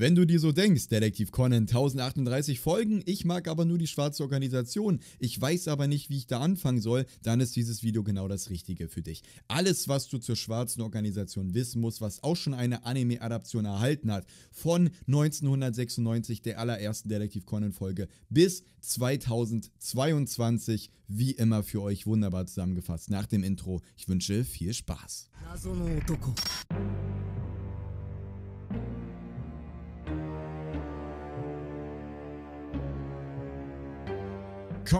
Wenn du dir so denkst, Detektiv Conan, 1038 Folgen, ich mag aber nur die schwarze Organisation, ich weiß aber nicht, wie ich da anfangen soll, dann ist dieses Video genau das Richtige für dich. Alles, was du zur schwarzen Organisation wissen musst, was auch schon eine Anime-Adaption erhalten hat, von 1996, der allerersten Detektiv Conan-Folge, bis 2022, wie immer für euch wunderbar zusammengefasst. Nach dem Intro, ich wünsche viel Spaß.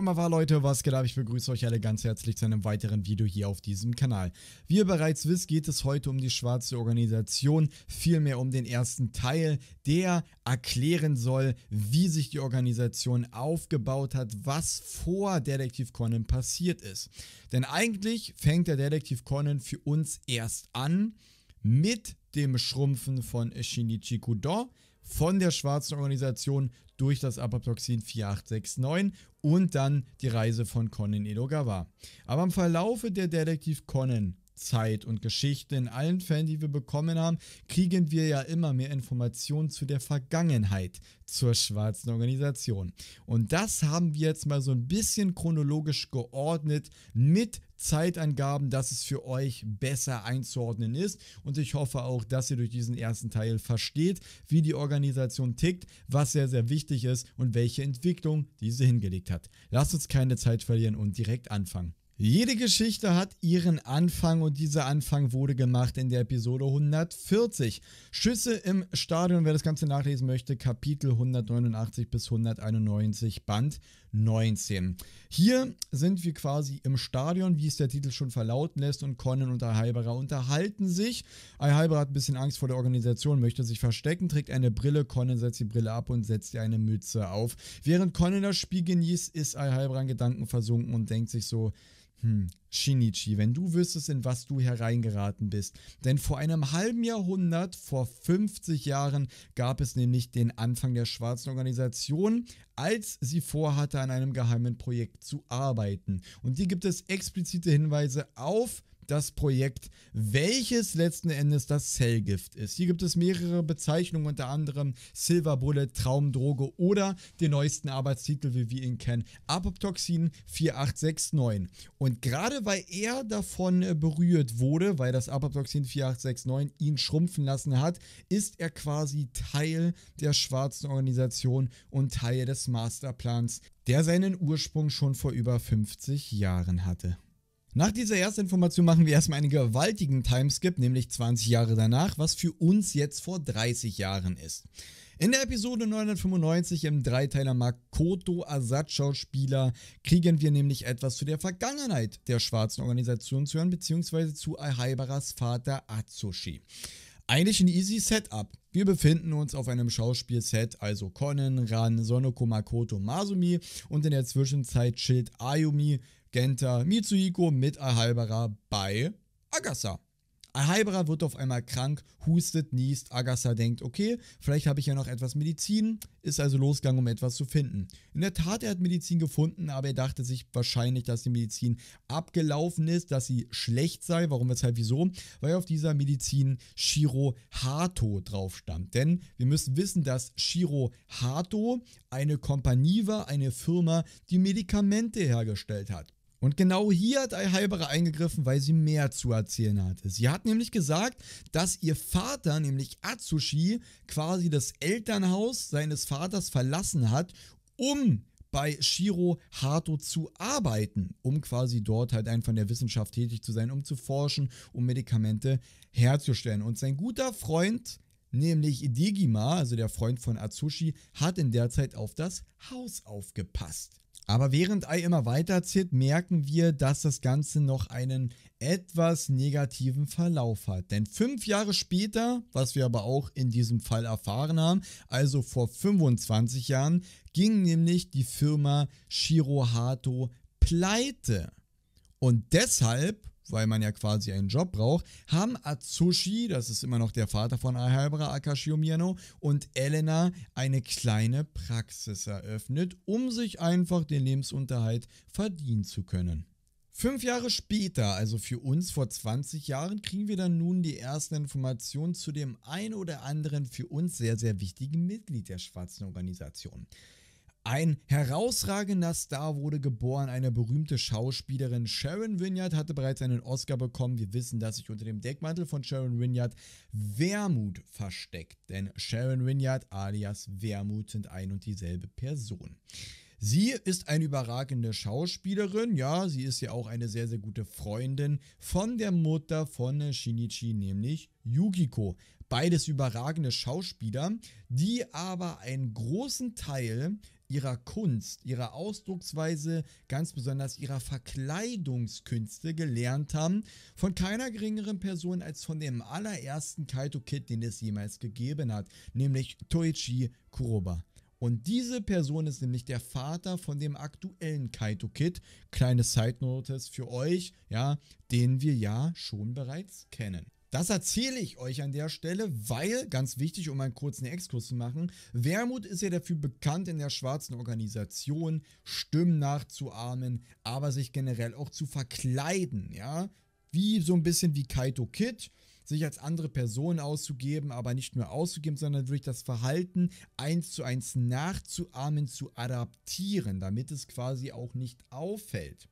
mal, Leute, was geht ab? Ich begrüße euch alle ganz herzlich zu einem weiteren Video hier auf diesem Kanal. Wie ihr bereits wisst, geht es heute um die schwarze Organisation, vielmehr um den ersten Teil, der erklären soll, wie sich die Organisation aufgebaut hat, was vor Detektiv Conan passiert ist. Denn eigentlich fängt der Detektiv Conan für uns erst an mit dem Schrumpfen von Shinichi Kudo, von der schwarzen Organisation durch das Apoptoxin 4869 und dann die Reise von Conan Edogawa. Aber im Verlaufe der Detektiv Conan Zeit und Geschichte, in allen Fällen, die wir bekommen haben, kriegen wir ja immer mehr Informationen zu der Vergangenheit zur schwarzen Organisation. Und das haben wir jetzt mal so ein bisschen chronologisch geordnet mit Zeitangaben, dass es für euch besser einzuordnen ist. Und ich hoffe auch, dass ihr durch diesen ersten Teil versteht, wie die Organisation tickt, was sehr, sehr wichtig ist und welche Entwicklung diese hingelegt hat. Lasst uns keine Zeit verlieren und direkt anfangen. Jede Geschichte hat ihren Anfang und dieser Anfang wurde gemacht in der Episode 140. Schüsse im Stadion, wer das Ganze nachlesen möchte, Kapitel 189 bis 191, Band 19. Hier sind wir quasi im Stadion, wie es der Titel schon verlauten lässt, und Conan und Alheiberer unterhalten sich. Alheiberer hat ein bisschen Angst vor der Organisation, möchte sich verstecken, trägt eine Brille, Conan setzt die Brille ab und setzt ihr eine Mütze auf. Während Conan das Spiel genießt, ist Alheiberer in Gedanken versunken und denkt sich so, hm, Shinichi, wenn du wüsstest, in was du hereingeraten bist. Denn vor einem halben Jahrhundert, vor 50 Jahren, gab es nämlich den Anfang der schwarzen Organisation, als sie vorhatte, an einem geheimen Projekt zu arbeiten. Und hier gibt es explizite Hinweise auf das Projekt, welches letzten Endes das Cellgift ist. Hier gibt es mehrere Bezeichnungen, unter anderem Silver Bullet, Traumdroge oder den neuesten Arbeitstitel, wie wir ihn kennen, Apoptoxin 4869. Und gerade weil er davon äh, berührt wurde, weil das Apoptoxin 4869 ihn schrumpfen lassen hat, ist er quasi Teil der schwarzen Organisation und Teil des Masterplans, der seinen Ursprung schon vor über 50 Jahren hatte. Nach dieser ersten Information machen wir erstmal einen gewaltigen Timeskip, nämlich 20 Jahre danach, was für uns jetzt vor 30 Jahren ist. In der Episode 995 im Dreiteiler Makoto Asatschau-Spieler kriegen wir nämlich etwas zu der Vergangenheit der schwarzen Organisation zu hören, beziehungsweise zu Ahaibaras Vater Atsushi. Eigentlich ein easy Setup. Wir befinden uns auf einem Schauspielset, also Konnen, Ran, Sonoko, Makoto, Masumi und in der Zwischenzeit chillt Ayumi Genta, Mitsuhiko mit Alhaibara bei Agasa. Alhaibara wird auf einmal krank, hustet, niest. Agasa denkt, okay, vielleicht habe ich ja noch etwas Medizin, ist also losgegangen, um etwas zu finden. In der Tat, er hat Medizin gefunden, aber er dachte sich wahrscheinlich, dass die Medizin abgelaufen ist, dass sie schlecht sei. Warum, weshalb, wieso? Weil auf dieser Medizin Shiro Hato drauf stand. Denn wir müssen wissen, dass Shiro Hato eine Kompanie war, eine Firma, die Medikamente hergestellt hat. Und genau hier hat Eihalbere eingegriffen, weil sie mehr zu erzählen hatte. Sie hat nämlich gesagt, dass ihr Vater, nämlich Atsushi, quasi das Elternhaus seines Vaters verlassen hat, um bei Shiro Hato zu arbeiten, um quasi dort halt einfach in der Wissenschaft tätig zu sein, um zu forschen, um Medikamente herzustellen. Und sein guter Freund, nämlich Digima, also der Freund von Atsushi, hat in der Zeit auf das Haus aufgepasst. Aber während I immer weiter zählt, merken wir, dass das Ganze noch einen etwas negativen Verlauf hat. Denn fünf Jahre später, was wir aber auch in diesem Fall erfahren haben, also vor 25 Jahren, ging nämlich die Firma Shirohato pleite. Und deshalb weil man ja quasi einen Job braucht, haben Atsushi, das ist immer noch der Vater von Ahabra Akashi Umino, und Elena eine kleine Praxis eröffnet, um sich einfach den Lebensunterhalt verdienen zu können. Fünf Jahre später, also für uns vor 20 Jahren, kriegen wir dann nun die ersten Informationen zu dem ein oder anderen für uns sehr, sehr wichtigen Mitglied der schwarzen Organisation. Ein herausragender Star wurde geboren, eine berühmte Schauspielerin. Sharon Wynyard hatte bereits einen Oscar bekommen. Wir wissen, dass sich unter dem Deckmantel von Sharon Wynyard Wermut versteckt, denn Sharon Wynyard alias Wermut sind ein und dieselbe Person. Sie ist eine überragende Schauspielerin, ja, sie ist ja auch eine sehr, sehr gute Freundin von der Mutter von Shinichi, nämlich Yukiko. Beides überragende Schauspieler, die aber einen großen Teil ihrer Kunst, ihrer Ausdrucksweise, ganz besonders ihrer Verkleidungskünste gelernt haben, von keiner geringeren Person als von dem allerersten Kaito-Kid, den es jemals gegeben hat, nämlich Toichi Kuroba. Und diese Person ist nämlich der Vater von dem aktuellen Kaito Kid. Kleine Side Notice für euch, ja, den wir ja schon bereits kennen. Das erzähle ich euch an der Stelle, weil, ganz wichtig, um einen kurzen Exkurs zu machen, Wermut ist ja dafür bekannt, in der schwarzen Organisation Stimmen nachzuahmen, aber sich generell auch zu verkleiden, ja? Wie so ein bisschen wie Kaito Kid, sich als andere Person auszugeben, aber nicht nur auszugeben, sondern durch das Verhalten eins zu eins nachzuahmen, zu adaptieren, damit es quasi auch nicht auffällt.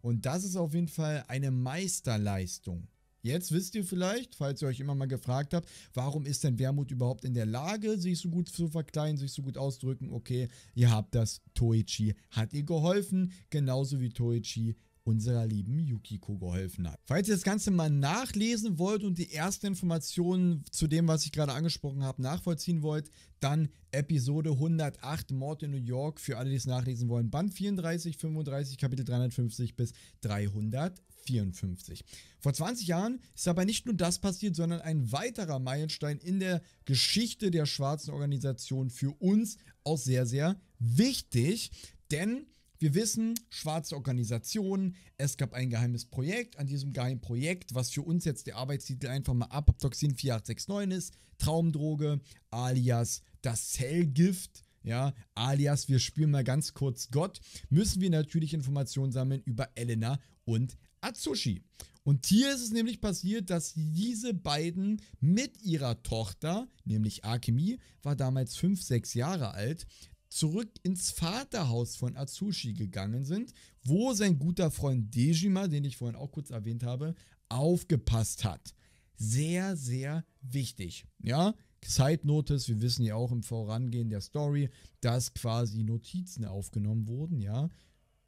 Und das ist auf jeden Fall eine Meisterleistung. Jetzt wisst ihr vielleicht, falls ihr euch immer mal gefragt habt, warum ist denn Wermut überhaupt in der Lage, sich so gut zu verkleiden, sich so gut auszudrücken? Okay, ihr habt das. Toichi hat ihr geholfen, genauso wie Toichi unserer lieben Yukiko geholfen hat. Falls ihr das Ganze mal nachlesen wollt und die ersten Informationen zu dem, was ich gerade angesprochen habe, nachvollziehen wollt, dann Episode 108 Mord in New York für alle, die es nachlesen wollen. Band 34, 35, Kapitel 350 bis 300. 54. Vor 20 Jahren ist aber nicht nur das passiert, sondern ein weiterer Meilenstein in der Geschichte der schwarzen Organisation für uns auch sehr, sehr wichtig, denn wir wissen, schwarze Organisationen, es gab ein geheimes Projekt, an diesem geheimen Projekt, was für uns jetzt der Arbeitstitel einfach mal Apoptoxin 4869 ist, Traumdroge, alias das Zellgift, ja, alias wir spielen mal ganz kurz Gott, müssen wir natürlich Informationen sammeln über Elena und Atsushi. Und hier ist es nämlich passiert, dass diese beiden mit ihrer Tochter, nämlich Akemi, war damals 5, 6 Jahre alt, zurück ins Vaterhaus von Atsushi gegangen sind, wo sein guter Freund Dejima, den ich vorhin auch kurz erwähnt habe, aufgepasst hat. Sehr, sehr wichtig. Ja, Side Notice, wir wissen ja auch im Vorangehen der Story, dass quasi Notizen aufgenommen wurden, ja.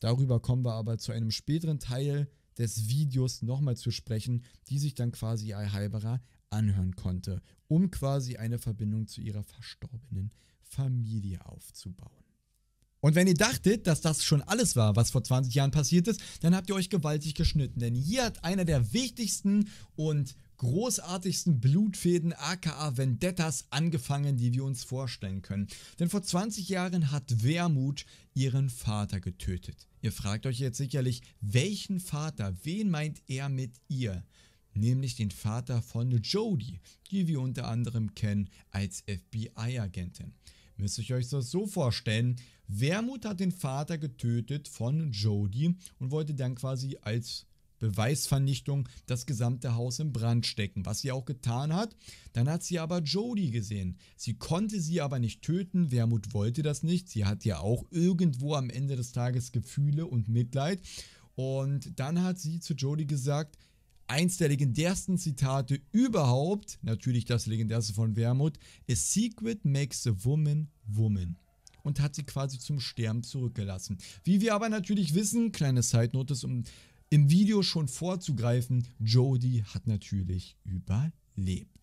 Darüber kommen wir aber zu einem späteren Teil des Videos nochmal zu sprechen, die sich dann quasi al Alhaibara anhören konnte, um quasi eine Verbindung zu ihrer verstorbenen Familie aufzubauen. Und wenn ihr dachtet, dass das schon alles war, was vor 20 Jahren passiert ist, dann habt ihr euch gewaltig geschnitten. Denn hier hat einer der wichtigsten und großartigsten Blutfäden aka Vendettas angefangen, die wir uns vorstellen können. Denn vor 20 Jahren hat Wermut ihren Vater getötet. Ihr fragt euch jetzt sicherlich, welchen Vater, wen meint er mit ihr? Nämlich den Vater von Jodie, die wir unter anderem kennen als FBI-Agentin. Müsst ihr euch das so vorstellen, Wermut hat den Vater getötet von Jodie und wollte dann quasi als Beweisvernichtung das gesamte Haus in Brand stecken, was sie auch getan hat. Dann hat sie aber Jodie gesehen. Sie konnte sie aber nicht töten. Wermut wollte das nicht. Sie hat ja auch irgendwo am Ende des Tages Gefühle und Mitleid. Und dann hat sie zu Jodie gesagt, eins der legendärsten Zitate überhaupt, natürlich das legendärste von Wermut, A secret makes a woman woman und hat sie quasi zum Sterben zurückgelassen. Wie wir aber natürlich wissen, kleine Side-Note, um im Video schon vorzugreifen. Jodie hat natürlich überlebt.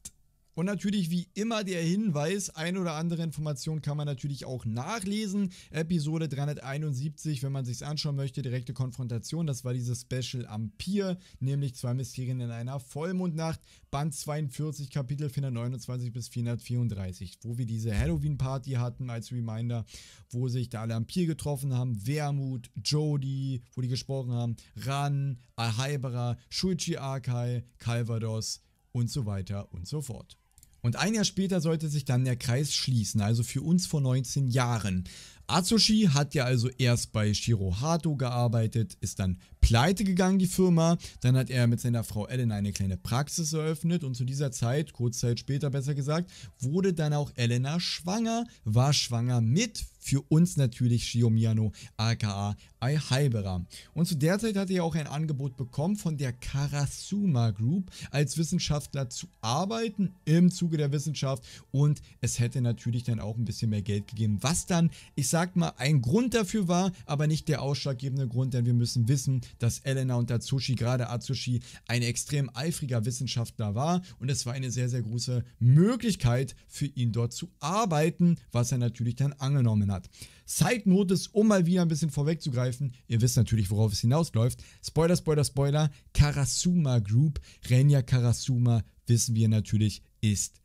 Und natürlich wie immer der Hinweis, ein oder andere Information kann man natürlich auch nachlesen. Episode 371, wenn man sich anschauen möchte, direkte Konfrontation, das war dieses Special am Pier, nämlich zwei Mysterien in einer Vollmondnacht, Band 42, Kapitel 429 bis 434, wo wir diese Halloween-Party hatten als Reminder, wo sich da alle am Pier getroffen haben, Wermut, Jody, wo die gesprochen haben, Ran, Alhaibara, Shuichi Akai, Calvados und so weiter und so fort. Und ein Jahr später sollte sich dann der Kreis schließen, also für uns vor 19 Jahren. Atsushi hat ja also erst bei Shirohato gearbeitet, ist dann pleite gegangen, die Firma. Dann hat er mit seiner Frau Ellen eine kleine Praxis eröffnet und zu dieser Zeit, kurz Zeit später besser gesagt, wurde dann auch Elena schwanger, war schwanger mit für uns natürlich Shio Miyano, aka Ai Haibera. Und zu der Zeit hat er ja auch ein Angebot bekommen von der Karasuma Group, als Wissenschaftler zu arbeiten im Zuge der Wissenschaft und es hätte natürlich dann auch ein bisschen mehr Geld gegeben, was dann, ich sag mal, ein Grund dafür war, aber nicht der ausschlaggebende Grund, denn wir müssen wissen, dass Elena und Atsushi, gerade Atsushi, ein extrem eifriger Wissenschaftler war und es war eine sehr, sehr große Möglichkeit für ihn dort zu arbeiten, was er natürlich dann angenommen hat hat. Side ist, um mal wieder ein bisschen vorwegzugreifen, ihr wisst natürlich, worauf es hinausläuft. Spoiler, Spoiler, Spoiler. Karasuma Group, Renya Karasuma, wissen wir natürlich, ist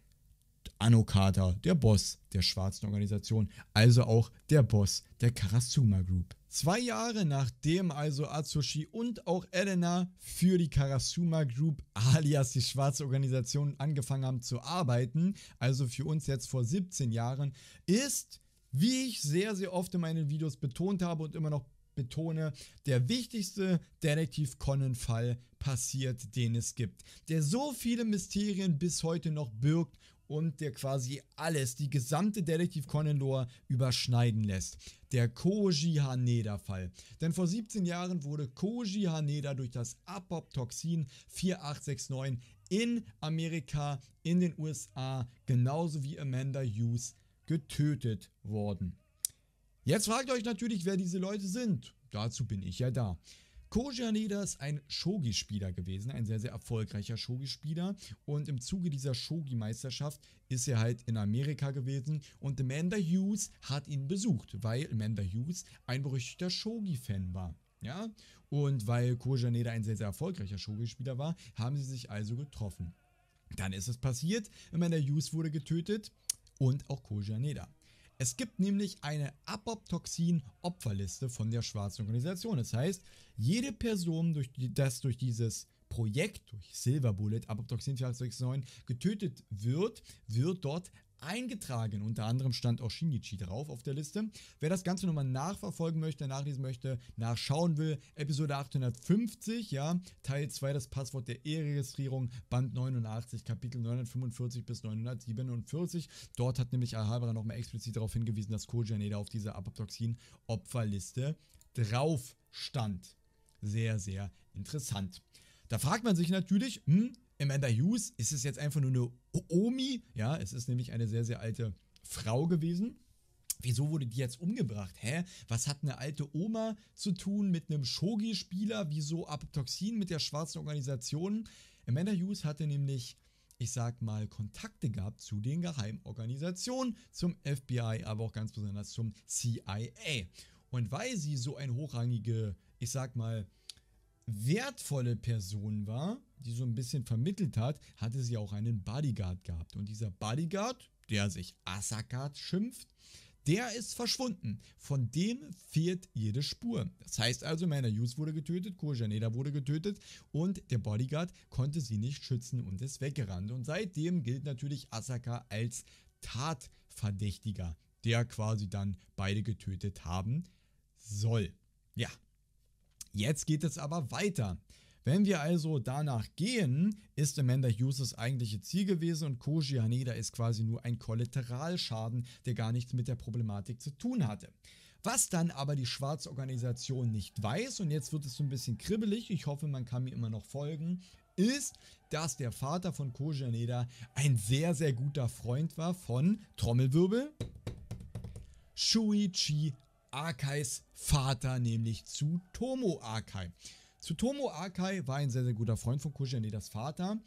Anokata, der Boss der schwarzen Organisation, also auch der Boss der Karasuma Group. Zwei Jahre nachdem also Atsushi und auch Elena für die Karasuma Group, alias die schwarze Organisation, angefangen haben zu arbeiten, also für uns jetzt vor 17 Jahren, ist wie ich sehr, sehr oft in meinen Videos betont habe und immer noch betone, der wichtigste Detektiv Conan-Fall passiert, den es gibt, der so viele Mysterien bis heute noch birgt und der quasi alles, die gesamte Detektiv Conan Lore überschneiden lässt. Der Koji Haneda Fall. Denn vor 17 Jahren wurde Koji Haneda durch das Apoptoxin 4869 in Amerika, in den USA, genauso wie Amanda Hughes getötet worden. Jetzt fragt euch natürlich, wer diese Leute sind. Dazu bin ich ja da. Koji Haneda ist ein Shogi-Spieler gewesen, ein sehr, sehr erfolgreicher Shogi-Spieler. Und im Zuge dieser Shogi-Meisterschaft ist er halt in Amerika gewesen und Amanda Hughes hat ihn besucht, weil Amanda Hughes ein berüchtigter Shogi-Fan war. Ja, und weil Koji Haneda ein sehr, sehr erfolgreicher Shogi-Spieler war, haben sie sich also getroffen. Dann ist es passiert, Amanda Hughes wurde getötet und auch Kojaneda. Es gibt nämlich eine Apoptoxin-Opferliste von der schwarzen Organisation. Das heißt, jede Person, durch die, das durch dieses Projekt, durch Silver Bullet, Apoptoxin 469, getötet wird, wird dort eingetragen. Unter anderem stand auch Shinichi drauf auf der Liste. Wer das Ganze nochmal nachverfolgen möchte, nachlesen möchte, nachschauen will, Episode 850, ja, Teil 2, das Passwort der Eheregistrierung, Band 89, Kapitel 945 bis 947. Dort hat nämlich Alhabra nochmal explizit darauf hingewiesen, dass Kojaneda auf dieser Apoptoxin-Opferliste drauf stand. Sehr, sehr interessant. Da fragt man sich natürlich, hm, Amanda Hughes ist es jetzt einfach nur eine Omi. Ja, es ist nämlich eine sehr, sehr alte Frau gewesen. Wieso wurde die jetzt umgebracht? Hä? Was hat eine alte Oma zu tun mit einem Shogi-Spieler? Wieso Apoptoxin mit der schwarzen Organisation? Amanda Hughes hatte nämlich, ich sag mal, Kontakte gehabt zu den Geheimorganisationen, zum FBI, aber auch ganz besonders zum CIA. Und weil sie so eine hochrangige, ich sag mal, wertvolle Person war, die so ein bisschen vermittelt hat, hatte sie auch einen Bodyguard gehabt. Und dieser Bodyguard, der sich Asakat schimpft, der ist verschwunden. Von dem fehlt jede Spur. Das heißt also, Männer Hughes wurde getötet, Kurjaneda wurde getötet und der Bodyguard konnte sie nicht schützen und ist weggerannt. Und seitdem gilt natürlich Asaka als Tatverdächtiger, der quasi dann beide getötet haben soll. Ja. Jetzt geht es aber weiter. Wenn wir also danach gehen, ist Amanda Hughes das eigentliche Ziel gewesen und Koji Haneda ist quasi nur ein Kollateralschaden, der gar nichts mit der Problematik zu tun hatte. Was dann aber die Schwarzorganisation nicht weiß, und jetzt wird es so ein bisschen kribbelig, ich hoffe, man kann mir immer noch folgen, ist, dass der Vater von Koji Haneda ein sehr, sehr guter Freund war von Trommelwirbel Shuichi Akais Vater, nämlich zu Tomo Akai. Tsutomu Akai war ein sehr, sehr guter Freund von Kujanedas Vater,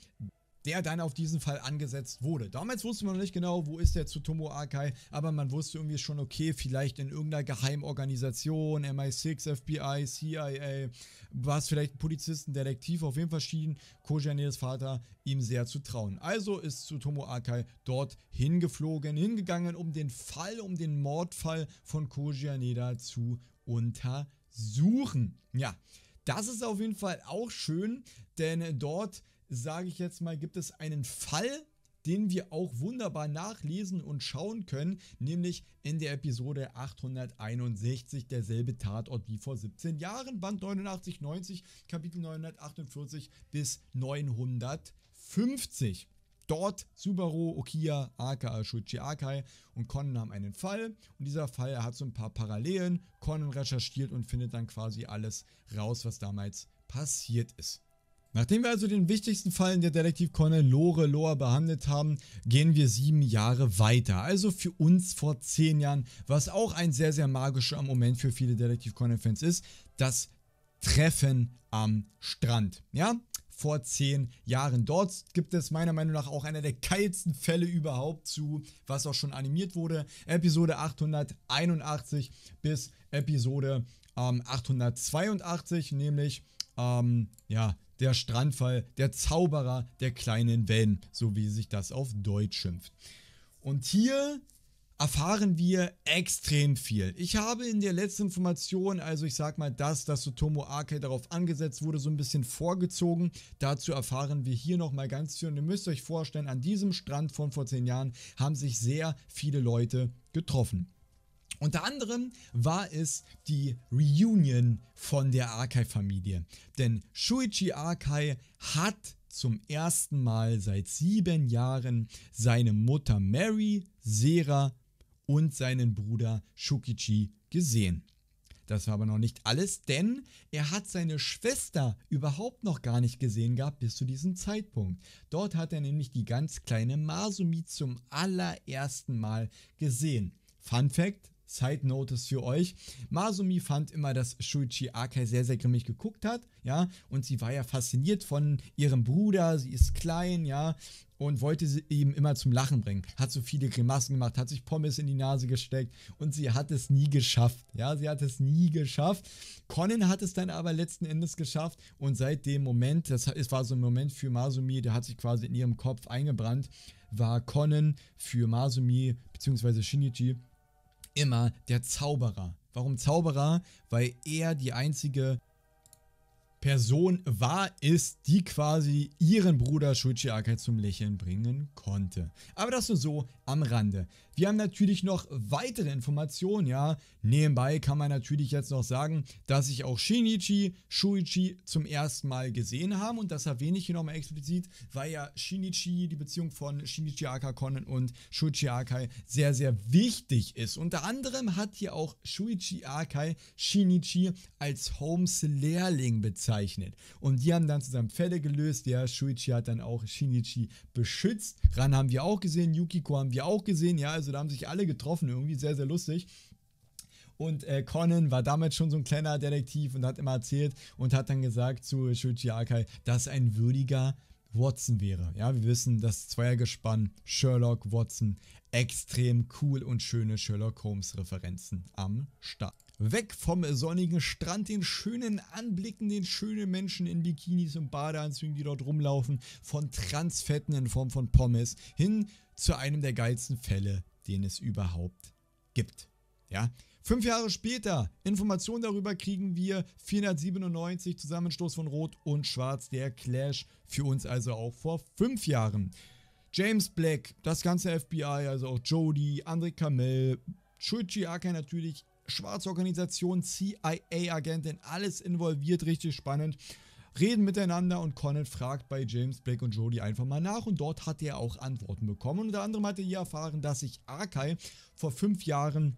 der dann auf diesen Fall angesetzt wurde. Damals wusste man noch nicht genau, wo ist der Tsutomu Akai, aber man wusste irgendwie schon, okay, vielleicht in irgendeiner Geheimorganisation, MI6, FBI, CIA, war es vielleicht ein Polizisten, Detektiv, auf jeden Fall schien Kojanedes Vater ihm sehr zu trauen. Also ist Tsutomu Akai dort hingeflogen, hingegangen, um den Fall, um den Mordfall von Kojaneda zu untersuchen. Ja, das ist auf jeden Fall auch schön, denn dort, sage ich jetzt mal, gibt es einen Fall, den wir auch wunderbar nachlesen und schauen können, nämlich in der Episode 861, derselbe Tatort wie vor 17 Jahren, Band 89, 90, Kapitel 948 bis 950. Dort Subaru, Okia, aka Shuichi Akai und Conan haben einen Fall und dieser Fall hat so ein paar Parallelen. Conan recherchiert und findet dann quasi alles raus, was damals passiert ist. Nachdem wir also den wichtigsten Fall in der Detektiv Conan Lore Loa behandelt haben, gehen wir sieben Jahre weiter. Also für uns vor zehn Jahren, was auch ein sehr, sehr magischer Moment für viele Detektiv Conan Fans ist, das Treffen am Strand. Ja, vor zehn Jahren. Dort gibt es meiner Meinung nach auch einer der geilsten Fälle überhaupt zu, was auch schon animiert wurde. Episode 881 bis Episode ähm, 882, nämlich ähm, ja, der Strandfall, der Zauberer der kleinen Wellen, so wie sich das auf Deutsch schimpft. Und hier erfahren wir extrem viel. Ich habe in der letzten Information, also ich sag mal das, dass Sotomo Ake darauf angesetzt wurde, so ein bisschen vorgezogen. Dazu erfahren wir hier nochmal ganz viel. Und ihr müsst euch vorstellen, an diesem Strand von vor zehn Jahren haben sich sehr viele Leute getroffen. Unter anderem war es die Reunion von der Akai-Familie. Denn Shuichi Akai hat zum ersten Mal seit sieben Jahren seine Mutter Mary Sera und seinen Bruder Shukichi gesehen. Das war aber noch nicht alles, denn er hat seine Schwester überhaupt noch gar nicht gesehen gehabt bis zu diesem Zeitpunkt. Dort hat er nämlich die ganz kleine Masumi zum allerersten Mal gesehen. Fun Fact, Side Notice für euch. Masumi fand immer, dass Shuichi Akai sehr, sehr grimmig geguckt hat, ja, und sie war ja fasziniert von ihrem Bruder, sie ist klein, ja, und wollte sie ihm immer zum Lachen bringen. Hat so viele Grimassen gemacht, hat sich Pommes in die Nase gesteckt und sie hat es nie geschafft. Ja, sie hat es nie geschafft. Conan hat es dann aber letzten Endes geschafft und seit dem Moment, das war so ein Moment für Masumi, der hat sich quasi in ihrem Kopf eingebrannt, war Conan für Masumi bzw. Shinichi immer der Zauberer. Warum Zauberer? Weil er die einzige Person war es, die quasi ihren Bruder Shuichi Akai zum Lächeln bringen konnte. Aber das nur so am Rande. Wir haben natürlich noch weitere Informationen, ja. Nebenbei kann man natürlich jetzt noch sagen, dass ich auch Shinichi, Shuichi zum ersten Mal gesehen habe und das erwähne ich hier nochmal explizit, weil ja Shinichi, die Beziehung von Shinichi Akakonen und Shuichi Akai sehr, sehr wichtig ist. Unter anderem hat hier auch Shuichi Akai Shinichi als Holmes Lehrling bezeichnet und die haben dann zusammen Fälle gelöst, ja. Shuichi hat dann auch Shinichi beschützt. Ran haben wir auch gesehen, Yukiko haben wir auch gesehen, ja. Also also da haben sich alle getroffen irgendwie, sehr, sehr lustig. Und äh, Conan war damals schon so ein kleiner Detektiv und hat immer erzählt und hat dann gesagt zu Shuji Akai, dass ein würdiger Watson wäre. Ja, wir wissen, das Zweiergespann Sherlock Watson extrem cool und schöne Sherlock Holmes Referenzen am Start. Weg vom sonnigen Strand, den schönen Anblicken, den schönen Menschen in Bikinis und Badeanzügen, die dort rumlaufen, von Transfetten in Form von Pommes hin zu einem der geilsten Fälle den es überhaupt gibt. Ja. Fünf Jahre später, Informationen darüber kriegen wir 497 Zusammenstoß von Rot und Schwarz, der Clash für uns also auch vor fünf Jahren. James Black, das ganze FBI, also auch Jody, André Kamel, Shuichi Aka natürlich, schwarze Organisation, CIA-Agentin, alles involviert, richtig spannend reden miteinander und Conan fragt bei James, Blake und Jodie einfach mal nach und dort hat er auch Antworten bekommen. Und unter anderem hat er hier erfahren, dass sich Arkai vor fünf Jahren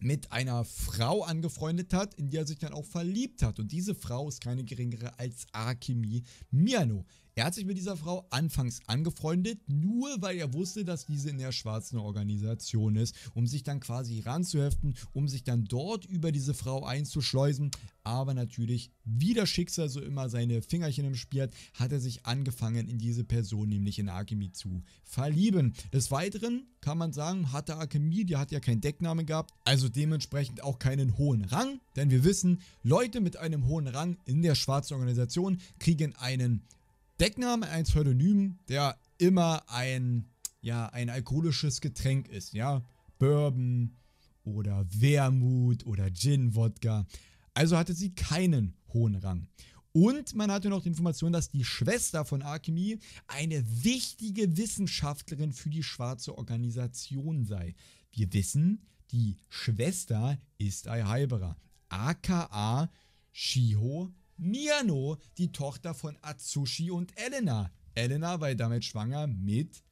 mit einer Frau angefreundet hat, in die er sich dann auch verliebt hat. Und diese Frau ist keine geringere als Archimie Miano. Er hat sich mit dieser Frau anfangs angefreundet, nur weil er wusste, dass diese in der schwarzen Organisation ist, um sich dann quasi ranzuheften, um sich dann dort über diese Frau einzuschleusen. Aber natürlich, wie das Schicksal so immer seine Fingerchen im Spiel hat, hat er sich angefangen, in diese Person, nämlich in Akemi, zu verlieben. Des Weiteren kann man sagen, hatte Akemi, die hat ja keinen Decknamen gehabt, also dementsprechend auch keinen hohen Rang, denn wir wissen, Leute mit einem hohen Rang in der schwarzen Organisation kriegen einen Deckname ein Pseudonym, der immer ein, ja, ein alkoholisches Getränk ist, ja. Bourbon oder Wermut oder Gin-Wodka. Also hatte sie keinen hohen Rang. Und man hatte noch die Information, dass die Schwester von Alchemy eine wichtige Wissenschaftlerin für die schwarze Organisation sei. Wir wissen, die Schwester ist Ai Alheiberer, aka Shiho Miano, die Tochter von Atsushi und Elena. Elena war damit schwanger mit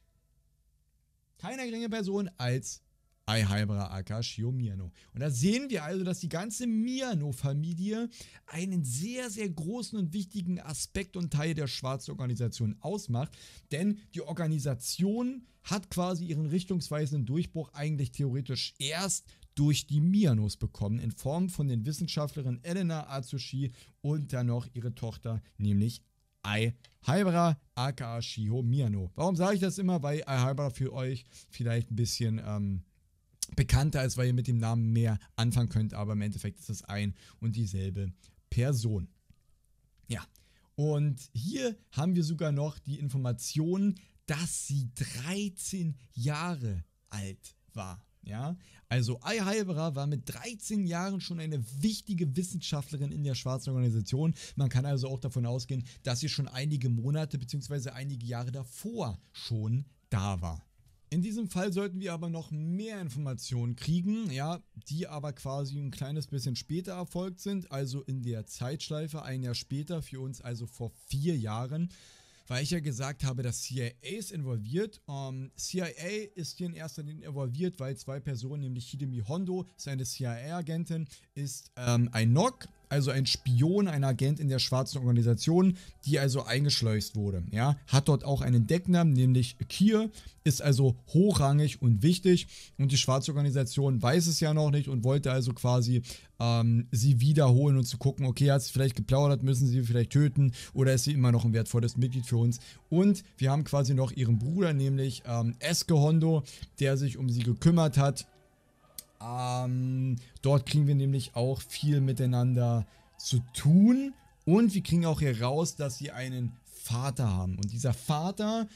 keiner geringen Person als Aihaibara Akashio Miano. Und da sehen wir also, dass die ganze Miano-Familie einen sehr, sehr großen und wichtigen Aspekt und Teil der schwarzen Organisation ausmacht. Denn die Organisation hat quasi ihren richtungsweisenden Durchbruch eigentlich theoretisch erst durch die Mianos bekommen, in Form von den Wissenschaftlerinnen Elena Atsushi und dann noch ihre Tochter, nämlich Ai Haibara, aka Shio Miano. Warum sage ich das immer? Weil Ai Haibara für euch vielleicht ein bisschen ähm, bekannter ist, weil ihr mit dem Namen mehr anfangen könnt, aber im Endeffekt ist das ein und dieselbe Person. Ja, und hier haben wir sogar noch die Information, dass sie 13 Jahre alt war. Ja, also Ai Halberer war mit 13 Jahren schon eine wichtige Wissenschaftlerin in der schwarzen Organisation. Man kann also auch davon ausgehen, dass sie schon einige Monate bzw. einige Jahre davor schon da war. In diesem Fall sollten wir aber noch mehr Informationen kriegen, ja, die aber quasi ein kleines bisschen später erfolgt sind, also in der Zeitschleife ein Jahr später, für uns also vor vier Jahren weil ich ja gesagt habe, dass CIA ist involviert. Ähm, CIA ist hier in erster Linie involviert, weil zwei Personen, nämlich Hidemi Hondo, seine CIA-Agentin, ist ähm, ein Nock, also ein Spion, ein Agent in der schwarzen Organisation, die also eingeschleust wurde. Ja, hat dort auch einen Decknamen, nämlich Kier, ist also hochrangig und wichtig und die schwarze Organisation weiß es ja noch nicht und wollte also quasi ähm, sie wiederholen und zu gucken, okay, hat sie vielleicht geplaudert, müssen sie vielleicht töten oder ist sie immer noch ein wertvolles Mitglied für uns. Und wir haben quasi noch ihren Bruder, nämlich ähm, Hondo, der sich um sie gekümmert hat ähm, dort kriegen wir nämlich auch viel miteinander zu tun. Und wir kriegen auch heraus, dass sie einen Vater haben. Und dieser Vater,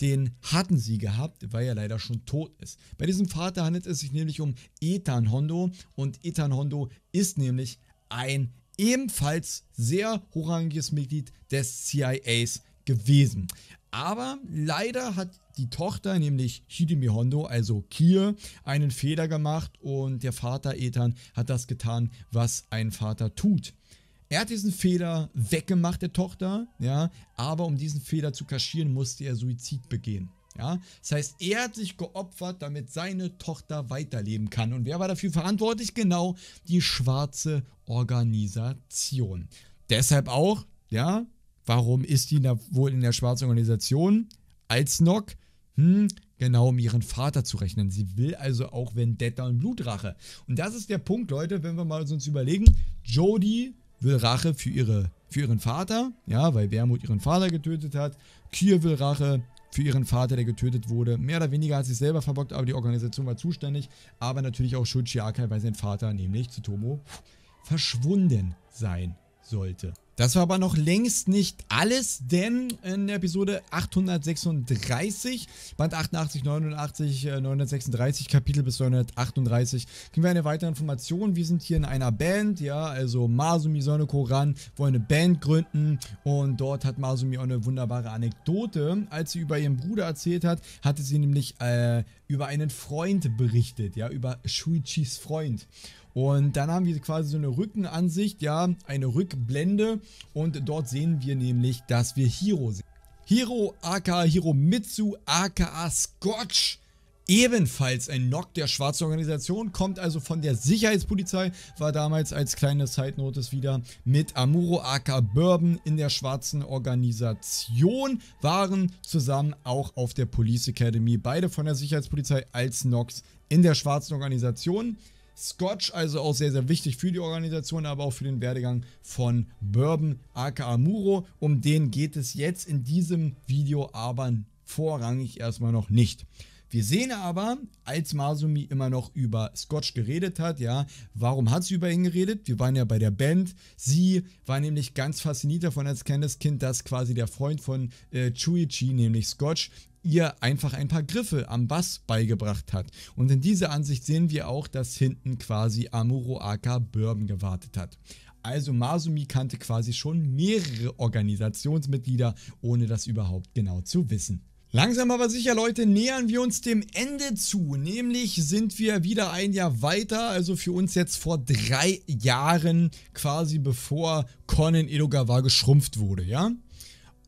den hatten sie gehabt, weil er leider schon tot ist. Bei diesem Vater handelt es sich nämlich um Ethan Hondo. Und Ethan Hondo ist nämlich ein ebenfalls sehr hochrangiges Mitglied des CIAs gewesen. Aber leider hat die Tochter, nämlich Hidemi Hondo, also Kier, einen Fehler gemacht und der Vater Ethan hat das getan, was ein Vater tut. Er hat diesen Fehler weggemacht, der Tochter, ja, aber um diesen Fehler zu kaschieren, musste er Suizid begehen. Ja, das heißt, er hat sich geopfert, damit seine Tochter weiterleben kann. Und wer war dafür verantwortlich? Genau die schwarze Organisation. Deshalb auch, ja, warum ist die wohl in der schwarzen Organisation als Nock? Hm, genau, um ihren Vater zu rechnen. Sie will also auch Vendetta und Blutrache. Und das ist der Punkt, Leute, wenn wir mal uns überlegen, Jodie will Rache für, ihre, für ihren Vater, ja, weil Wermut ihren Vater getötet hat. Kier will Rache für ihren Vater, der getötet wurde. Mehr oder weniger hat sich selber verbockt, aber die Organisation war zuständig. Aber natürlich auch Akai, weil sein Vater nämlich Tsutomu verschwunden sein sollte. Das war aber noch längst nicht alles, denn in der Episode 836, Band 88, 89, 936, Kapitel bis 938, kriegen wir eine weitere Information. Wir sind hier in einer Band, ja, also Masumi Sonne ran, wollen eine Band gründen und dort hat Masumi auch eine wunderbare Anekdote. Als sie über ihren Bruder erzählt hat, hatte sie nämlich äh, über einen Freund berichtet, ja, über Shuichis Freund. Und dann haben wir quasi so eine Rückenansicht, ja, eine Rückblende und dort sehen wir nämlich, dass wir Hiro sehen. Hiro aka Hiromitsu aka Scotch ebenfalls ein Knock der schwarzen Organisation, kommt also von der Sicherheitspolizei, war damals als kleine Zeitnotes wieder mit Amuro aka Bourbon in der schwarzen Organisation, waren zusammen auch auf der Police Academy, beide von der Sicherheitspolizei als Knocks in der schwarzen Organisation. Scotch, also auch sehr, sehr wichtig für die Organisation, aber auch für den Werdegang von Bourbon aka Muro. Um den geht es jetzt in diesem Video aber vorrangig erstmal noch nicht. Wir sehen aber, als Masumi immer noch über Scotch geredet hat, ja, warum hat sie über ihn geredet? Wir waren ja bei der Band. Sie war nämlich ganz fasziniert davon als kleines Kind, dass quasi der Freund von äh, Chuichi, nämlich Scotch, ihr einfach ein paar Griffe am Bass beigebracht hat. Und in dieser Ansicht sehen wir auch, dass hinten quasi Amuro Aka Bourbon gewartet hat. Also Masumi kannte quasi schon mehrere Organisationsmitglieder, ohne das überhaupt genau zu wissen. Langsam aber sicher, Leute, nähern wir uns dem Ende zu. Nämlich sind wir wieder ein Jahr weiter, also für uns jetzt vor drei Jahren, quasi bevor Conan Edogawa geschrumpft wurde, ja?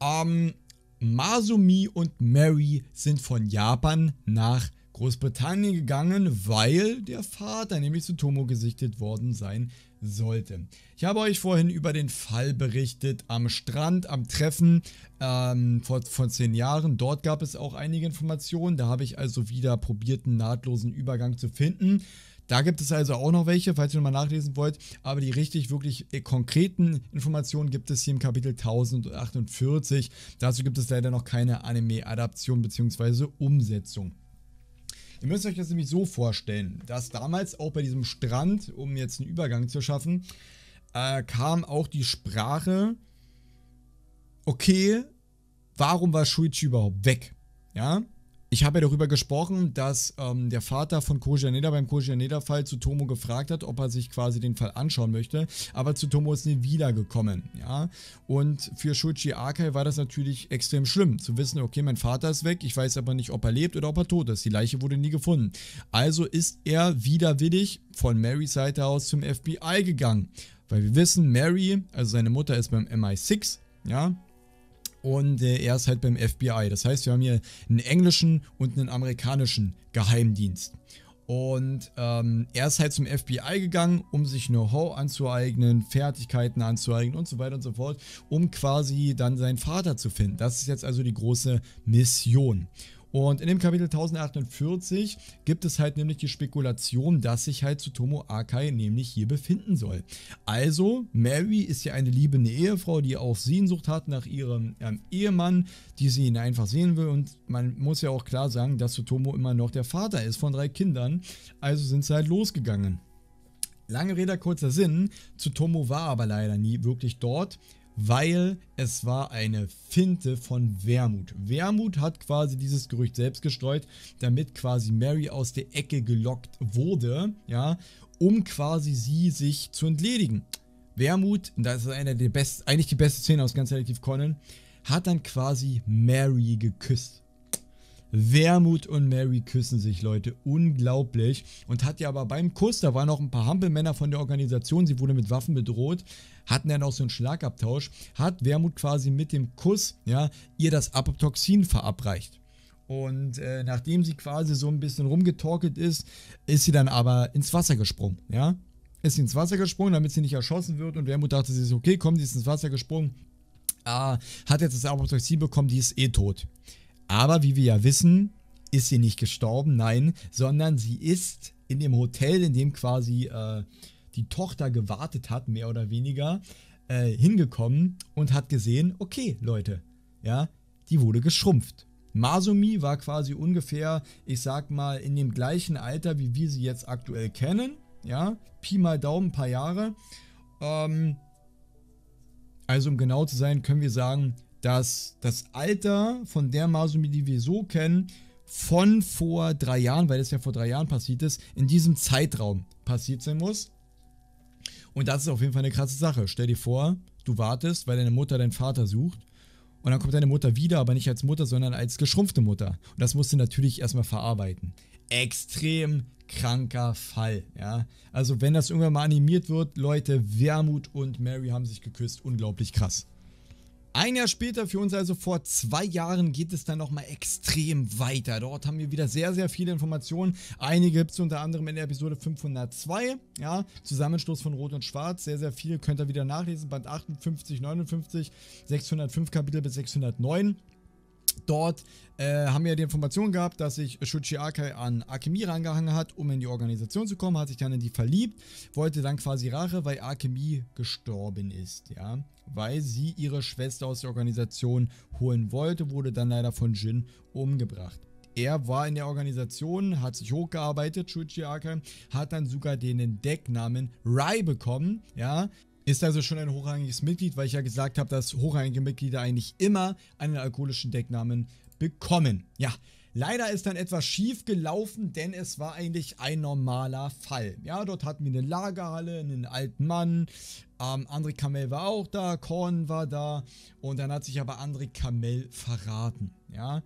Ähm, Masumi und Mary sind von Japan nach Großbritannien gegangen, weil der Vater nämlich zu Tomo gesichtet worden sein sollte. Ich habe euch vorhin über den Fall berichtet am Strand, am Treffen ähm, vor, vor zehn Jahren. Dort gab es auch einige Informationen. Da habe ich also wieder probiert, einen nahtlosen Übergang zu finden. Da gibt es also auch noch welche, falls ihr nochmal nachlesen wollt. Aber die richtig, wirklich äh, konkreten Informationen gibt es hier im Kapitel 1048. Dazu gibt es leider noch keine Anime-Adaption bzw. Umsetzung. Ihr müsst euch das nämlich so vorstellen, dass damals auch bei diesem Strand, um jetzt einen Übergang zu schaffen, äh, kam auch die Sprache, okay, warum war Shuichi überhaupt weg? Ja, ich habe ja darüber gesprochen, dass ähm, der Vater von Kojianeda beim Kojianeda-Fall zu Tomo gefragt hat, ob er sich quasi den Fall anschauen möchte, aber zu Tomo ist nie wiedergekommen, ja. Und für Shuji Akai war das natürlich extrem schlimm, zu wissen, okay, mein Vater ist weg, ich weiß aber nicht, ob er lebt oder ob er tot ist, die Leiche wurde nie gefunden. Also ist er widerwillig von Marys Seite aus zum FBI gegangen, weil wir wissen, Mary, also seine Mutter ist beim MI6, ja, und äh, er ist halt beim FBI. Das heißt, wir haben hier einen englischen und einen amerikanischen Geheimdienst. Und ähm, er ist halt zum FBI gegangen, um sich Know-how anzueignen, Fertigkeiten anzueignen und so weiter und so fort, um quasi dann seinen Vater zu finden. Das ist jetzt also die große Mission. Und in dem Kapitel 1048 gibt es halt nämlich die Spekulation, dass sich halt Tsutomu Akai nämlich hier befinden soll. Also, Mary ist ja eine liebende Ehefrau, die auch Sehnsucht hat nach ihrem ähm, Ehemann, die sie ihn einfach sehen will. Und man muss ja auch klar sagen, dass Tsutomu immer noch der Vater ist von drei Kindern. Also sind sie halt losgegangen. Lange Rede, kurzer Sinn. Tsutomu war aber leider nie wirklich dort weil es war eine Finte von Wermut. Wermut hat quasi dieses Gerücht selbst gestreut, damit quasi Mary aus der Ecke gelockt wurde, ja, um quasi sie sich zu entledigen. Wermut, und das ist einer der best, eigentlich die beste Szene aus ganz Detektiv Conan, hat dann quasi Mary geküsst. Wermut und Mary küssen sich, Leute. Unglaublich. Und hat ja aber beim Kuss, da waren noch ein paar Hampelmänner von der Organisation, sie wurde mit Waffen bedroht, hatten dann auch so einen Schlagabtausch, hat Wermut quasi mit dem Kuss, ja, ihr das Apoptoxin verabreicht. Und äh, nachdem sie quasi so ein bisschen rumgetorkelt ist, ist sie dann aber ins Wasser gesprungen, ja. Ist sie ins Wasser gesprungen, damit sie nicht erschossen wird. Und Wermut dachte, sie ist okay, komm, sie ist ins Wasser gesprungen. Ah, hat jetzt das Apoptoxin bekommen, die ist eh tot. Aber wie wir ja wissen, ist sie nicht gestorben, nein, sondern sie ist in dem Hotel, in dem quasi äh, die Tochter gewartet hat, mehr oder weniger, äh, hingekommen und hat gesehen, okay, Leute, ja, die wurde geschrumpft. Masumi war quasi ungefähr, ich sag mal, in dem gleichen Alter, wie wir sie jetzt aktuell kennen. Ja, Pi mal Daumen, ein paar Jahre. Ähm, also um genau zu sein, können wir sagen, dass das Alter von der Masumi, die wir so kennen, von vor drei Jahren, weil das ja vor drei Jahren passiert ist, in diesem Zeitraum passiert sein muss. Und das ist auf jeden Fall eine krasse Sache. Stell dir vor, du wartest, weil deine Mutter deinen Vater sucht. Und dann kommt deine Mutter wieder, aber nicht als Mutter, sondern als geschrumpfte Mutter. Und das musst du natürlich erstmal verarbeiten. Extrem kranker Fall, ja. Also wenn das irgendwann mal animiert wird, Leute, Wermut und Mary haben sich geküsst. Unglaublich krass. Ein Jahr später, für uns also vor zwei Jahren, geht es dann nochmal extrem weiter. Dort haben wir wieder sehr, sehr viele Informationen. Einige gibt es unter anderem in der Episode 502, ja, Zusammenstoß von Rot und Schwarz. Sehr, sehr viel könnt ihr wieder nachlesen. Band 58, 59, 605 Kapitel bis 609. Dort äh, haben wir die Information gehabt, dass sich Shuchi Akai an Akemi rangehangen hat, um in die Organisation zu kommen, hat sich dann in die verliebt, wollte dann quasi Rache, weil Akemi gestorben ist, ja. Weil sie ihre Schwester aus der Organisation holen wollte, wurde dann leider von Jin umgebracht. Er war in der Organisation, hat sich hochgearbeitet, Shuichi Akai, hat dann sogar den Decknamen Rai bekommen, ja, ist also schon ein hochrangiges Mitglied, weil ich ja gesagt habe, dass hochrangige Mitglieder eigentlich immer einen alkoholischen Decknamen bekommen. Ja, leider ist dann etwas schief gelaufen, denn es war eigentlich ein normaler Fall. Ja, dort hatten wir eine Lagerhalle, einen alten Mann, ähm, André Kamel war auch da, Korn war da und dann hat sich aber André Kamel verraten. Ja,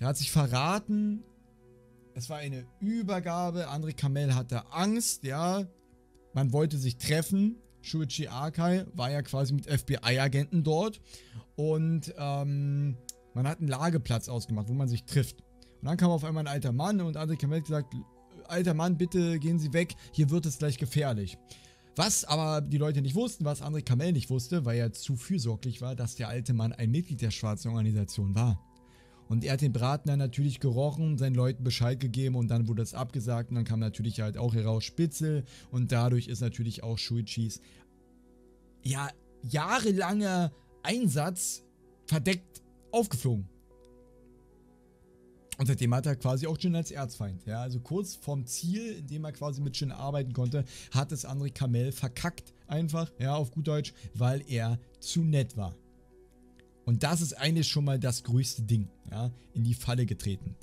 der hat sich verraten. Es war eine Übergabe. André Kamel hatte Angst, ja. Man wollte sich treffen, Shuichi Akai war ja quasi mit FBI-Agenten dort und ähm, man hat einen Lageplatz ausgemacht, wo man sich trifft. Und dann kam auf einmal ein alter Mann und André Kamel gesagt, alter Mann, bitte gehen Sie weg, hier wird es gleich gefährlich. Was aber die Leute nicht wussten, was André Kamel nicht wusste, weil er zu fürsorglich war, dass der alte Mann ein Mitglied der schwarzen Organisation war. Und er hat den Braten dann natürlich gerochen, seinen Leuten Bescheid gegeben und dann wurde es abgesagt und dann kam natürlich halt auch heraus Spitzel und dadurch ist natürlich auch Shuichis ja jahrelanger Einsatz verdeckt aufgeflogen. Und seitdem hat er quasi auch Jin als Erzfeind. Ja, also kurz vorm Ziel, in dem er quasi mit Jin arbeiten konnte, hat es André Kamel verkackt. Einfach, ja, auf gut Deutsch, weil er zu nett war. Und das ist eigentlich schon mal das größte Ding, ja, in die Falle getreten.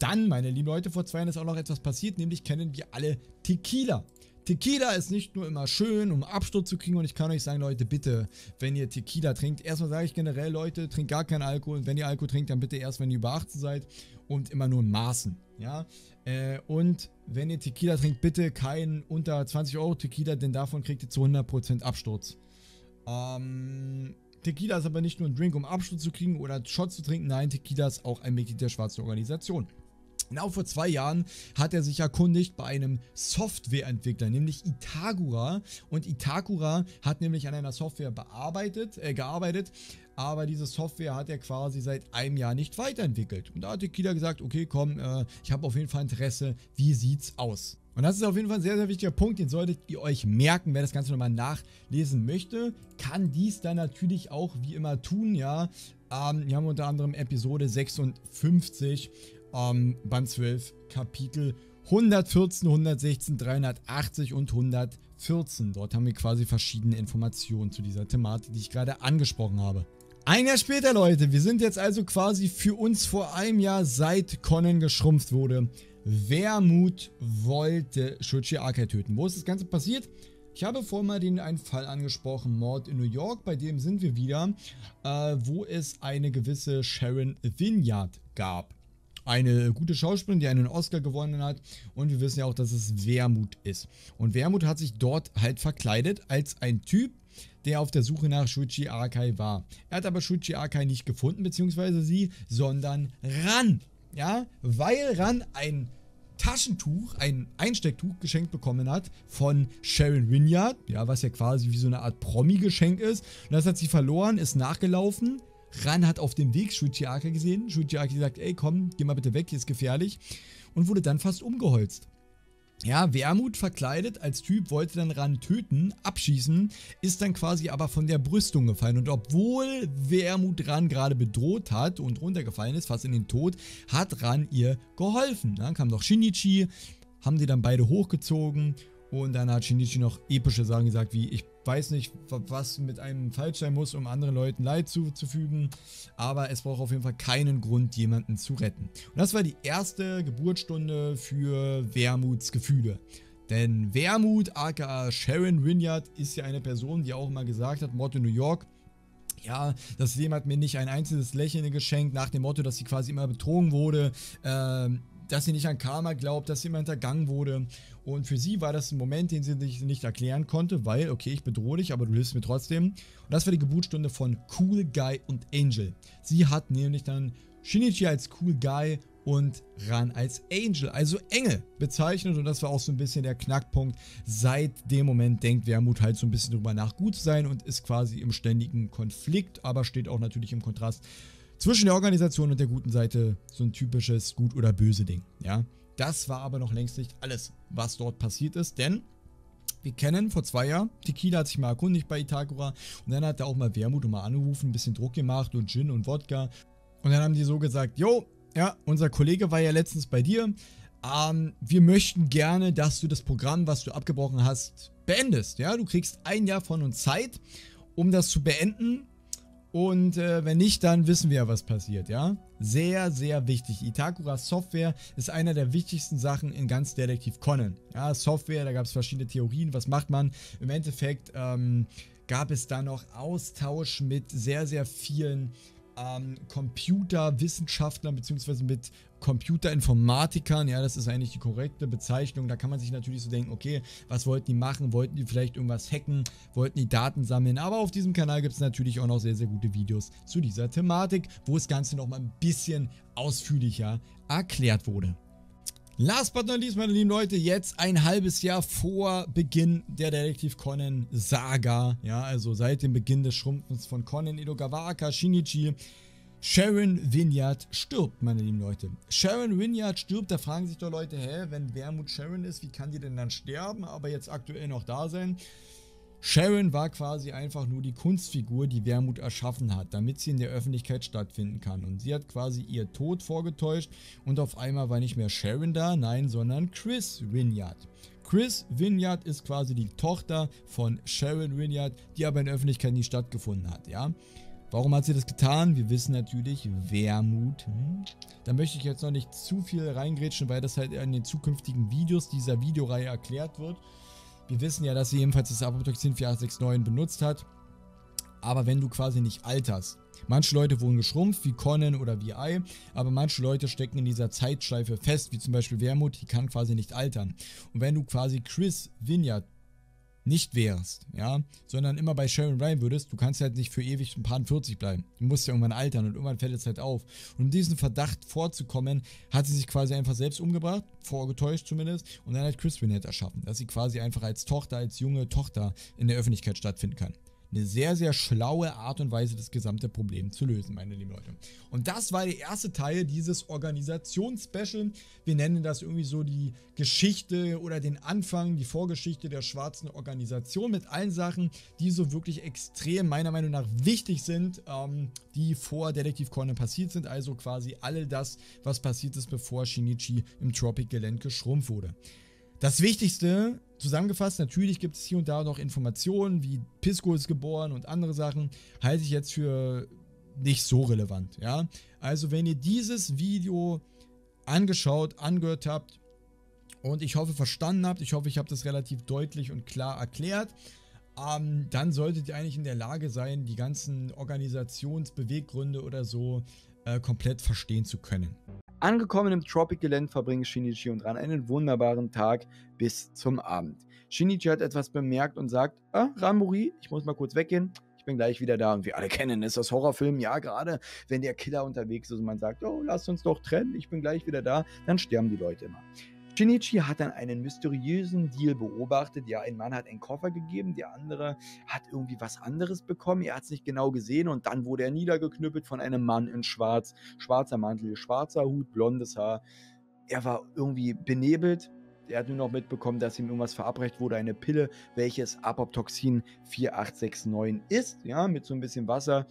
Dann, meine lieben Leute, vor zwei Jahren ist auch noch etwas passiert, nämlich kennen wir alle Tequila. Tequila ist nicht nur immer schön, um Absturz zu kriegen und ich kann euch sagen, Leute, bitte, wenn ihr Tequila trinkt, erstmal sage ich generell, Leute, trinkt gar keinen Alkohol und wenn ihr Alkohol trinkt, dann bitte erst, wenn ihr über 18 seid und immer nur in Maßen, ja. Äh, und wenn ihr Tequila trinkt, bitte keinen unter 20 Euro Tequila, denn davon kriegt ihr zu 100% Absturz. Ähm, Tequila ist aber nicht nur ein Drink, um Abschluss zu kriegen oder Shots zu trinken. Nein, Tequila ist auch ein Mitglied der schwarzen Organisation. Genau vor zwei Jahren hat er sich erkundigt bei einem Softwareentwickler, nämlich Itagura. Und Itagura hat nämlich an einer Software bearbeitet, äh, gearbeitet, aber diese Software hat er quasi seit einem Jahr nicht weiterentwickelt. Und da hat Tequila gesagt, okay, komm, äh, ich habe auf jeden Fall Interesse, wie sieht's aus? Und das ist auf jeden Fall ein sehr, sehr wichtiger Punkt, den solltet ihr euch merken. Wer das Ganze nochmal nachlesen möchte, kann dies dann natürlich auch wie immer tun, ja. Ähm, hier haben wir unter anderem Episode 56, ähm, Band 12, Kapitel 114, 116, 380 und 114. Dort haben wir quasi verschiedene Informationen zu dieser Thematik, die ich gerade angesprochen habe. Ein Jahr später, Leute, wir sind jetzt also quasi für uns vor einem Jahr, seit Conan geschrumpft wurde, Wermut wollte Shuichi Akai töten. Wo ist das Ganze passiert? Ich habe vorhin mal den einen Fall angesprochen, Mord in New York, bei dem sind wir wieder, äh, wo es eine gewisse Sharon Vineyard gab. Eine gute Schauspielerin, die einen Oscar gewonnen hat und wir wissen ja auch, dass es Wermut ist. Und Wermut hat sich dort halt verkleidet als ein Typ, der auf der Suche nach Shuichi Akai war. Er hat aber Shuichi Akai nicht gefunden, beziehungsweise sie, sondern Ran ja, weil Ran ein Taschentuch, ein Einstecktuch geschenkt bekommen hat von Sharon Winyard, ja, was ja quasi wie so eine Art Promi-Geschenk ist. Und das hat sie verloren, ist nachgelaufen. Ran hat auf dem Weg Shuchiaka gesehen. Shuchiaka sagt, ey komm, geh mal bitte weg, hier ist gefährlich. Und wurde dann fast umgeholzt. Ja, Wermut verkleidet als Typ wollte dann Ran töten, abschießen, ist dann quasi aber von der Brüstung gefallen. Und obwohl Wermut Ran gerade bedroht hat und runtergefallen ist, fast in den Tod, hat Ran ihr geholfen. Dann kam noch Shinichi, haben die dann beide hochgezogen und dann hat Shinichi noch epische Sachen gesagt, wie ich weiß nicht, was mit einem falsch sein muss, um anderen Leuten Leid zuzufügen, aber es braucht auf jeden Fall keinen Grund, jemanden zu retten. Und das war die erste Geburtsstunde für Wermuts Gefühle. Denn Wermut, aka Sharon Winyard, ist ja eine Person, die auch mal gesagt hat, Motto New York, ja, das Leben hat mir nicht ein einzelnes Lächeln geschenkt, nach dem Motto, dass sie quasi immer betrogen wurde. Ähm, dass sie nicht an Karma glaubt, dass jemand hintergangen wurde. Und für sie war das ein Moment, den sie sich nicht erklären konnte, weil, okay, ich bedrohe dich, aber du hilfst mir trotzdem. Und das war die Geburtsstunde von Cool Guy und Angel. Sie hat nämlich dann Shinichi als Cool Guy und Ran als Angel, also Engel, bezeichnet. Und das war auch so ein bisschen der Knackpunkt. Seit dem Moment denkt Wermut halt so ein bisschen drüber nach, gut zu sein und ist quasi im ständigen Konflikt, aber steht auch natürlich im Kontrast zwischen der Organisation und der guten Seite so ein typisches Gut oder Böse Ding. Ja, das war aber noch längst nicht alles, was dort passiert ist, denn wir kennen vor zwei Jahren, Tequila hat sich mal erkundigt bei Itagora und dann hat er auch mal Wermut und mal angerufen, ein bisschen Druck gemacht und Gin und Wodka. Und dann haben die so gesagt, jo, ja, unser Kollege war ja letztens bei dir. Ähm, wir möchten gerne, dass du das Programm, was du abgebrochen hast, beendest. Ja, du kriegst ein Jahr von uns Zeit, um das zu beenden. Und äh, wenn nicht, dann wissen wir ja, was passiert, ja? Sehr, sehr wichtig. Itakuras Software ist einer der wichtigsten Sachen in ganz Detektiv Conan. Ja, Software, da gab es verschiedene Theorien, was macht man? Im Endeffekt ähm, gab es da noch Austausch mit sehr, sehr vielen ähm, Computerwissenschaftlern beziehungsweise mit Computerinformatikern, ja, das ist eigentlich die korrekte Bezeichnung. Da kann man sich natürlich so denken, okay, was wollten die machen? Wollten die vielleicht irgendwas hacken? Wollten die Daten sammeln? Aber auf diesem Kanal gibt es natürlich auch noch sehr, sehr gute Videos zu dieser Thematik, wo das Ganze nochmal ein bisschen ausführlicher erklärt wurde. Last but not least, meine lieben Leute, jetzt ein halbes Jahr vor Beginn der Detektiv Conan Saga. Ja, also seit dem Beginn des Schrumpfens von Conan, Edogawa, Shinichi. Sharon Vineyard stirbt, meine lieben Leute. Sharon Vineyard stirbt, da fragen sich doch Leute, hä, wenn Wermut Sharon ist, wie kann die denn dann sterben, aber jetzt aktuell noch da sein? Sharon war quasi einfach nur die Kunstfigur, die Wermut erschaffen hat, damit sie in der Öffentlichkeit stattfinden kann. Und sie hat quasi ihr Tod vorgetäuscht und auf einmal war nicht mehr Sharon da, nein, sondern Chris Winyard. Chris Winyard ist quasi die Tochter von Sharon Winyard, die aber in der Öffentlichkeit nie stattgefunden hat, ja. Warum hat sie das getan? Wir wissen natürlich, Wermut. Hm? Da möchte ich jetzt noch nicht zu viel reingrätschen, weil das halt in den zukünftigen Videos dieser Videoreihe erklärt wird. Wir wissen ja, dass sie ebenfalls das Apoptoxin 4869 benutzt hat. Aber wenn du quasi nicht alterst, Manche Leute wurden geschrumpft, wie Conan oder wie Ei, aber manche Leute stecken in dieser Zeitschleife fest, wie zum Beispiel Wermut, die kann quasi nicht altern. Und wenn du quasi Chris Vineyard nicht wärst, ja, sondern immer bei Sharon Ryan würdest, du kannst halt nicht für ewig ein paar 40 bleiben. Du musst ja irgendwann altern und irgendwann fällt es halt auf. Und um diesen Verdacht vorzukommen, hat sie sich quasi einfach selbst umgebracht, vorgetäuscht zumindest, und dann hat Chris Winnet erschaffen, dass sie quasi einfach als Tochter, als junge Tochter in der Öffentlichkeit stattfinden kann eine sehr, sehr schlaue Art und Weise, das gesamte Problem zu lösen, meine lieben Leute. Und das war der erste Teil dieses Organisationsspecial. Wir nennen das irgendwie so die Geschichte oder den Anfang, die Vorgeschichte der schwarzen Organisation mit allen Sachen, die so wirklich extrem meiner Meinung nach wichtig sind, ähm, die vor Detektiv Corner passiert sind. Also quasi alle das, was passiert ist, bevor Shinichi im Tropic Land geschrumpft wurde. Das Wichtigste Zusammengefasst, natürlich gibt es hier und da noch Informationen, wie Pisco ist geboren und andere Sachen, halte ich jetzt für nicht so relevant, ja. Also wenn ihr dieses Video angeschaut, angehört habt und ich hoffe verstanden habt, ich hoffe ich habe das relativ deutlich und klar erklärt, ähm, dann solltet ihr eigentlich in der Lage sein, die ganzen Organisationsbeweggründe oder so äh, komplett verstehen zu können. Angekommen im Tropical Land verbringen Shinichi und Ran einen wunderbaren Tag bis zum Abend. Shinichi hat etwas bemerkt und sagt, ah, Ramuri, ich muss mal kurz weggehen, ich bin gleich wieder da. Und wir alle kennen es aus Horrorfilmen, ja, gerade wenn der Killer unterwegs ist und man sagt, oh, lass uns doch trennen, ich bin gleich wieder da, dann sterben die Leute immer. Shinichi hat dann einen mysteriösen Deal beobachtet. Ja, ein Mann hat einen Koffer gegeben, der andere hat irgendwie was anderes bekommen. Er hat es nicht genau gesehen und dann wurde er niedergeknüppelt von einem Mann in Schwarz. Schwarzer Mantel, schwarzer Hut, blondes Haar. Er war irgendwie benebelt. Er hat nur noch mitbekommen, dass ihm irgendwas verabreicht wurde, eine Pille, welches Apoptoxin 4869 ist, ja, mit so ein bisschen Wasser,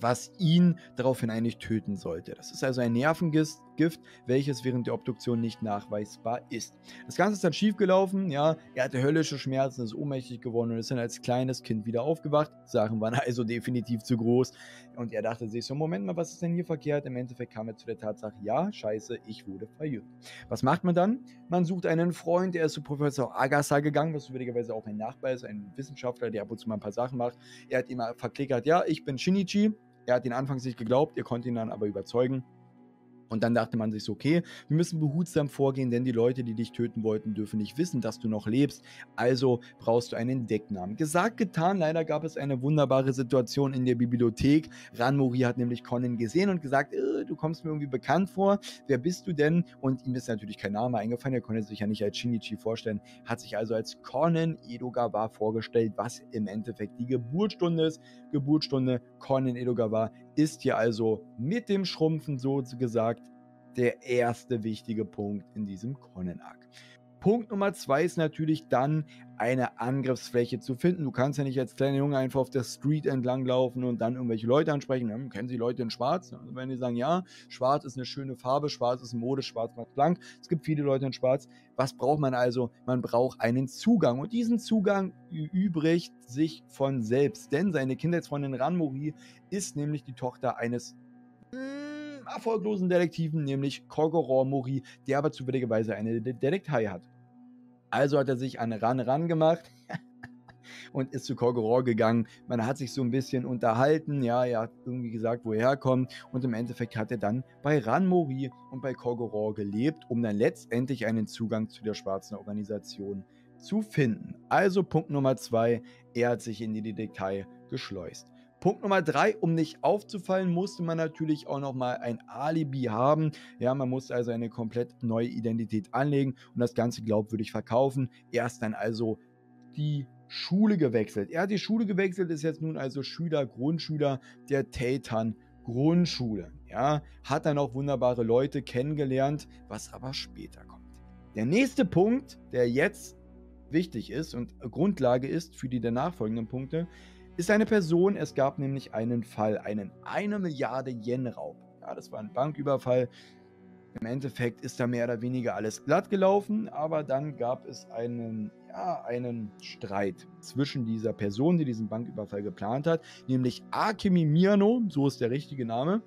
was ihn daraufhin eigentlich töten sollte. Das ist also ein Nervengist, Gift, welches während der Obduktion nicht nachweisbar ist. Das Ganze ist dann schiefgelaufen, ja, er hatte höllische Schmerzen, ist ohnmächtig geworden und ist dann als kleines Kind wieder aufgewacht. Sachen waren also definitiv zu groß und er dachte sich so, Moment mal, was ist denn hier verkehrt? Im Endeffekt kam er zu der Tatsache, ja, scheiße, ich wurde verjüngt. Was macht man dann? Man sucht einen Freund, der ist zu Professor Agassa gegangen, was zufälligerweise auch ein Nachbar ist, ein Wissenschaftler, der ab und zu mal ein paar Sachen macht. Er hat ihm verklickert, ja, ich bin Shinichi. Er hat ihn anfangs nicht geglaubt, er konnte ihn dann aber überzeugen. Und dann dachte man sich so, okay, wir müssen behutsam vorgehen, denn die Leute, die dich töten wollten, dürfen nicht wissen, dass du noch lebst. Also brauchst du einen Decknamen. Gesagt, getan, leider gab es eine wunderbare Situation in der Bibliothek. Ranmori hat nämlich Conan gesehen und gesagt, äh, du kommst mir irgendwie bekannt vor. Wer bist du denn? Und ihm ist natürlich kein Name eingefallen. Er konnte sich ja nicht als Shinichi vorstellen. Hat sich also als Conan Edogawa vorgestellt, was im Endeffekt die Geburtsstunde ist. Geburtsstunde Conan Edogawa ist hier also mit dem Schrumpfen sozusagen der erste wichtige Punkt in diesem Konnenack. Punkt Nummer zwei ist natürlich dann eine Angriffsfläche zu finden. Du kannst ja nicht als kleiner Junge einfach auf der Street entlang laufen und dann irgendwelche Leute ansprechen. Hm, kennen Sie Leute in Schwarz? Also wenn die sagen, ja, Schwarz ist eine schöne Farbe, Schwarz ist Mode, Schwarz macht blank. Es gibt viele Leute in Schwarz. Was braucht man also? Man braucht einen Zugang. Und diesen Zugang übrigt sich von selbst. Denn seine Kindheitsfreundin Ranmori ist nämlich die Tochter eines hm, erfolglosen Detektiven, nämlich Kogoro Mori, der aber zufälligerweise eine Detektei hat. Also hat er sich an Ran Ran gemacht und ist zu Korgoror gegangen. Man hat sich so ein bisschen unterhalten. Ja, er hat irgendwie gesagt, woher er kommt. Und im Endeffekt hat er dann bei Ranmori und bei Korgoror gelebt, um dann letztendlich einen Zugang zu der schwarzen Organisation zu finden. Also Punkt Nummer zwei, er hat sich in die Detail geschleust. Punkt Nummer drei, um nicht aufzufallen, musste man natürlich auch nochmal ein Alibi haben. Ja, man musste also eine komplett neue Identität anlegen und das Ganze glaubwürdig verkaufen. Erst dann also die Schule gewechselt. Er hat die Schule gewechselt, ist jetzt nun also Schüler, Grundschüler der Tätern Grundschule. Ja, hat dann auch wunderbare Leute kennengelernt, was aber später kommt. Der nächste Punkt, der jetzt wichtig ist und Grundlage ist für die der nachfolgenden Punkte, ist eine Person. Es gab nämlich einen Fall, einen 1 Milliarde Yen Raub. Ja, das war ein Banküberfall. Im Endeffekt ist da mehr oder weniger alles glatt gelaufen, aber dann gab es einen, ja, einen Streit zwischen dieser Person, die diesen Banküberfall geplant hat, nämlich Akemi Miano, so ist der richtige Name,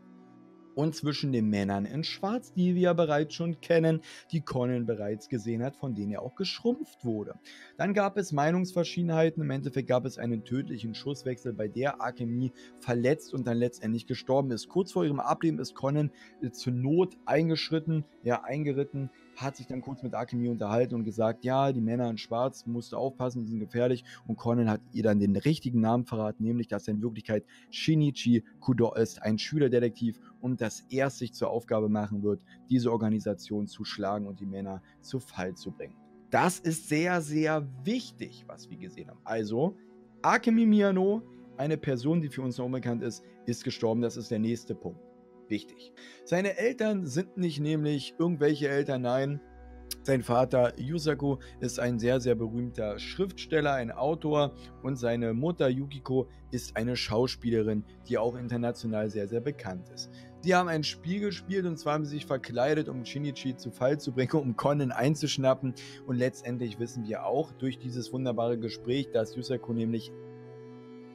und zwischen den Männern in Schwarz, die wir bereits schon kennen, die Conan bereits gesehen hat, von denen er auch geschrumpft wurde. Dann gab es Meinungsverschiedenheiten, im Endeffekt gab es einen tödlichen Schusswechsel, bei der Akemi verletzt und dann letztendlich gestorben ist. Kurz vor ihrem Ableben ist Conan äh, zur Not eingeschritten, ja eingeritten, hat sich dann kurz mit Akemi unterhalten und gesagt, ja, die Männer in Schwarz musst du aufpassen, die sind gefährlich. Und Conan hat ihr dann den richtigen Namen verraten, nämlich, dass er in Wirklichkeit Shinichi Kudo ist, ein Schülerdetektiv und dass er sich zur Aufgabe machen wird, diese Organisation zu schlagen und die Männer zu Fall zu bringen. Das ist sehr, sehr wichtig, was wir gesehen haben. Also, Akemi Miyano, eine Person, die für uns noch unbekannt ist, ist gestorben. Das ist der nächste Punkt wichtig. Seine Eltern sind nicht nämlich irgendwelche Eltern, nein. Sein Vater Yusaku ist ein sehr, sehr berühmter Schriftsteller, ein Autor und seine Mutter Yukiko ist eine Schauspielerin, die auch international sehr, sehr bekannt ist. Sie haben ein Spiel gespielt und zwar haben sie sich verkleidet, um Shinichi zu Fall zu bringen, um Conan einzuschnappen und letztendlich wissen wir auch durch dieses wunderbare Gespräch, dass Yusaku nämlich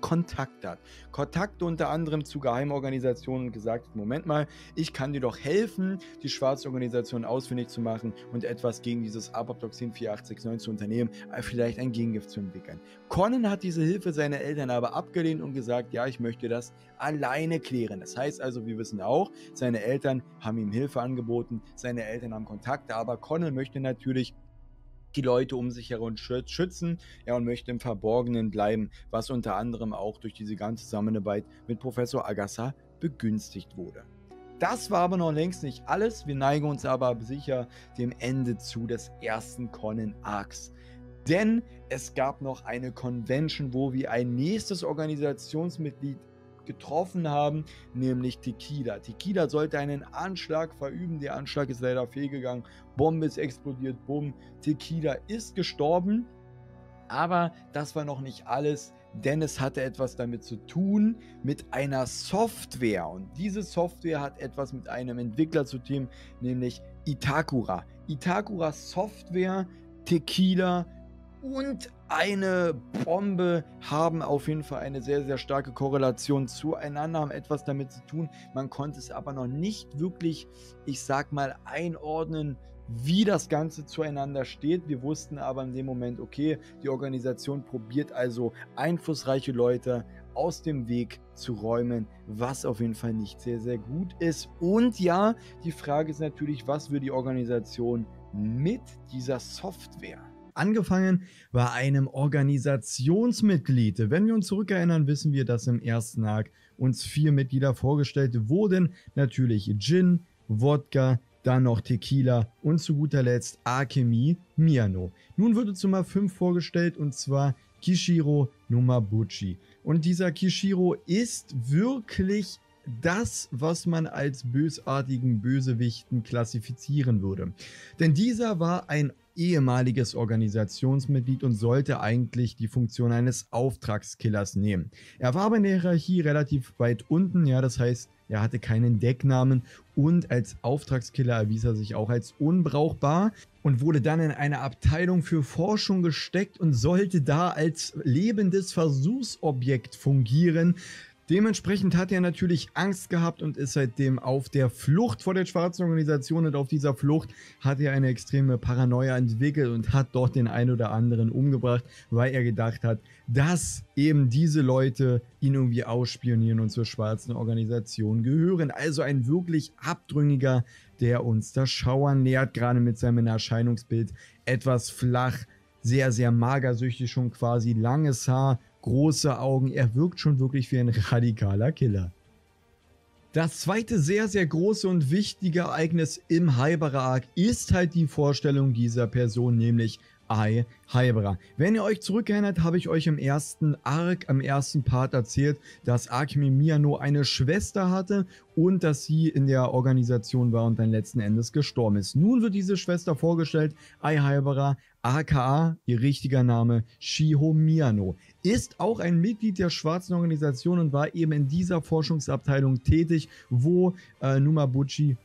Kontakt hat. Kontakt unter anderem zu Geheimorganisationen und gesagt, Moment mal, ich kann dir doch helfen, die schwarze Organisation ausfindig zu machen und etwas gegen dieses Apoptoxin 4869 zu unternehmen, äh, vielleicht ein Gegengift zu entwickeln. Conan hat diese Hilfe seiner Eltern aber abgelehnt und gesagt, ja, ich möchte das alleine klären. Das heißt also, wir wissen auch, seine Eltern haben ihm Hilfe angeboten, seine Eltern haben Kontakte, aber Conan möchte natürlich die Leute um sich herum schützen ja, und möchte im Verborgenen bleiben, was unter anderem auch durch diese ganze Zusammenarbeit mit Professor Agassa begünstigt wurde. Das war aber noch längst nicht alles. Wir neigen uns aber sicher dem Ende zu des ersten Conan-Arcs. Denn es gab noch eine Convention, wo wir ein nächstes Organisationsmitglied getroffen haben, nämlich Tequila. Tequila sollte einen Anschlag verüben. Der Anschlag ist leider fehlgegangen. Bombe ist explodiert. Bumm. Tequila ist gestorben. Aber das war noch nicht alles, denn es hatte etwas damit zu tun mit einer Software. Und diese Software hat etwas mit einem Entwickler zu tun, nämlich Itakura. Itakura Software, Tequila, und eine Bombe haben auf jeden Fall eine sehr, sehr starke Korrelation zueinander, haben etwas damit zu tun. Man konnte es aber noch nicht wirklich, ich sag mal, einordnen, wie das Ganze zueinander steht. Wir wussten aber in dem Moment, okay, die Organisation probiert also einflussreiche Leute aus dem Weg zu räumen, was auf jeden Fall nicht sehr, sehr gut ist. Und ja, die Frage ist natürlich, was will die Organisation mit dieser Software? angefangen bei einem Organisationsmitglied. Wenn wir uns zurückerinnern, wissen wir, dass im ersten Arc uns vier Mitglieder vorgestellt wurden. Natürlich Gin, Wodka, dann noch Tequila und zu guter Letzt Akemi Miano. Nun wird uns Nummer 5 vorgestellt und zwar Kishiro Nomabuchi. Und dieser Kishiro ist wirklich das, was man als bösartigen Bösewichten klassifizieren würde. Denn dieser war ein ehemaliges Organisationsmitglied und sollte eigentlich die Funktion eines Auftragskillers nehmen. Er war aber in der Hierarchie relativ weit unten, ja, das heißt, er hatte keinen Decknamen und als Auftragskiller erwies er sich auch als unbrauchbar und wurde dann in eine Abteilung für Forschung gesteckt und sollte da als lebendes Versuchsobjekt fungieren, Dementsprechend hat er natürlich Angst gehabt und ist seitdem auf der Flucht vor der schwarzen Organisation und auf dieser Flucht hat er eine extreme Paranoia entwickelt und hat dort den einen oder anderen umgebracht, weil er gedacht hat, dass eben diese Leute ihn irgendwie ausspionieren und zur schwarzen Organisation gehören. Also ein wirklich abdrüngiger, der uns das Schauern nähert, gerade mit seinem Erscheinungsbild etwas flach sehr, sehr magersüchtig schon quasi, langes Haar, große Augen. Er wirkt schon wirklich wie ein radikaler Killer. Das zweite sehr, sehr große und wichtige Ereignis im Hybera Arc ist halt die Vorstellung dieser Person, nämlich Ai Hybera. Wenn ihr euch zurückerinnert, habe ich euch im ersten Arc, am ersten Part erzählt, dass Akimi Miyano eine Schwester hatte und dass sie in der Organisation war und dann letzten Endes gestorben ist. Nun wird diese Schwester vorgestellt, Ai Hybera, aka, ihr richtiger Name, Shiho Miyano ist auch ein Mitglied der schwarzen Organisation und war eben in dieser Forschungsabteilung tätig, wo äh, Numabuchi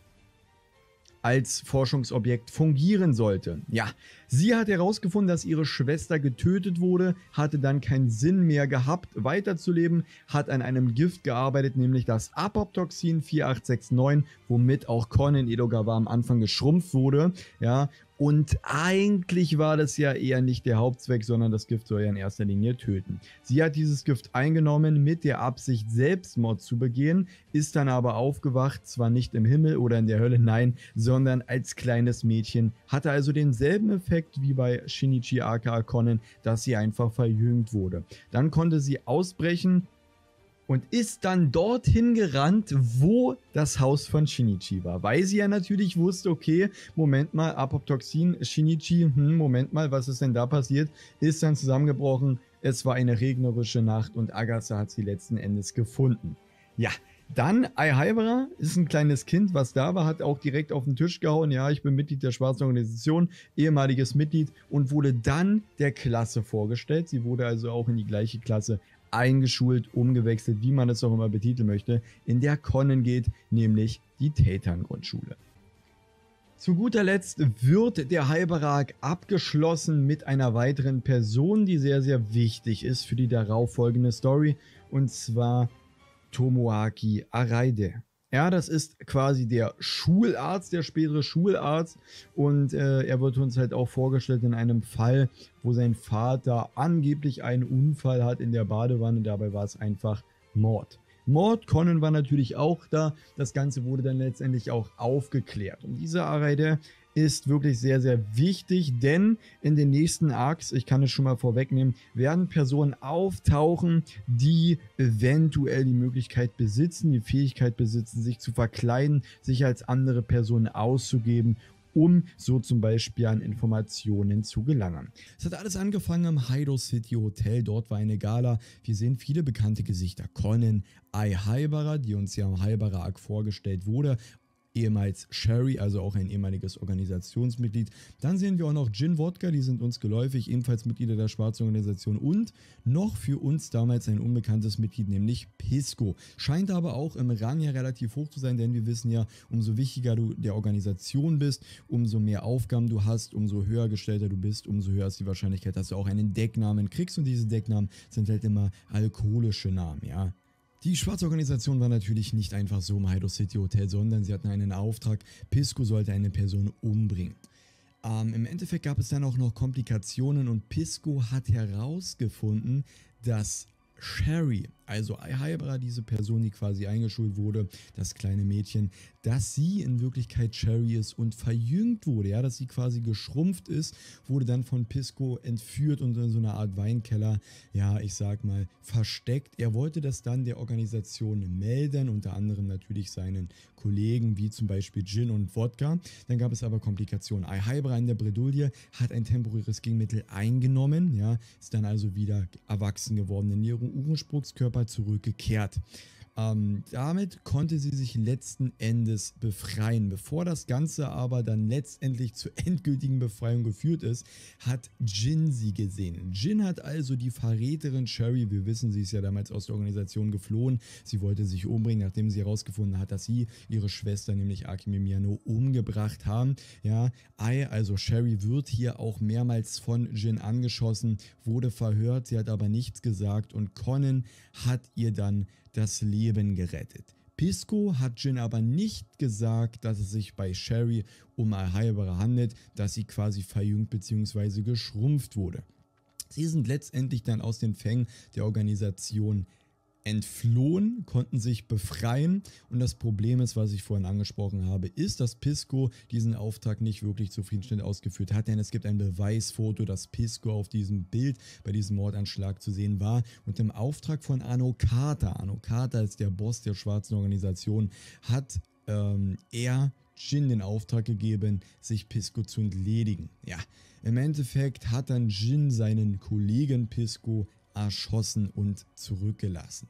als Forschungsobjekt fungieren sollte. Ja, sie hat herausgefunden, dass ihre Schwester getötet wurde, hatte dann keinen Sinn mehr gehabt, weiterzuleben, hat an einem Gift gearbeitet, nämlich das Apoptoxin 4869, womit auch Conan Edogawa am Anfang geschrumpft wurde. Ja, und eigentlich war das ja eher nicht der Hauptzweck, sondern das Gift soll ja in erster Linie töten. Sie hat dieses Gift eingenommen mit der Absicht, Selbstmord zu begehen, ist dann aber aufgewacht, zwar nicht im Himmel oder in der Hölle, nein, sondern als kleines Mädchen, hatte also denselben Effekt wie bei Shinichi aka Konnen, dass sie einfach verjüngt wurde. Dann konnte sie ausbrechen und ist dann dorthin gerannt, wo das Haus von Shinichi war. Weil sie ja natürlich wusste, okay, Moment mal, Apoptoxin, Shinichi, hm, Moment mal, was ist denn da passiert? Ist dann zusammengebrochen. Es war eine regnerische Nacht und Agatha hat sie letzten Endes gefunden. Ja, dann Aihebra ist ein kleines Kind, was da war, hat auch direkt auf den Tisch gehauen. Ja, ich bin Mitglied der schwarzen Organisation, ehemaliges Mitglied und wurde dann der Klasse vorgestellt. Sie wurde also auch in die gleiche Klasse eingeschult, umgewechselt, wie man es auch immer betiteln möchte, in der Connen geht, nämlich die Tätern-Grundschule. Zu guter Letzt wird der Halberag abgeschlossen mit einer weiteren Person, die sehr, sehr wichtig ist für die darauffolgende Story, und zwar Tomoaki Araide. Ja, das ist quasi der Schularzt, der spätere Schularzt. Und äh, er wird uns halt auch vorgestellt in einem Fall, wo sein Vater angeblich einen Unfall hat in der Badewanne. Dabei war es einfach Mord. Mord, Conan war natürlich auch da. Das Ganze wurde dann letztendlich auch aufgeklärt. Und dieser Araide ist wirklich sehr, sehr wichtig, denn in den nächsten Arcs, ich kann es schon mal vorwegnehmen, werden Personen auftauchen, die eventuell die Möglichkeit besitzen, die Fähigkeit besitzen, sich zu verkleiden, sich als andere Personen auszugeben um so zum Beispiel an Informationen zu gelangen. Es hat alles angefangen im Hydro City Hotel, dort war eine Gala. Wir sehen viele bekannte Gesichter, Conan, Ai Haibara, die uns ja am Haibara Arc vorgestellt wurde ehemals Sherry, also auch ein ehemaliges Organisationsmitglied. Dann sehen wir auch noch Gin Wodka, die sind uns geläufig, ebenfalls Mitglieder der schwarzen Organisation und noch für uns damals ein unbekanntes Mitglied, nämlich Pisco. Scheint aber auch im Rang ja relativ hoch zu sein, denn wir wissen ja, umso wichtiger du der Organisation bist, umso mehr Aufgaben du hast, umso höher gestellter du bist, umso höher ist die Wahrscheinlichkeit, dass du auch einen Decknamen kriegst und diese Decknamen sind halt immer alkoholische Namen, ja. Die schwarze Organisation war natürlich nicht einfach so im Hydro City Hotel, sondern sie hatten einen Auftrag, Pisco sollte eine Person umbringen. Ähm, Im Endeffekt gab es dann auch noch Komplikationen und Pisco hat herausgefunden, dass Sherry also Haibara, diese Person, die quasi eingeschult wurde, das kleine Mädchen, dass sie in Wirklichkeit Cherry ist und verjüngt wurde, ja, dass sie quasi geschrumpft ist, wurde dann von Pisco entführt und in so einer Art Weinkeller, ja, ich sag mal, versteckt. Er wollte das dann der Organisation melden, unter anderem natürlich seinen Kollegen, wie zum Beispiel Gin und Wodka. Dann gab es aber Komplikationen. Haibara in der Bredouille hat ein temporäres Gegenmittel eingenommen, ja, ist dann also wieder erwachsen geworden in ihrem Ursprungskörper Körper zurückgekehrt. Ähm, damit konnte sie sich letzten Endes befreien. Bevor das Ganze aber dann letztendlich zur endgültigen Befreiung geführt ist, hat Jin sie gesehen. Jin hat also die Verräterin Sherry, wir wissen, sie ist ja damals aus der Organisation geflohen, sie wollte sich umbringen, nachdem sie herausgefunden hat, dass sie ihre Schwester, nämlich Akemi Miyano, umgebracht haben. Ja, Ai, also Sherry, wird hier auch mehrmals von Jin angeschossen, wurde verhört, sie hat aber nichts gesagt und Conan hat ihr dann das Leben gerettet. Pisco hat Jin aber nicht gesagt, dass es sich bei Sherry um Alhaiberer handelt, dass sie quasi verjüngt bzw. geschrumpft wurde. Sie sind letztendlich dann aus den Fängen der Organisation entflohen, konnten sich befreien. Und das Problem ist, was ich vorhin angesprochen habe, ist, dass Pisco diesen Auftrag nicht wirklich zufriedenstellend ausgeführt hat, denn es gibt ein Beweisfoto, dass Pisco auf diesem Bild bei diesem Mordanschlag zu sehen war und im Auftrag von Arno Carter, Arno Carter ist der Boss der schwarzen Organisation, hat ähm, er Jin den Auftrag gegeben, sich Pisco zu entledigen. Ja, im Endeffekt hat dann Jin seinen Kollegen Pisco erschossen und zurückgelassen.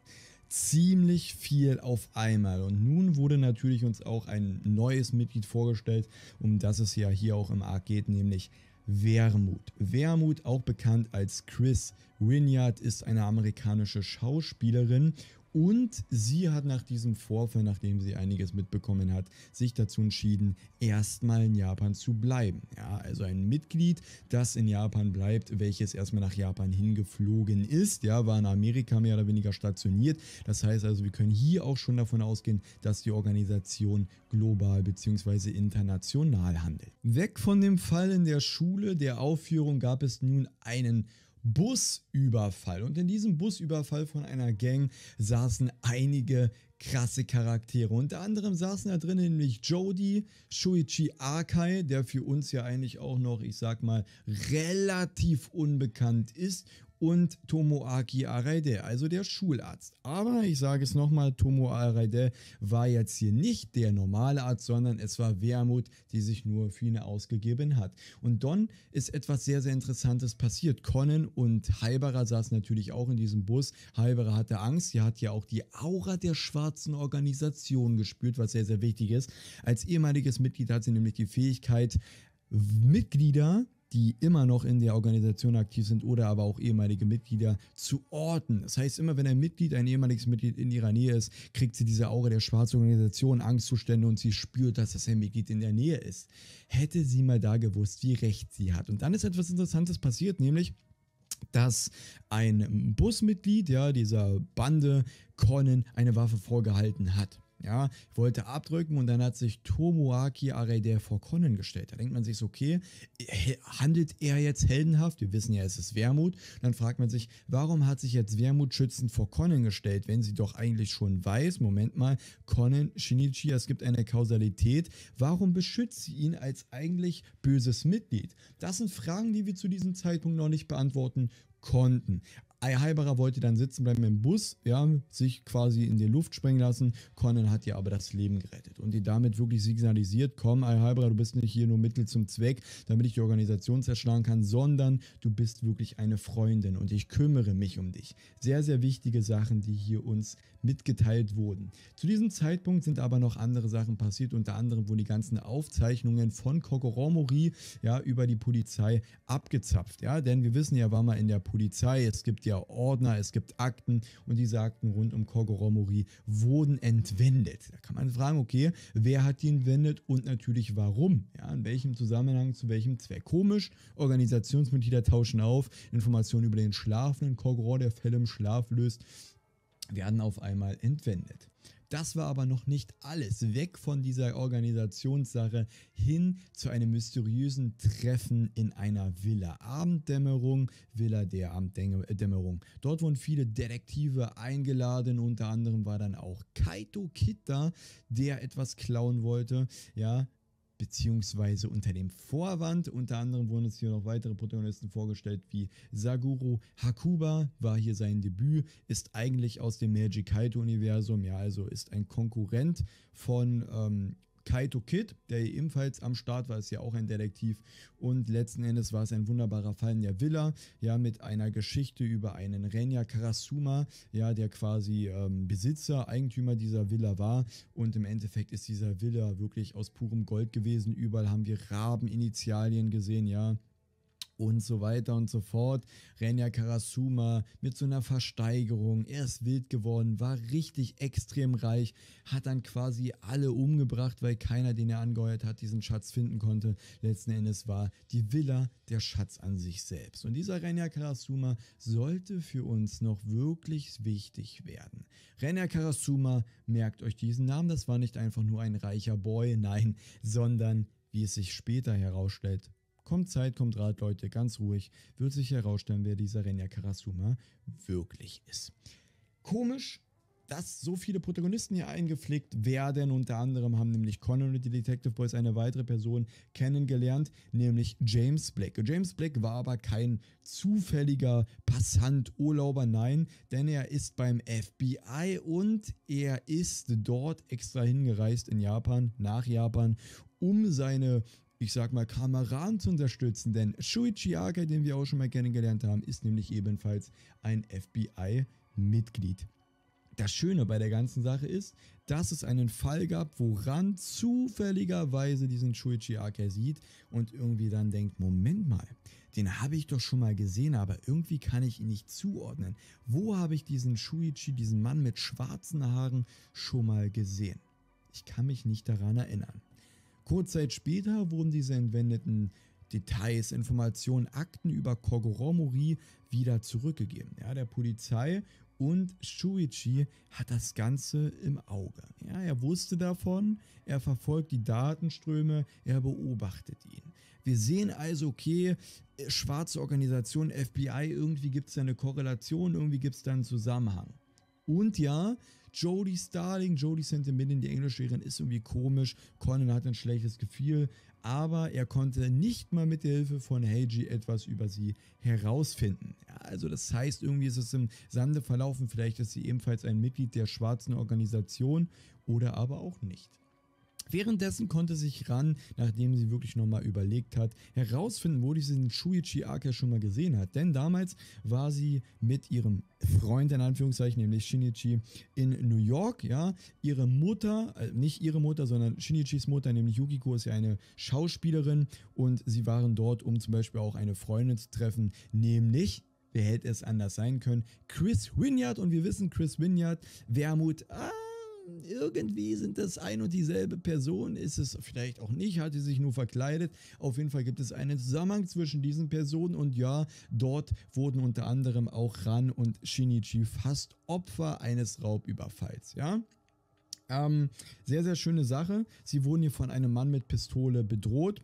Ziemlich viel auf einmal. Und nun wurde natürlich uns auch ein neues Mitglied vorgestellt, um das es ja hier auch im Arc geht, nämlich Wermut. Wermut, auch bekannt als Chris Winyard, ist eine amerikanische Schauspielerin und sie hat nach diesem Vorfall, nachdem sie einiges mitbekommen hat, sich dazu entschieden, erstmal in Japan zu bleiben. Ja, also ein Mitglied, das in Japan bleibt, welches erstmal nach Japan hingeflogen ist, ja, war in Amerika mehr oder weniger stationiert. Das heißt also, wir können hier auch schon davon ausgehen, dass die Organisation global bzw. international handelt. Weg von dem Fall in der Schule, der Aufführung gab es nun einen Busüberfall. Und in diesem Busüberfall von einer Gang saßen einige krasse Charaktere. Unter anderem saßen da drin nämlich Jody, Shuichi Akai, der für uns ja eigentlich auch noch, ich sag mal, relativ unbekannt ist, und Tomoaki Araide, also der Schularzt. Aber ich sage es nochmal, Tomo Araide war jetzt hier nicht der normale Arzt, sondern es war Wermut, die sich nur für ihn ausgegeben hat. Und Don ist etwas sehr, sehr Interessantes passiert. Conan und Halberer saßen natürlich auch in diesem Bus. Halberer hatte Angst, sie hat ja auch die Aura der schwarzen Organisation gespürt, was sehr, sehr wichtig ist. Als ehemaliges Mitglied hat sie nämlich die Fähigkeit, Mitglieder die immer noch in der Organisation aktiv sind oder aber auch ehemalige Mitglieder zu orten. Das heißt, immer wenn ein Mitglied, ein ehemaliges Mitglied in ihrer Nähe ist, kriegt sie diese Aura der schwarzen Organisation, Angstzustände und sie spürt, dass das ein Mitglied in der Nähe ist. Hätte sie mal da gewusst, wie recht sie hat. Und dann ist etwas Interessantes passiert, nämlich dass ein Busmitglied ja, dieser Bande Conan eine Waffe vorgehalten hat. Ja, wollte abdrücken und dann hat sich Tomoaki Arede vor Conan gestellt. Da denkt man sich so, okay, handelt er jetzt heldenhaft? Wir wissen ja, es ist Wermut. dann fragt man sich, warum hat sich jetzt Wermut schützend vor Conan gestellt, wenn sie doch eigentlich schon weiß, Moment mal, Conan, Shinichi, es gibt eine Kausalität. Warum beschützt sie ihn als eigentlich böses Mitglied? Das sind Fragen, die wir zu diesem Zeitpunkt noch nicht beantworten konnten. Eihalberer wollte dann sitzen bleiben im Bus, ja, sich quasi in die Luft sprengen lassen. Conan hat ihr aber das Leben gerettet und ihr damit wirklich signalisiert, komm Eihalberer, du bist nicht hier nur Mittel zum Zweck, damit ich die Organisation zerschlagen kann, sondern du bist wirklich eine Freundin und ich kümmere mich um dich. Sehr, sehr wichtige Sachen, die hier uns mitgeteilt wurden. Zu diesem Zeitpunkt sind aber noch andere Sachen passiert, unter anderem wurden die ganzen Aufzeichnungen von Kokoromori ja, über die Polizei abgezapft. Ja? Denn wir wissen ja, war mal in der Polizei, es gibt ja Ordner, es gibt Akten und die sagten rund um Kokoromori wurden entwendet. Da kann man fragen, okay, wer hat die entwendet und natürlich warum? Ja? In welchem Zusammenhang, zu welchem Zweck? Komisch, Organisationsmitglieder tauschen auf, Informationen über den schlafenden Korgor, der Fälle im Schlaf löst werden auf einmal entwendet. Das war aber noch nicht alles. Weg von dieser Organisationssache hin zu einem mysteriösen Treffen in einer Villa. Abenddämmerung, Villa der Abenddämmerung. Äh, Dort wurden viele Detektive eingeladen. Unter anderem war dann auch Kaito Kita, der etwas klauen wollte. Ja, beziehungsweise unter dem Vorwand. Unter anderem wurden uns hier noch weitere Protagonisten vorgestellt, wie Saguro Hakuba, war hier sein Debüt, ist eigentlich aus dem Magic Kaito Universum, ja, also ist ein Konkurrent von ähm, Kaito Kid, der hier ebenfalls am Start war, ist ja auch ein Detektiv und letzten Endes war es ein wunderbarer Fall in der Villa, ja mit einer Geschichte über einen Renya Karasuma, ja der quasi ähm, Besitzer, Eigentümer dieser Villa war und im Endeffekt ist dieser Villa wirklich aus purem Gold gewesen, überall haben wir Rabeninitialien gesehen, ja und so weiter und so fort. Renya Karasuma mit so einer Versteigerung, er ist wild geworden, war richtig extrem reich, hat dann quasi alle umgebracht, weil keiner, den er angeheuert hat, diesen Schatz finden konnte. Letzten Endes war die Villa der Schatz an sich selbst. Und dieser Renya Karasuma sollte für uns noch wirklich wichtig werden. Renya Karasuma, merkt euch diesen Namen, das war nicht einfach nur ein reicher Boy, nein, sondern wie es sich später herausstellt, Kommt Zeit, kommt Rat, Leute, ganz ruhig. Wird sich herausstellen, wer dieser Renya Karasuma wirklich ist. Komisch, dass so viele Protagonisten hier eingepflegt werden. Unter anderem haben nämlich Connor und die Detective Boys eine weitere Person kennengelernt, nämlich James Black. James Black war aber kein zufälliger Passant, Urlauber, nein, denn er ist beim FBI und er ist dort extra hingereist in Japan, nach Japan, um seine ich sag mal, Kameraden zu unterstützen, denn Shuichi Ake, den wir auch schon mal kennengelernt haben, ist nämlich ebenfalls ein FBI-Mitglied. Das Schöne bei der ganzen Sache ist, dass es einen Fall gab, woran zufälligerweise diesen Shuichi Ake sieht und irgendwie dann denkt, Moment mal, den habe ich doch schon mal gesehen, aber irgendwie kann ich ihn nicht zuordnen. Wo habe ich diesen Shuichi, diesen Mann mit schwarzen Haaren schon mal gesehen? Ich kann mich nicht daran erinnern. Kurz Zeit später wurden diese entwendeten Details, Informationen, Akten über Kogoromori wieder zurückgegeben. Ja, der Polizei und Shuichi hat das Ganze im Auge. Ja, er wusste davon, er verfolgt die Datenströme, er beobachtet ihn. Wir sehen also, okay, äh, schwarze Organisation, FBI, irgendwie gibt es da eine Korrelation, irgendwie gibt es da einen Zusammenhang. Und ja, Jodie Starling, Jodie St. Dominion, die Englischlehrerin, ist irgendwie komisch. Conan hat ein schlechtes Gefühl, aber er konnte nicht mal mit der Hilfe von Heiji etwas über sie herausfinden. Ja, also das heißt, irgendwie ist es im Sande verlaufen. Vielleicht ist sie ebenfalls ein Mitglied der schwarzen Organisation oder aber auch nicht. Währenddessen konnte sich Ran, nachdem sie wirklich nochmal überlegt hat, herausfinden, wo sie diesen Shuichi Aka schon mal gesehen hat. Denn damals war sie mit ihrem Freund, in Anführungszeichen, nämlich Shinichi, in New York, ja. Ihre Mutter, äh, nicht ihre Mutter, sondern Shinichis Mutter, nämlich Yukiko, ist ja eine Schauspielerin und sie waren dort, um zum Beispiel auch eine Freundin zu treffen, nämlich wer hätte es anders sein können? Chris Winyard und wir wissen, Chris Winyard, Wermut, ah, irgendwie sind das ein und dieselbe Person, ist es vielleicht auch nicht, hat sie sich nur verkleidet. Auf jeden Fall gibt es einen Zusammenhang zwischen diesen Personen und ja, dort wurden unter anderem auch Ran und Shinichi fast Opfer eines Raubüberfalls, ja. Ähm, sehr, sehr schöne Sache. Sie wurden hier von einem Mann mit Pistole bedroht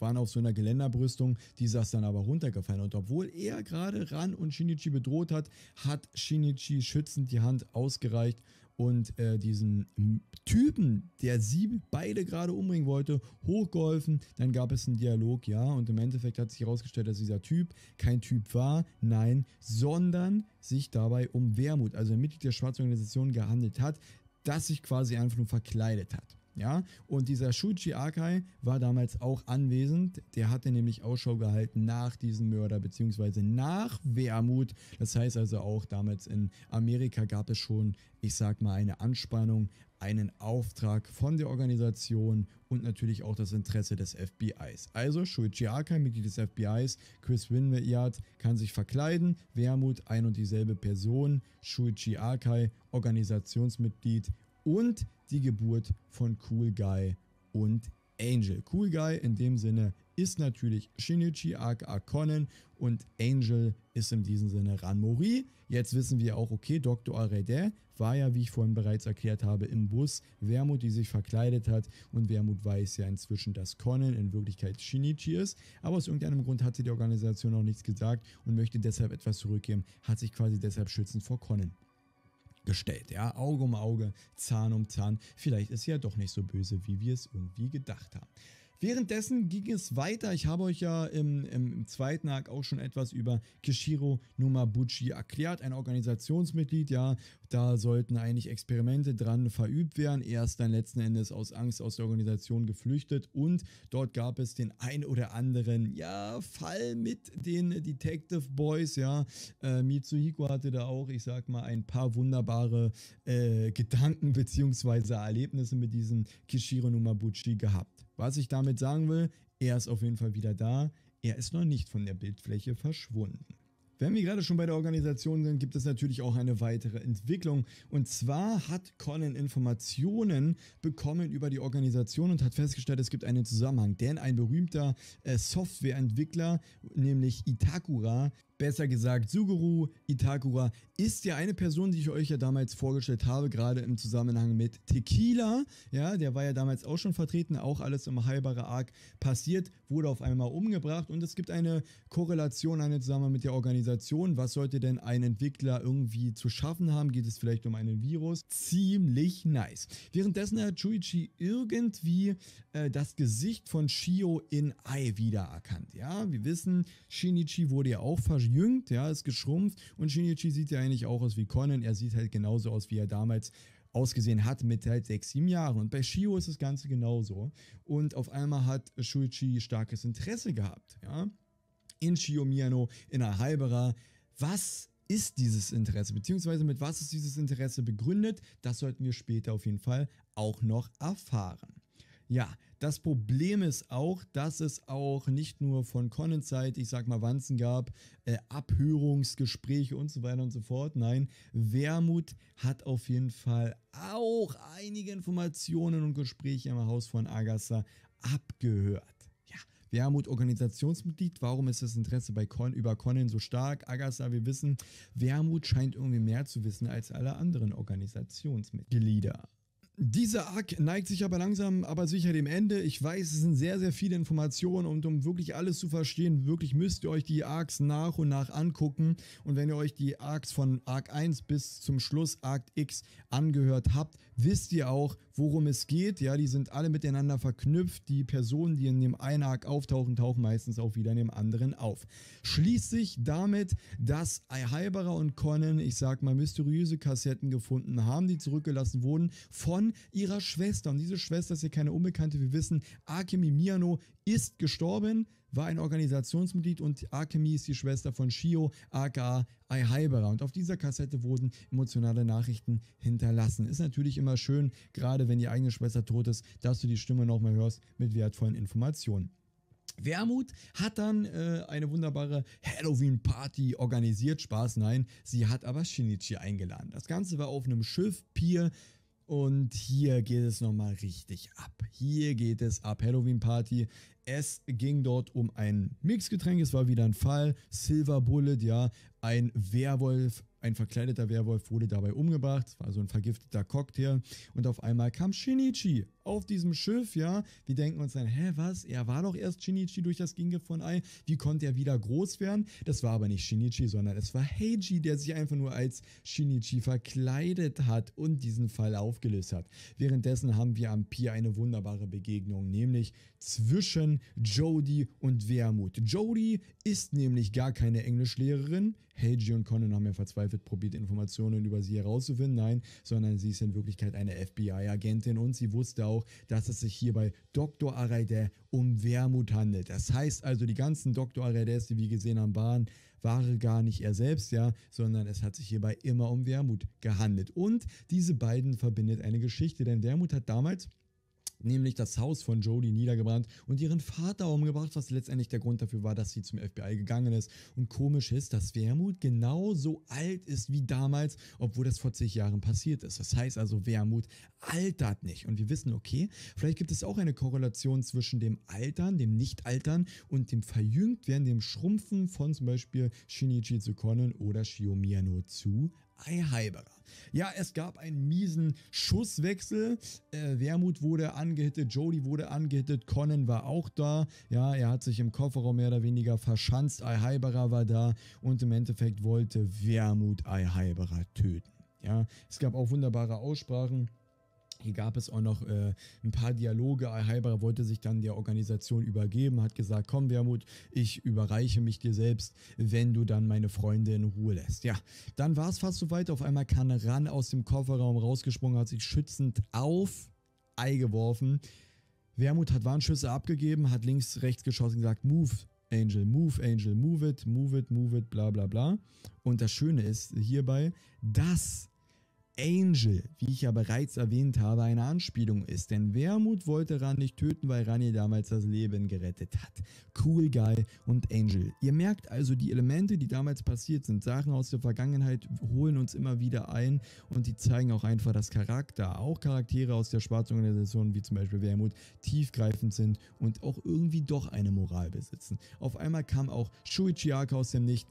waren auf so einer Geländerbrüstung, die saß dann aber runtergefallen. Und obwohl er gerade Ran und Shinichi bedroht hat, hat Shinichi schützend die Hand ausgereicht und äh, diesen hm, Typen, der sie beide gerade umbringen wollte, hochgeholfen. Dann gab es einen Dialog, ja, und im Endeffekt hat sich herausgestellt, dass dieser Typ kein Typ war, nein, sondern sich dabei um Wermut, also ein Mitglied der schwarzen Organisation, gehandelt hat, das sich quasi einfach nur verkleidet hat. Ja, und dieser Shuji Akai war damals auch anwesend. Der hatte nämlich Ausschau gehalten nach diesem Mörder beziehungsweise nach Wermut. Das heißt also auch damals in Amerika gab es schon, ich sag mal, eine Anspannung, einen Auftrag von der Organisation und natürlich auch das Interesse des FBIs. Also Shuji Akai, Mitglied des FBIs, Chris Winward kann sich verkleiden, Wermut ein und dieselbe Person, Shuji Akai, Organisationsmitglied und die Geburt von Cool Guy und Angel. Cool Guy in dem Sinne ist natürlich Shinichi aka Conan und Angel ist in diesem Sinne Ranmori. Jetzt wissen wir auch, okay, Dr. Arede war ja, wie ich vorhin bereits erklärt habe, im Bus. Wermut, die sich verkleidet hat und Wermut weiß ja inzwischen, dass Conan in Wirklichkeit Shinichi ist. Aber aus irgendeinem Grund hatte die Organisation noch nichts gesagt und möchte deshalb etwas zurückgeben, hat sich quasi deshalb schützend vor Conan gestellt. Ja, Auge um Auge, Zahn um Zahn. Vielleicht ist sie ja doch nicht so böse, wie wir es irgendwie gedacht haben. Währenddessen ging es weiter. Ich habe euch ja im, im, im zweiten Arc auch schon etwas über Kishiro Numabuchi erklärt. Ein Organisationsmitglied, ja. Da sollten eigentlich Experimente dran verübt werden. Er ist dann letzten Endes aus Angst aus der Organisation geflüchtet und dort gab es den ein oder anderen, ja, Fall mit den Detective Boys, ja. Äh, Mitsuhiko hatte da auch, ich sag mal, ein paar wunderbare äh, Gedanken bzw. Erlebnisse mit diesem Kishiro Numabuchi gehabt. Was ich damit sagen will, er ist auf jeden Fall wieder da. Er ist noch nicht von der Bildfläche verschwunden. Wenn wir gerade schon bei der Organisation sind, gibt es natürlich auch eine weitere Entwicklung. Und zwar hat Conan Informationen bekommen über die Organisation und hat festgestellt, es gibt einen Zusammenhang. Denn ein berühmter äh, Softwareentwickler, nämlich Itakura, besser gesagt Suguru Itakura, ist ja eine Person, die ich euch ja damals vorgestellt habe, gerade im Zusammenhang mit Tequila. Ja, der war ja damals auch schon vertreten, auch alles im Heilbare Arc passiert, wurde auf einmal umgebracht und es gibt eine Korrelation, eine Zusammenhang mit der Organisation. Was sollte denn ein Entwickler irgendwie zu schaffen haben? Geht es vielleicht um einen Virus? Ziemlich nice. Währenddessen hat Chuichi irgendwie äh, das Gesicht von Shio in Ai wiedererkannt. Ja, wir wissen, Shinichi wurde ja auch verschwunden jüngt, ja, ist geschrumpft und Shinichi sieht ja eigentlich auch aus wie Conan. Er sieht halt genauso aus, wie er damals ausgesehen hat mit halt sechs, sieben Jahren. Und bei Shio ist das Ganze genauso. Und auf einmal hat Shuichi starkes Interesse gehabt, ja. In Shio Miyano, in Ahaibara. Was ist dieses Interesse, beziehungsweise mit was ist dieses Interesse begründet, das sollten wir später auf jeden Fall auch noch erfahren. Ja, das Problem ist auch, dass es auch nicht nur von Connens Seite, ich sag mal Wanzen gab, äh, Abhörungsgespräche und so weiter und so fort. Nein, Wermut hat auf jeden Fall auch einige Informationen und Gespräche im Haus von Agassa abgehört. Ja, Wermut Organisationsmitglied, warum ist das Interesse bei Con über Connen so stark? Agassa, wir wissen, Wermut scheint irgendwie mehr zu wissen als alle anderen Organisationsmitglieder. Dieser Arc neigt sich aber langsam, aber sicher dem Ende. Ich weiß, es sind sehr, sehr viele Informationen und um wirklich alles zu verstehen, wirklich müsst ihr euch die Arcs nach und nach angucken. Und wenn ihr euch die Arcs von Arc 1 bis zum Schluss Arc X angehört habt, wisst ihr auch, worum es geht. Ja, die sind alle miteinander verknüpft. Die Personen, die in dem einen Arc auftauchen, tauchen meistens auch wieder in dem anderen auf. Schließt sich damit, dass Heiberer und Conan, ich sag mal, mysteriöse Kassetten gefunden haben, die zurückgelassen wurden von an ihrer Schwester. Und diese Schwester ist ja keine Unbekannte. Wir wissen, Akemi Miyano ist gestorben, war ein Organisationsmitglied und Akemi ist die Schwester von Shio, aka Aihaibara. Und auf dieser Kassette wurden emotionale Nachrichten hinterlassen. Ist natürlich immer schön, gerade wenn die eigene Schwester tot ist, dass du die Stimme nochmal hörst mit wertvollen Informationen. Wermut hat dann äh, eine wunderbare Halloween-Party organisiert. Spaß, nein. Sie hat aber Shinichi eingeladen. Das Ganze war auf einem Schiff, Pier, und hier geht es nochmal richtig ab. Hier geht es ab. Halloween Party. Es ging dort um ein Mixgetränk. Es war wieder ein Fall. Silver Bullet, ja. Ein Werwolf, ein verkleideter Werwolf wurde dabei umgebracht. Es war so ein vergifteter Cocktail. Und auf einmal kam Shinichi auf diesem Schiff, ja. Wir denken uns dann, hä, was? Er war doch erst Shinichi durch das Ginge von Ei. Wie konnte er wieder groß werden? Das war aber nicht Shinichi, sondern es war Heiji, der sich einfach nur als Shinichi verkleidet hat und diesen Fall aufgelöst hat. Währenddessen haben wir am Pier eine wunderbare Begegnung, nämlich zwischen Jody und Wermut. Jody ist nämlich gar keine Englischlehrerin. Heiji und Conan haben ja verzweifelt probiert, Informationen über sie herauszufinden. Nein, sondern sie ist in Wirklichkeit eine FBI-Agentin und sie wusste auch, auch, dass es sich hierbei Dr. Araideh um Wermut handelt. Das heißt also, die ganzen Dr. Araidehs, die wir gesehen haben, waren, waren gar nicht er selbst, ja, sondern es hat sich hierbei immer um Wermut gehandelt. Und diese beiden verbindet eine Geschichte, denn Wermut hat damals nämlich das Haus von Jodie niedergebrannt und ihren Vater umgebracht, was letztendlich der Grund dafür war, dass sie zum FBI gegangen ist. Und komisch ist, dass Wermut genauso alt ist wie damals, obwohl das vor zig Jahren passiert ist. Das heißt also, Wermut altert nicht. Und wir wissen, okay, vielleicht gibt es auch eine Korrelation zwischen dem Altern, dem Nicht-Altern und dem Verjüngtwerden, dem Schrumpfen von zum Beispiel Shinichi zu Conan oder Shio Miyano zu Ei Heiberer. Ja, es gab einen miesen Schusswechsel. Äh, Wermut wurde angehittet, Jody wurde angehittet, Conan war auch da. Ja, er hat sich im Kofferraum mehr oder weniger verschanzt. Ei Heiberer war da und im Endeffekt wollte Wermut Ei Heiberer töten. Ja, es gab auch wunderbare Aussprachen. Hier gab es auch noch äh, ein paar Dialoge. Alheiber wollte sich dann der Organisation übergeben, hat gesagt, komm Wermut, ich überreiche mich dir selbst, wenn du dann meine Freunde in Ruhe lässt. Ja, dann war es fast soweit. Auf einmal kann Ran aus dem Kofferraum rausgesprungen, hat sich schützend auf Ei geworfen. Wermut hat Warnschüsse abgegeben, hat links, rechts geschossen und gesagt, move, Angel, move, Angel, move it, move it, move it, bla bla bla. Und das Schöne ist hierbei, dass Angel, wie ich ja bereits erwähnt habe, eine Anspielung ist, denn Wermut wollte Ran nicht töten, weil Ran ihr damals das Leben gerettet hat. Cool Guy und Angel. Ihr merkt also, die Elemente, die damals passiert sind, Sachen aus der Vergangenheit holen uns immer wieder ein und die zeigen auch einfach, dass Charakter, auch Charaktere aus der schwarzen Organisation, wie zum Beispiel Wermut, tiefgreifend sind und auch irgendwie doch eine Moral besitzen. Auf einmal kam auch Shuichi Aka aus dem Nicht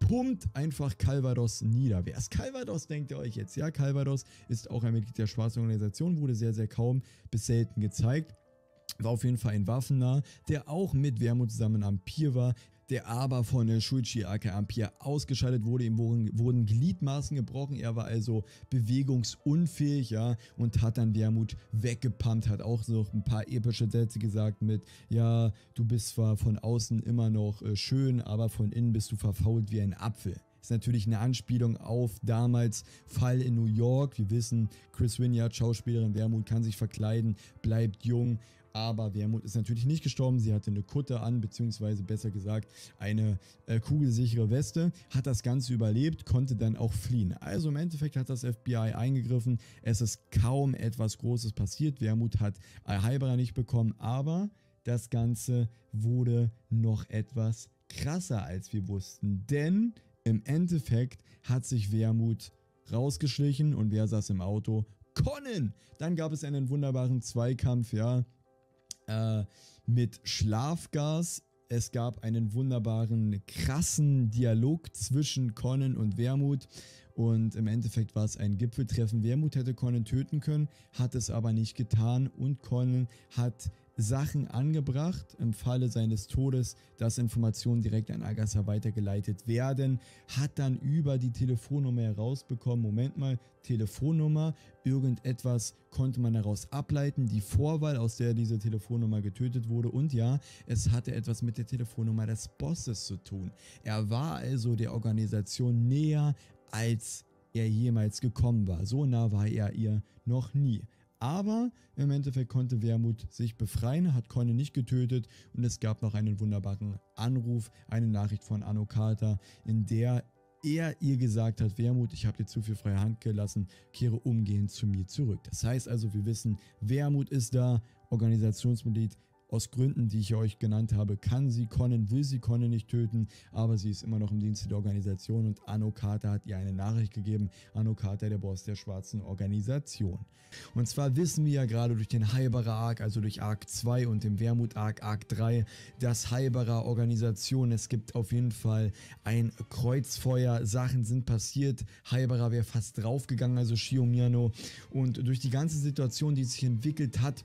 pumpt einfach Calvados nieder. Wer ist Calvados, denkt ihr euch jetzt? Ja, Calvados ist auch ein Mitglied der schwarzen Organisation, wurde sehr, sehr kaum bis selten gezeigt. War auf jeden Fall ein Waffennah, der auch mit Wermut zusammen am Pier war, der aber von Shuichi aka Ampere ausgeschaltet wurde. Ihm wurden, wurden, Gliedmaßen gebrochen, er war also bewegungsunfähig, ja, und hat dann Wermut weggepumpt, hat auch noch ein paar epische Sätze gesagt mit, ja, du bist zwar von außen immer noch äh, schön, aber von innen bist du verfault wie ein Apfel ist natürlich eine Anspielung auf damals Fall in New York. Wir wissen, Chris Winyard, Schauspielerin Wermut, kann sich verkleiden, bleibt jung aber Wermut ist natürlich nicht gestorben. Sie hatte eine Kutte an, beziehungsweise besser gesagt eine äh, kugelsichere Weste, hat das Ganze überlebt, konnte dann auch fliehen. Also im Endeffekt hat das FBI eingegriffen. Es ist kaum etwas Großes passiert. Wermut hat Al-Halbera äh, nicht bekommen, aber das Ganze wurde noch etwas krasser, als wir wussten. Denn im Endeffekt hat sich Wermut rausgeschlichen und wer saß im Auto? Conan! Dann gab es einen wunderbaren Zweikampf, ja, äh, mit Schlafgas. Es gab einen wunderbaren, krassen Dialog zwischen Conan und Wermut. Und im Endeffekt war es ein Gipfeltreffen. Wermut hätte Conan töten können, hat es aber nicht getan. Und Conan hat Sachen angebracht, im Falle seines Todes, dass Informationen direkt an Agatha weitergeleitet werden, hat dann über die Telefonnummer herausbekommen, Moment mal, Telefonnummer, irgendetwas konnte man daraus ableiten, die Vorwahl, aus der diese Telefonnummer getötet wurde und ja, es hatte etwas mit der Telefonnummer des Bosses zu tun. Er war also der Organisation näher als er jemals gekommen war. So nah war er ihr noch nie. Aber im Endeffekt konnte Wermut sich befreien, hat Conny nicht getötet und es gab noch einen wunderbaren Anruf, eine Nachricht von Anno Carter, in der er ihr gesagt hat, Wermut, ich habe dir zu viel freie Hand gelassen, kehre umgehend zu mir zurück. Das heißt also, wir wissen, Wermut ist da, Organisationsmitglied aus Gründen, die ich euch genannt habe, kann sie Conan, will sie Conan nicht töten, aber sie ist immer noch im Dienste der Organisation und Anokata hat ihr eine Nachricht gegeben. Anokata, der Boss der schwarzen Organisation. Und zwar wissen wir ja gerade durch den Halberer Arc, also durch Arc 2 und dem Wermut Arc, Arc 3, dass Halberer Organisation, es gibt auf jeden Fall ein Kreuzfeuer, Sachen sind passiert, Halberer wäre fast draufgegangen, also Shiomiano. Und durch die ganze Situation, die sich entwickelt hat,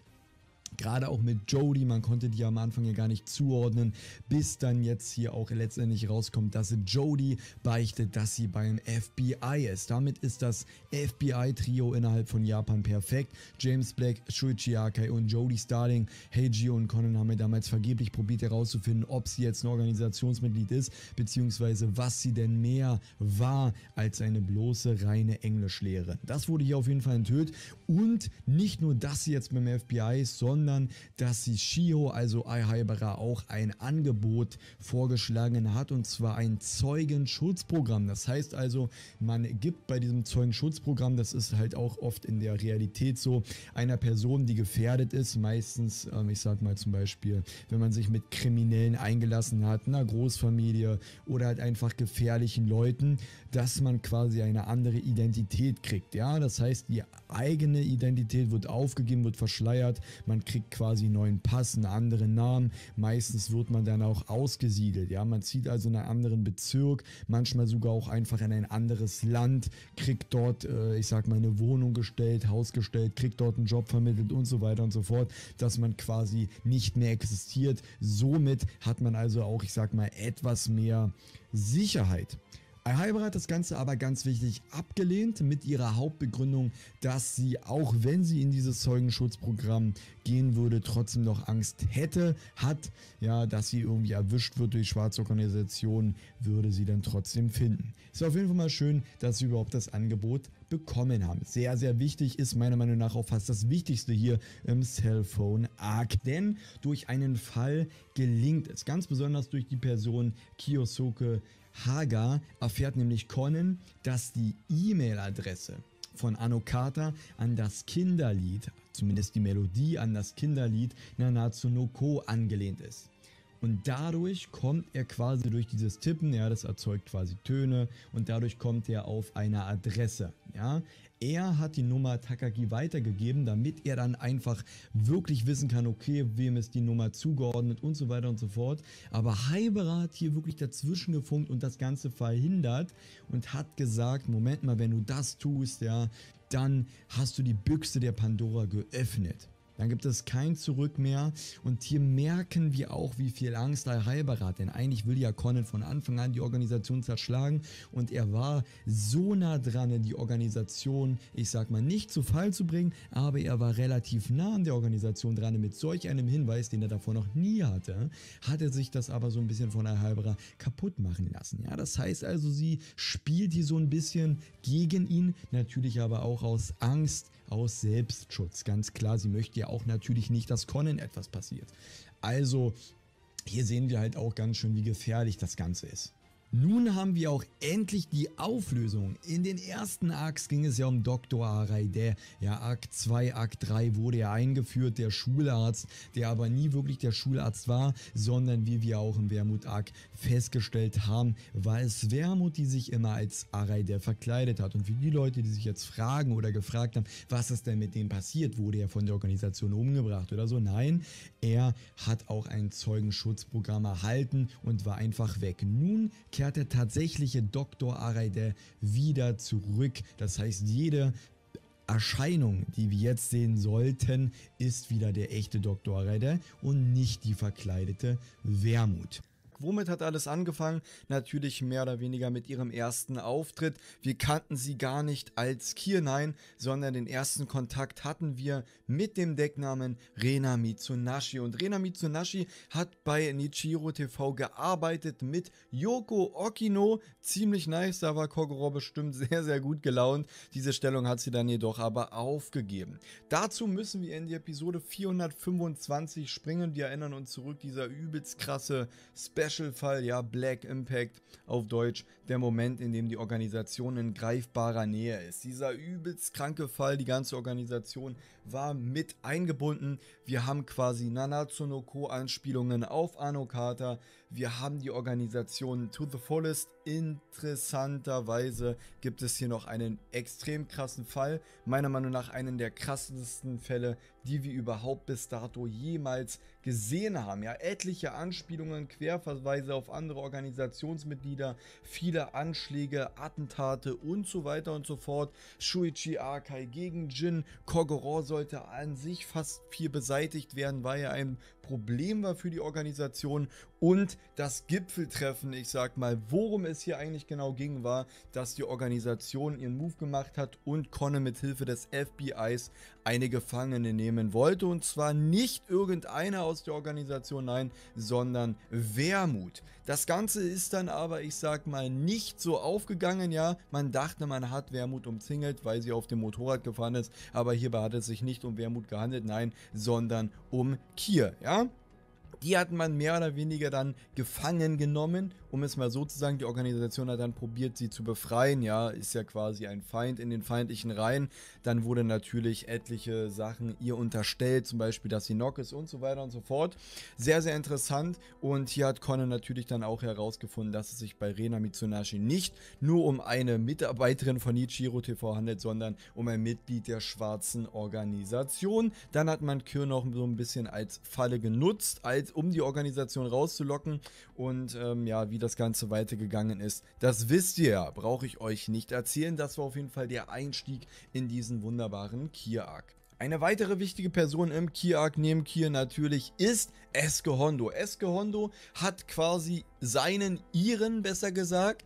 Gerade auch mit Jody, man konnte die am Anfang ja gar nicht zuordnen, bis dann jetzt hier auch letztendlich rauskommt, dass Jody beichtet, dass sie beim FBI ist. Damit ist das FBI-Trio innerhalb von Japan perfekt. James Black, Shuichi Akai und Jody Starling, Heiji und Conan haben ja damals vergeblich probiert herauszufinden, ob sie jetzt ein Organisationsmitglied ist, beziehungsweise was sie denn mehr war als eine bloße reine Englischlehre. Das wurde hier auf jeden Fall enthüllt und nicht nur, dass sie jetzt beim FBI ist, sondern sondern dass sie Shio, also iHybera, auch ein Angebot vorgeschlagen hat und zwar ein Zeugenschutzprogramm. Das heißt also, man gibt bei diesem Zeugenschutzprogramm, das ist halt auch oft in der Realität so, einer Person, die gefährdet ist, meistens, ähm, ich sag mal zum Beispiel, wenn man sich mit Kriminellen eingelassen hat, einer Großfamilie oder halt einfach gefährlichen Leuten, dass man quasi eine andere Identität kriegt. Ja, das heißt, die eigene Identität wird aufgegeben, wird verschleiert, man kriegt quasi einen neuen Pass, einen anderen Namen. Meistens wird man dann auch ausgesiedelt. Ja, man zieht also in einen anderen Bezirk, manchmal sogar auch einfach in ein anderes Land, kriegt dort, äh, ich sag mal, eine Wohnung gestellt, Haus gestellt, kriegt dort einen Job vermittelt und so weiter und so fort, dass man quasi nicht mehr existiert. Somit hat man also auch, ich sag mal, etwas mehr Sicherheit. Alhaiber hat das Ganze aber ganz wichtig abgelehnt mit ihrer Hauptbegründung, dass sie, auch wenn sie in dieses Zeugenschutzprogramm gehen würde, trotzdem noch Angst hätte, hat, ja, dass sie irgendwie erwischt wird durch schwarze Organisationen, würde sie dann trotzdem finden. Ist auf jeden Fall mal schön, dass sie überhaupt das Angebot bekommen haben. Sehr, sehr wichtig ist meiner Meinung nach auch fast das Wichtigste hier im Cellphone Arc, denn durch einen Fall gelingt es, ganz besonders durch die Person Kiyosuke Hagar erfährt nämlich Conan, dass die E-Mail-Adresse von Anokata an das Kinderlied, zumindest die Melodie an das Kinderlied Nanatsu no Ko angelehnt ist. Und dadurch kommt er quasi durch dieses Tippen, ja, das erzeugt quasi Töne und dadurch kommt er auf eine Adresse, ja. Er hat die Nummer Takagi weitergegeben, damit er dann einfach wirklich wissen kann, okay, wem ist die Nummer zugeordnet und so weiter und so fort. Aber Haibara hat hier wirklich dazwischen gefunkt und das Ganze verhindert und hat gesagt, Moment mal, wenn du das tust, ja, dann hast du die Büchse der Pandora geöffnet. Dann gibt es kein Zurück mehr. Und hier merken wir auch, wie viel Angst Al-Halber hat. Denn eigentlich will ja Conan von Anfang an die Organisation zerschlagen. Und er war so nah dran, die Organisation, ich sag mal, nicht zu Fall zu bringen. Aber er war relativ nah an der Organisation dran. Mit solch einem Hinweis, den er davor noch nie hatte, hat er sich das aber so ein bisschen von Al-Halber kaputt machen lassen. Ja, das heißt also, sie spielt hier so ein bisschen gegen ihn. Natürlich aber auch aus Angst, aus Selbstschutz. Ganz klar, sie möchte ja auch natürlich nicht, dass Conan etwas passiert. Also hier sehen wir halt auch ganz schön, wie gefährlich das Ganze ist. Nun haben wir auch endlich die Auflösung. In den ersten Arcs ging es ja um Dr. Arai, der ja Arc 2, Akt 3 wurde ja eingeführt, der Schularzt, der aber nie wirklich der Schularzt war, sondern wie wir auch im Wermut Arc festgestellt haben, war es Wermut, die sich immer als Arai der verkleidet hat. Und für die Leute, die sich jetzt fragen oder gefragt haben, was ist denn mit dem passiert, wurde er von der Organisation umgebracht oder so, nein, er hat auch ein Zeugenschutzprogramm erhalten und war einfach weg. Nun kehrt der tatsächliche Dr. Araide wieder zurück. Das heißt, jede Erscheinung, die wir jetzt sehen sollten, ist wieder der echte Dr. Araide und nicht die verkleidete Wermut. Womit hat alles angefangen? Natürlich mehr oder weniger mit ihrem ersten Auftritt. Wir kannten sie gar nicht als Kiernein, sondern den ersten Kontakt hatten wir mit dem Decknamen Rena Mitsunashi. Und Rena Mitsunashi hat bei Nichiro TV gearbeitet mit Yoko Okino. Ziemlich nice, da war Kogoro bestimmt sehr, sehr gut gelaunt. Diese Stellung hat sie dann jedoch aber aufgegeben. Dazu müssen wir in die Episode 425 springen. Wir erinnern uns zurück, dieser übelst krasse Special Special-Fall, ja, Black Impact auf Deutsch, der Moment, in dem die Organisation in greifbarer Nähe ist. Dieser übelst kranke Fall, die ganze Organisation war mit eingebunden. Wir haben quasi Nanatsu no Ko-Anspielungen auf Anokata, wir haben die Organisation To The Fullest. Interessanterweise gibt es hier noch einen extrem krassen Fall. Meiner Meinung nach einen der krassesten Fälle, die wir überhaupt bis dato jemals gesehen haben. Ja, etliche Anspielungen, Querverweise auf andere Organisationsmitglieder, viele Anschläge, Attentate und so weiter und so fort. Shuichi Akai gegen Jin. Kogoro sollte an sich fast viel beseitigt werden, weil er ein Problem war für die Organisation und das Gipfeltreffen, ich sag mal, worum es hier eigentlich genau ging, war, dass die Organisation ihren Move gemacht hat und Conne mit Hilfe des FBIs eine Gefangene nehmen wollte. Und zwar nicht irgendeiner aus der Organisation, nein, sondern Wermut. Das Ganze ist dann aber, ich sag mal, nicht so aufgegangen, ja. Man dachte, man hat Wermut umzingelt, weil sie auf dem Motorrad gefahren ist. Aber hierbei hat es sich nicht um Wermut gehandelt, nein, sondern um Kier, ja. Die hat man mehr oder weniger dann gefangen genommen um es mal so zu sagen, die Organisation hat dann probiert, sie zu befreien, ja, ist ja quasi ein Feind in den feindlichen Reihen. Dann wurde natürlich etliche Sachen ihr unterstellt, zum Beispiel, dass sie Nock ist und so weiter und so fort. Sehr, sehr interessant und hier hat Conan natürlich dann auch herausgefunden, dass es sich bei Rena Mitsunashi nicht nur um eine Mitarbeiterin von Nichiro TV handelt, sondern um ein Mitglied der schwarzen Organisation. Dann hat man Kyo noch so ein bisschen als Falle genutzt, als um die Organisation rauszulocken und ähm, ja, wie das Ganze weitergegangen ist, das wisst ihr ja, brauche ich euch nicht erzählen. Das war auf jeden Fall der Einstieg in diesen wunderbaren Kia-Arc. Eine weitere wichtige Person im Kia-Arc neben Kia natürlich ist Eske Hondo. Eske Hondo hat quasi seinen ihren, besser gesagt,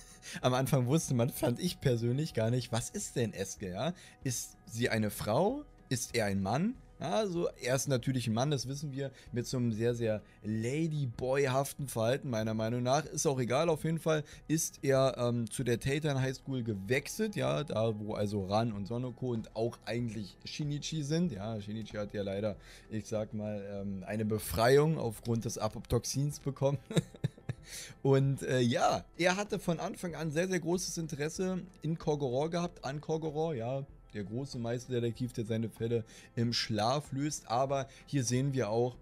am Anfang wusste man, fand ich persönlich gar nicht, was ist denn Eske, ja? Ist sie eine Frau? Ist er ein Mann? Also er ist natürlich ein Mann, das wissen wir, mit so einem sehr, sehr ladyboyhaften Verhalten, meiner Meinung nach. Ist auch egal, auf jeden Fall ist er ähm, zu der Tatern High School gewechselt, ja, da wo also Ran und Sonoko und auch eigentlich Shinichi sind. Ja, Shinichi hat ja leider, ich sag mal, ähm, eine Befreiung aufgrund des Apoptoxins bekommen. Und äh, ja, er hatte von Anfang an sehr, sehr großes Interesse in Korgoror gehabt, an Korgoror, ja der große Meisterdetektiv, der seine Fälle im Schlaf löst. Aber hier sehen wir auch,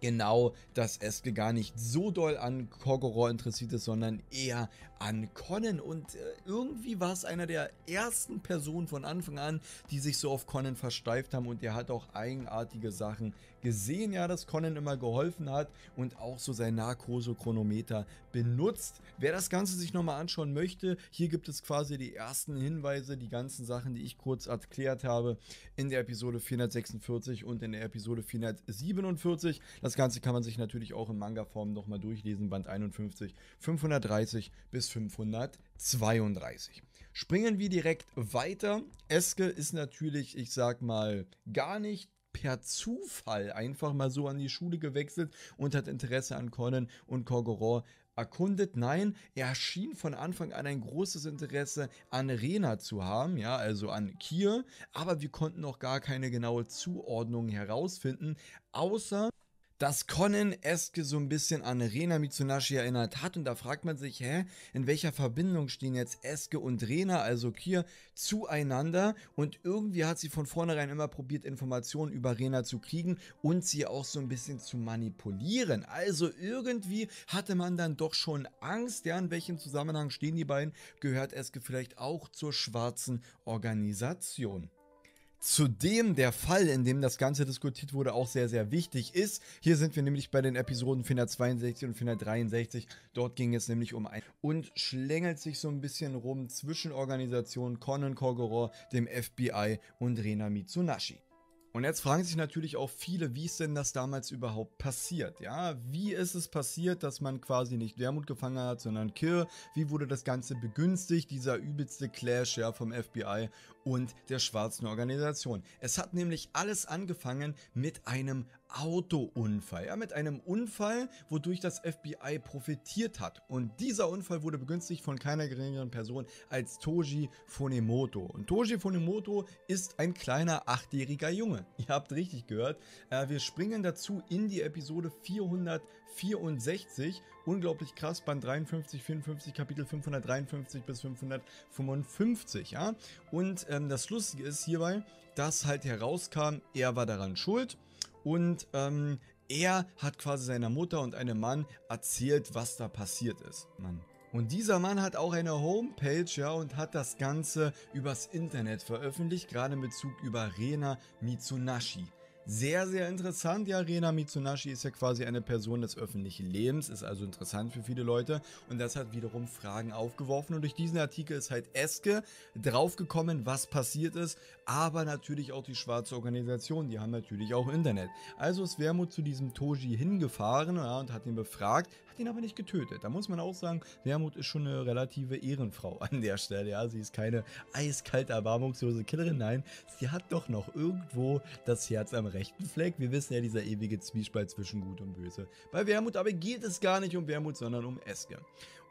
genau, dass Eske gar nicht so doll an Kogoro interessiert ist, sondern eher an Conan und äh, irgendwie war es einer der ersten Personen von Anfang an, die sich so auf Conan versteift haben und der hat auch eigenartige Sachen gesehen, ja, dass Conan immer geholfen hat und auch so sein Narkose-Chronometer benutzt. Wer das Ganze sich nochmal anschauen möchte, hier gibt es quasi die ersten Hinweise, die ganzen Sachen, die ich kurz erklärt habe in der Episode 446 und in der Episode 447. Das Ganze kann man sich natürlich auch in Manga-Form nochmal durchlesen, Band 51, 530 bis bis 532. Springen wir direkt weiter. Eske ist natürlich, ich sag mal, gar nicht per Zufall einfach mal so an die Schule gewechselt und hat Interesse an Conan und Korgoror erkundet. Nein, er schien von Anfang an ein großes Interesse an Rena zu haben, ja, also an Kier, aber wir konnten noch gar keine genaue Zuordnung herausfinden, außer dass Conan Eske so ein bisschen an Rena Mitsunashi erinnert hat und da fragt man sich, hä, in welcher Verbindung stehen jetzt Eske und Rena, also Kier, zueinander und irgendwie hat sie von vornherein immer probiert, Informationen über Rena zu kriegen und sie auch so ein bisschen zu manipulieren. Also irgendwie hatte man dann doch schon Angst, ja, in welchem Zusammenhang stehen die beiden, gehört Eske vielleicht auch zur schwarzen Organisation. Zudem der Fall, in dem das Ganze diskutiert wurde, auch sehr, sehr wichtig ist. Hier sind wir nämlich bei den Episoden 462 und 463. Dort ging es nämlich um ein und schlängelt sich so ein bisschen rum zwischen Organisationen Conan Kogoror, dem FBI und Rena Mitsunashi. Und jetzt fragen sich natürlich auch viele, wie ist denn das damals überhaupt passiert? Ja, wie ist es passiert, dass man quasi nicht Wermut gefangen hat, sondern Kirr? Wie wurde das Ganze begünstigt, dieser übelste Clash ja, vom FBI und der schwarzen Organisation. Es hat nämlich alles angefangen mit einem Autounfall. Ja, mit einem Unfall, wodurch das FBI profitiert hat. Und dieser Unfall wurde begünstigt von keiner geringeren Person als Toji Fonemoto. Und Toji Fonemoto ist ein kleiner achtjähriger Junge. Ihr habt richtig gehört. Äh, wir springen dazu in die Episode 464. Unglaublich krass, Band 53, 54, Kapitel 553 bis 555. Ja? Und äh, ähm, das Lustige ist hierbei, dass halt herauskam, er war daran schuld und ähm, er hat quasi seiner Mutter und einem Mann erzählt, was da passiert ist. Mann. Und dieser Mann hat auch eine Homepage, ja, und hat das Ganze übers Internet veröffentlicht, gerade in Bezug über Rena Mitsunashi. Sehr, sehr interessant. Ja, Rena Mitsunashi ist ja quasi eine Person des öffentlichen Lebens, ist also interessant für viele Leute. Und das hat wiederum Fragen aufgeworfen. Und durch diesen Artikel ist halt Eske draufgekommen, was passiert ist. Aber natürlich auch die schwarze Organisation, die haben natürlich auch Internet. Also ist Wermut zu diesem Toji hingefahren ja, und hat ihn befragt, hat ihn aber nicht getötet. Da muss man auch sagen, Wermut ist schon eine relative Ehrenfrau an der Stelle. Ja, sie ist keine eiskalte, erbarmungslose Killerin. Nein, sie hat doch noch irgendwo das Herz am rechten Fleck. Wir wissen ja, dieser ewige Zwiespalt zwischen Gut und Böse. Bei Wermut aber geht es gar nicht um Wermut, sondern um Eske.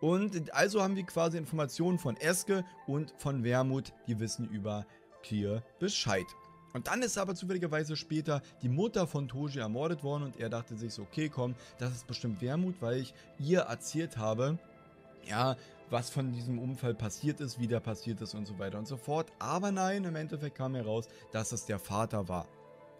Und also haben wir quasi Informationen von Eske und von Wermut, die wissen über Clear Bescheid. Und dann ist aber zufälligerweise später die Mutter von Toji ermordet worden und er dachte sich so, okay, komm, das ist bestimmt Wermut, weil ich ihr erzählt habe, ja, was von diesem Unfall passiert ist, wie der passiert ist und so weiter und so fort. Aber nein, im Endeffekt kam heraus, dass es der Vater war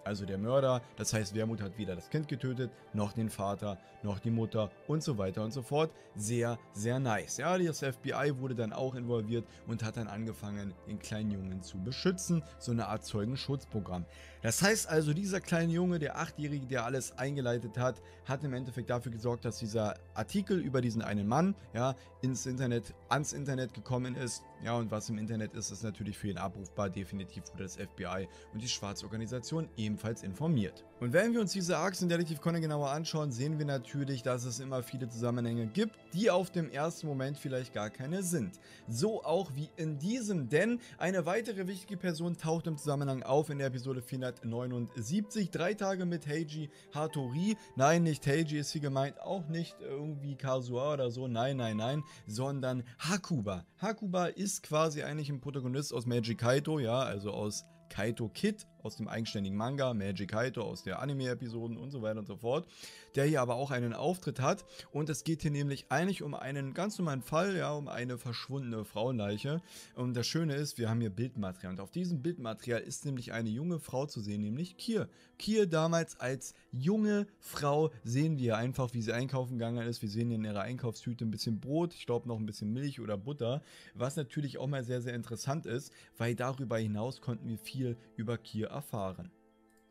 also der Mörder. Das heißt, Wermut hat weder das Kind getötet, noch den Vater, noch die Mutter und so weiter und so fort. Sehr, sehr nice. Ja, das FBI wurde dann auch involviert und hat dann angefangen, den kleinen Jungen zu beschützen. So eine Art Zeugenschutzprogramm. Das heißt also, dieser kleine Junge, der Achtjährige, der alles eingeleitet hat, hat im Endeffekt dafür gesorgt, dass dieser Artikel über diesen einen Mann ja, ins Internet, ans Internet gekommen ist ja, und was im Internet ist, ist natürlich für ihn abrufbar. Definitiv wurde das FBI und die Schwarzorganisation ebenfalls informiert. Und wenn wir uns diese Arcs in Detective Conan genauer anschauen, sehen wir natürlich, dass es immer viele Zusammenhänge gibt, die auf dem ersten Moment vielleicht gar keine sind. So auch wie in diesem, denn eine weitere wichtige Person taucht im Zusammenhang auf in der Episode 479, drei Tage mit Heiji Hattori. Nein, nicht Heiji ist hier gemeint, auch nicht irgendwie Kasua oder so, nein, nein, nein, sondern Hakuba. Hakuba ist ist quasi eigentlich ein Protagonist aus Magic Kaito, ja, also aus Kaito Kid, aus dem eigenständigen Manga, Magic Haito aus der Anime-Episoden und so weiter und so fort, der hier aber auch einen Auftritt hat. Und es geht hier nämlich eigentlich um einen ganz normalen Fall, ja, um eine verschwundene Frauenleiche. Und das Schöne ist, wir haben hier Bildmaterial. Und auf diesem Bildmaterial ist nämlich eine junge Frau zu sehen, nämlich Kier. Kier damals als junge Frau sehen wir einfach, wie sie einkaufen gegangen ist. Wir sehen in ihrer Einkaufstüte ein bisschen Brot, ich glaube noch ein bisschen Milch oder Butter, was natürlich auch mal sehr, sehr interessant ist, weil darüber hinaus konnten wir viel über Kier erfahren.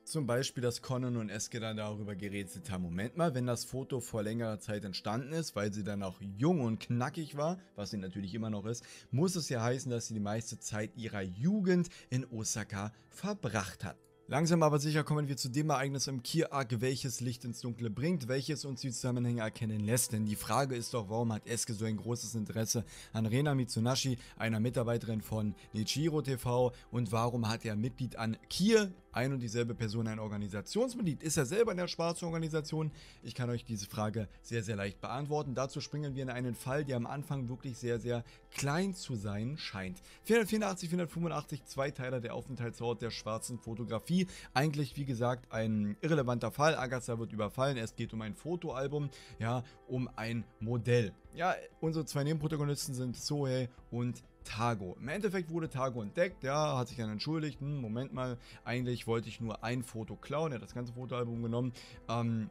Zum Beispiel, dass Conan und Eske dann darüber gerätselt haben, Moment mal, wenn das Foto vor längerer Zeit entstanden ist, weil sie dann auch jung und knackig war, was sie natürlich immer noch ist, muss es ja heißen, dass sie die meiste Zeit ihrer Jugend in Osaka verbracht hat. Langsam aber sicher kommen wir zu dem Ereignis im Kier-Arc, welches Licht ins Dunkle bringt, welches uns die Zusammenhänge erkennen lässt. Denn die Frage ist doch, warum hat Eske so ein großes Interesse an Rena Mitsunashi, einer Mitarbeiterin von Nichiro TV und warum hat er Mitglied an Kier ein und dieselbe Person ein Organisationsmitglied? Ist er selber in der schwarzen Organisation? Ich kann euch diese Frage sehr, sehr leicht beantworten. Dazu springen wir in einen Fall, der am Anfang wirklich sehr, sehr klein zu sein scheint. 484, 485, zwei Teile der Aufenthaltsort der schwarzen Fotografie. Eigentlich, wie gesagt, ein irrelevanter Fall. Agatha wird überfallen. Es geht um ein Fotoalbum, ja, um ein Modell. Ja, unsere zwei Nebenprotagonisten sind Zoe und Targo. Im Endeffekt wurde Targo entdeckt, ja, hat sich dann entschuldigt, hm, Moment mal, eigentlich wollte ich nur ein Foto klauen, er hat das ganze Fotoalbum genommen, ähm,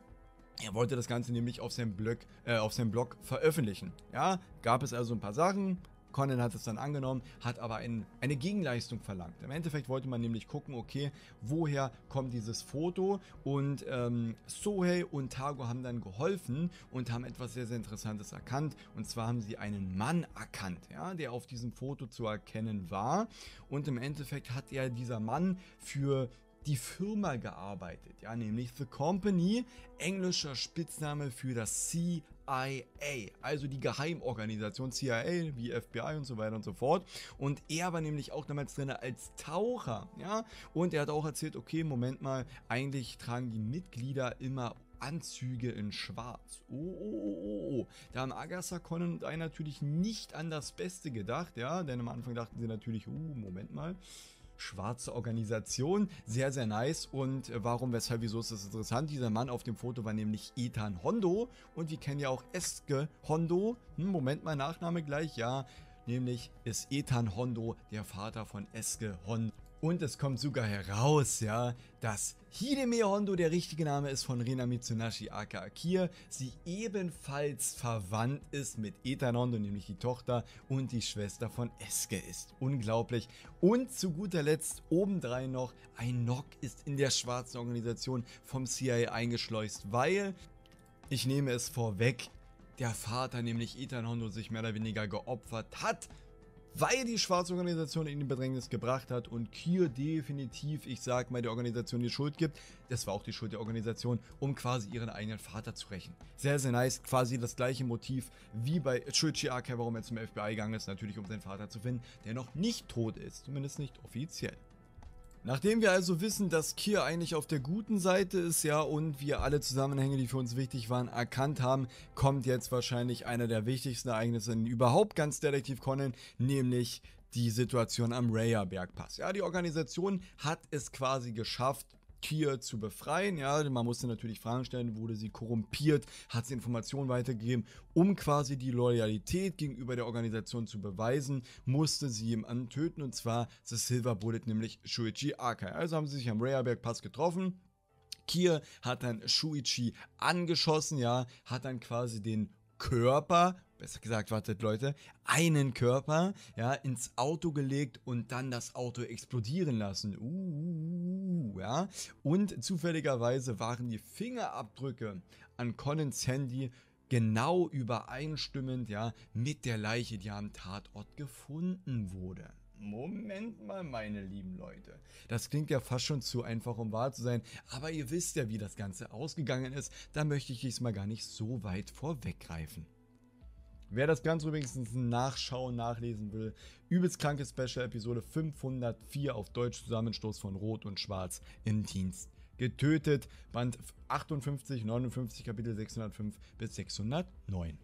er wollte das Ganze nämlich auf seinem, Blog, äh, auf seinem Blog veröffentlichen. Ja, gab es also ein paar Sachen, Conan hat es dann angenommen, hat aber ein, eine Gegenleistung verlangt. Im Endeffekt wollte man nämlich gucken, okay, woher kommt dieses Foto? Und ähm, Sohei und Tago haben dann geholfen und haben etwas sehr, sehr Interessantes erkannt. Und zwar haben sie einen Mann erkannt, ja, der auf diesem Foto zu erkennen war. Und im Endeffekt hat er dieser Mann für die Firma gearbeitet, ja, nämlich The Company, englischer Spitzname für das CIA, also die Geheimorganisation CIA, wie FBI und so weiter und so fort. Und er war nämlich auch damals drin als Taucher, ja, und er hat auch erzählt, okay, Moment mal, eigentlich tragen die Mitglieder immer Anzüge in Schwarz. Oh, oh, oh, oh. oh. Da haben Agatha Conan und I natürlich nicht an das Beste gedacht, ja, denn am Anfang dachten sie natürlich, uh, Moment mal, schwarze Organisation. Sehr, sehr nice. Und äh, warum, weshalb, wieso ist das interessant? Dieser Mann auf dem Foto war nämlich Ethan Hondo. Und wir kennen ja auch Eske Hondo. Hm, Moment, mein Nachname gleich. Ja, nämlich ist Ethan Hondo der Vater von Eske Hondo. Und es kommt sogar heraus, ja, dass Hideme Hondo der richtige Name ist von Rena Mitsunashi aka Akir, sie ebenfalls verwandt ist mit Ethan Hondo, nämlich die Tochter und die Schwester von Eske ist. Unglaublich. Und zu guter Letzt obendrein noch, ein Nock ist in der schwarzen Organisation vom CIA eingeschleust, weil, ich nehme es vorweg, der Vater, nämlich Ethan Hondo, sich mehr oder weniger geopfert hat weil die schwarze Organisation ihn in Bedrängnis gebracht hat und Kier definitiv, ich sag mal, der Organisation die Schuld gibt. Das war auch die Schuld der Organisation, um quasi ihren eigenen Vater zu rächen. Sehr, sehr nice. Quasi das gleiche Motiv wie bei Shuichi Akai, warum er zum FBI gegangen ist, natürlich um seinen Vater zu finden, der noch nicht tot ist. Zumindest nicht offiziell. Nachdem wir also wissen, dass Kier eigentlich auf der guten Seite ist, ja, und wir alle Zusammenhänge, die für uns wichtig waren, erkannt haben, kommt jetzt wahrscheinlich einer der wichtigsten Ereignisse in überhaupt ganz Detektiv Conan, nämlich die Situation am Raya Bergpass. Ja, die Organisation hat es quasi geschafft, Tier zu befreien. Ja, man musste natürlich Fragen stellen, wurde sie korrumpiert, hat sie Informationen weitergegeben, um quasi die Loyalität gegenüber der Organisation zu beweisen, musste sie ihm antöten und zwar das Silver Bullet, nämlich Shuichi Akai. Also haben sie sich am Reyerberg Pass getroffen. Kier hat dann Shuichi angeschossen, ja, hat dann quasi den Körper besser gesagt, wartet Leute, einen Körper ja, ins Auto gelegt und dann das Auto explodieren lassen. Uh, ja. Und zufälligerweise waren die Fingerabdrücke an Connens Handy genau übereinstimmend ja, mit der Leiche, die am Tatort gefunden wurde. Moment mal, meine lieben Leute. Das klingt ja fast schon zu einfach, um wahr zu sein, aber ihr wisst ja, wie das Ganze ausgegangen ist. Da möchte ich diesmal gar nicht so weit vorweggreifen. Wer das Ganze übrigens nachschauen, nachlesen will, übelst kranke Special Episode 504 auf Deutsch Zusammenstoß von Rot und Schwarz in Dienst getötet. Band 58, 59, Kapitel 605 bis 609.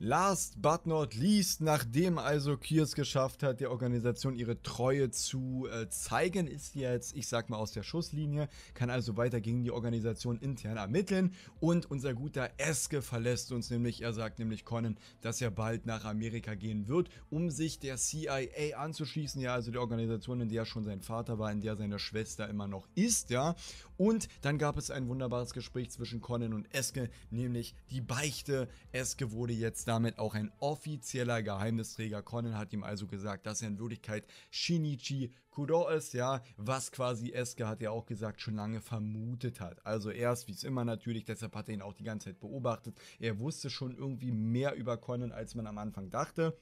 Last but not least, nachdem also Kiers geschafft hat, der Organisation ihre Treue zu äh, zeigen, ist sie jetzt, ich sag mal, aus der Schusslinie, kann also weiter gegen die Organisation intern ermitteln und unser guter Eske verlässt uns nämlich, er sagt nämlich Conan, dass er bald nach Amerika gehen wird, um sich der CIA anzuschließen, ja, also der Organisation, in der schon sein Vater war, in der seine Schwester immer noch ist, ja, und dann gab es ein wunderbares Gespräch zwischen Conan und Eske, nämlich die Beichte, Eske wurde jetzt damit auch ein offizieller Geheimnisträger. Conan hat ihm also gesagt, dass er in Wirklichkeit Shinichi Kudo ist, ja, was quasi Eske hat ja auch gesagt, schon lange vermutet hat. Also erst, wie es immer natürlich, deshalb hat er ihn auch die ganze Zeit beobachtet. Er wusste schon irgendwie mehr über Conan, als man am Anfang dachte.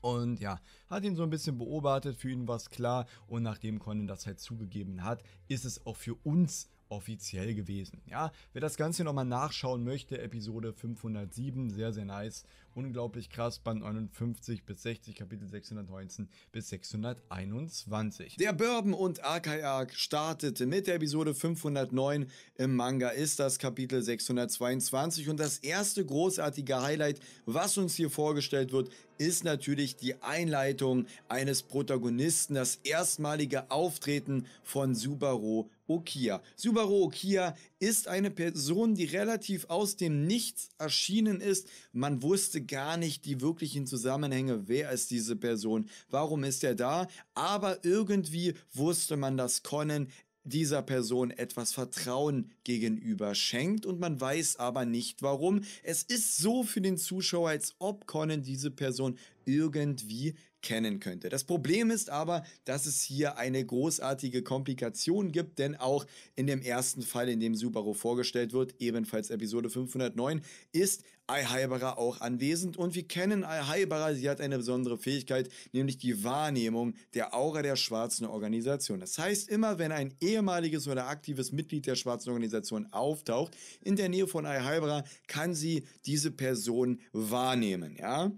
Und ja, hat ihn so ein bisschen beobachtet, für ihn war es klar. Und nachdem Conan das halt zugegeben hat, ist es auch für uns offiziell gewesen. Ja, wer das Ganze nochmal nachschauen möchte, Episode 507, sehr, sehr nice. Unglaublich krass, Band 59 bis 60, Kapitel 619 bis 621. Der Bourbon und Akai-Arc startete mit der Episode 509. Im Manga ist das Kapitel 622 und das erste großartige Highlight, was uns hier vorgestellt wird, ist natürlich die Einleitung eines Protagonisten, das erstmalige Auftreten von Subaru Okia. Subaru Okia ist eine Person, die relativ aus dem Nichts erschienen ist. Man wusste wusste gar nicht die wirklichen Zusammenhänge, wer ist diese Person, warum ist er da, aber irgendwie wusste man, dass Conan dieser Person etwas Vertrauen gegenüber schenkt und man weiß aber nicht warum. Es ist so für den Zuschauer, als ob Conan diese Person irgendwie kennen könnte. Das Problem ist aber, dass es hier eine großartige Komplikation gibt, denn auch in dem ersten Fall, in dem Subaru vorgestellt wird, ebenfalls Episode 509, ist Aihaibara auch anwesend und wir kennen Aihaibara, sie hat eine besondere Fähigkeit, nämlich die Wahrnehmung der Aura der schwarzen Organisation. Das heißt, immer wenn ein ehemaliges oder aktives Mitglied der schwarzen Organisation auftaucht, in der Nähe von Aihaibara, kann sie diese Person wahrnehmen, ja?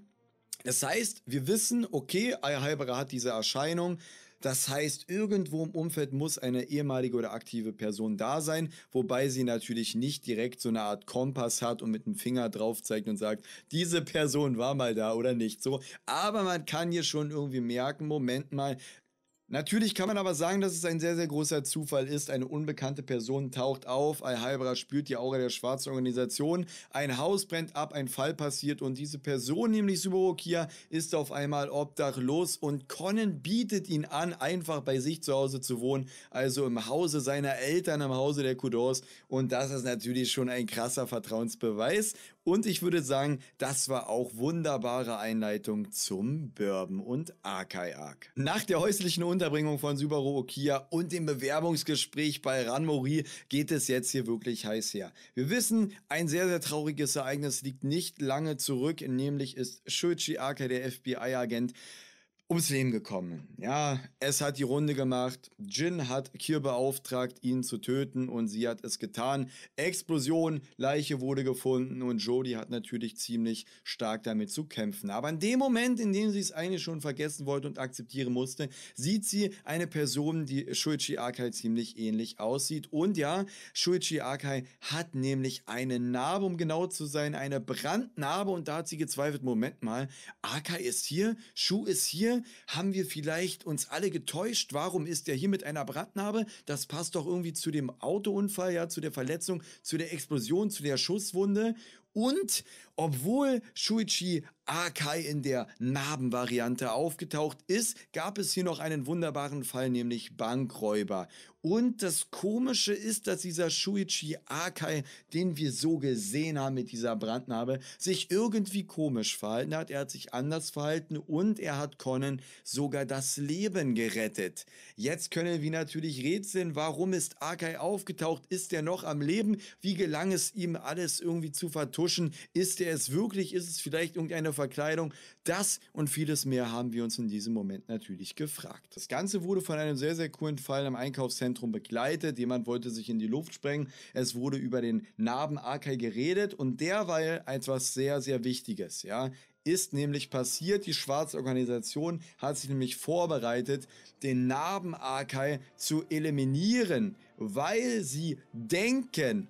Das heißt, wir wissen, okay, Eihalberer hat diese Erscheinung. Das heißt, irgendwo im Umfeld muss eine ehemalige oder aktive Person da sein, wobei sie natürlich nicht direkt so eine Art Kompass hat und mit dem Finger drauf zeigt und sagt, diese Person war mal da oder nicht so. Aber man kann hier schon irgendwie merken, Moment mal, Natürlich kann man aber sagen, dass es ein sehr, sehr großer Zufall ist. Eine unbekannte Person taucht auf, Al-Halbra spürt die Aura der schwarzen Organisation, ein Haus brennt ab, ein Fall passiert und diese Person, nämlich Suborokia, ist auf einmal obdachlos und Conan bietet ihn an, einfach bei sich zu Hause zu wohnen, also im Hause seiner Eltern, im Hause der Kudos und das ist natürlich schon ein krasser Vertrauensbeweis und ich würde sagen, das war auch wunderbare Einleitung zum Bourbon und Arkai Ark. Nach der häuslichen Unterbringung von Subaru Okia und dem Bewerbungsgespräch bei Ranmori geht es jetzt hier wirklich heiß her. Wir wissen, ein sehr, sehr trauriges Ereignis liegt nicht lange zurück, nämlich ist Shoichi Arkai, der FBI-Agent, ums Leben gekommen. Ja, es hat die Runde gemacht. Jin hat Kir beauftragt, ihn zu töten und sie hat es getan. Explosion, Leiche wurde gefunden und Jodie hat natürlich ziemlich stark damit zu kämpfen. Aber in dem Moment, in dem sie es eigentlich schon vergessen wollte und akzeptieren musste, sieht sie eine Person, die Shuichi Akai ziemlich ähnlich aussieht. Und ja, Shuichi Akai hat nämlich eine Narbe, um genau zu sein, eine Brandnarbe und da hat sie gezweifelt, Moment mal, Akai ist hier, Shu ist hier, haben wir vielleicht uns alle getäuscht? Warum ist der hier mit einer Brandnarbe? Das passt doch irgendwie zu dem Autounfall, ja, zu der Verletzung, zu der Explosion, zu der Schusswunde. Und obwohl Shuichi Akai in der Narbenvariante aufgetaucht ist, gab es hier noch einen wunderbaren Fall, nämlich Bankräuber. Und das Komische ist, dass dieser Shuichi Akai, den wir so gesehen haben mit dieser Brandnarbe, sich irgendwie komisch verhalten hat. Er hat sich anders verhalten und er hat Conan sogar das Leben gerettet. Jetzt können wir natürlich rätseln, warum ist Akai aufgetaucht? Ist er noch am Leben? Wie gelang es ihm, alles irgendwie zu vertuschen? Ist er es wirklich? Ist es vielleicht irgendeine Verkleidung? Das und vieles mehr haben wir uns in diesem Moment natürlich gefragt. Das Ganze wurde von einem sehr, sehr coolen Fall am Einkaufszentrum Zentrum begleitet. Jemand wollte sich in die Luft sprengen. Es wurde über den Narbenarkai geredet und derweil etwas sehr, sehr Wichtiges, ja ist nämlich passiert. Die schwarze Organisation hat sich nämlich vorbereitet, den Narben Arkai zu eliminieren, weil sie denken,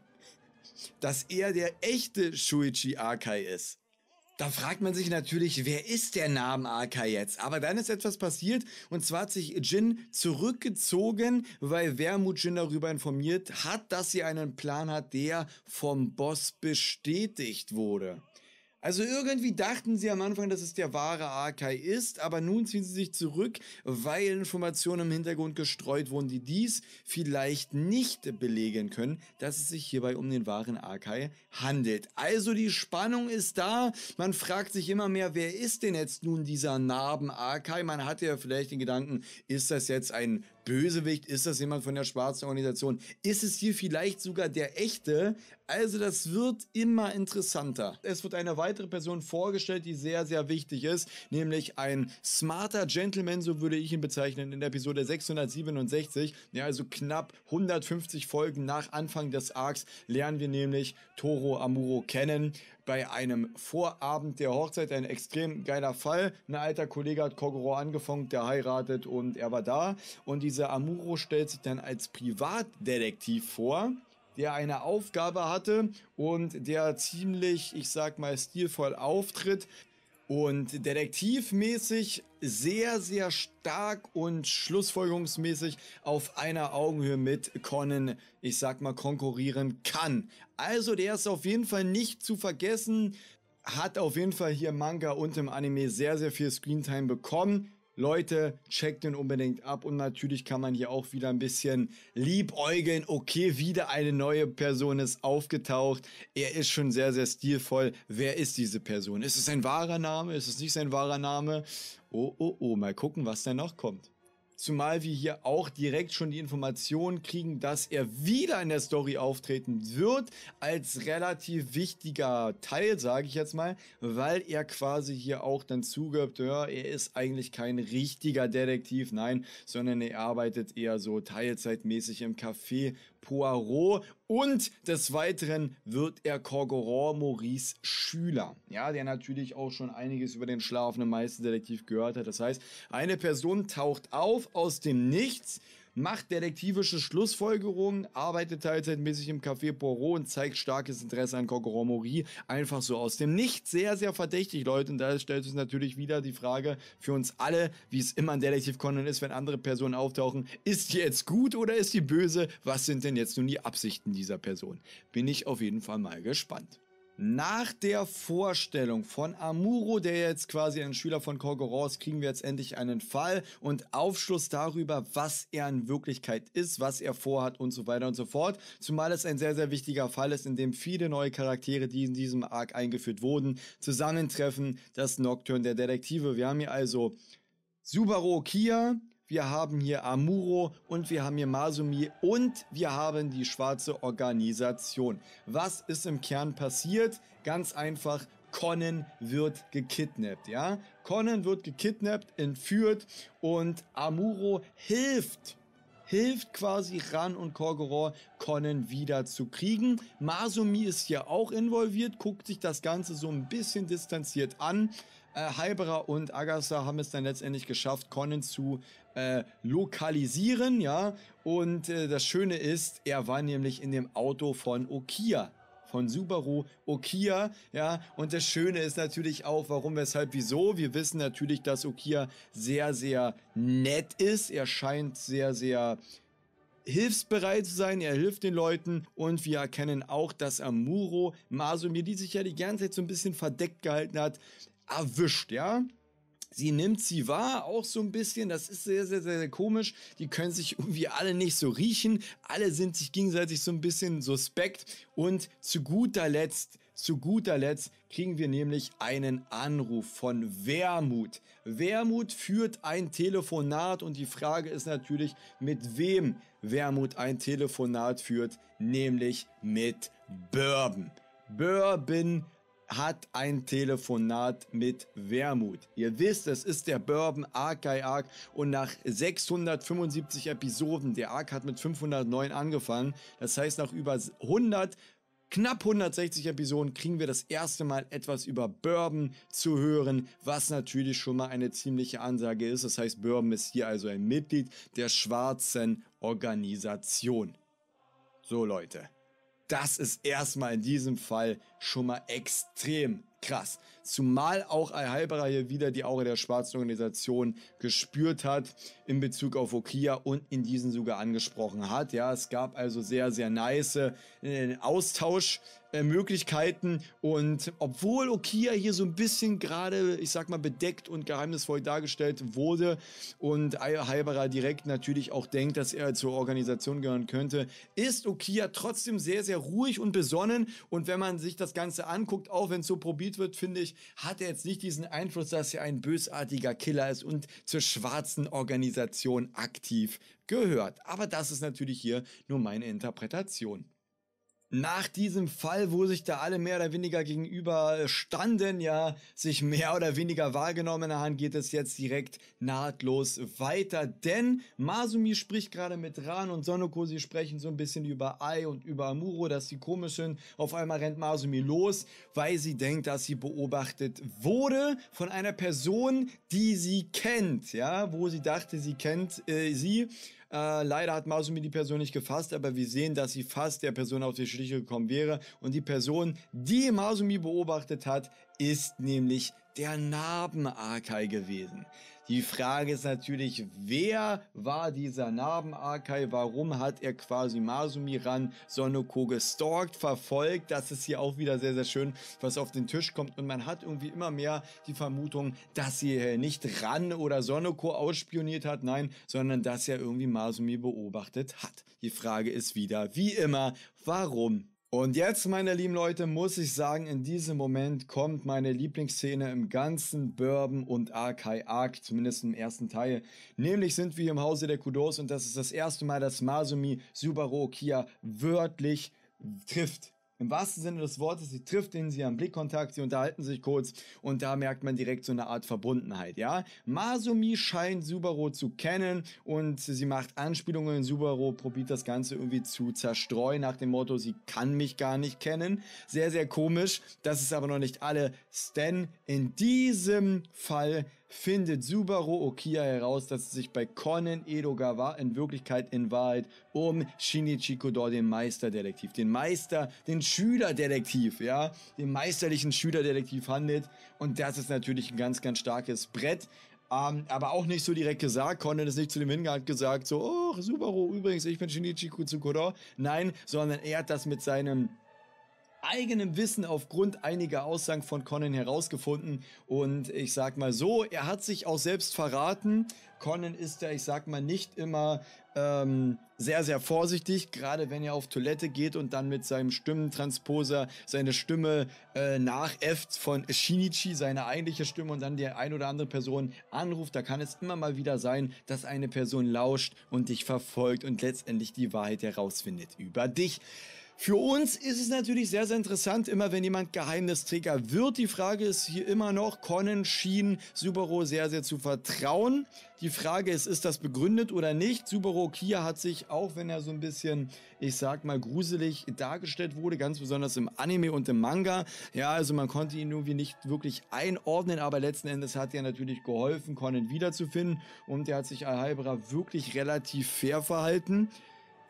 dass er der echte Shuichi Arkai ist. Da fragt man sich natürlich, wer ist der Name AK jetzt? Aber dann ist etwas passiert und zwar hat sich Jin zurückgezogen, weil Wermut Jin darüber informiert hat, dass sie einen Plan hat, der vom Boss bestätigt wurde. Also irgendwie dachten sie am Anfang, dass es der wahre Arkai ist, aber nun ziehen sie sich zurück, weil Informationen im Hintergrund gestreut wurden, die dies vielleicht nicht belegen können, dass es sich hierbei um den wahren Arkai handelt. Also die Spannung ist da, man fragt sich immer mehr, wer ist denn jetzt nun dieser Narben Arkai? Man hatte ja vielleicht den Gedanken, ist das jetzt ein Bösewicht? Ist das jemand von der schwarzen Organisation? Ist es hier vielleicht sogar der echte? Also das wird immer interessanter. Es wird eine weitere Person vorgestellt, die sehr, sehr wichtig ist, nämlich ein smarter Gentleman, so würde ich ihn bezeichnen, in der Episode 667. Ja, also knapp 150 Folgen nach Anfang des Arcs lernen wir nämlich Toro Amuro kennen bei einem Vorabend der Hochzeit. Ein extrem geiler Fall. Ein alter Kollege hat Kogoro angefangen, der heiratet und er war da. Und dieser Amuro stellt sich dann als Privatdetektiv vor der eine Aufgabe hatte und der ziemlich, ich sag mal, stilvoll auftritt, und detektivmäßig sehr, sehr stark und schlussfolgerungsmäßig auf einer Augenhöhe mit Conan, ich sag mal, konkurrieren kann. Also der ist auf jeden Fall nicht zu vergessen, hat auf jeden Fall hier Manga und im Anime sehr, sehr viel Screentime bekommen. Leute, checkt den unbedingt ab und natürlich kann man hier auch wieder ein bisschen liebäugeln. Okay, wieder eine neue Person ist aufgetaucht. Er ist schon sehr, sehr stilvoll. Wer ist diese Person? Ist es ein wahrer Name? Ist es nicht sein wahrer Name? Oh, oh, oh, mal gucken, was da noch kommt. Zumal wir hier auch direkt schon die Information kriegen, dass er wieder in der Story auftreten wird, als relativ wichtiger Teil, sage ich jetzt mal, weil er quasi hier auch dann zugehört, ja, er ist eigentlich kein richtiger Detektiv, nein, sondern er arbeitet eher so teilzeitmäßig im Café Poirot und des Weiteren wird er Corcoran Maurice Schüler, ja, der natürlich auch schon einiges über den schlafenden Meisterdetektiv gehört hat. Das heißt, eine Person taucht auf aus dem Nichts, macht detektivische Schlussfolgerungen, arbeitet teilzeitmäßig im Café Poirot und zeigt starkes Interesse an Kokoro Mori. Einfach so aus dem Nichts. Sehr, sehr verdächtig, Leute. Und da stellt sich natürlich wieder die Frage für uns alle, wie es immer in Detective Conan ist, wenn andere Personen auftauchen. Ist die jetzt gut oder ist die böse? Was sind denn jetzt nun die Absichten dieser Person? Bin ich auf jeden Fall mal gespannt. Nach der Vorstellung von Amuro, der jetzt quasi ein Schüler von Korgoros, kriegen wir jetzt endlich einen Fall und Aufschluss darüber, was er in Wirklichkeit ist, was er vorhat und so weiter und so fort. Zumal es ein sehr, sehr wichtiger Fall ist, in dem viele neue Charaktere, die in diesem Arc eingeführt wurden, zusammentreffen. Das Nocturne der Detektive. Wir haben hier also Subaru Kia, wir haben hier Amuro und wir haben hier Masumi und wir haben die schwarze Organisation. Was ist im Kern passiert? Ganz einfach, Conan wird gekidnappt, ja? Conan wird gekidnappt, entführt und Amuro hilft hilft quasi Ran und Korgoror, Conan wieder zu kriegen. Masumi ist hier auch involviert, guckt sich das Ganze so ein bisschen distanziert an. Äh, Halberer und Agassa haben es dann letztendlich geschafft, Conan zu äh, lokalisieren, ja. Und äh, das Schöne ist, er war nämlich in dem Auto von Okia von Subaru Okia, ja, und das Schöne ist natürlich auch, warum, weshalb, wieso. Wir wissen natürlich, dass Okia sehr, sehr nett ist. Er scheint sehr, sehr hilfsbereit zu sein, er hilft den Leuten und wir erkennen auch, dass Amuro Masumi, die sich ja die ganze Zeit so ein bisschen verdeckt gehalten hat, erwischt, ja. Sie nimmt sie wahr, auch so ein bisschen. Das ist sehr, sehr, sehr, sehr komisch. Die können sich irgendwie alle nicht so riechen. Alle sind sich gegenseitig so ein bisschen suspekt. Und zu guter Letzt zu guter Letzt kriegen wir nämlich einen Anruf von Wermut. Wermut führt ein Telefonat und die Frage ist natürlich, mit wem Wermut ein Telefonat führt, nämlich mit Bourbon. Bourbon hat ein Telefonat mit Wermut. Ihr wisst, es ist der Bourbon Arkai Ark und nach 675 Episoden, der Ark hat mit 509 angefangen, das heißt nach über 100 knapp 160 Episoden kriegen wir das erste Mal etwas über Bourbon zu hören, was natürlich schon mal eine ziemliche Ansage ist. Das heißt, Bourbon ist hier also ein Mitglied der schwarzen Organisation. So Leute, das ist erstmal in diesem Fall schon mal extrem krass. Zumal auch Al-Halberer hier wieder die Aura der schwarzen Organisation gespürt hat in Bezug auf Okia und in diesen sogar angesprochen hat. Ja, es gab also sehr, sehr nice äh, Austausch äh, Möglichkeiten. Und obwohl Okia hier so ein bisschen gerade, ich sag mal, bedeckt und geheimnisvoll dargestellt wurde und Halberer direkt natürlich auch denkt, dass er zur Organisation gehören könnte, ist Okia trotzdem sehr, sehr ruhig und besonnen. Und wenn man sich das Ganze anguckt, auch wenn es so probiert wird, finde ich, hat er jetzt nicht diesen Einfluss, dass er ein bösartiger Killer ist und zur schwarzen Organisation aktiv gehört. Aber das ist natürlich hier nur meine Interpretation nach diesem Fall, wo sich da alle mehr oder weniger gegenüber äh, standen, ja, sich mehr oder weniger wahrgenommen haben, geht es jetzt direkt nahtlos weiter. Denn Masumi spricht gerade mit Ran und Sonoko, sie sprechen so ein bisschen über Ai und über Amuro, dass sie komisch sind. Auf einmal rennt Masumi los, weil sie denkt, dass sie beobachtet wurde von einer Person, die sie kennt, ja, wo sie dachte, sie kennt äh, sie. Äh, leider hat Masumi die Person nicht gefasst, aber wir sehen, dass sie fast der Person auf die Schliche gekommen wäre. Und die Person, die Masumi beobachtet hat, ist nämlich der Narben-Akai gewesen. Die Frage ist natürlich, wer war dieser narben Warum hat er quasi Masumi ran Sonoko gestalkt, verfolgt? Das ist hier auch wieder sehr, sehr schön, was auf den Tisch kommt. Und man hat irgendwie immer mehr die Vermutung, dass sie äh, nicht Ran oder Sonoko ausspioniert hat, nein, sondern dass er irgendwie Masumi beobachtet hat. Die Frage ist wieder, wie immer, warum? Und jetzt, meine lieben Leute, muss ich sagen, in diesem Moment kommt meine Lieblingsszene im ganzen Bourbon und Arkai Arc, zumindest im ersten Teil. Nämlich sind wir im Hause der Kudos und das ist das erste Mal, dass Masumi Subaru Kia wörtlich trifft im wahrsten Sinne des Wortes, sie trifft ihn, sie haben Blickkontakt, sie unterhalten sich kurz und da merkt man direkt so eine Art Verbundenheit, ja. Masumi scheint Subaru zu kennen und sie macht Anspielungen. Subaru probiert das Ganze irgendwie zu zerstreuen nach dem Motto, sie kann mich gar nicht kennen. Sehr, sehr komisch. Das ist aber noch nicht alle. Stan in diesem Fall findet Subaru Okia heraus, dass es sich bei Conan Edogawa in Wirklichkeit in Wahrheit um Shinichi Kodor, den Meisterdetektiv, den Meister, den Schülerdetektiv, ja, den meisterlichen Schülerdetektiv handelt. Und das ist natürlich ein ganz, ganz starkes Brett. Ähm, aber auch nicht so direkt gesagt, Conan ist nicht zu dem hingehalten gesagt, so, oh, Subaru, übrigens, ich bin Shinichi Kutsukodor. Nein, sondern er hat das mit seinem eigenem Wissen aufgrund einiger Aussagen von Conan herausgefunden. Und ich sag mal so, er hat sich auch selbst verraten. Conan ist ja, ich sag mal, nicht immer ähm, sehr, sehr vorsichtig, gerade wenn er auf Toilette geht und dann mit seinem Stimmentransposer seine Stimme äh, nachäfft von Shinichi, seine eigentliche Stimme und dann die ein oder andere Person anruft. Da kann es immer mal wieder sein, dass eine Person lauscht und dich verfolgt und letztendlich die Wahrheit herausfindet über dich. Für uns ist es natürlich sehr, sehr interessant, immer wenn jemand Geheimnisträger wird. Die Frage ist hier immer noch, Conan schien Subaru sehr, sehr zu vertrauen. Die Frage ist, ist das begründet oder nicht? Subaru Kia hat sich, auch wenn er so ein bisschen, ich sag mal, gruselig dargestellt wurde, ganz besonders im Anime und im Manga. Ja, also man konnte ihn irgendwie nicht wirklich einordnen, aber letzten Endes hat er natürlich geholfen, Conan wiederzufinden und er hat sich Alhybra wirklich relativ fair verhalten.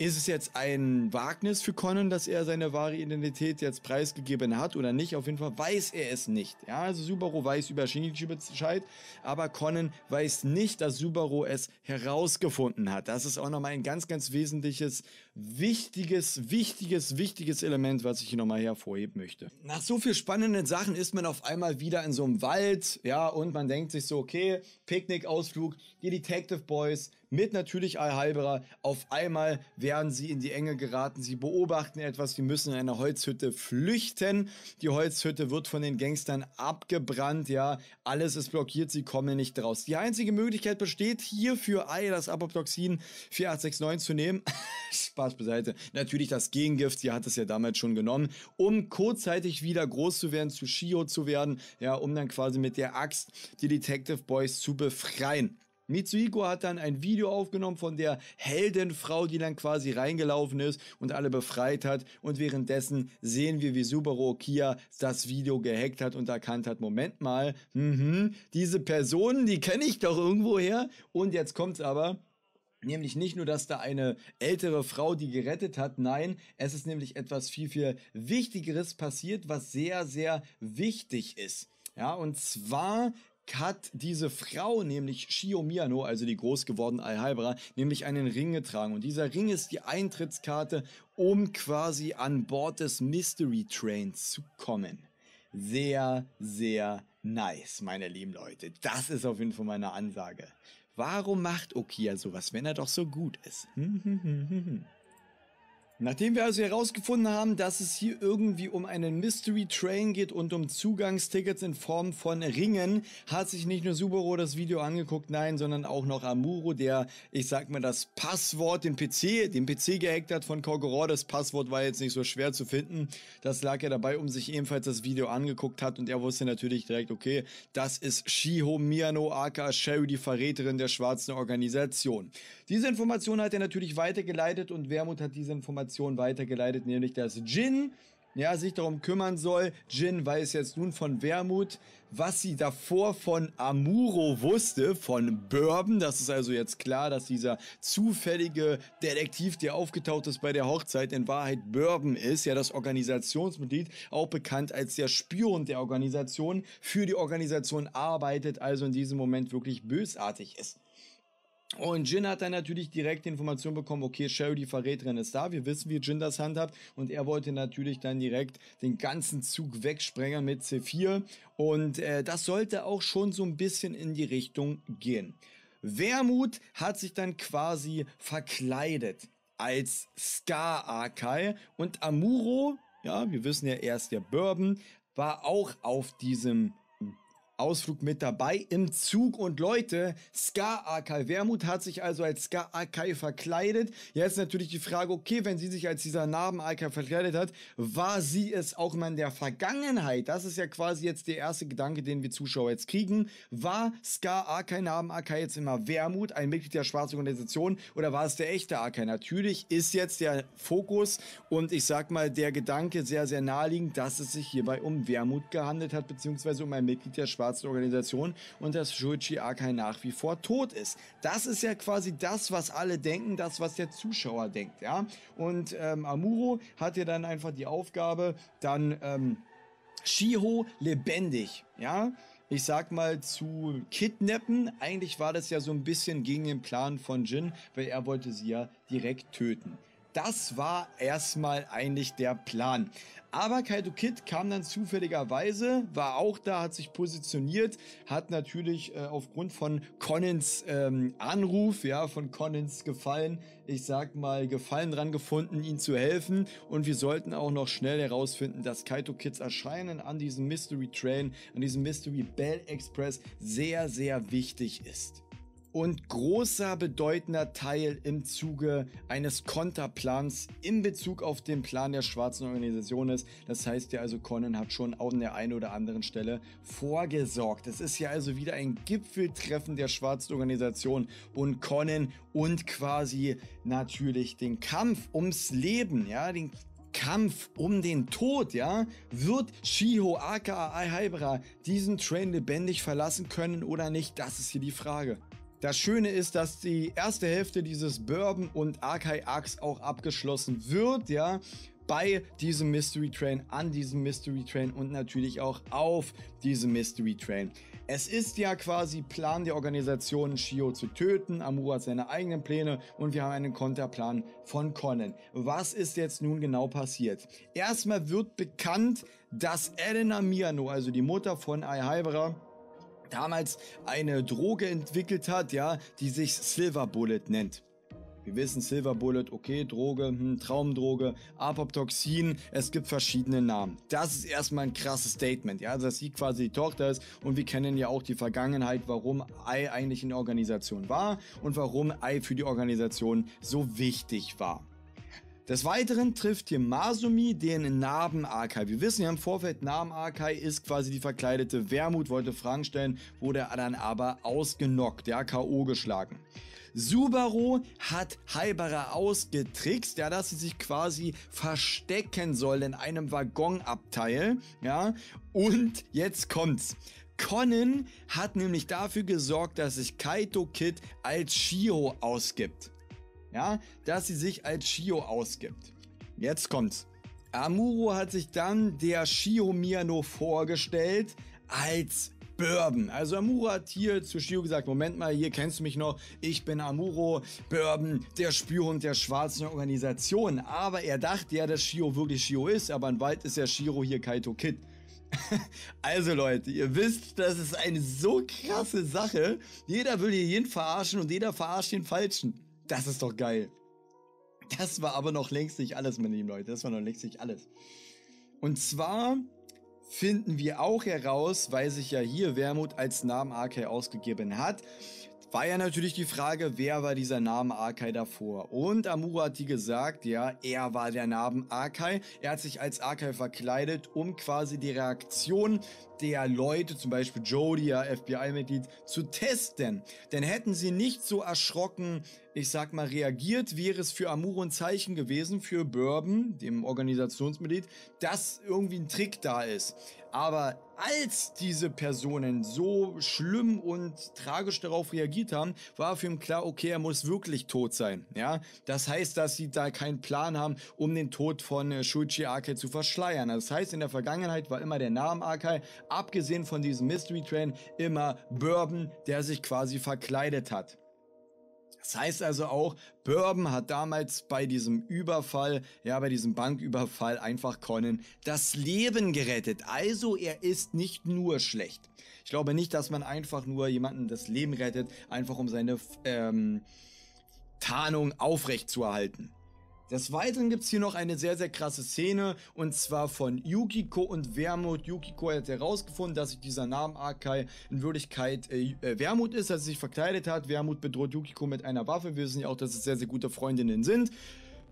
Ist es jetzt ein Wagnis für Conan, dass er seine wahre Identität jetzt preisgegeben hat oder nicht? Auf jeden Fall weiß er es nicht. Ja, also Subaru weiß über Shinichi Bescheid, aber Conan weiß nicht, dass Subaru es herausgefunden hat. Das ist auch nochmal ein ganz, ganz wesentliches wichtiges, wichtiges, wichtiges Element, was ich hier nochmal hervorheben möchte. Nach so viel spannenden Sachen ist man auf einmal wieder in so einem Wald, ja, und man denkt sich so, okay, Picknick-Ausflug, die Detective Boys mit natürlich Halberer, auf einmal werden sie in die Enge geraten, sie beobachten etwas, sie müssen in einer Holzhütte flüchten, die Holzhütte wird von den Gangstern abgebrannt, ja, alles ist blockiert, sie kommen nicht raus. Die einzige Möglichkeit besteht hier für Ei, das Apoptoxin 4869 zu nehmen. Spaß. Spaß beiseite. Natürlich das Gegengift, sie hat es ja damals schon genommen, um kurzzeitig wieder groß zu werden, zu Shio zu werden, ja, um dann quasi mit der Axt die Detective Boys zu befreien. Mitsuhiko hat dann ein Video aufgenommen von der Heldenfrau, die dann quasi reingelaufen ist und alle befreit hat. Und währenddessen sehen wir, wie Subaru Okia das Video gehackt hat und erkannt hat, Moment mal, mh, diese Personen, die kenne ich doch irgendwoher. Und jetzt kommt's aber, Nämlich nicht nur, dass da eine ältere Frau die gerettet hat, nein, es ist nämlich etwas viel, viel Wichtigeres passiert, was sehr, sehr wichtig ist. Ja, und zwar hat diese Frau, nämlich Shio Miyano, also die groß gewordene Alhaibra, nämlich einen Ring getragen. Und dieser Ring ist die Eintrittskarte, um quasi an Bord des Mystery Trains zu kommen. Sehr, sehr nice, meine lieben Leute. Das ist auf jeden Fall meine Ansage. Warum macht Okia sowas, wenn er doch so gut ist? Hm, hm, hm, Nachdem wir also herausgefunden haben, dass es hier irgendwie um einen Mystery Train geht und um Zugangstickets in Form von Ringen, hat sich nicht nur Subaru das Video angeguckt, nein, sondern auch noch Amuro, der, ich sag mal, das Passwort, den PC, den PC gehackt hat von Korgoror. Das Passwort war jetzt nicht so schwer zu finden. Das lag ja dabei, um sich ebenfalls das Video angeguckt hat und er wusste natürlich direkt, okay, das ist Shiho Miyano aka Sherry, die Verräterin der schwarzen Organisation. Diese Information hat er natürlich weitergeleitet und Wermut hat diese Information weitergeleitet, nämlich dass Jin ja, sich darum kümmern soll. Jin weiß jetzt nun von Wermut, was sie davor von Amuro wusste, von Bourbon. Das ist also jetzt klar, dass dieser zufällige Detektiv, der aufgetaucht ist bei der Hochzeit, in Wahrheit Bourbon ist, ja das Organisationsmitglied, auch bekannt als der Spion der Organisation, für die Organisation arbeitet, also in diesem Moment wirklich bösartig ist. Und Jin hat dann natürlich direkt die Information bekommen, okay, Sherry, die Verräterin ist da. Wir wissen, wie Jin das handhabt. Und er wollte natürlich dann direkt den ganzen Zug wegsprengen mit C4. Und äh, das sollte auch schon so ein bisschen in die Richtung gehen. Wermut hat sich dann quasi verkleidet als ska Arkai. Und Amuro, ja, wir wissen ja, er ist der Bourbon, war auch auf diesem Ausflug mit dabei im Zug und Leute, Ska Akai Wermut hat sich also als Ska Akai verkleidet. Jetzt natürlich die Frage, okay, wenn sie sich als dieser Narben Akai verkleidet hat, war sie es auch mal in der Vergangenheit? Das ist ja quasi jetzt der erste Gedanke, den wir Zuschauer jetzt kriegen. War Ska Akai Narben Akai jetzt immer Wermut, ein Mitglied der schwarzen Organisation oder war es der echte Akai? Natürlich ist jetzt der Fokus und ich sag mal der Gedanke sehr, sehr naheliegend, dass es sich hierbei um Wermut gehandelt hat, beziehungsweise um ein Mitglied der schwarzen schwarzen Organisation und dass Shuichi Akai nach wie vor tot ist. Das ist ja quasi das, was alle denken, das, was der Zuschauer denkt, ja. Und ähm, Amuro hat ja dann einfach die Aufgabe, dann ähm, Shiho lebendig, ja, ich sag mal, zu kidnappen. Eigentlich war das ja so ein bisschen gegen den Plan von Jin, weil er wollte sie ja direkt töten. Das war erstmal eigentlich der Plan. Aber Kaito Kid kam dann zufälligerweise, war auch da, hat sich positioniert, hat natürlich äh, aufgrund von Connins ähm, Anruf, ja, von Connins Gefallen, ich sag mal, Gefallen dran gefunden, ihn zu helfen. Und wir sollten auch noch schnell herausfinden, dass Kaito Kids Erscheinen an diesem Mystery Train, an diesem Mystery Bell Express sehr, sehr wichtig ist und großer bedeutender Teil im Zuge eines Konterplans in Bezug auf den Plan der schwarzen Organisation ist. Das heißt ja also, Conan hat schon an der einen oder anderen Stelle vorgesorgt. Es ist ja also wieder ein Gipfeltreffen der schwarzen Organisation und Conan und quasi natürlich den Kampf ums Leben, ja, den Kampf um den Tod, ja? Wird Shiho aka Aihebra diesen Train lebendig verlassen können oder nicht? Das ist hier die Frage. Das Schöne ist, dass die erste Hälfte dieses Bourbon und Arkai Axe auch abgeschlossen wird, ja bei diesem Mystery Train, an diesem Mystery Train und natürlich auch auf diesem Mystery Train. Es ist ja quasi Plan der Organisation, Shio zu töten. Amuro hat seine eigenen Pläne und wir haben einen Konterplan von Conan. Was ist jetzt nun genau passiert? Erstmal wird bekannt, dass Elena Miano, also die Mutter von Ai Haibara, damals eine Droge entwickelt hat, ja, die sich Silver Bullet nennt. Wir wissen Silver Bullet, okay, Droge, hm, Traumdroge, Apoptoxin, es gibt verschiedene Namen. Das ist erstmal ein krasses Statement, ja, dass sie quasi die Tochter ist und wir kennen ja auch die Vergangenheit, warum Ei eigentlich in der Organisation war und warum Ei für die Organisation so wichtig war. Des Weiteren trifft hier Masumi den Narben Arkai. Wir wissen ja im Vorfeld, Narben Arkai ist quasi die verkleidete Wermut, wollte Fragen stellen, wurde dann aber ausgenockt, der ja, K.O. geschlagen. Subaru hat Haibara ausgetrickst, ja, dass sie sich quasi verstecken soll in einem Waggonabteil, ja, und jetzt kommt's. Conan hat nämlich dafür gesorgt, dass sich Kaito Kid als Shiro ausgibt ja, dass sie sich als Shio ausgibt. Jetzt kommt's. Amuro hat sich dann der Shio Miyano vorgestellt als Bourbon. Also Amuro hat hier zu Shio gesagt, Moment mal, hier kennst du mich noch, ich bin Amuro, Bourbon, der Spürhund der schwarzen Organisation. Aber er dachte ja, dass Shio wirklich Shio ist, aber in Wald ist ja Shiro hier Kaito Kid. Also Leute, ihr wisst, das ist eine so krasse Sache. Jeder will hier jeden verarschen und jeder verarscht den Falschen. Das ist doch geil. Das war aber noch längst nicht alles, meine lieben Leute. Das war noch längst nicht alles. Und zwar finden wir auch heraus, weil sich ja hier Wermut als Namen Arkay ausgegeben hat, war ja natürlich die Frage, wer war dieser Name Arkai davor? Und Amuro hat die gesagt, ja, er war der Namen Arkai. Er hat sich als Arkai verkleidet, um quasi die Reaktion der Leute, zum Beispiel Jody, ja, FBI-Mitglied, zu testen. Denn hätten sie nicht so erschrocken, ich sag mal, reagiert, wäre es für Amuro ein Zeichen gewesen, für Bourbon, dem Organisationsmitglied, dass irgendwie ein Trick da ist. Aber als diese Personen so schlimm und tragisch darauf reagiert haben, war für ihn klar, okay, er muss wirklich tot sein. Ja, das heißt, dass sie da keinen Plan haben, um den Tod von äh, Shuichi Akai zu verschleiern. Das heißt, in der Vergangenheit war immer der Name Akai, abgesehen von diesem Mystery Train, immer Bourbon, der sich quasi verkleidet hat. Das heißt also auch, Bourbon hat damals bei diesem Überfall, ja, bei diesem Banküberfall einfach Conan das Leben gerettet. Also er ist nicht nur schlecht. Ich glaube nicht, dass man einfach nur jemanden das Leben rettet, einfach um seine ähm, Tarnung aufrechtzuerhalten. Des Weiteren gibt es hier noch eine sehr, sehr krasse Szene und zwar von Yukiko und Wermut. Yukiko hat herausgefunden, dass sich dieser Name Akai in Würdigkeit äh, äh, Wermut ist, dass er sich verkleidet hat. Wermut bedroht Yukiko mit einer Waffe. Wir wissen ja auch, dass es sehr, sehr gute Freundinnen sind.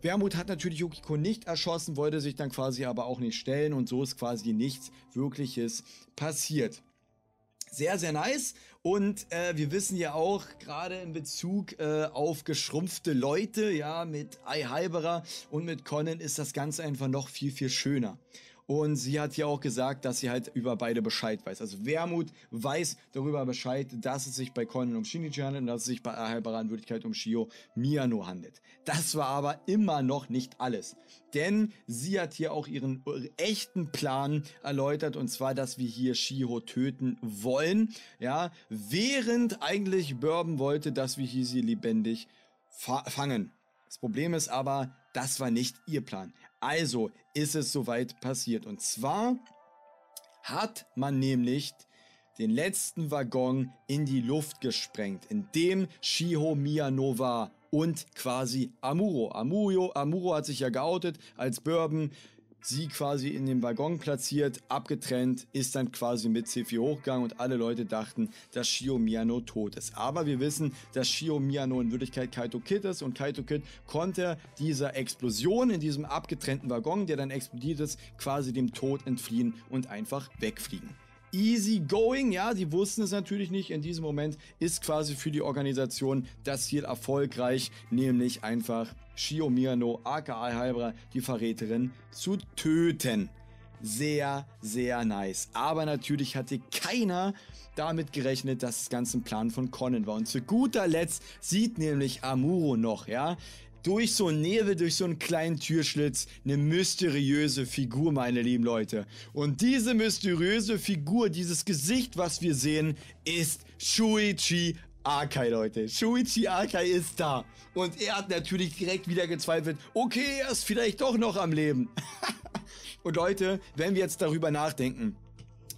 Wermut hat natürlich Yukiko nicht erschossen, wollte sich dann quasi aber auch nicht stellen und so ist quasi nichts Wirkliches passiert sehr, sehr nice. Und äh, wir wissen ja auch gerade in Bezug äh, auf geschrumpfte Leute, ja, mit Ei Halberer und mit Conan ist das Ganze einfach noch viel, viel schöner. Und sie hat ja auch gesagt, dass sie halt über beide Bescheid weiß. Also Wermut weiß darüber Bescheid, dass es sich bei Conan um Shinichi handelt und dass es sich bei erheilbarer in um Shio Miyano handelt. Das war aber immer noch nicht alles. Denn sie hat hier auch ihren echten Plan erläutert und zwar, dass wir hier Shio töten wollen. Ja, während eigentlich Bourbon wollte, dass wir hier sie lebendig fangen. Das Problem ist aber, das war nicht ihr Plan. Also ist es soweit passiert. Und zwar hat man nämlich den letzten Waggon in die Luft gesprengt, in dem Shiho Miyanova und quasi Amuro. Amuro, Amuro hat sich ja geoutet als Bourbon sie quasi in dem Waggon platziert, abgetrennt, ist dann quasi mit C4 hochgegangen und alle Leute dachten, dass Shio Miyano tot ist. Aber wir wissen, dass Shio Miyano in Wirklichkeit Kaito Kid ist und Kaito Kid konnte dieser Explosion in diesem abgetrennten Waggon, der dann explodiert ist, quasi dem Tod entfliehen und einfach wegfliegen easy going. Ja, die wussten es natürlich nicht. In diesem Moment ist quasi für die Organisation das Ziel erfolgreich, nämlich einfach Shio Miyano, aka Halbra, die Verräterin, zu töten. Sehr, sehr nice. Aber natürlich hatte keiner damit gerechnet, dass das Ganze ein Plan von Conan war. Und zu guter Letzt sieht nämlich Amuro noch, ja, durch so einen Nebel, durch so einen kleinen Türschlitz, eine mysteriöse Figur, meine lieben Leute. Und diese mysteriöse Figur, dieses Gesicht, was wir sehen, ist Shuichi Akai, Leute. Shuichi Akai ist da. Und er hat natürlich direkt wieder gezweifelt, okay, er ist vielleicht doch noch am Leben. Und Leute, wenn wir jetzt darüber nachdenken,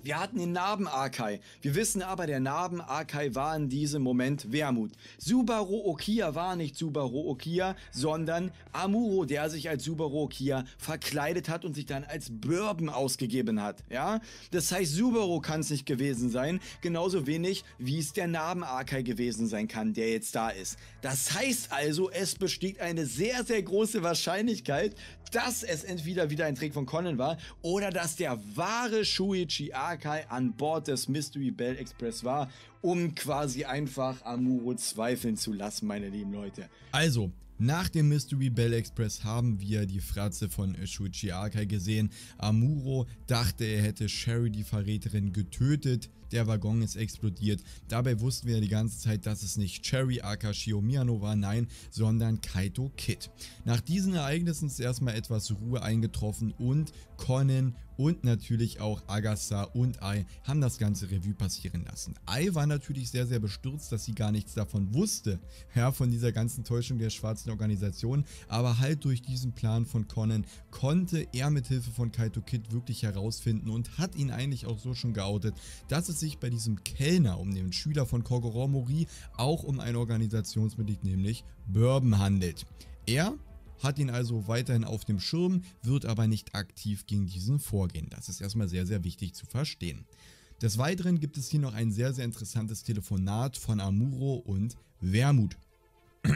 wir hatten den Narben Arkai. Wir wissen aber, der Narben Arkai war in diesem Moment Wermut. Subaru Okia war nicht Subaru Okia, sondern Amuro, der sich als Subaru Okia verkleidet hat und sich dann als Bourbon ausgegeben hat. Ja, das heißt, Subaru kann es nicht gewesen sein, genauso wenig wie es der Narben Arkai gewesen sein kann, der jetzt da ist. Das heißt also, es besteht eine sehr, sehr große Wahrscheinlichkeit, dass es entweder wieder ein Trick von Conan war oder dass der wahre Shuichi Arkai Sakai an Bord des Mystery Bell Express war, um quasi einfach Amuro zweifeln zu lassen, meine lieben Leute. Also, nach dem Mystery Bell Express haben wir die Fratze von Shuichi Akai gesehen. Amuro dachte, er hätte Sherry, die Verräterin, getötet. Der Waggon ist explodiert. Dabei wussten wir die ganze Zeit, dass es nicht Sherry Aka Shiomiyano war, nein, sondern Kaito Kid. Nach diesen Ereignissen ist erstmal etwas Ruhe eingetroffen und Conan und natürlich auch Agassa und Ai haben das ganze Revue passieren lassen. Ai war natürlich sehr, sehr bestürzt, dass sie gar nichts davon wusste, ja, von dieser ganzen Täuschung der schwarzen Organisation, aber halt durch diesen Plan von Conan konnte er mit Hilfe von Kaito Kid wirklich herausfinden und hat ihn eigentlich auch so schon geoutet, dass es sich bei diesem Kellner, um den Schüler von Kogoro Mori, auch um ein Organisationsmitglied, nämlich Bourbon handelt. Er hat ihn also weiterhin auf dem Schirm, wird aber nicht aktiv gegen diesen vorgehen. Das ist erstmal sehr, sehr wichtig zu verstehen. Des Weiteren gibt es hier noch ein sehr, sehr interessantes Telefonat von Amuro und Wermut.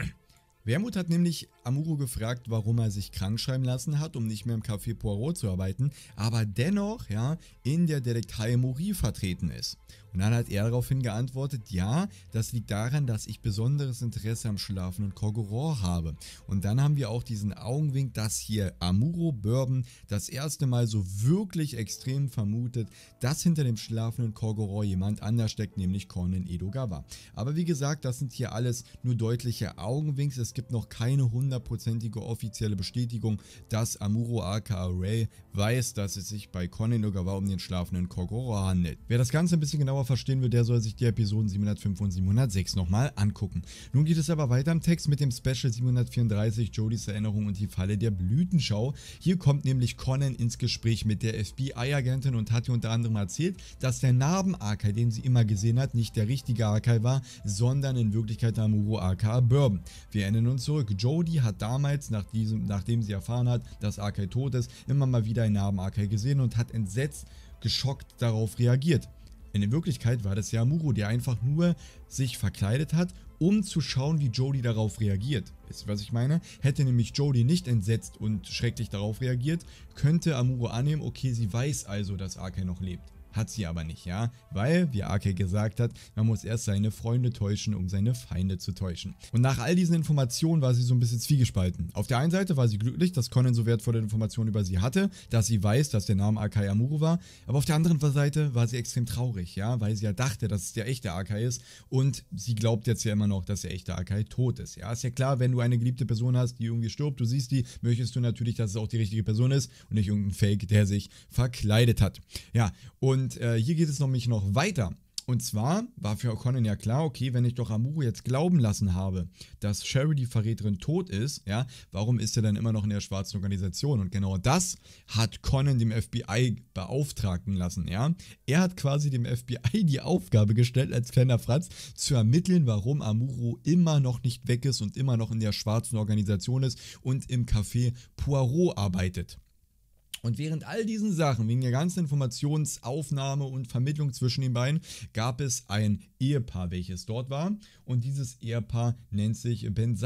Wermut hat nämlich Amuro gefragt, warum er sich krank schreiben lassen hat, um nicht mehr im Café Poirot zu arbeiten, aber dennoch ja in der Detektei Mori vertreten ist. Und dann hat er daraufhin geantwortet, ja, das liegt daran, dass ich besonderes Interesse am schlafenden Kogoror habe. Und dann haben wir auch diesen Augenwink, dass hier Amuro Bourbon das erste Mal so wirklich extrem vermutet, dass hinter dem schlafenden Kogoror jemand anders steckt, nämlich Conan Edogawa. Aber wie gesagt, das sind hier alles nur deutliche Augenwinks. Es gibt noch keine hundertprozentige offizielle Bestätigung, dass Amuro aka Ray weiß, dass es sich bei Conan Edogawa um den schlafenden Kogoror handelt. Wer das Ganze ein bisschen genauer verstehen will, der soll sich die Episoden 705 und 706 nochmal angucken. Nun geht es aber weiter im Text mit dem Special 734 Jodys Erinnerung und die Falle der Blütenschau. Hier kommt nämlich Conan ins Gespräch mit der FBI-Agentin und hat ihr unter anderem erzählt, dass der Narben Arkai, den sie immer gesehen hat, nicht der richtige Arkai war, sondern in Wirklichkeit Amuro Arkai Bourbon. Wir erinnern uns zurück, Jody hat damals, nach diesem, nachdem sie erfahren hat, dass Arkai tot ist, immer mal wieder einen Narben Arkai gesehen und hat entsetzt geschockt darauf reagiert. Denn in Wirklichkeit war das ja Muro, der einfach nur sich verkleidet hat, um zu schauen, wie Jodie darauf reagiert. Wisst ihr, was ich meine? Hätte nämlich Jodie nicht entsetzt und schrecklich darauf reagiert, könnte Amuro annehmen, okay, sie weiß also, dass Arke noch lebt. Hat sie aber nicht, ja? Weil, wie Ake gesagt hat, man muss erst seine Freunde täuschen, um seine Feinde zu täuschen. Und nach all diesen Informationen war sie so ein bisschen zwiegespalten. Auf der einen Seite war sie glücklich, dass Conan so wertvolle Informationen über sie hatte, dass sie weiß, dass der Name Akai Amuro war, aber auf der anderen Seite war sie extrem traurig, ja? Weil sie ja dachte, dass es der echte Akai ist und sie glaubt jetzt ja immer noch, dass der echte Akai tot ist, ja? Ist ja klar, wenn du eine geliebte Person hast, die irgendwie stirbt, du siehst die, möchtest du natürlich, dass es auch die richtige Person ist und nicht irgendein Fake, der sich verkleidet hat. Ja, und und äh, hier geht es nämlich noch weiter. Und zwar war für O'Connor ja klar, okay, wenn ich doch Amuro jetzt glauben lassen habe, dass Sherry die Verräterin tot ist, ja, warum ist er dann immer noch in der schwarzen Organisation? Und genau das hat Conan dem FBI beauftragen lassen, ja. Er hat quasi dem FBI die Aufgabe gestellt, als kleiner Franz, zu ermitteln, warum Amuro immer noch nicht weg ist und immer noch in der schwarzen Organisation ist und im Café Poirot arbeitet. Und während all diesen Sachen, wegen der ganzen Informationsaufnahme und Vermittlung zwischen den beiden, gab es ein Ehepaar, welches dort war. Und dieses Ehepaar nennt sich Ben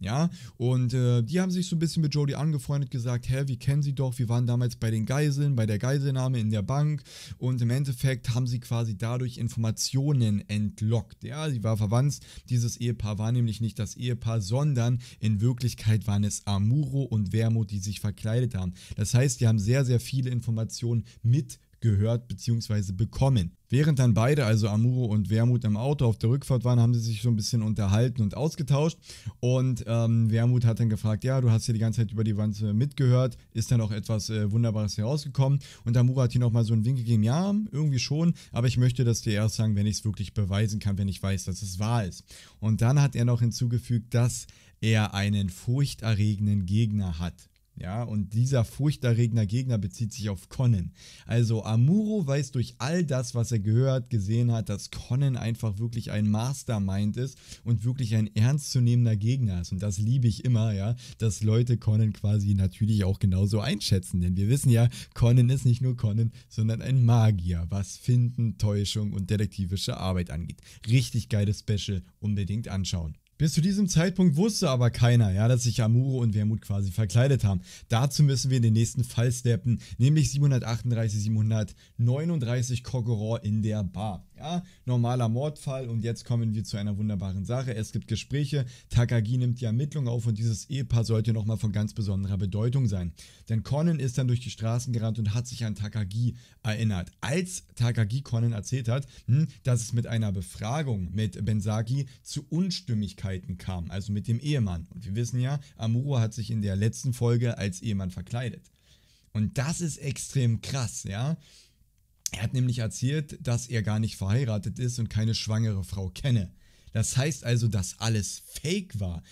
Ja, und äh, die haben sich so ein bisschen mit Jody angefreundet, gesagt: Hä, wir kennen sie doch, wir waren damals bei den Geiseln, bei der Geiselnahme in der Bank. Und im Endeffekt haben sie quasi dadurch Informationen entlockt. Ja, sie war verwandt. Dieses Ehepaar war nämlich nicht das Ehepaar, sondern in Wirklichkeit waren es Amuro und Wermut, die sich verkleidet haben. Das heißt, die haben sehr, sehr viele Informationen mit gehört bzw. bekommen. Während dann beide, also Amuro und Wermut, im Auto auf der Rückfahrt waren, haben sie sich so ein bisschen unterhalten und ausgetauscht. Und ähm, Wermut hat dann gefragt, ja, du hast ja die ganze Zeit über die Wand mitgehört, ist dann auch etwas äh, Wunderbares herausgekommen. Und Amuro hat hier nochmal so einen Wink gegeben, ja, irgendwie schon, aber ich möchte das dir erst sagen, wenn ich es wirklich beweisen kann, wenn ich weiß, dass es wahr ist. Und dann hat er noch hinzugefügt, dass er einen furchterregenden Gegner hat. Ja, und dieser furchterregender Gegner bezieht sich auf Conan. Also Amuro weiß durch all das, was er gehört, gesehen hat, dass Conan einfach wirklich ein Mastermind ist und wirklich ein ernstzunehmender Gegner ist. Und das liebe ich immer, ja, dass Leute Conan quasi natürlich auch genauso einschätzen. Denn wir wissen ja, Conan ist nicht nur Conan, sondern ein Magier, was Finden, Täuschung und detektivische Arbeit angeht. Richtig geiles Special, unbedingt anschauen. Bis zu diesem Zeitpunkt wusste aber keiner, ja, dass sich Amuro und Wermut quasi verkleidet haben. Dazu müssen wir in den nächsten Fall steppen, nämlich 738, 739 Kokoror in der Bar ja, normaler Mordfall und jetzt kommen wir zu einer wunderbaren Sache. Es gibt Gespräche, Takagi nimmt die Ermittlungen auf und dieses Ehepaar sollte nochmal von ganz besonderer Bedeutung sein. Denn Conan ist dann durch die Straßen gerannt und hat sich an Takagi erinnert. Als Takagi Conan erzählt hat, hm, dass es mit einer Befragung mit Bensaki zu Unstimmigkeiten kam, also mit dem Ehemann. Und wir wissen ja, Amuro hat sich in der letzten Folge als Ehemann verkleidet. Und das ist extrem krass, ja. Er hat nämlich erzählt, dass er gar nicht verheiratet ist und keine schwangere Frau kenne. Das heißt also, dass alles fake war.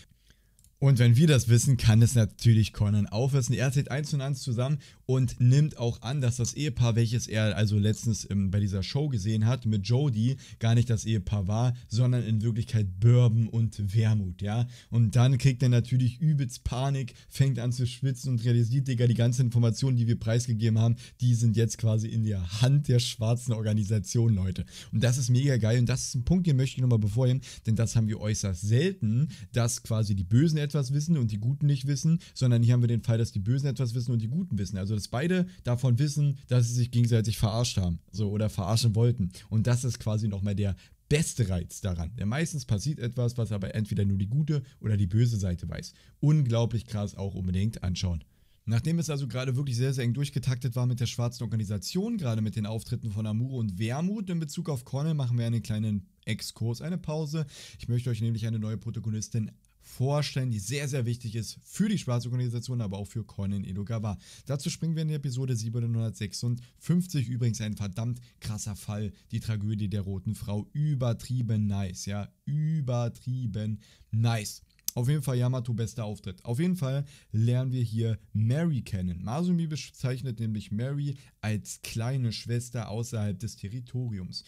Und wenn wir das wissen, kann es natürlich Conan auch wissen. Er zählt eins und eins zusammen und nimmt auch an, dass das Ehepaar, welches er also letztens ähm, bei dieser Show gesehen hat, mit Jodie, gar nicht das Ehepaar war, sondern in Wirklichkeit Bourbon und Wermut, ja. Und dann kriegt er natürlich übelst Panik, fängt an zu schwitzen und realisiert, Digga, die ganzen Informationen, die wir preisgegeben haben, die sind jetzt quasi in der Hand der schwarzen Organisation, Leute. Und das ist mega geil und das ist ein Punkt, den möchte ich nochmal bevorheben, denn das haben wir äußerst selten, dass quasi die Bösen etwas wissen und die Guten nicht wissen, sondern hier haben wir den Fall, dass die Bösen etwas wissen und die Guten wissen. Also, dass beide davon wissen, dass sie sich gegenseitig verarscht haben so, oder verarschen wollten. Und das ist quasi nochmal der beste Reiz daran. Denn meistens passiert etwas, was aber entweder nur die gute oder die böse Seite weiß. Unglaublich krass auch unbedingt anschauen. Nachdem es also gerade wirklich sehr, sehr eng durchgetaktet war mit der schwarzen Organisation, gerade mit den Auftritten von Amuro und Wermut in Bezug auf Cornell, machen wir einen kleinen Exkurs, eine Pause. Ich möchte euch nämlich eine neue Protagonistin vorstellen, die sehr, sehr wichtig ist für die Spaßorganisation, aber auch für Conan Edogawa. Dazu springen wir in der Episode 756 übrigens ein verdammt krasser Fall, die Tragödie der Roten Frau. Übertrieben nice, ja, übertrieben nice. Auf jeden Fall Yamato bester Auftritt. Auf jeden Fall lernen wir hier Mary kennen. Masumi bezeichnet nämlich Mary als kleine Schwester außerhalb des Territoriums.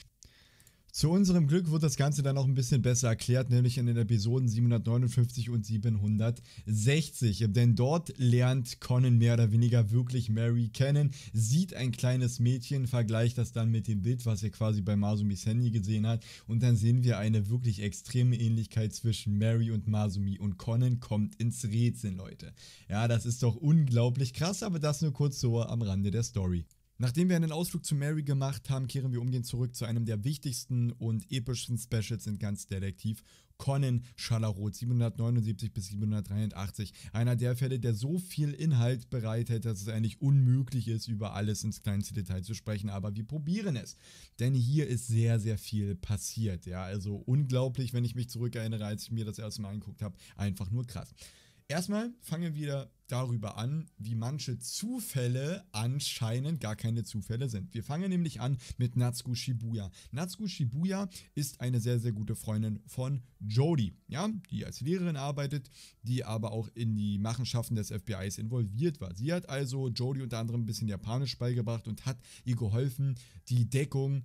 Zu unserem Glück wird das Ganze dann noch ein bisschen besser erklärt, nämlich in den Episoden 759 und 760. Denn dort lernt Conan mehr oder weniger wirklich Mary kennen, sieht ein kleines Mädchen, vergleicht das dann mit dem Bild, was er quasi bei Masumis Handy gesehen hat. Und dann sehen wir eine wirklich extreme Ähnlichkeit zwischen Mary und Masumi. Und Conan kommt ins Rätsel, Leute. Ja, das ist doch unglaublich krass, aber das nur kurz so am Rande der Story. Nachdem wir einen Ausflug zu Mary gemacht haben, kehren wir umgehend zurück zu einem der wichtigsten und epischsten Specials in ganz Detektiv, Conan Schalaroth 779 bis 783. Einer der Fälle, der so viel Inhalt bereitet, dass es eigentlich unmöglich ist, über alles ins kleinste Detail zu sprechen, aber wir probieren es. Denn hier ist sehr, sehr viel passiert. Ja, also unglaublich, wenn ich mich zurückerinnere, als ich mir das erste Mal angeguckt habe. Einfach nur krass. Erstmal fangen wir wieder darüber an, wie manche Zufälle anscheinend gar keine Zufälle sind. Wir fangen nämlich an mit Natsuko Shibuya. Natsuko Shibuya ist eine sehr, sehr gute Freundin von Jodie, ja, die als Lehrerin arbeitet, die aber auch in die Machenschaften des FBIs involviert war. Sie hat also Jodie unter anderem ein bisschen Japanisch beigebracht und hat ihr geholfen, die Deckung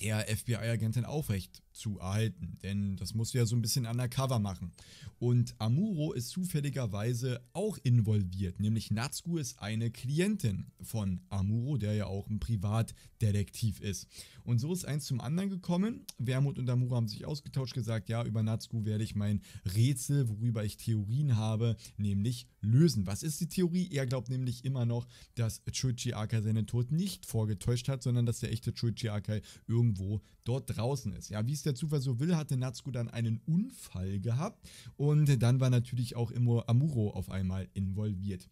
der FBI-Agentin aufrecht zu zu erhalten, denn das musst du ja so ein bisschen undercover machen. Und Amuro ist zufälligerweise auch involviert, nämlich Natsuku ist eine Klientin von Amuro, der ja auch ein Privatdetektiv ist. Und so ist eins zum anderen gekommen. Wermut und Amuro haben sich ausgetauscht, gesagt, ja, über Natsuku werde ich mein Rätsel, worüber ich Theorien habe, nämlich lösen. Was ist die Theorie? Er glaubt nämlich immer noch, dass Chuichi Akai seinen Tod nicht vorgetäuscht hat, sondern dass der echte Chuichi Akai irgendwo dort draußen ist. Ja, wie ist der der Zufall so will, hatte Natsuko dann einen Unfall gehabt und dann war natürlich auch immer Amuro auf einmal involviert.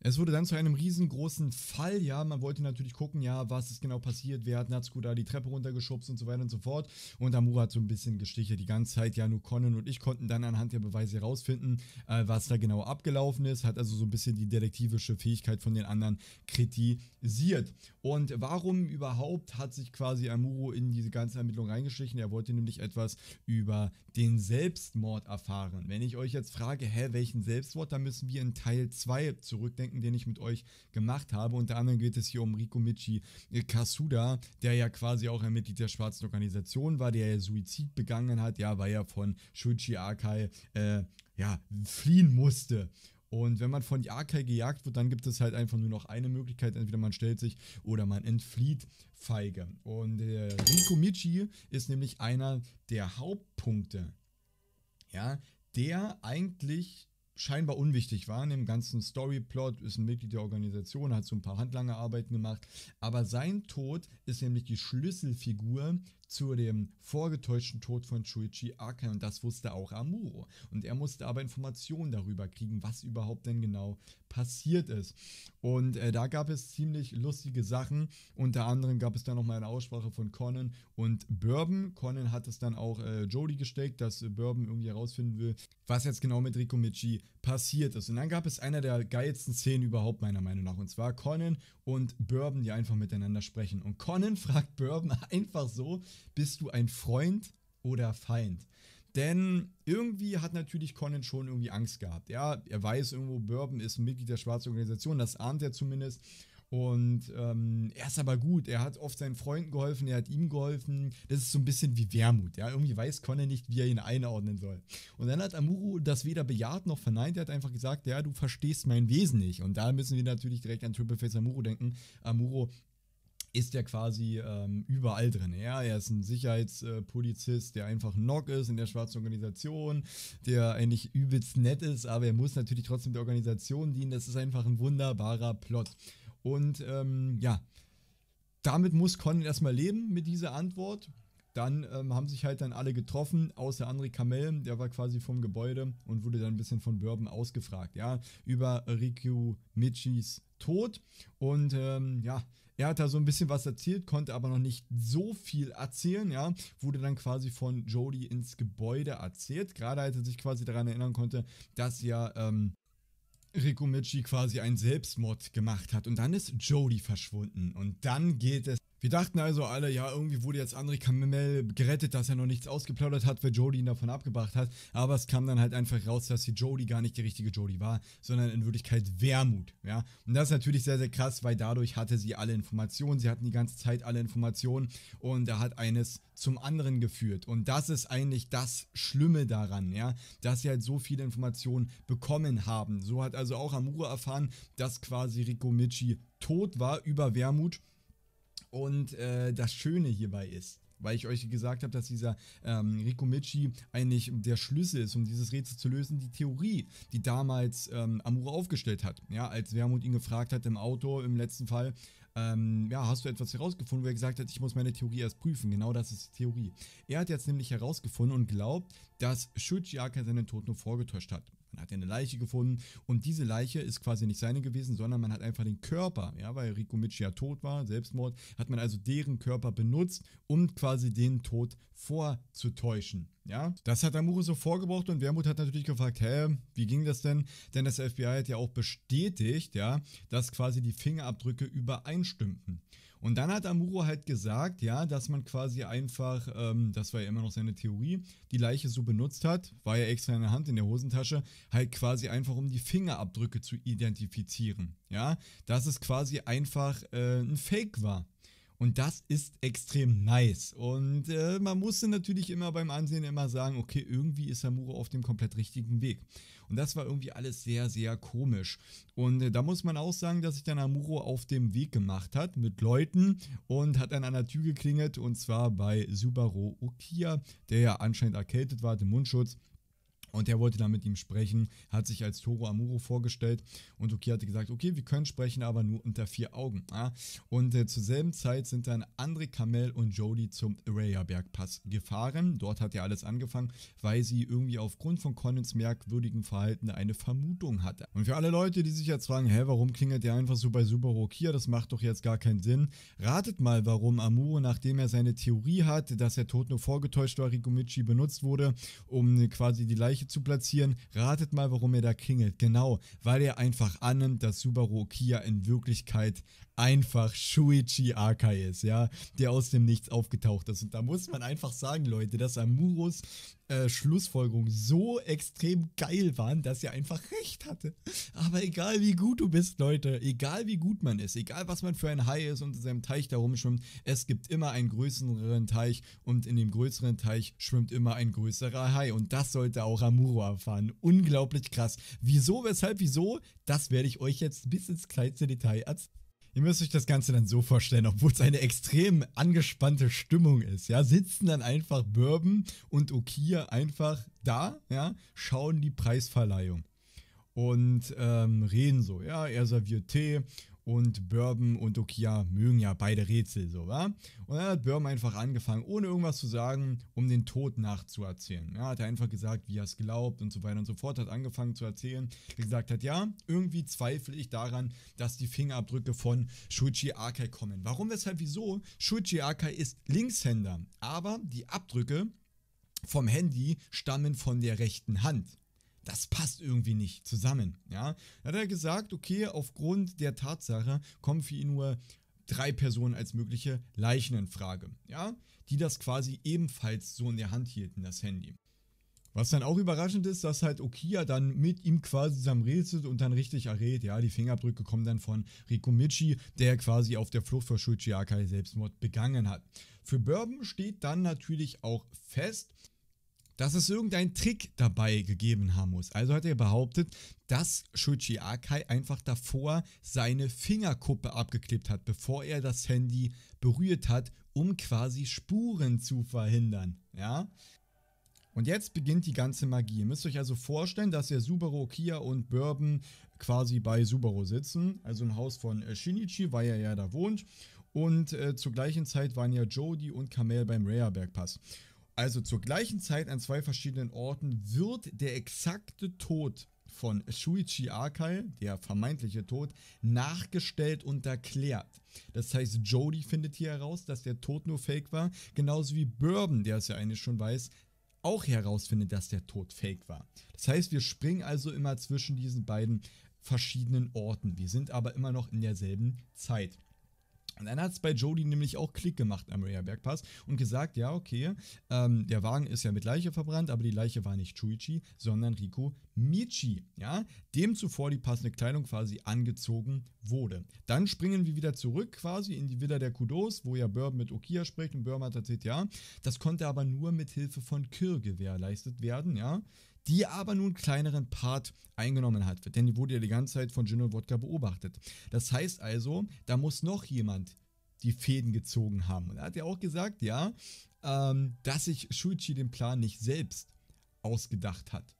Es wurde dann zu einem riesengroßen Fall, ja, man wollte natürlich gucken, ja, was ist genau passiert, wer hat Natsuko da die Treppe runtergeschubst und so weiter und so fort. Und Amuro hat so ein bisschen gestichert die ganze Zeit, ja, nur Conan und ich konnten dann anhand der Beweise herausfinden, äh, was da genau abgelaufen ist, hat also so ein bisschen die detektivische Fähigkeit von den anderen kritisiert. Und warum überhaupt hat sich quasi Amuro in diese ganze Ermittlung reingeschlichen? Er wollte nämlich etwas über den Selbstmord erfahren. Wenn ich euch jetzt frage, hä, welchen Selbstmord, dann müssen wir in Teil 2 zurückdenken, den ich mit euch gemacht habe. Unter anderem geht es hier um Rico Michi äh, Kasuda, der ja quasi auch ein Mitglied der schwarzen Organisation war, der ja Suizid begangen hat, ja, weil er von Shuichi Akai äh, ja, fliehen musste. Und wenn man von Yakai gejagt wird, dann gibt es halt einfach nur noch eine Möglichkeit. Entweder man stellt sich oder man entflieht feige. Und äh, Rinko Michi ist nämlich einer der Hauptpunkte, ja, der eigentlich scheinbar unwichtig war in dem ganzen Storyplot, ist ein Mitglied der Organisation, hat so ein paar handlange Arbeiten gemacht, aber sein Tod ist nämlich die Schlüsselfigur zu dem vorgetäuschten Tod von Shuichi Akai und das wusste auch Amuro. Und er musste aber Informationen darüber kriegen, was überhaupt denn genau passiert ist. Und äh, da gab es ziemlich lustige Sachen. Unter anderem gab es dann nochmal eine Aussprache von Conan und Bourbon. Conan hat es dann auch äh, Jody gesteckt, dass äh, Bourbon irgendwie herausfinden will, was jetzt genau mit Rikumichi passiert ist. Und dann gab es einer der geilsten Szenen überhaupt, meiner Meinung nach. Und zwar Conan und Bourbon, die einfach miteinander sprechen. Und Conan fragt Bourbon einfach so, bist du ein Freund oder Feind? Denn irgendwie hat natürlich Conan schon irgendwie Angst gehabt. Ja, er weiß irgendwo, Bourbon ist Mitglied der schwarzen Organisation, das ahnt er zumindest. Und ähm, er ist aber gut. Er hat oft seinen Freunden geholfen, er hat ihm geholfen. Das ist so ein bisschen wie Wermut. Ja? Irgendwie weiß Conne nicht, wie er ihn einordnen soll. Und dann hat Amuro das weder bejaht noch verneint. Er hat einfach gesagt, ja, du verstehst mein Wesen nicht. Und da müssen wir natürlich direkt an Triple Face Amuro denken. Amuro ist ja quasi ähm, überall drin. Ja, er ist ein Sicherheitspolizist, der einfach ein Knock ist in der schwarzen Organisation, der eigentlich übelst nett ist, aber er muss natürlich trotzdem der Organisation dienen. Das ist einfach ein wunderbarer Plot. Und ähm, ja, damit muss Conan erstmal leben mit dieser Antwort. Dann ähm, haben sich halt dann alle getroffen, außer André Kamel, der war quasi vom Gebäude und wurde dann ein bisschen von Bourbon ausgefragt, ja, über Riku Michis Tod. Und ähm, ja, er hat da so ein bisschen was erzählt, konnte aber noch nicht so viel erzählen, ja. Wurde dann quasi von Jody ins Gebäude erzählt. Gerade als er sich quasi daran erinnern konnte, dass ja ähm, Rico Michi quasi einen Selbstmord gemacht hat und dann ist Jody verschwunden und dann geht es wir dachten also alle, ja, irgendwie wurde jetzt André Kamel gerettet, dass er noch nichts ausgeplaudert hat, weil Jody ihn davon abgebracht hat. Aber es kam dann halt einfach raus, dass die Jody gar nicht die richtige Jody war, sondern in Wirklichkeit Wermut. Ja? Und das ist natürlich sehr, sehr krass, weil dadurch hatte sie alle Informationen. Sie hatten die ganze Zeit alle Informationen und da hat eines zum anderen geführt. Und das ist eigentlich das Schlimme daran, ja, dass sie halt so viele Informationen bekommen haben. So hat also auch Amura erfahren, dass quasi Rico Michi tot war über Wermut und äh, das Schöne hierbei ist, weil ich euch gesagt habe, dass dieser ähm, Rico Michi eigentlich der Schlüssel ist, um dieses Rätsel zu lösen, die Theorie, die damals ähm, Amuro aufgestellt hat. Ja, als Wermut ihn gefragt hat im Auto, im letzten Fall, ähm, ja, hast du etwas herausgefunden, wo er gesagt hat, ich muss meine Theorie erst prüfen. Genau das ist die Theorie. Er hat jetzt nämlich herausgefunden und glaubt, dass Shuji Shujiaka seinen Tod nur vorgetäuscht hat. Man hat ja eine Leiche gefunden und diese Leiche ist quasi nicht seine gewesen, sondern man hat einfach den Körper, ja, weil Rico Michi ja tot war, Selbstmord, hat man also deren Körper benutzt, um quasi den Tod vorzutäuschen. Ja, das hat Amuro so vorgebracht und Wermut hat natürlich gefragt, hä, wie ging das denn? Denn das FBI hat ja auch bestätigt, ja, dass quasi die Fingerabdrücke übereinstimmten. Und dann hat Amuro halt gesagt, ja, dass man quasi einfach, ähm, das war ja immer noch seine Theorie, die Leiche so benutzt hat, war ja extra in der Hand, in der Hosentasche, halt quasi einfach, um die Fingerabdrücke zu identifizieren. Ja, dass es quasi einfach äh, ein Fake war. Und das ist extrem nice. Und äh, man musste natürlich immer beim Ansehen immer sagen, okay, irgendwie ist Amuro auf dem komplett richtigen Weg. Und das war irgendwie alles sehr, sehr komisch. Und äh, da muss man auch sagen, dass sich dann Amuro auf dem Weg gemacht hat mit Leuten und hat dann an der Tür geklingelt und zwar bei Subaru Okia, der ja anscheinend erkältet war, den Mundschutz. Und der wollte dann mit ihm sprechen, hat sich als Toro Amuro vorgestellt und Toki hatte gesagt, okay, wir können sprechen, aber nur unter vier Augen. Ah? Und äh, zur selben Zeit sind dann André Kamel und Jody zum Raya-Bergpass gefahren. Dort hat ja alles angefangen, weil sie irgendwie aufgrund von Connens merkwürdigen Verhalten eine Vermutung hatte. Und für alle Leute, die sich jetzt fragen, hä, warum klingelt der einfach so bei Subaru Okia, das macht doch jetzt gar keinen Sinn. Ratet mal, warum Amuro, nachdem er seine Theorie hat, dass der Tod nur vorgetäuscht war, Rikumichi benutzt wurde, um äh, quasi die Leiche zu platzieren. Ratet mal, warum er da klingelt. Genau, weil er einfach annimmt, dass Subaru Kia in Wirklichkeit einfach Shuichi Akai ist, ja, der aus dem Nichts aufgetaucht ist. Und da muss man einfach sagen, Leute, dass Amuros äh, Schlussfolgerungen so extrem geil waren, dass er einfach recht hatte. Aber egal wie gut du bist, Leute, egal wie gut man ist, egal was man für ein Hai ist und in seinem Teich da rumschwimmt, es gibt immer einen größeren Teich und in dem größeren Teich schwimmt immer ein größerer Hai. Und das sollte auch Amuro erfahren. Unglaublich krass. Wieso, weshalb, wieso? Das werde ich euch jetzt bis ins kleinste Detail erzählen. Ihr müsst euch das Ganze dann so vorstellen, obwohl es eine extrem angespannte Stimmung ist, ja, sitzen dann einfach Bourbon und Okia einfach da, ja, schauen die Preisverleihung und ähm, reden so, ja, er serviert Tee und Bourbon und Okia mögen ja beide Rätsel, so, wa? Und dann hat Bourbon einfach angefangen, ohne irgendwas zu sagen, um den Tod nachzuerzählen. Ja, hat er einfach gesagt, wie er es glaubt und so weiter und so fort, hat angefangen zu erzählen, gesagt hat, ja, irgendwie zweifle ich daran, dass die Fingerabdrücke von Shuichi Akai kommen. Warum, weshalb, wieso? Shuichi Akai ist Linkshänder, aber die Abdrücke vom Handy stammen von der rechten Hand das passt irgendwie nicht zusammen. Ja? Da hat er gesagt, okay, aufgrund der Tatsache kommen für ihn nur drei Personen als mögliche Leichen in Frage, ja? die das quasi ebenfalls so in der Hand hielten, das Handy. Was dann auch überraschend ist, dass halt Okia dann mit ihm quasi zusammen rätselt und dann richtig errät. Ja, die Fingerbrücke kommen dann von Michi, der quasi auf der Flucht vor Shuichi Akai Selbstmord begangen hat. Für Bourbon steht dann natürlich auch fest, dass es irgendeinen Trick dabei gegeben haben muss. Also hat er behauptet, dass Shuji Akai einfach davor seine Fingerkuppe abgeklebt hat, bevor er das Handy berührt hat, um quasi Spuren zu verhindern. Ja? Und jetzt beginnt die ganze Magie. Ihr müsst euch also vorstellen, dass der Subaru, Kia und Bourbon quasi bei Subaru sitzen, also im Haus von äh, Shinichi, weil er ja da wohnt. Und äh, zur gleichen Zeit waren ja Jody und Kamel beim Rare-Bergpass. Also zur gleichen Zeit an zwei verschiedenen Orten wird der exakte Tod von Shuichi Akai, der vermeintliche Tod, nachgestellt und erklärt. Das heißt, Jody findet hier heraus, dass der Tod nur fake war, genauso wie Bourbon, der es ja eigentlich schon weiß, auch herausfindet, dass der Tod fake war. Das heißt, wir springen also immer zwischen diesen beiden verschiedenen Orten. Wir sind aber immer noch in derselben Zeit. Und dann hat es bei Jody nämlich auch Klick gemacht am Rhea Bergpass und gesagt, ja, okay, ähm, der Wagen ist ja mit Leiche verbrannt, aber die Leiche war nicht Chuichi, sondern Rico Michi, ja, dem zuvor die passende Kleidung quasi angezogen wurde. Dann springen wir wieder zurück quasi in die Villa der Kudos, wo ja Börb mit Okia spricht und Börb hat erzählt, ja, das konnte aber nur mit Hilfe von Kir gewährleistet werden, ja, die aber nun kleineren Part eingenommen hat. Denn die wurde ja die ganze Zeit von Gin und Wodka beobachtet. Das heißt also, da muss noch jemand die Fäden gezogen haben. Und er hat ja auch gesagt, ja, ähm, dass sich Shuichi den Plan nicht selbst ausgedacht hat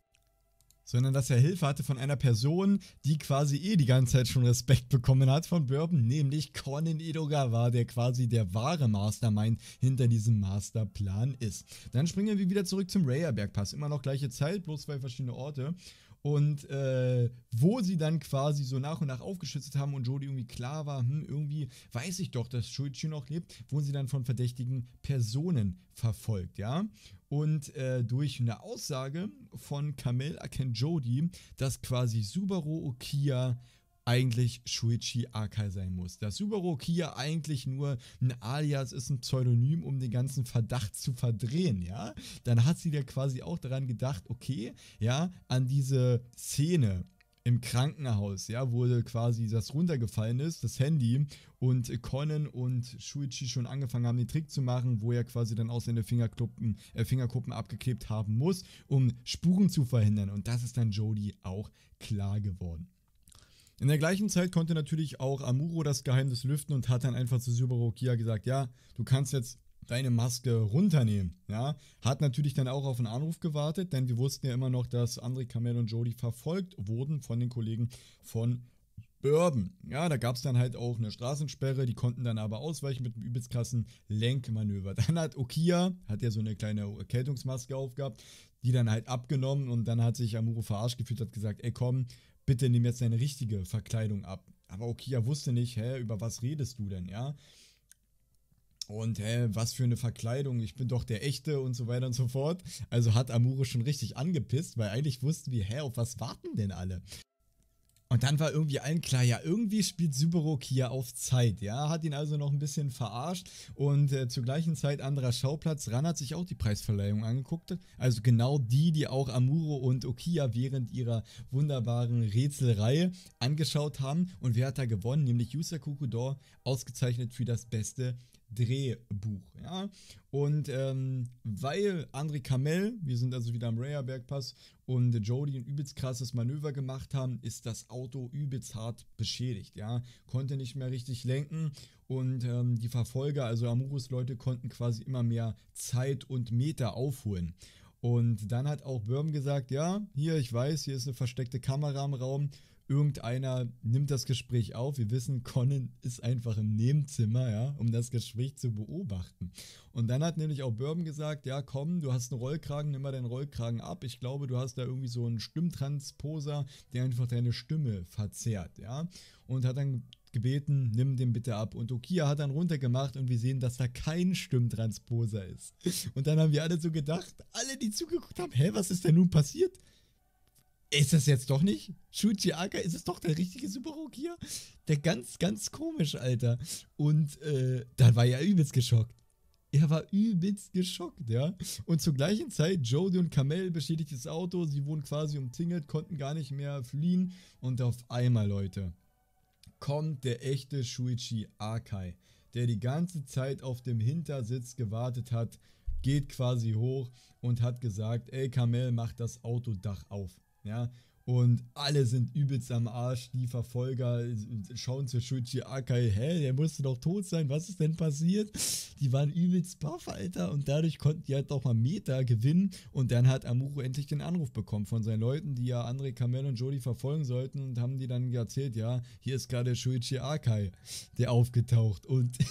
sondern dass er Hilfe hatte von einer Person, die quasi eh die ganze Zeit schon Respekt bekommen hat von Bourbon, nämlich Conan war, der quasi der wahre Mastermind hinter diesem Masterplan ist. Dann springen wir wieder zurück zum Rayerbergpass. immer noch gleiche Zeit, bloß zwei verschiedene Orte. Und äh, wo sie dann quasi so nach und nach aufgeschützt haben und Jody irgendwie klar war, hm, irgendwie weiß ich doch, dass Shuichi noch lebt, wurden sie dann von verdächtigen Personen verfolgt, ja und äh, durch eine Aussage von Kamel Akenjodi, dass quasi Subaru Okia eigentlich Shuichi Akai sein muss. Dass Subaru Okia eigentlich nur ein Alias ist, ein Pseudonym, um den ganzen Verdacht zu verdrehen, ja? Dann hat sie ja quasi auch daran gedacht, okay, ja, an diese Szene, im Krankenhaus, ja, wurde quasi das runtergefallen ist, das Handy, und Conan und Shuichi schon angefangen haben, den Trick zu machen, wo er quasi dann aussehende Fingerkuppen, äh, Fingerkuppen abgeklebt haben muss, um Spuren zu verhindern. Und das ist dann Jody auch klar geworden. In der gleichen Zeit konnte natürlich auch Amuro das Geheimnis lüften und hat dann einfach zu Subaru Kia gesagt, ja, du kannst jetzt deine Maske runternehmen. Ja, hat natürlich dann auch auf einen Anruf gewartet, denn wir wussten ja immer noch, dass André Kamel und Jody verfolgt wurden von den Kollegen von Bourbon. Ja, da gab es dann halt auch eine Straßensperre, die konnten dann aber ausweichen mit einem übelst krassen Lenkmanöver. Dann hat Okia, hat ja so eine kleine Erkältungsmaske aufgehabt, die dann halt abgenommen und dann hat sich Amuro verarscht gefühlt, hat gesagt, ey komm, bitte nimm jetzt deine richtige Verkleidung ab. Aber Okia wusste nicht, hä, über was redest du denn, ja? Und hä, was für eine Verkleidung, ich bin doch der Echte und so weiter und so fort. Also hat Amuro schon richtig angepisst, weil eigentlich wussten wir, hä, auf was warten denn alle? Und dann war irgendwie allen klar, ja, irgendwie spielt Subarok hier auf Zeit, ja, hat ihn also noch ein bisschen verarscht und äh, zur gleichen Zeit anderer Schauplatz, Ran hat sich auch die Preisverleihung angeguckt, also genau die, die auch Amuro und Okia während ihrer wunderbaren Rätselreihe angeschaut haben und wer hat da gewonnen, nämlich Yusa Kukudor, ausgezeichnet für das beste Drehbuch. Ja? Und ähm, weil André Kamel, wir sind also wieder am Reyerbergpass, und Jody ein übelst krasses Manöver gemacht haben, ist das Auto übelst hart beschädigt. Ja? Konnte nicht mehr richtig lenken und ähm, die Verfolger, also Amurus Leute, konnten quasi immer mehr Zeit und Meter aufholen. Und dann hat auch Böhm gesagt, ja, hier, ich weiß, hier ist eine versteckte Kamera im Raum, Irgendeiner nimmt das Gespräch auf. Wir wissen, Conan ist einfach im Nebenzimmer, ja, um das Gespräch zu beobachten. Und dann hat nämlich auch Bourbon gesagt, ja, komm, du hast einen Rollkragen, nimm mal deinen Rollkragen ab. Ich glaube, du hast da irgendwie so einen Stimmtransposer, der einfach deine Stimme verzerrt, ja. Und hat dann gebeten, nimm den bitte ab. Und Okia hat dann runtergemacht und wir sehen, dass da kein Stimmtransposer ist. Und dann haben wir alle so gedacht, alle, die zugeguckt haben, hä, was ist denn nun passiert? ist das jetzt doch nicht? Shuichi Aka, ist es doch der richtige Subaru hier? Der ganz, ganz komisch, Alter. Und äh, dann war er übelst geschockt. Er war übelst geschockt, ja. Und zur gleichen Zeit, Jody und Kamel beschädigtes Auto, sie wurden quasi umtingelt, konnten gar nicht mehr fliehen. Und auf einmal, Leute, kommt der echte Shuichi Akai, der die ganze Zeit auf dem Hintersitz gewartet hat, geht quasi hoch und hat gesagt, ey Kamel, mach das Autodach auf ja. Und alle sind übelst am Arsch, die Verfolger schauen zu Shuichi Akai, hä, der musste doch tot sein, was ist denn passiert? Die waren übelst buff, Alter, und dadurch konnten die halt auch mal Meter gewinnen und dann hat Amuro endlich den Anruf bekommen von seinen Leuten, die ja André Kamel und Jody verfolgen sollten und haben die dann erzählt, ja, hier ist gerade Shuichi Akai, der aufgetaucht und...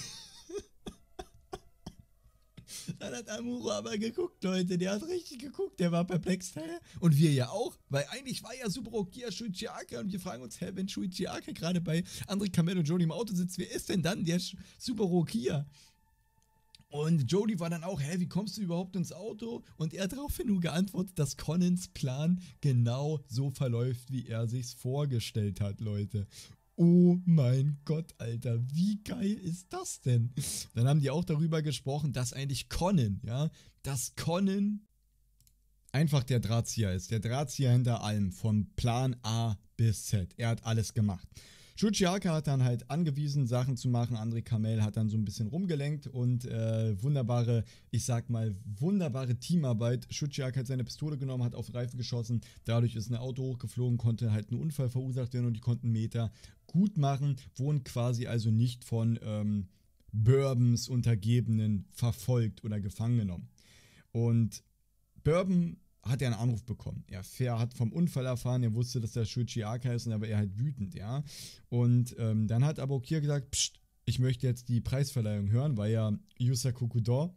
Dann hat Amuro aber geguckt, Leute. Der hat richtig geguckt. Der war perplex. Hä? Und wir ja auch. Weil eigentlich war ja Subaru Shuichi Shuichiaka. Und wir fragen uns, hä, wenn Shuichi Shuichiaka gerade bei André Kamel und Jody im Auto sitzt, wer ist denn dann der Sch Subaru Und Jody war dann auch, hä, wie kommst du überhaupt ins Auto? Und er hat daraufhin nur geantwortet, dass Connens Plan genau so verläuft, wie er sich's vorgestellt hat, Leute. Oh mein Gott, Alter, wie geil ist das denn? Dann haben die auch darüber gesprochen, dass eigentlich Conan, ja, dass Conan einfach der Drahtzieher ist. Der Drahtzieher hinter allem, von Plan A bis Z. Er hat alles gemacht. Shuchiaka hat dann halt angewiesen, Sachen zu machen. André Kamel hat dann so ein bisschen rumgelenkt und äh, wunderbare, ich sag mal, wunderbare Teamarbeit. Shuchiaka hat seine Pistole genommen, hat auf Reifen geschossen. Dadurch ist ein Auto hochgeflogen, konnte halt einen Unfall verursacht werden und die konnten Meter gut machen, wurden quasi also nicht von ähm, Bourbons Untergebenen verfolgt oder gefangen genommen. Und Bourbon hat er einen Anruf bekommen. Er hat vom Unfall erfahren, er wusste, dass der Aka ist, und da war er halt wütend, ja. Und ähm, dann hat aber Okir gesagt, Psst, ich möchte jetzt die Preisverleihung hören, weil ja Yusa Kokudo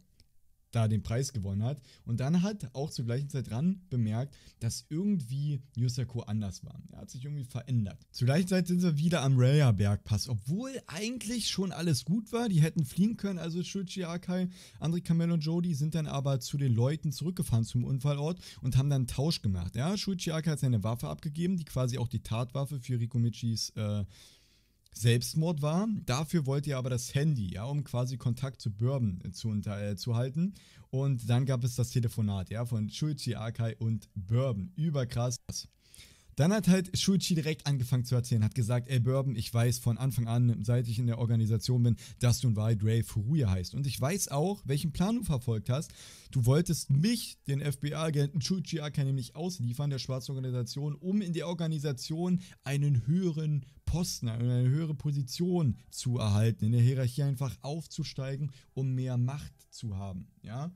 da den Preis gewonnen hat. Und dann hat auch zur gleichen Zeit dran bemerkt, dass irgendwie Yusako anders war. Er hat sich irgendwie verändert. Zur gleichen Zeit sind wir wieder am Raya-Bergpass, obwohl eigentlich schon alles gut war. Die hätten fliehen können, also Shuichi Akai, André Kamel und Jody sind dann aber zu den Leuten zurückgefahren zum Unfallort und haben dann einen Tausch gemacht. Ja, Shuichi Akai hat seine Waffe abgegeben, die quasi auch die Tatwaffe für Rikumichis äh, Selbstmord war. Dafür wollte er aber das Handy, ja, um quasi Kontakt zu Bourbon äh, zu, äh, zu halten. Und dann gab es das Telefonat, ja, von Shuichi Akai und Bourbon. Überkrass. Dann hat halt Schuichi direkt angefangen zu erzählen, hat gesagt, ey Bourbon, ich weiß von Anfang an, seit ich in der Organisation bin, dass du ein Wahrheit Ray Furuya heißt. Und ich weiß auch, welchen Plan du verfolgt hast. Du wolltest mich, den fba agenten Shuichi Acker, nämlich ausliefern, der schwarzen Organisation, um in der Organisation einen höheren Posten, eine höhere Position zu erhalten, in der Hierarchie einfach aufzusteigen, um mehr Macht zu haben, ja.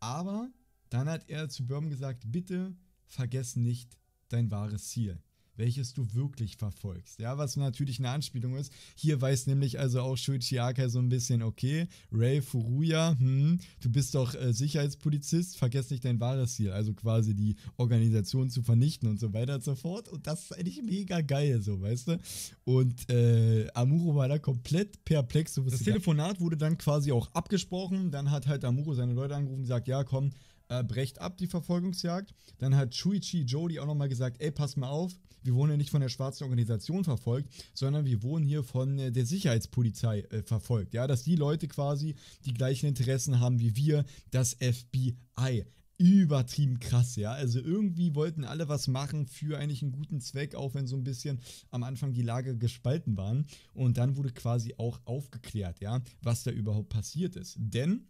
Aber dann hat er zu Bourbon gesagt, bitte vergess nicht, dein wahres Ziel, welches du wirklich verfolgst. Ja, was natürlich eine Anspielung ist. Hier weiß nämlich also auch Shuichiaka so ein bisschen, okay, Ray Furuya, hm, du bist doch äh, Sicherheitspolizist, vergess nicht dein wahres Ziel, also quasi die Organisation zu vernichten und so weiter und so fort. Und das ist eigentlich mega geil, so, weißt du? Und äh, Amuro war da komplett perplex. So das Telefonat wurde dann quasi auch abgesprochen. Dann hat halt Amuro seine Leute angerufen und gesagt, ja, komm, äh, brecht ab, die Verfolgungsjagd. Dann hat Shuichi Jody auch nochmal gesagt, ey, pass mal auf, wir wurden ja nicht von der schwarzen Organisation verfolgt, sondern wir wurden hier von äh, der Sicherheitspolizei äh, verfolgt. Ja, dass die Leute quasi die gleichen Interessen haben wie wir, das FBI übertrieben krass, ja. Also irgendwie wollten alle was machen für eigentlich einen guten Zweck, auch wenn so ein bisschen am Anfang die Lage gespalten waren. Und dann wurde quasi auch aufgeklärt, ja, was da überhaupt passiert ist. Denn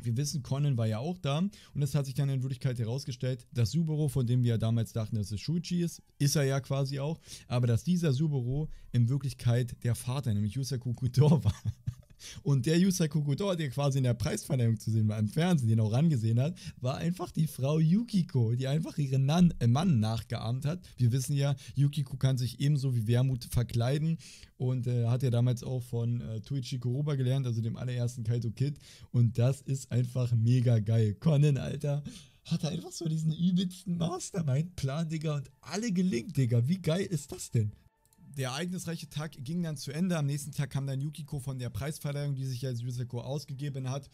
wir wissen, Conan war ja auch da und es hat sich dann in Wirklichkeit herausgestellt, dass Subaru, von dem wir ja damals dachten, dass es Shuichi ist, ist er ja quasi auch, aber dass dieser Subaru in Wirklichkeit der Vater, nämlich Yusaku Kudo war. Und der Yusai Kokudo, der quasi in der Preisverleihung zu sehen war, im Fernsehen, den auch rangesehen hat, war einfach die Frau Yukiko, die einfach ihren Nan äh Mann nachgeahmt hat. Wir wissen ja, Yukiko kann sich ebenso wie Wermut verkleiden und äh, hat ja damals auch von äh, Tuichi Kuroba gelernt, also dem allerersten Kaito Kid. Und das ist einfach mega geil. Conan, Alter hat er einfach so diesen übelsten Mastermind-Plan, Digga, und alle gelingt, Digga. Wie geil ist das denn? der ereignisreiche Tag ging dann zu Ende. Am nächsten Tag kam dann Yukiko von der Preisverleihung, die sich ja Yuseko ausgegeben hat.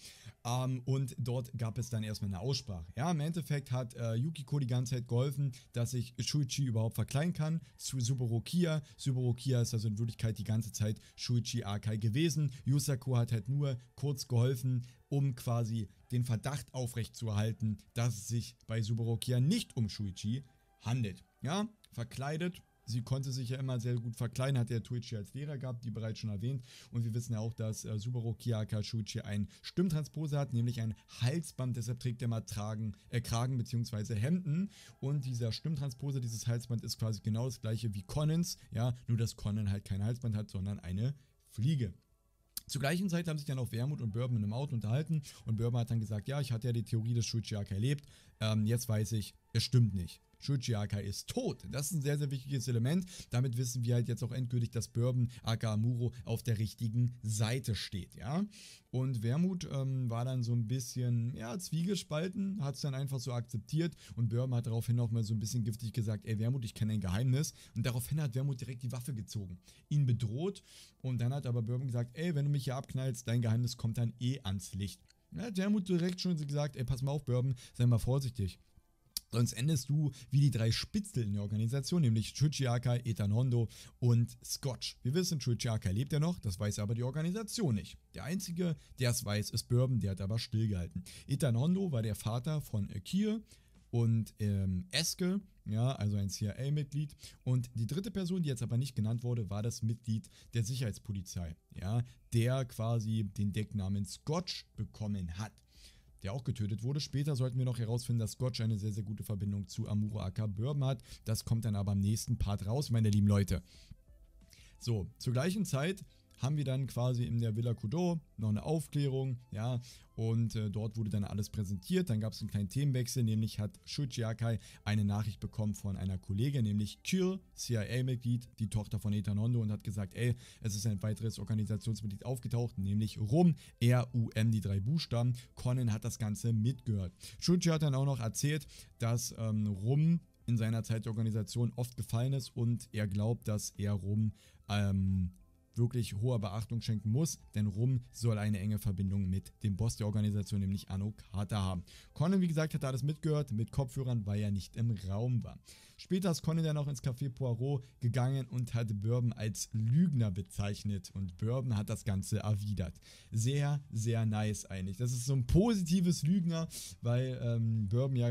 Ähm, und dort gab es dann erstmal eine Aussprache. Ja, im Endeffekt hat äh, Yukiko die ganze Zeit geholfen, dass ich Shuichi überhaupt verkleiden kann. Zu Subaru Kia. Subaru Kia ist also in Wirklichkeit die ganze Zeit Shuichi Akai gewesen. Yuseko hat halt nur kurz geholfen, um quasi den Verdacht aufrechtzuerhalten, dass es sich bei Subaru Kia nicht um Shuichi handelt. Ja, verkleidet sie konnte sich ja immer sehr gut verkleinern, hat der Tuichi als Lehrer gehabt, die bereits schon erwähnt. Und wir wissen ja auch, dass äh, Subaru Kiyaka Shuichi ein Stimmtransposer hat, nämlich ein Halsband. Deshalb trägt er mal Tragen, äh, Kragen bzw. Hemden. Und dieser Stimmtransposer, dieses Halsband ist quasi genau das gleiche wie Connens. Ja, nur dass Connen halt kein Halsband hat, sondern eine Fliege. Zur gleichen Zeit haben sich dann auch Wermut und Bourbon in einem Auto unterhalten und Bourbon hat dann gesagt, ja, ich hatte ja die Theorie des Shuichi erlebt, ähm, jetzt weiß ich, es stimmt nicht. Shuji Akai ist tot. Das ist ein sehr, sehr wichtiges Element. Damit wissen wir halt jetzt auch endgültig, dass Bourbon Akamuro auf der richtigen Seite steht, ja. Und Wermut ähm, war dann so ein bisschen, ja, zwiegespalten, hat es dann einfach so akzeptiert und Bourbon hat daraufhin auch mal so ein bisschen giftig gesagt, ey Wermut, ich kenne ein Geheimnis. Und daraufhin hat Wermut direkt die Waffe gezogen, ihn bedroht und dann hat aber Bourbon gesagt, ey, wenn du mich hier abknallst, dein Geheimnis kommt dann eh ans Licht. Ja, Wermut direkt schon gesagt, ey, pass mal auf, Bourbon, sei mal vorsichtig. Sonst endest du wie die drei Spitzel in der Organisation, nämlich Chuchiaka, Hondo und Scotch. Wir wissen, Chuchiaka lebt ja noch, das weiß aber die Organisation nicht. Der Einzige, der es weiß, ist Bourbon, der hat aber stillgehalten. Ethan Hondo war der Vater von Akir und ähm, Eske, ja, also ein CIA-Mitglied. Und die dritte Person, die jetzt aber nicht genannt wurde, war das Mitglied der Sicherheitspolizei, ja, der quasi den Decknamen Scotch bekommen hat der auch getötet wurde. Später sollten wir noch herausfinden, dass Scotch eine sehr, sehr gute Verbindung zu Amuro Aka Bourbon hat. Das kommt dann aber im nächsten Part raus, meine lieben Leute. So, zur gleichen Zeit haben wir dann quasi in der Villa Kudo noch eine Aufklärung, ja, und äh, dort wurde dann alles präsentiert. Dann gab es einen kleinen Themenwechsel, nämlich hat Shuichi Akai eine Nachricht bekommen von einer Kollegin, nämlich Kyr, CIA-Mitglied, die Tochter von Etanondo, und hat gesagt, ey, es ist ein weiteres Organisationsmitglied aufgetaucht, nämlich Rum, R-U-M, die drei Buchstaben. Conan hat das Ganze mitgehört. Shuichi hat dann auch noch erzählt, dass ähm, Rum in seiner Zeit der Organisation oft gefallen ist und er glaubt, dass er Rum ähm, wirklich hoher Beachtung schenken muss, denn Rum soll eine enge Verbindung mit dem Boss der Organisation, nämlich Anno Carter, haben. Conan, wie gesagt, hat alles mitgehört, mit Kopfhörern, weil er nicht im Raum war. Später ist Conan dann auch ins Café Poirot gegangen und hat Bourbon als Lügner bezeichnet und Bourbon hat das Ganze erwidert. Sehr, sehr nice eigentlich. Das ist so ein positives Lügner, weil ähm, Bourbon ja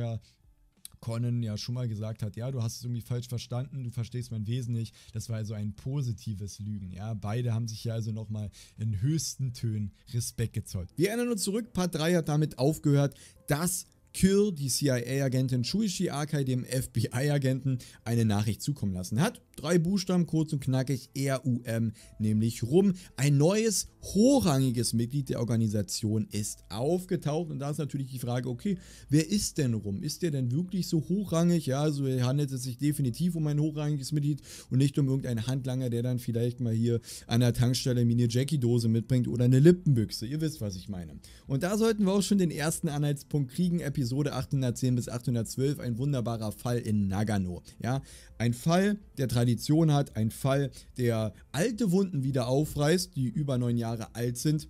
Conan ja schon mal gesagt hat, ja, du hast es irgendwie falsch verstanden, du verstehst mein Wesen nicht. Das war also ein positives Lügen, ja. Beide haben sich ja also nochmal in höchsten Tönen Respekt gezollt. Wir erinnern uns zurück, Part 3 hat damit aufgehört, dass Kür, die CIA-Agentin Shuichi Akai, dem FBI-Agenten, eine Nachricht zukommen lassen hat. Drei Buchstaben, kurz und knackig, R-U-M, nämlich rum. Ein neues hochrangiges Mitglied der Organisation ist aufgetaucht. Und da ist natürlich die Frage, okay, wer ist denn rum? Ist der denn wirklich so hochrangig? Ja, also handelt es sich definitiv um ein hochrangiges Mitglied und nicht um irgendeinen Handlanger, der dann vielleicht mal hier an der Tankstelle eine Mini-Jackie-Dose mitbringt oder eine Lippenbüchse. Ihr wisst, was ich meine. Und da sollten wir auch schon den ersten Anhaltspunkt kriegen. Episode 810 bis 812, ein wunderbarer Fall in Nagano. Ja, ein Fall, der Tradition hat, ein Fall, der alte Wunden wieder aufreißt, die über neun Jahre Jahre alt sind.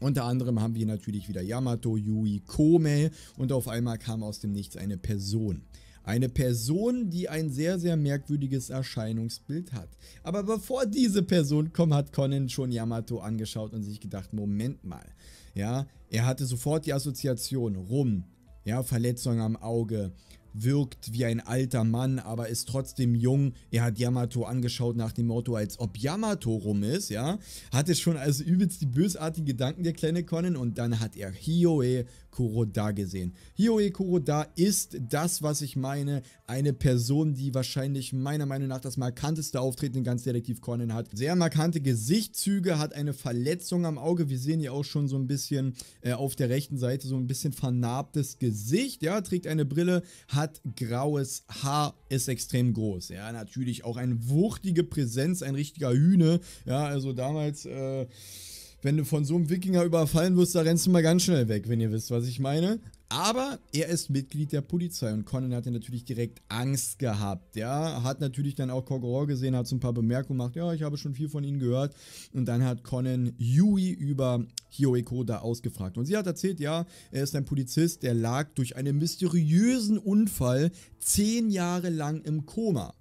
Unter anderem haben wir natürlich wieder Yamato, Yui, Komei und auf einmal kam aus dem Nichts eine Person. Eine Person, die ein sehr, sehr merkwürdiges Erscheinungsbild hat. Aber bevor diese Person kommt, hat Conan schon Yamato angeschaut und sich gedacht, Moment mal. Ja, er hatte sofort die Assoziation rum. Ja, Verletzung am Auge, wirkt wie ein alter Mann, aber ist trotzdem jung. Er hat Yamato angeschaut nach dem Motto, als ob Yamato rum ist, ja. Hatte schon also übelst die bösartigen Gedanken, der kleine Conan. Und dann hat er Hioe Kuroda gesehen. Hioe Kuroda ist das, was ich meine. Eine Person, die wahrscheinlich meiner Meinung nach das markanteste Auftreten in ganz Detektiv Conan hat. Sehr markante Gesichtszüge, hat eine Verletzung am Auge. Wir sehen hier auch schon so ein bisschen äh, auf der rechten Seite so ein bisschen vernarbtes Gesicht. Ja, trägt eine Brille, hat graues Haar, ist extrem groß. Ja, natürlich auch eine wuchtige Präsenz, ein richtiger Hühne. Ja, also damals... Äh, wenn du von so einem Wikinger überfallen wirst, da rennst du mal ganz schnell weg, wenn ihr wisst, was ich meine. Aber er ist Mitglied der Polizei und Conan hatte natürlich direkt Angst gehabt. Ja, hat natürlich dann auch Kogoror gesehen, hat so ein paar Bemerkungen gemacht. Ja, ich habe schon viel von ihnen gehört. Und dann hat Conan Yui über Hioeko da ausgefragt. Und sie hat erzählt, ja, er ist ein Polizist, der lag durch einen mysteriösen Unfall zehn Jahre lang im Koma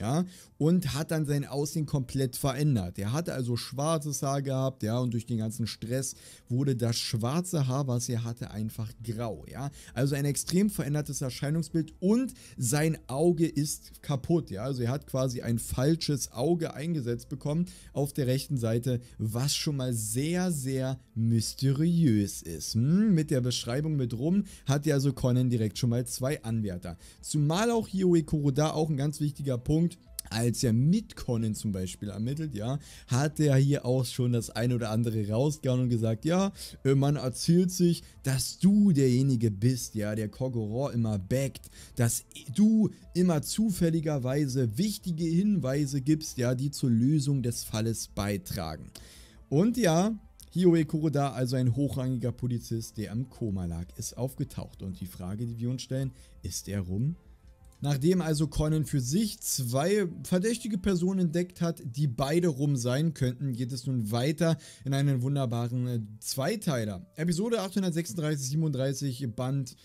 ja, und hat dann sein Aussehen komplett verändert. Er hatte also schwarzes Haar gehabt, ja, und durch den ganzen Stress wurde das schwarze Haar, was er hatte, einfach grau, ja. Also ein extrem verändertes Erscheinungsbild und sein Auge ist kaputt, ja. Also er hat quasi ein falsches Auge eingesetzt bekommen auf der rechten Seite, was schon mal sehr, sehr mysteriös ist. Hm, mit der Beschreibung mit rum hat ja also Conan direkt schon mal zwei Anwärter. Zumal auch Hiroe Kuroda auch ein ganz wichtiger Punkt, als er mit Conan zum Beispiel ermittelt, ja, hat er hier auch schon das eine oder andere rausgehauen und gesagt, ja, äh, man erzählt sich, dass du derjenige bist, ja, der Kogoron immer backt, dass du immer zufälligerweise wichtige Hinweise gibst, ja, die zur Lösung des Falles beitragen. Und ja, Hioe Kuroda, also ein hochrangiger Polizist, der am Koma lag, ist aufgetaucht und die Frage, die wir uns stellen, ist er rum? Nachdem also Conan für sich zwei verdächtige Personen entdeckt hat, die beide rum sein könnten, geht es nun weiter in einen wunderbaren äh, Zweiteiler. Episode 836, 37, Band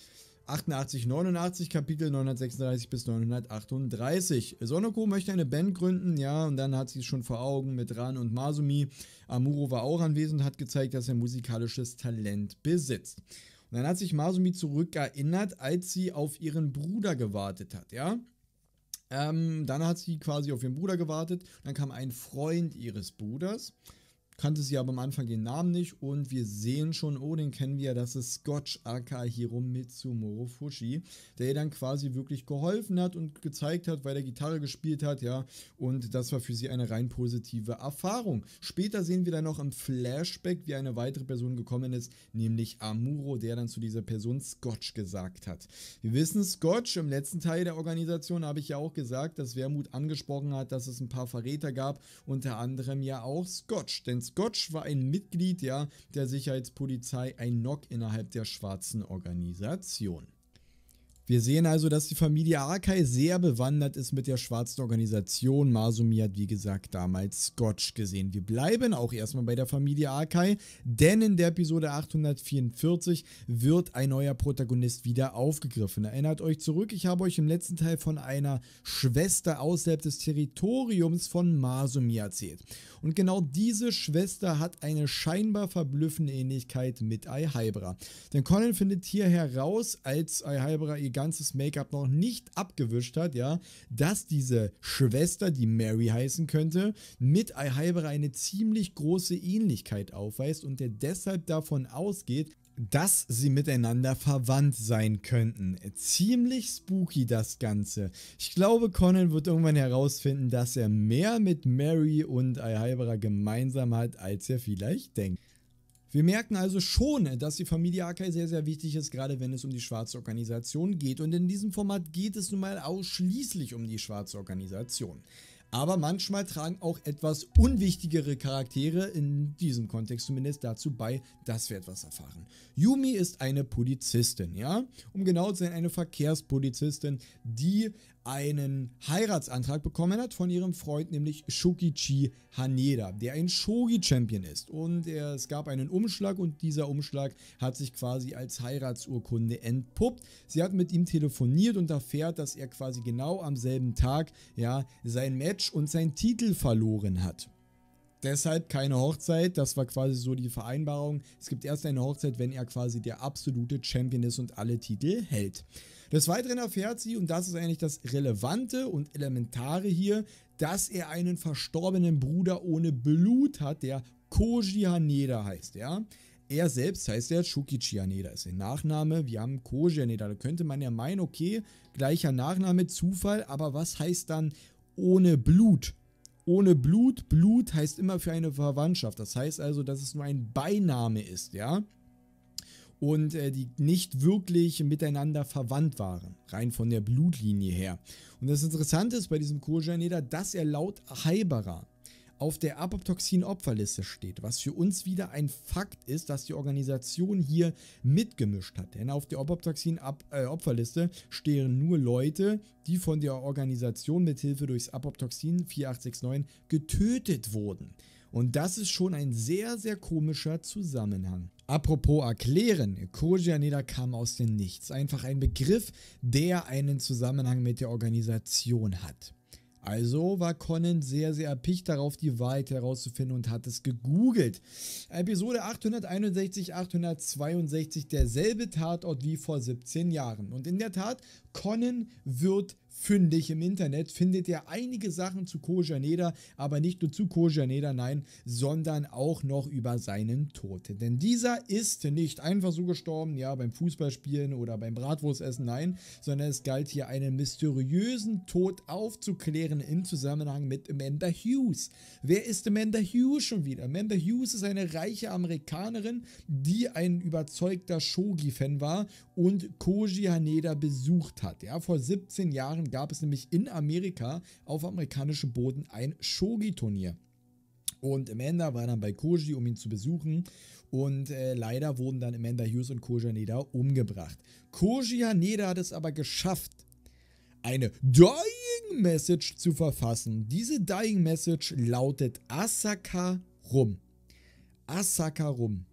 88, 89, Kapitel 936 bis 938. Sonoko möchte eine Band gründen, ja, und dann hat sie es schon vor Augen mit Ran und Masumi. Amuro war auch anwesend, und hat gezeigt, dass er musikalisches Talent besitzt dann hat sich Masumi zurückerinnert, als sie auf ihren Bruder gewartet hat, ja? Ähm, dann hat sie quasi auf ihren Bruder gewartet. Dann kam ein Freund ihres Bruders kannte sie aber am Anfang den Namen nicht und wir sehen schon, oh, den kennen wir, ja, das ist Scotch Akahiro Mitsumoro Fushi, der ihr dann quasi wirklich geholfen hat und gezeigt hat, weil er Gitarre gespielt hat, ja, und das war für sie eine rein positive Erfahrung. Später sehen wir dann noch im Flashback, wie eine weitere Person gekommen ist, nämlich Amuro, der dann zu dieser Person Scotch gesagt hat. Wir wissen Scotch, im letzten Teil der Organisation habe ich ja auch gesagt, dass Wermut angesprochen hat, dass es ein paar Verräter gab, unter anderem ja auch Scotch, denn Scotch war ein Mitglied ja, der Sicherheitspolizei, ein Nock innerhalb der schwarzen Organisation. Wir sehen also, dass die Familie Arkai sehr bewandert ist mit der schwarzen Organisation. Masumi hat, wie gesagt, damals Scotch gesehen. Wir bleiben auch erstmal bei der Familie Arkai, denn in der Episode 844 wird ein neuer Protagonist wieder aufgegriffen. Erinnert euch zurück, ich habe euch im letzten Teil von einer Schwester außerhalb des Territoriums von Masumi erzählt. Und genau diese Schwester hat eine scheinbar verblüffende Ähnlichkeit mit Aihaibra. Denn Conan findet hier heraus, als Aihaibra ihr ganzes Make-up noch nicht abgewischt hat, ja, dass diese Schwester, die Mary heißen könnte, mit Aihaibra eine ziemlich große Ähnlichkeit aufweist und er deshalb davon ausgeht, dass sie miteinander verwandt sein könnten. Ziemlich spooky das Ganze. Ich glaube, Conan wird irgendwann herausfinden, dass er mehr mit Mary und Alhybera gemeinsam hat, als er vielleicht denkt. Wir merken also schon, dass die Familie Akai sehr, sehr wichtig ist, gerade wenn es um die schwarze Organisation geht. Und in diesem Format geht es nun mal ausschließlich um die schwarze Organisation. Aber manchmal tragen auch etwas unwichtigere Charaktere, in diesem Kontext zumindest, dazu bei, dass wir etwas erfahren. Yumi ist eine Polizistin, ja? Um genau zu sein, eine Verkehrspolizistin, die einen Heiratsantrag bekommen hat von ihrem Freund, nämlich Shokichi Haneda, der ein Shogi-Champion ist. Und es gab einen Umschlag und dieser Umschlag hat sich quasi als Heiratsurkunde entpuppt. Sie hat mit ihm telefoniert und erfährt, dass er quasi genau am selben Tag ja, sein Match und sein Titel verloren hat deshalb keine Hochzeit. Das war quasi so die Vereinbarung. Es gibt erst eine Hochzeit, wenn er quasi der absolute Champion ist und alle Titel hält. Des Weiteren erfährt sie, und das ist eigentlich das Relevante und Elementare hier, dass er einen verstorbenen Bruder ohne Blut hat, der Koji Haneda heißt, ja. Er selbst heißt ja Chukichi Haneda, ist der Nachname. Wir haben Koji Haneda. Da könnte man ja meinen, okay, gleicher Nachname, Zufall, aber was heißt dann ohne Blut? Ohne Blut, Blut heißt immer für eine Verwandtschaft. Das heißt also, dass es nur ein Beiname ist, ja und äh, die nicht wirklich miteinander verwandt waren, rein von der Blutlinie her. Und das Interessante ist bei diesem Kurjaneda, dass er laut Haiberer auf der Apoptoxin-Opferliste steht, was für uns wieder ein Fakt ist, dass die Organisation hier mitgemischt hat. Denn auf der Apoptoxin-Opferliste äh, stehen nur Leute, die von der Organisation mithilfe durchs Apoptoxin 4869 getötet wurden. Und das ist schon ein sehr, sehr komischer Zusammenhang. Apropos erklären, Koji Aneda kam aus dem Nichts. Einfach ein Begriff, der einen Zusammenhang mit der Organisation hat. Also war Conan sehr, sehr erpicht darauf, die Wahrheit herauszufinden und hat es gegoogelt. Episode 861, 862, derselbe Tatort wie vor 17 Jahren. Und in der Tat, Conan wird fündig im Internet, findet ihr einige Sachen zu Kojaneda, aber nicht nur zu Kojaneda, nein, sondern auch noch über seinen Tod. Denn dieser ist nicht einfach so gestorben, ja, beim Fußballspielen oder beim Bratwurstessen, nein, sondern es galt hier einen mysteriösen Tod aufzuklären im Zusammenhang mit Amanda Hughes. Wer ist Amanda Hughes schon wieder? Amanda Hughes ist eine reiche Amerikanerin, die ein überzeugter Shogi-Fan war und Koji Haneda besucht hat. Ja, vor 17 Jahren Jahren gab es nämlich in Amerika auf amerikanischem Boden ein Shogi-Turnier. Und Amanda war dann bei Koji, um ihn zu besuchen. Und äh, leider wurden dann Amanda Hughes und Koji Haneda umgebracht. Koji Haneda hat es aber geschafft, eine Dying Message zu verfassen. Diese Dying Message lautet Asaka Rum. Asaka Rum.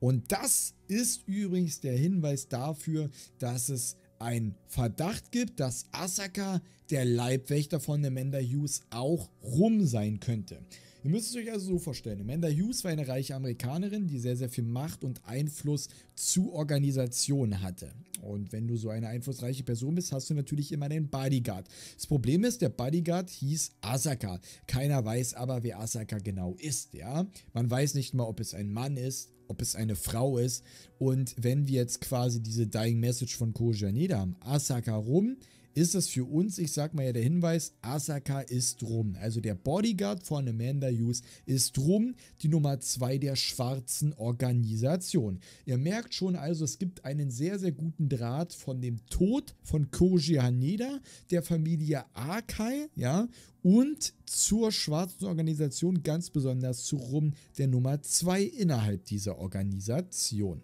Und das ist übrigens der Hinweis dafür, dass es ein Verdacht gibt, dass Asaka, der Leibwächter von Amanda Hughes, auch rum sein könnte. Ihr müsst es euch also so vorstellen, Amanda Hughes war eine reiche Amerikanerin, die sehr, sehr viel Macht und Einfluss zu Organisationen hatte. Und wenn du so eine einflussreiche Person bist, hast du natürlich immer den Bodyguard. Das Problem ist, der Bodyguard hieß Asaka. Keiner weiß aber, wer Asaka genau ist, ja. Man weiß nicht mal, ob es ein Mann ist, ob es eine Frau ist. Und wenn wir jetzt quasi diese Dying Message von Kojaneda haben, Asaka rum, ist das für uns, ich sag mal ja der Hinweis, Asaka ist rum. Also der Bodyguard von Amanda Hughes ist rum, die Nummer 2 der schwarzen Organisation. Ihr merkt schon also, es gibt einen sehr, sehr guten Draht von dem Tod von Koji Haneda, der Familie Akai, ja, und zur schwarzen Organisation, ganz besonders zu Rum, der Nummer 2 innerhalb dieser Organisation.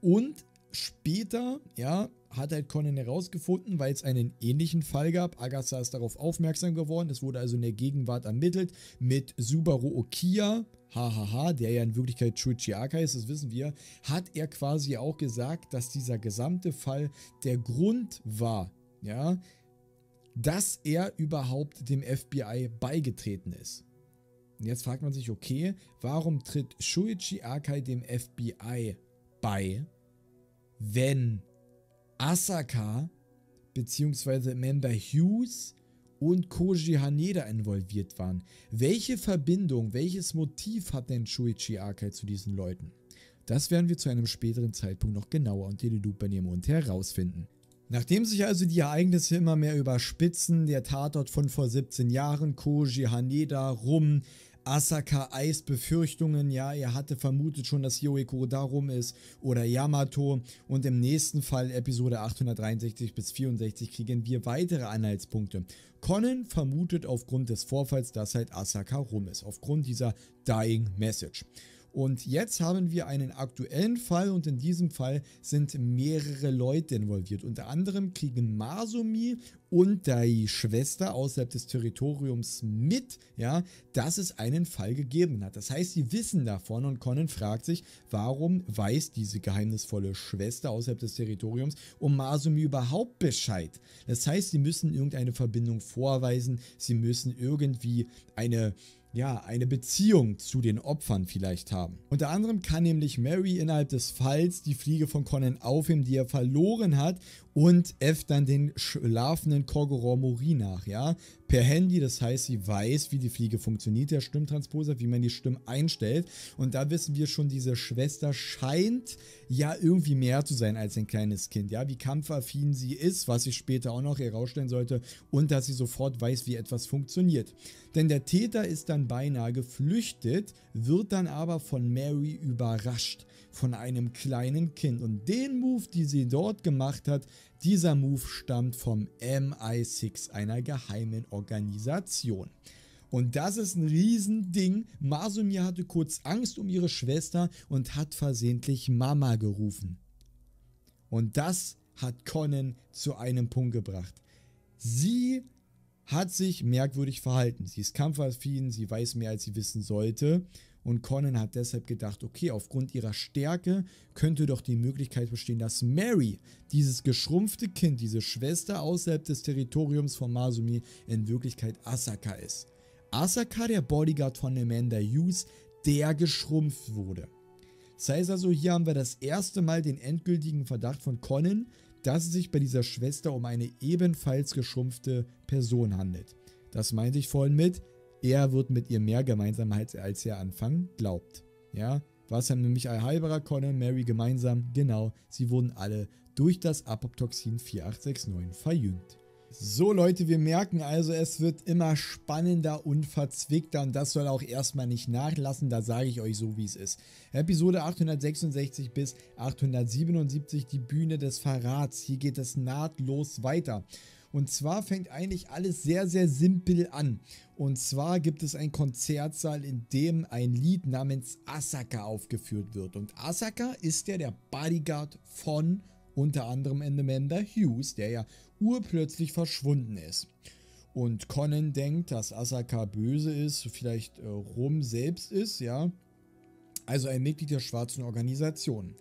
Und später, ja, hat halt Conan herausgefunden, weil es einen ähnlichen Fall gab. Agatha ist darauf aufmerksam geworden. Es wurde also in der Gegenwart ermittelt mit Subaru Okia. Hahaha, der ja in Wirklichkeit Chuchiaka ist, das wissen wir, hat er quasi auch gesagt, dass dieser gesamte Fall der Grund war, ja, dass er überhaupt dem FBI beigetreten ist. Und jetzt fragt man sich, okay, warum tritt Shuichi Akai dem FBI bei, wenn Asaka bzw. Member Hughes und Koji Haneda involviert waren. Welche Verbindung, welches Motiv hat denn Shuichi Akai zu diesen Leuten? Das werden wir zu einem späteren Zeitpunkt noch genauer unter die Lupe nehmen und herausfinden. Nachdem sich also die Ereignisse immer mehr überspitzen, der Tatort von vor 17 Jahren, Koji Haneda, Rum, Asaka Eis Befürchtungen, ja, er hatte vermutet schon, dass Yoiko darum ist oder Yamato und im nächsten Fall Episode 863 bis 64 kriegen wir weitere Anhaltspunkte. Conan vermutet aufgrund des Vorfalls, dass halt Asaka rum ist, aufgrund dieser Dying Message. Und jetzt haben wir einen aktuellen Fall und in diesem Fall sind mehrere Leute involviert. Unter anderem kriegen Masumi und die Schwester außerhalb des Territoriums mit, ja, dass es einen Fall gegeben hat. Das heißt, sie wissen davon und Conan fragt sich, warum weiß diese geheimnisvolle Schwester außerhalb des Territoriums um Masumi überhaupt Bescheid? Das heißt, sie müssen irgendeine Verbindung vorweisen, sie müssen irgendwie eine ja, eine Beziehung zu den Opfern vielleicht haben. Unter anderem kann nämlich Mary innerhalb des Falls die Fliege von Conan aufheben, die er verloren hat und F dann den schlafenden Korgoromori nach, ja per Handy. Das heißt, sie weiß, wie die Fliege funktioniert, der Stimmtransposer, wie man die Stimme einstellt. Und da wissen wir schon, diese Schwester scheint ja irgendwie mehr zu sein als ein kleines Kind. Ja, wie kampfaffin sie ist, was ich später auch noch herausstellen sollte. Und dass sie sofort weiß, wie etwas funktioniert. Denn der Täter ist dann beinahe geflüchtet, wird dann aber von Mary überrascht. Von einem kleinen Kind. Und den Move, die sie dort gemacht hat, dieser Move stammt vom MI6, einer geheimen Organisation. Und das ist ein Riesending. Masumir hatte kurz Angst um ihre Schwester und hat versehentlich Mama gerufen. Und das hat Conan zu einem Punkt gebracht. Sie hat sich merkwürdig verhalten. Sie ist kampfaffin, sie weiß mehr, als sie wissen sollte. Und Conan hat deshalb gedacht, okay, aufgrund ihrer Stärke könnte doch die Möglichkeit bestehen, dass Mary, dieses geschrumpfte Kind, diese Schwester außerhalb des Territoriums von Masumi, in Wirklichkeit Asaka ist. Asaka, der Bodyguard von Amanda Hughes, der geschrumpft wurde. Das heißt also, hier haben wir das erste Mal den endgültigen Verdacht von Conan, dass es sich bei dieser Schwester um eine ebenfalls geschrumpfte Person handelt. Das meinte ich vorhin mit, er wird mit ihr mehr gemeinsam als er anfangen glaubt. Ja, was haben nämlich Alhybra, Connor, und Mary gemeinsam? Genau, sie wurden alle durch das Apoptoxin 4869 verjüngt. So Leute, wir merken also, es wird immer spannender und verzwickter und das soll auch erstmal nicht nachlassen, da sage ich euch so, wie es ist. Episode 866 bis 877, die Bühne des Verrats. Hier geht es nahtlos weiter. Und zwar fängt eigentlich alles sehr, sehr simpel an. Und zwar gibt es einen Konzertsaal, in dem ein Lied namens Asaka aufgeführt wird. Und Asaka ist ja der Bodyguard von unter anderem Endemänder Hughes, der ja urplötzlich verschwunden ist. Und Conan denkt, dass Asaka böse ist, vielleicht äh, Rum selbst ist, ja. Also ein Mitglied der schwarzen Organisation.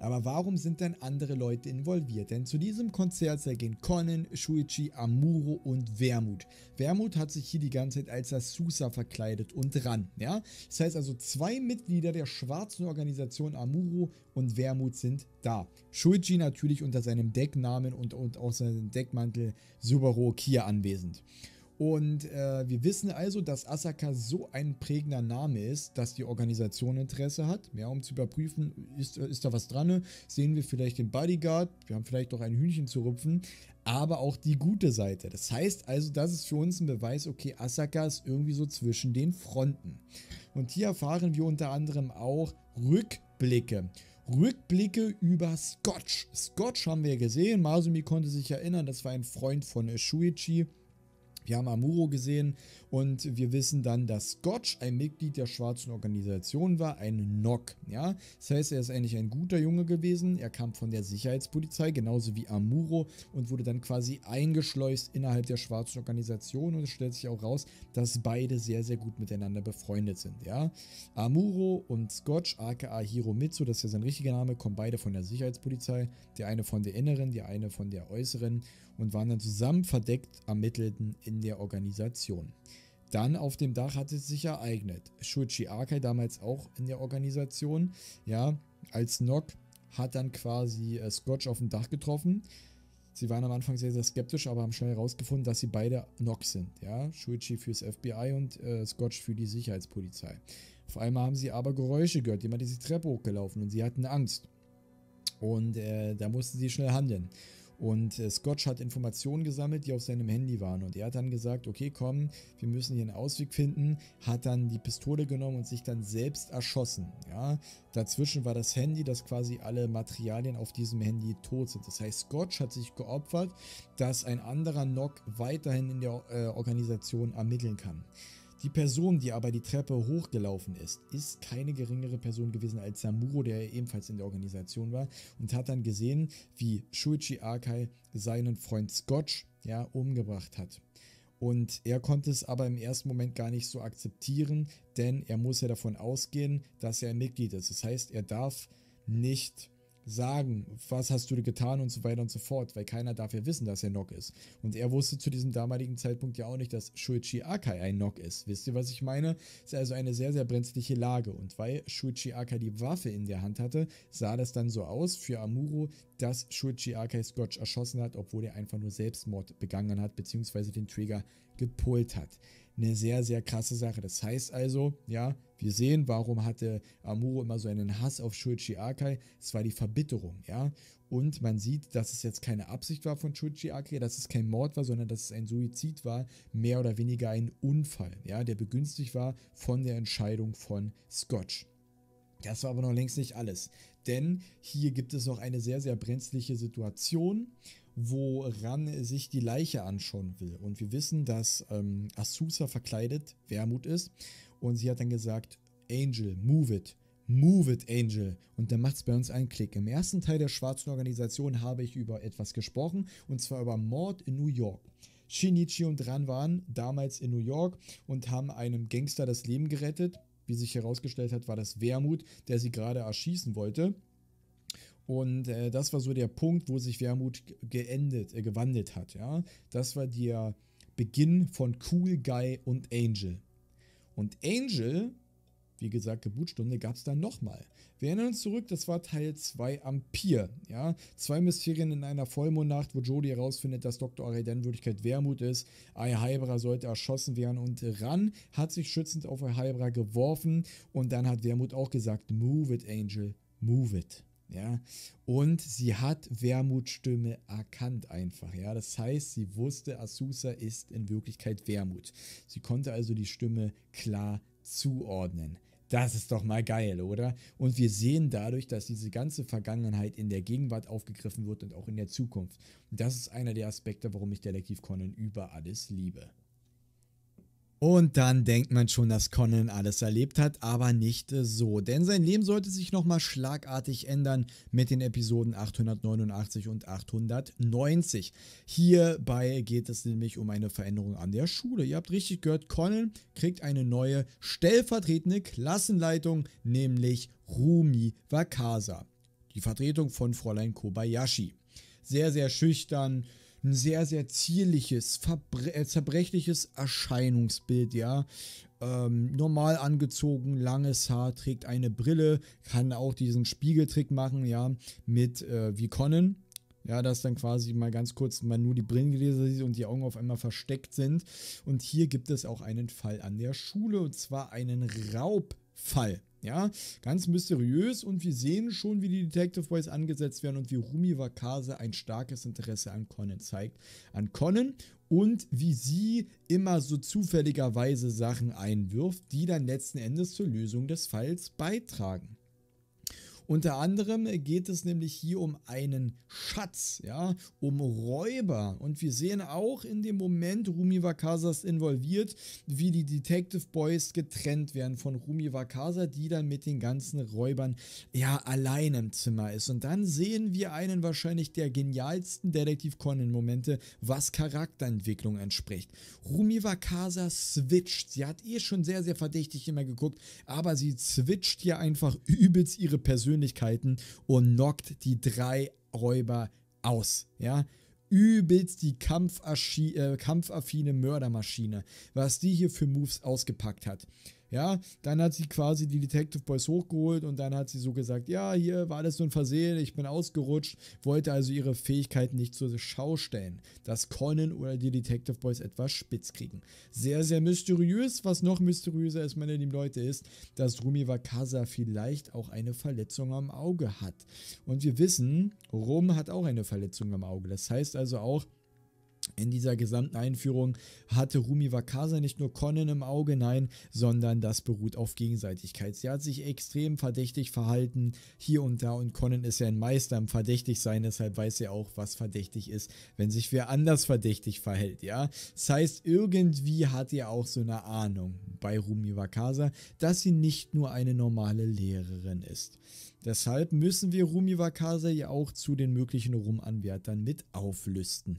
Aber warum sind denn andere Leute involviert? Denn zu diesem Konzert gehen Conan, Shuichi, Amuro und Wermut. Wermut hat sich hier die ganze Zeit als Asusa verkleidet und ran. Ja? Das heißt also, zwei Mitglieder der schwarzen Organisation Amuro und Wermut sind da. Shuichi natürlich unter seinem Decknamen und, und auch seinem Deckmantel Subaru Kia anwesend. Und äh, wir wissen also, dass Asaka so ein prägender Name ist, dass die Organisation Interesse hat, ja, um zu überprüfen, ist, äh, ist da was dran? Ne? Sehen wir vielleicht den Bodyguard, wir haben vielleicht doch ein Hühnchen zu rupfen, aber auch die gute Seite. Das heißt also, das ist für uns ein Beweis, okay, Asaka ist irgendwie so zwischen den Fronten. Und hier erfahren wir unter anderem auch Rückblicke. Rückblicke über Scotch. Scotch haben wir gesehen. Masumi konnte sich erinnern, das war ein Freund von Shuichi. Yamamuro gesehen, und wir wissen dann, dass Scotch ein Mitglied der schwarzen Organisation war, ein Nock. Ja? Das heißt, er ist eigentlich ein guter Junge gewesen. Er kam von der Sicherheitspolizei, genauso wie Amuro, und wurde dann quasi eingeschleust innerhalb der schwarzen Organisation. Und es stellt sich auch raus, dass beide sehr, sehr gut miteinander befreundet sind. Ja? Amuro und Scotch, aka Hiromitsu, das ist ja sein richtiger Name, kommen beide von der Sicherheitspolizei. Der eine von der inneren, der eine von der äußeren und waren dann zusammen verdeckt Ermittelten in der Organisation. Dann auf dem Dach hat es sich ereignet. Shuichi Akai, damals auch in der Organisation, ja, als Nock hat dann quasi äh, Scotch auf dem Dach getroffen. Sie waren am Anfang sehr, sehr skeptisch, aber haben schnell herausgefunden, dass sie beide Nock sind. Ja? Shuichi fürs FBI und äh, Scotch für die Sicherheitspolizei. Vor allem haben sie aber Geräusche gehört. Jemand ist die Treppe hochgelaufen und sie hatten Angst. Und äh, da mussten sie schnell handeln. Und äh, Scotch hat Informationen gesammelt, die auf seinem Handy waren. Und er hat dann gesagt, okay, komm, wir müssen hier einen Ausweg finden. Hat dann die Pistole genommen und sich dann selbst erschossen. Ja? Dazwischen war das Handy, dass quasi alle Materialien auf diesem Handy tot sind. Das heißt, Scotch hat sich geopfert, dass ein anderer Nock weiterhin in der äh, Organisation ermitteln kann. Die Person, die aber die Treppe hochgelaufen ist, ist keine geringere Person gewesen als Samuro, der ebenfalls in der Organisation war und hat dann gesehen, wie Shuichi Akai seinen Freund Scotch ja, umgebracht hat. Und er konnte es aber im ersten Moment gar nicht so akzeptieren, denn er muss ja davon ausgehen, dass er ein Mitglied ist. Das heißt, er darf nicht sagen, was hast du getan und so weiter und so fort, weil keiner darf ja wissen, dass er Nock ist. Und er wusste zu diesem damaligen Zeitpunkt ja auch nicht, dass Shuichi Akai ein Nock ist. Wisst ihr, was ich meine? Ist also eine sehr, sehr brenzliche Lage. Und weil Shuichi Akai die Waffe in der Hand hatte, sah das dann so aus für Amuro, dass Shuichi Akai Scotch erschossen hat, obwohl er einfach nur Selbstmord begangen hat, beziehungsweise den Trigger gepolt hat. Eine sehr, sehr krasse Sache. Das heißt also, ja, wir sehen, warum hatte Amuro immer so einen Hass auf Shuichi Akai. Es war die Verbitterung, ja. Und man sieht, dass es jetzt keine Absicht war von Shuichi Akai, dass es kein Mord war, sondern dass es ein Suizid war, mehr oder weniger ein Unfall, ja, der begünstigt war von der Entscheidung von Scotch. Das war aber noch längst nicht alles, denn hier gibt es noch eine sehr, sehr brenzliche Situation woran sich die Leiche anschauen will. Und wir wissen, dass ähm, Asusa verkleidet Wermut ist. Und sie hat dann gesagt, Angel, move it. Move it, Angel. Und dann macht es bei uns einen Klick. Im ersten Teil der schwarzen Organisation habe ich über etwas gesprochen, und zwar über Mord in New York. Shinichi und Ran waren damals in New York und haben einem Gangster das Leben gerettet. Wie sich herausgestellt hat, war das Wermut, der sie gerade erschießen wollte. Und äh, das war so der Punkt, wo sich Wermut geendet, äh, gewandelt hat. Ja? Das war der Beginn von Cool Guy und Angel. Und Angel, wie gesagt, Geburtsstunde gab es dann nochmal. Wir erinnern uns zurück, das war Teil 2 Ampir. Ja? Zwei Mysterien in einer Vollmondnacht, wo Jodie herausfindet, dass Dr. Aurelien Würdigkeit Wermut ist. Alhybra sollte erschossen werden und Ran hat sich schützend auf Alhybra geworfen und dann hat Wermut auch gesagt, move it, Angel, move it. Ja, und sie hat Wermutstimme erkannt einfach, ja. Das heißt, sie wusste, Asusa ist in Wirklichkeit Wermut. Sie konnte also die Stimme klar zuordnen. Das ist doch mal geil, oder? Und wir sehen dadurch, dass diese ganze Vergangenheit in der Gegenwart aufgegriffen wird und auch in der Zukunft. Und das ist einer der Aspekte, warum ich Detektiv Conan über alles liebe. Und dann denkt man schon, dass Conan alles erlebt hat, aber nicht äh, so. Denn sein Leben sollte sich nochmal schlagartig ändern mit den Episoden 889 und 890. Hierbei geht es nämlich um eine Veränderung an der Schule. Ihr habt richtig gehört, Conan kriegt eine neue stellvertretende Klassenleitung, nämlich Rumi Wakasa. Die Vertretung von Fräulein Kobayashi. Sehr, sehr schüchtern, ein sehr, sehr zierliches, äh, zerbrechliches Erscheinungsbild, ja. Ähm, normal angezogen, langes Haar, trägt eine Brille, kann auch diesen Spiegeltrick machen, ja, mit äh, wie Conan. Ja, dass dann quasi mal ganz kurz mal nur die Brillengläser sieht und die Augen auf einmal versteckt sind. Und hier gibt es auch einen Fall an der Schule, und zwar einen Raubfall. Ja, ganz mysteriös und wir sehen schon, wie die Detective Boys angesetzt werden und wie Rumi Wakase ein starkes Interesse an Conan zeigt. An Conan und wie sie immer so zufälligerweise Sachen einwirft, die dann letzten Endes zur Lösung des Falls beitragen. Unter anderem geht es nämlich hier um einen Schatz, ja, um Räuber. Und wir sehen auch in dem Moment Rumi Wakasas involviert, wie die Detective Boys getrennt werden von Rumi Wakasa, die dann mit den ganzen Räubern ja allein im Zimmer ist. Und dann sehen wir einen wahrscheinlich der genialsten Detective Conan Momente, was Charakterentwicklung entspricht. Rumi Wakasa switcht. Sie hat eh schon sehr, sehr verdächtig immer geguckt, aber sie switcht ja einfach übelst ihre Persönlichkeit Persönlichkeiten und knockt die drei Räuber aus. Ja, übelst die äh, kampfaffine Mördermaschine, was die hier für Moves ausgepackt hat. Ja, dann hat sie quasi die Detective Boys hochgeholt und dann hat sie so gesagt, ja, hier war alles nur ein Versehen, ich bin ausgerutscht, wollte also ihre Fähigkeiten nicht zur Schau stellen, dass Conan oder die Detective Boys etwas spitz kriegen. Sehr, sehr mysteriös, was noch mysteriöser ist, meine lieben Leute, ist, dass Rumi Wakasa vielleicht auch eine Verletzung am Auge hat. Und wir wissen, Rum hat auch eine Verletzung am Auge. Das heißt also auch, in dieser gesamten Einführung hatte Rumi Wakasa nicht nur Conan im Auge, nein, sondern das beruht auf Gegenseitigkeit. Sie hat sich extrem verdächtig verhalten, hier und da, und Conan ist ja ein Meister im Verdächtigsein, deshalb weiß er auch, was verdächtig ist, wenn sich wer anders verdächtig verhält, ja. Das heißt, irgendwie hat er auch so eine Ahnung bei Rumi Wakasa, dass sie nicht nur eine normale Lehrerin ist. Deshalb müssen wir Rumi Wakasa ja auch zu den möglichen Rumanwärtern mit auflüsten.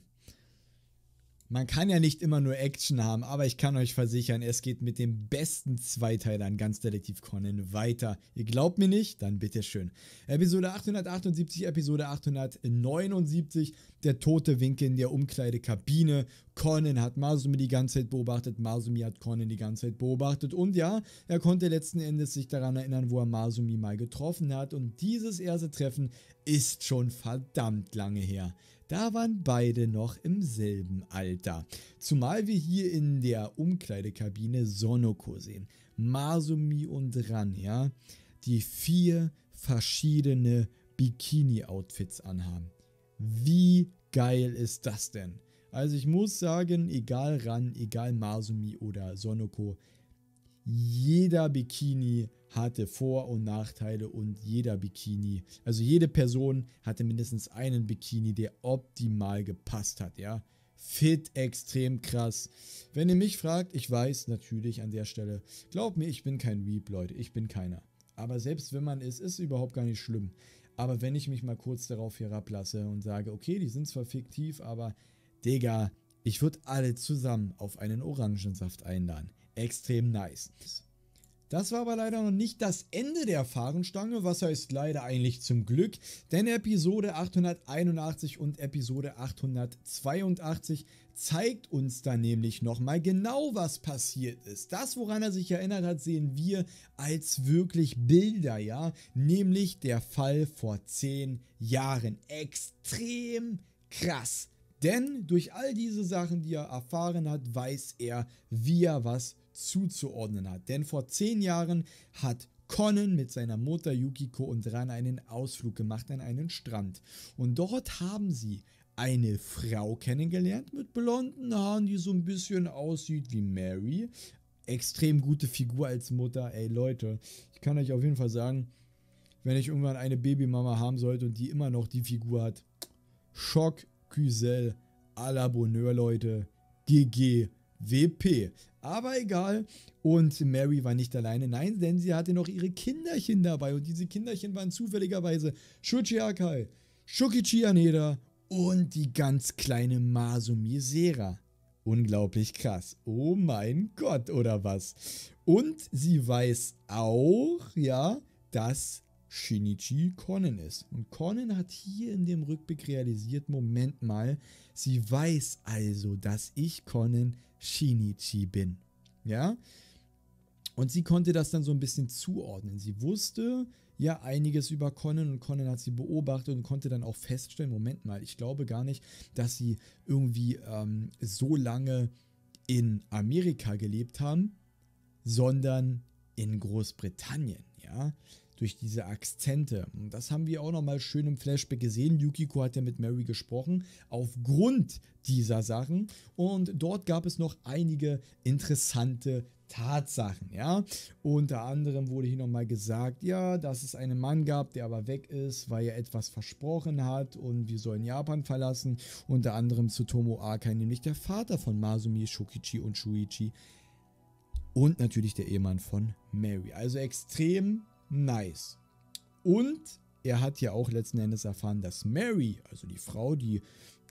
Man kann ja nicht immer nur Action haben, aber ich kann euch versichern, es geht mit dem besten Zweiteiler an ganz Detektiv Conan weiter. Ihr glaubt mir nicht? Dann bitteschön. Episode 878, Episode 879, der tote Winkel in der Umkleidekabine. Conan hat Masumi die ganze Zeit beobachtet, Masumi hat Conan die ganze Zeit beobachtet und ja, er konnte letzten Endes sich daran erinnern, wo er Masumi mal getroffen hat und dieses erste Treffen ist schon verdammt lange her. Da waren beide noch im selben Alter. Zumal wir hier in der Umkleidekabine Sonoko sehen. Masumi und Ran, ja, die vier verschiedene Bikini-Outfits anhaben. Wie geil ist das denn? Also ich muss sagen, egal Ran, egal Masumi oder Sonoko, jeder Bikini hatte Vor- und Nachteile und jeder Bikini, also jede Person hatte mindestens einen Bikini, der optimal gepasst hat, ja. Fit, extrem krass. Wenn ihr mich fragt, ich weiß natürlich an der Stelle, glaubt mir, ich bin kein Weep, Leute, ich bin keiner. Aber selbst wenn man ist, ist überhaupt gar nicht schlimm. Aber wenn ich mich mal kurz darauf herablasse und sage, okay, die sind zwar fiktiv, aber Digga, ich würde alle zusammen auf einen Orangensaft einladen. Extrem nice. Das war aber leider noch nicht das Ende der Fahrenstange, was heißt leider eigentlich zum Glück, denn Episode 881 und Episode 882 zeigt uns dann nämlich nochmal genau, was passiert ist. Das, woran er sich erinnert hat, sehen wir als wirklich Bilder, ja, nämlich der Fall vor 10 Jahren. Extrem krass. Denn durch all diese Sachen, die er erfahren hat, weiß er, wie er was zuzuordnen hat. Denn vor zehn Jahren hat Conan mit seiner Mutter Yukiko und Ran einen Ausflug gemacht an einen Strand. Und dort haben sie eine Frau kennengelernt mit blonden Haaren, die so ein bisschen aussieht wie Mary. Extrem gute Figur als Mutter. Ey Leute, ich kann euch auf jeden Fall sagen, wenn ich irgendwann eine Babymama haben sollte und die immer noch die Figur hat, Schock, Küsel, à la Bonheur, Leute. GG. WP. Aber egal. Und Mary war nicht alleine. Nein, denn sie hatte noch ihre Kinderchen dabei. Und diese Kinderchen waren zufälligerweise Shuji Akai, Shukichi Aneda und die ganz kleine Masumi Sera. Unglaublich krass. Oh mein Gott, oder was? Und sie weiß auch, ja, dass Shinichi Conan ist. Und Conan hat hier in dem Rückblick realisiert, Moment mal, sie weiß also, dass ich Conan Shinichi bin. Ja? Und sie konnte das dann so ein bisschen zuordnen. Sie wusste ja einiges über Conan und Conan hat sie beobachtet und konnte dann auch feststellen, Moment mal, ich glaube gar nicht, dass sie irgendwie ähm, so lange in Amerika gelebt haben, sondern in Großbritannien, ja durch diese Akzente. Und das haben wir auch nochmal schön im Flashback gesehen. Yukiko hat ja mit Mary gesprochen, aufgrund dieser Sachen. Und dort gab es noch einige interessante Tatsachen, ja. Unter anderem wurde hier nochmal gesagt, ja, dass es einen Mann gab, der aber weg ist, weil er etwas versprochen hat und wir sollen Japan verlassen. Unter anderem zu Tomo Akai, nämlich der Vater von Masumi, Shokichi und Shuichi. Und natürlich der Ehemann von Mary. Also extrem Nice. Und er hat ja auch letzten Endes erfahren, dass Mary, also die Frau, die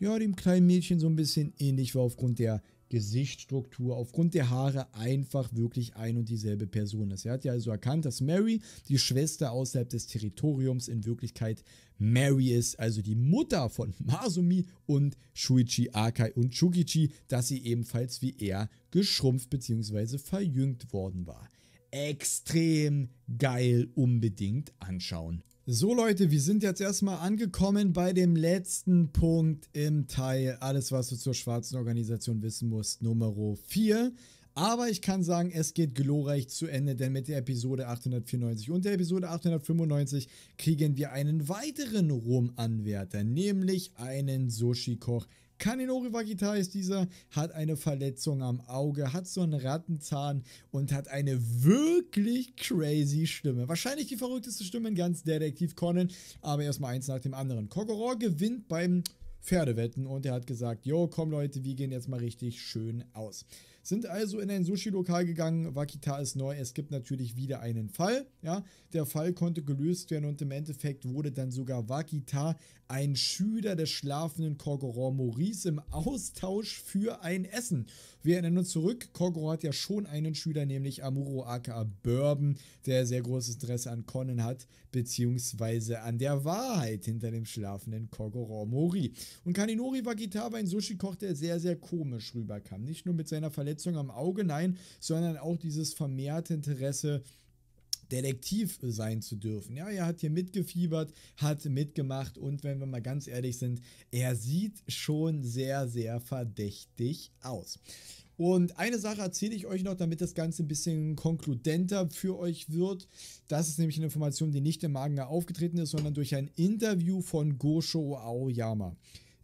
ja dem kleinen Mädchen so ein bisschen ähnlich war aufgrund der Gesichtsstruktur, aufgrund der Haare einfach wirklich ein und dieselbe Person ist. Er hat ja also erkannt, dass Mary die Schwester außerhalb des Territoriums in Wirklichkeit Mary ist, also die Mutter von Masumi und Shuichi Akai und Shukichi, dass sie ebenfalls wie er geschrumpft bzw. verjüngt worden war extrem geil unbedingt anschauen. So Leute, wir sind jetzt erstmal angekommen bei dem letzten Punkt im Teil. Alles, was du zur schwarzen Organisation wissen musst, Nummer 4. Aber ich kann sagen, es geht glorreich zu Ende, denn mit der Episode 894 und der Episode 895 kriegen wir einen weiteren Rum-Anwärter, nämlich einen Sushi-Koch, Kaninori Wakita ist dieser, hat eine Verletzung am Auge, hat so einen Rattenzahn und hat eine wirklich crazy Stimme. Wahrscheinlich die verrückteste Stimme in ganz Detektiv Conan, aber erstmal eins nach dem anderen. Kogoror gewinnt beim Pferdewetten und er hat gesagt, jo, komm Leute, wir gehen jetzt mal richtig schön aus. Sind also in ein Sushi-Lokal gegangen, Wakita ist neu, es gibt natürlich wieder einen Fall. Ja, der Fall konnte gelöst werden und im Endeffekt wurde dann sogar Wakita ein Schüler des schlafenden Kogoro Maurice im Austausch für ein Essen. Wir erinnern uns zurück, Kogoro hat ja schon einen Schüler, nämlich Amuro aka Bourbon, der sehr großes Interesse an Conan hat, beziehungsweise an der Wahrheit hinter dem schlafenden Kogoro Mori. Und Kaninori Wakita war ein Sushi-Koch, der sehr, sehr komisch rüberkam. Nicht nur mit seiner Verletzung, Verletzung am Auge, nein, sondern auch dieses vermehrte Interesse Detektiv sein zu dürfen. Ja, er hat hier mitgefiebert, hat mitgemacht und wenn wir mal ganz ehrlich sind, er sieht schon sehr, sehr verdächtig aus. Und eine Sache erzähle ich euch noch, damit das Ganze ein bisschen konkludenter für euch wird. Das ist nämlich eine Information, die nicht im Magen aufgetreten ist, sondern durch ein Interview von Gosho Aoyama.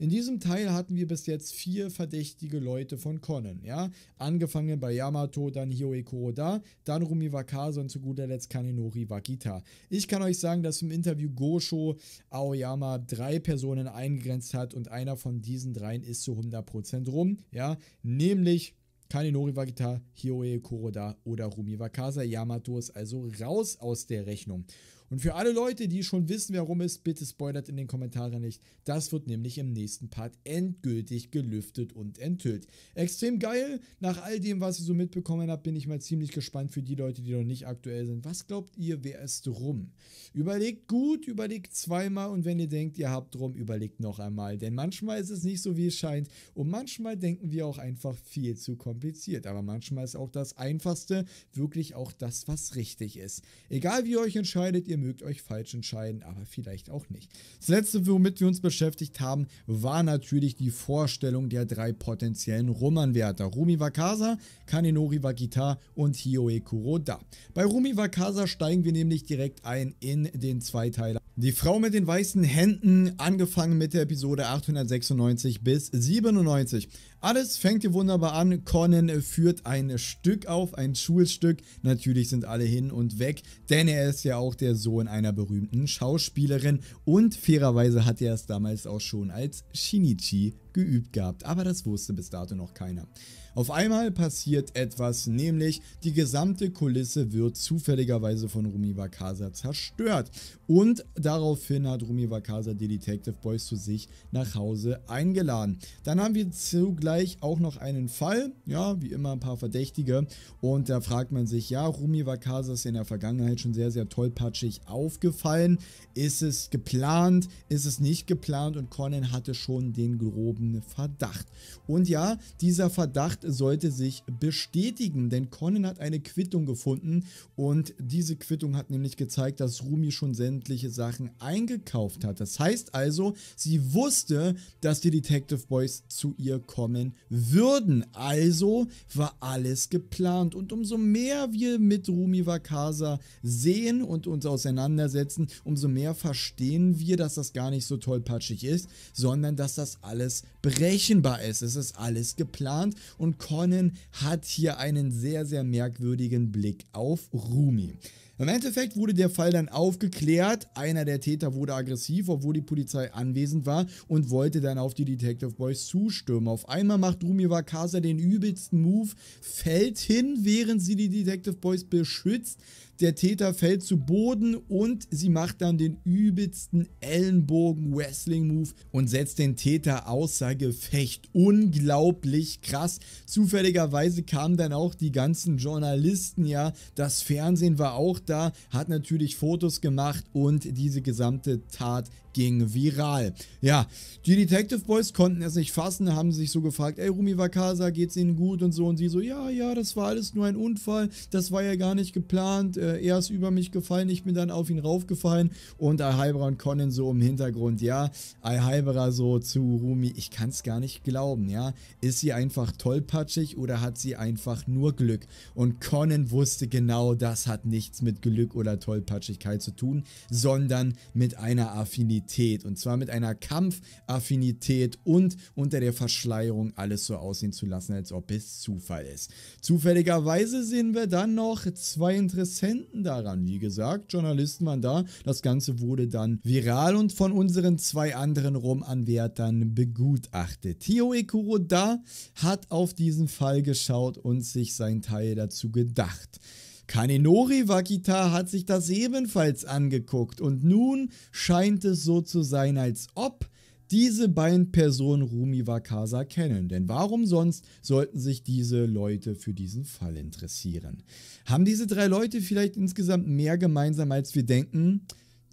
In diesem Teil hatten wir bis jetzt vier verdächtige Leute von Conan, ja? Angefangen bei Yamato, dann Hioe Kuroda, dann Rumi Wakase und zu guter Letzt Kaninori Wakita. Ich kann euch sagen, dass im Interview Gosho Aoyama drei Personen eingegrenzt hat und einer von diesen dreien ist zu 100% rum, ja? Nämlich Kaninori Wakita, Hioe Kuroda oder Rumi Wakasa. Yamato ist also raus aus der Rechnung. Und für alle Leute, die schon wissen, wer rum ist, bitte spoilert in den Kommentaren nicht. Das wird nämlich im nächsten Part endgültig gelüftet und enthüllt. Extrem geil. Nach all dem, was ich so mitbekommen habe, bin ich mal ziemlich gespannt für die Leute, die noch nicht aktuell sind. Was glaubt ihr, wer ist rum? Überlegt gut, überlegt zweimal und wenn ihr denkt, ihr habt rum, überlegt noch einmal. Denn manchmal ist es nicht so, wie es scheint. Und manchmal denken wir auch einfach viel zu kompliziert. Aber manchmal ist auch das Einfachste wirklich auch das, was richtig ist. Egal wie ihr euch entscheidet, ihr ihr mögt euch falsch entscheiden, aber vielleicht auch nicht. Das letzte, womit wir uns beschäftigt haben, war natürlich die Vorstellung der drei potenziellen Romanwärter. Rumi Wakasa, Kaninori Wakita und Hioe Kuroda. Bei Rumi Wakasa steigen wir nämlich direkt ein in den Zweiteiler. Die Frau mit den weißen Händen, angefangen mit der Episode 896 bis 97. Alles fängt hier wunderbar an. Conan führt ein Stück auf, ein Schulstück. Natürlich sind alle hin und weg, denn er ist ja auch der Sohn einer berühmten Schauspielerin und fairerweise hat er es damals auch schon als Shinichi geübt gehabt, aber das wusste bis dato noch keiner. Auf einmal passiert etwas, nämlich die gesamte Kulisse wird zufälligerweise von Rumi Wakasa zerstört. Und daraufhin hat Rumi Wakasa die Detective Boys zu sich nach Hause eingeladen. Dann haben wir zugleich auch noch einen Fall, ja, wie immer ein paar Verdächtige. Und da fragt man sich, ja, Rumi Wakasa ist in der Vergangenheit schon sehr, sehr tollpatschig aufgefallen. Ist es geplant? Ist es nicht geplant? Und Conan hatte schon den groben Verdacht. Und ja, dieser Verdacht sollte sich bestätigen, denn Conan hat eine Quittung gefunden und diese Quittung hat nämlich gezeigt, dass Rumi schon sämtliche Sachen eingekauft hat. Das heißt also, sie wusste, dass die Detective Boys zu ihr kommen würden. Also war alles geplant und umso mehr wir mit Rumi Wakasa sehen und uns auseinandersetzen, umso mehr verstehen wir, dass das gar nicht so tollpatschig ist, sondern dass das alles berechenbar ist. Es ist alles geplant und und Conan hat hier einen sehr, sehr merkwürdigen Blick auf Rumi. Im Endeffekt wurde der Fall dann aufgeklärt. Einer der Täter wurde aggressiv, obwohl die Polizei anwesend war und wollte dann auf die Detective Boys zustürmen. Auf einmal macht Rumi Wakasa den übelsten Move, fällt hin, während sie die Detective Boys beschützt. Der Täter fällt zu Boden und sie macht dann den übelsten Ellenbogen-Wrestling-Move und setzt den Täter außer Gefecht. Unglaublich krass. Zufälligerweise kamen dann auch die ganzen Journalisten, ja. Das Fernsehen war auch da, hat natürlich Fotos gemacht und diese gesamte Tat ging viral. Ja, die Detective Boys konnten es nicht fassen, haben sich so gefragt, ey Rumi Wakasa, geht's Ihnen gut und so und sie so, ja, ja, das war alles nur ein Unfall, das war ja gar nicht geplant, äh, er ist über mich gefallen, ich bin dann auf ihn raufgefallen und Alhybra und Conan so im Hintergrund, ja, Alhybra so zu Rumi, ich kann's gar nicht glauben, ja, ist sie einfach tollpatschig oder hat sie einfach nur Glück? Und Conan wusste genau, das hat nichts mit Glück oder Tollpatschigkeit zu tun, sondern mit einer Affinität Affinität und zwar mit einer Kampfaffinität und unter der Verschleierung alles so aussehen zu lassen, als ob es Zufall ist. Zufälligerweise sehen wir dann noch zwei Interessenten daran. Wie gesagt, Journalisten waren da. Das Ganze wurde dann viral und von unseren zwei anderen Romanwärtern begutachtet. Tio Ekuro da hat auf diesen Fall geschaut und sich sein Teil dazu gedacht. Kaninori Wakita hat sich das ebenfalls angeguckt und nun scheint es so zu sein, als ob diese beiden Personen Rumi Wakasa kennen. Denn warum sonst sollten sich diese Leute für diesen Fall interessieren? Haben diese drei Leute vielleicht insgesamt mehr gemeinsam, als wir denken?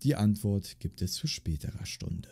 Die Antwort gibt es zu späterer Stunde.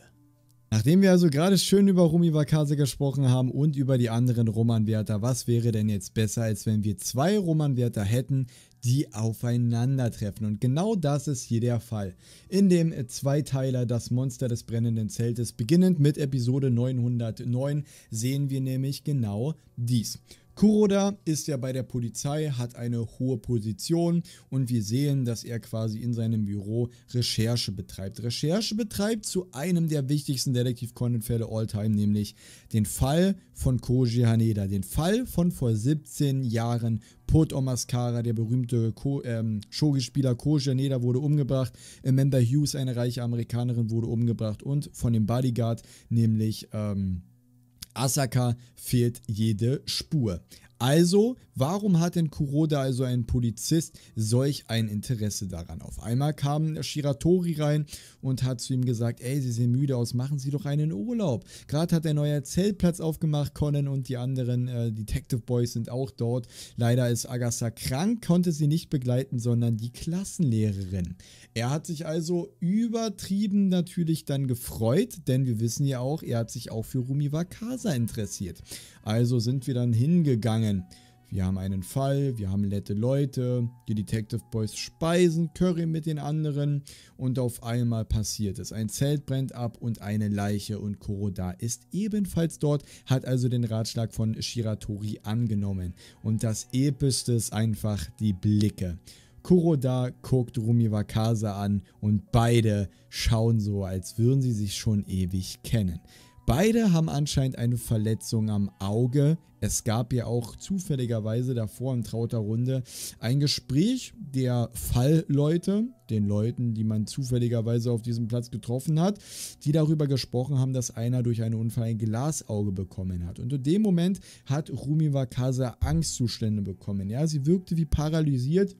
Nachdem wir also gerade schön über Rumi Wakase gesprochen haben und über die anderen Romanwärter, was wäre denn jetzt besser, als wenn wir zwei Romanwärter hätten, die aufeinandertreffen. Und genau das ist hier der Fall. In dem Zweiteiler Das Monster des brennenden Zeltes, beginnend mit Episode 909, sehen wir nämlich genau dies. Kuroda ist ja bei der Polizei, hat eine hohe Position und wir sehen, dass er quasi in seinem Büro Recherche betreibt. Recherche betreibt zu einem der wichtigsten Detektiv Conan-Fälle all-time, nämlich den Fall von Koji Haneda, den Fall von vor 17 Jahren. Pot Omaskara, der berühmte Ko ähm, Shogi-Spieler Koji Haneda wurde umgebracht, Amanda Hughes, eine reiche Amerikanerin, wurde umgebracht und von dem Bodyguard, nämlich ähm, Asaka fehlt jede Spur. Also, warum hat denn Kuroda, also ein Polizist, solch ein Interesse daran? Auf einmal kam Shiratori rein und hat zu ihm gesagt, ey, Sie sehen müde aus, machen Sie doch einen Urlaub. Gerade hat der neue Zeltplatz aufgemacht, Conan und die anderen äh, Detective Boys sind auch dort. Leider ist Agasa krank, konnte sie nicht begleiten, sondern die Klassenlehrerin. Er hat sich also übertrieben natürlich dann gefreut, denn wir wissen ja auch, er hat sich auch für Rumi Wakasa interessiert. Also sind wir dann hingegangen. Wir haben einen Fall, wir haben nette Leute, die Detective Boys speisen Curry mit den anderen und auf einmal passiert es. Ein Zelt brennt ab und eine Leiche und Koroda ist ebenfalls dort, hat also den Ratschlag von Shiratori angenommen. Und das Epischste ist einfach die Blicke. Kuroda guckt Rumi Rumiwakasa an und beide schauen so, als würden sie sich schon ewig kennen. Beide haben anscheinend eine Verletzung am Auge. Es gab ja auch zufälligerweise davor in trauter Runde ein Gespräch der Fallleute, den Leuten, die man zufälligerweise auf diesem Platz getroffen hat, die darüber gesprochen haben, dass einer durch einen Unfall ein Glasauge bekommen hat. Und in dem Moment hat Rumi Wakasa Angstzustände bekommen. Ja, sie wirkte wie paralysiert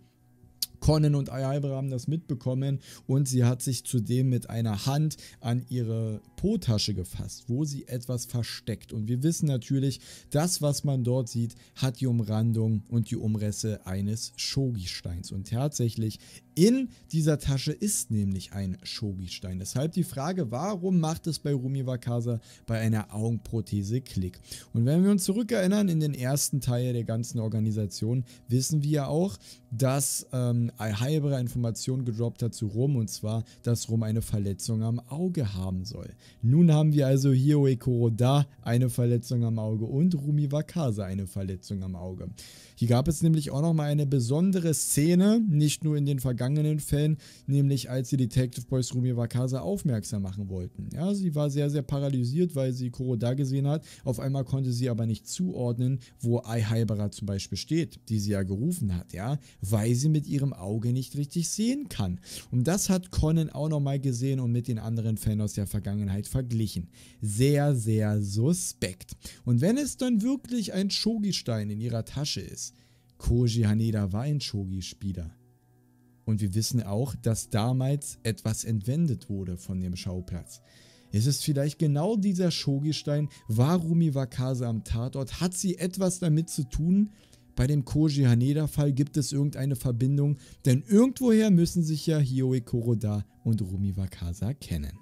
Conan und Aiaibre haben das mitbekommen und sie hat sich zudem mit einer Hand an ihre Po-Tasche gefasst, wo sie etwas versteckt. Und wir wissen natürlich, das, was man dort sieht, hat die Umrandung und die Umrisse eines Shogi-Steins. Und tatsächlich in dieser Tasche ist nämlich ein Shogi-Stein. Deshalb die Frage, warum macht es bei Rumi Wakasa bei einer Augenprothese Klick? Und wenn wir uns zurückerinnern, in den ersten Teil der ganzen Organisation wissen wir ja auch, dass ähm, Alheiberer Informationen gedroppt hat zu Rom und zwar, dass Rom eine Verletzung am Auge haben soll. Nun haben wir also Hioe Koroda eine Verletzung am Auge und Rumi Wakase eine Verletzung am Auge. Hier gab es nämlich auch nochmal eine besondere Szene, nicht nur in den vergangenen Fällen, nämlich als die Detective Boys Rumi Wakasa aufmerksam machen wollten. Ja, sie war sehr, sehr paralysiert, weil sie da gesehen hat. Auf einmal konnte sie aber nicht zuordnen, wo Ai Haibara zum Beispiel steht, die sie ja gerufen hat, ja, weil sie mit ihrem Auge nicht richtig sehen kann. Und das hat Conan auch nochmal gesehen und mit den anderen Fällen aus der Vergangenheit verglichen. Sehr, sehr suspekt. Und wenn es dann wirklich ein Shogi-Stein in ihrer Tasche ist, Koji Haneda war ein Shogi-Spieler. Und wir wissen auch, dass damals etwas entwendet wurde von dem Schauplatz. Es ist vielleicht genau dieser Shogi-Stein, war Rumi Wakase am Tatort, hat sie etwas damit zu tun? Bei dem Koji Haneda-Fall gibt es irgendeine Verbindung, denn irgendwoher müssen sich ja Hioe Koroda und Rumi Wakasa kennen.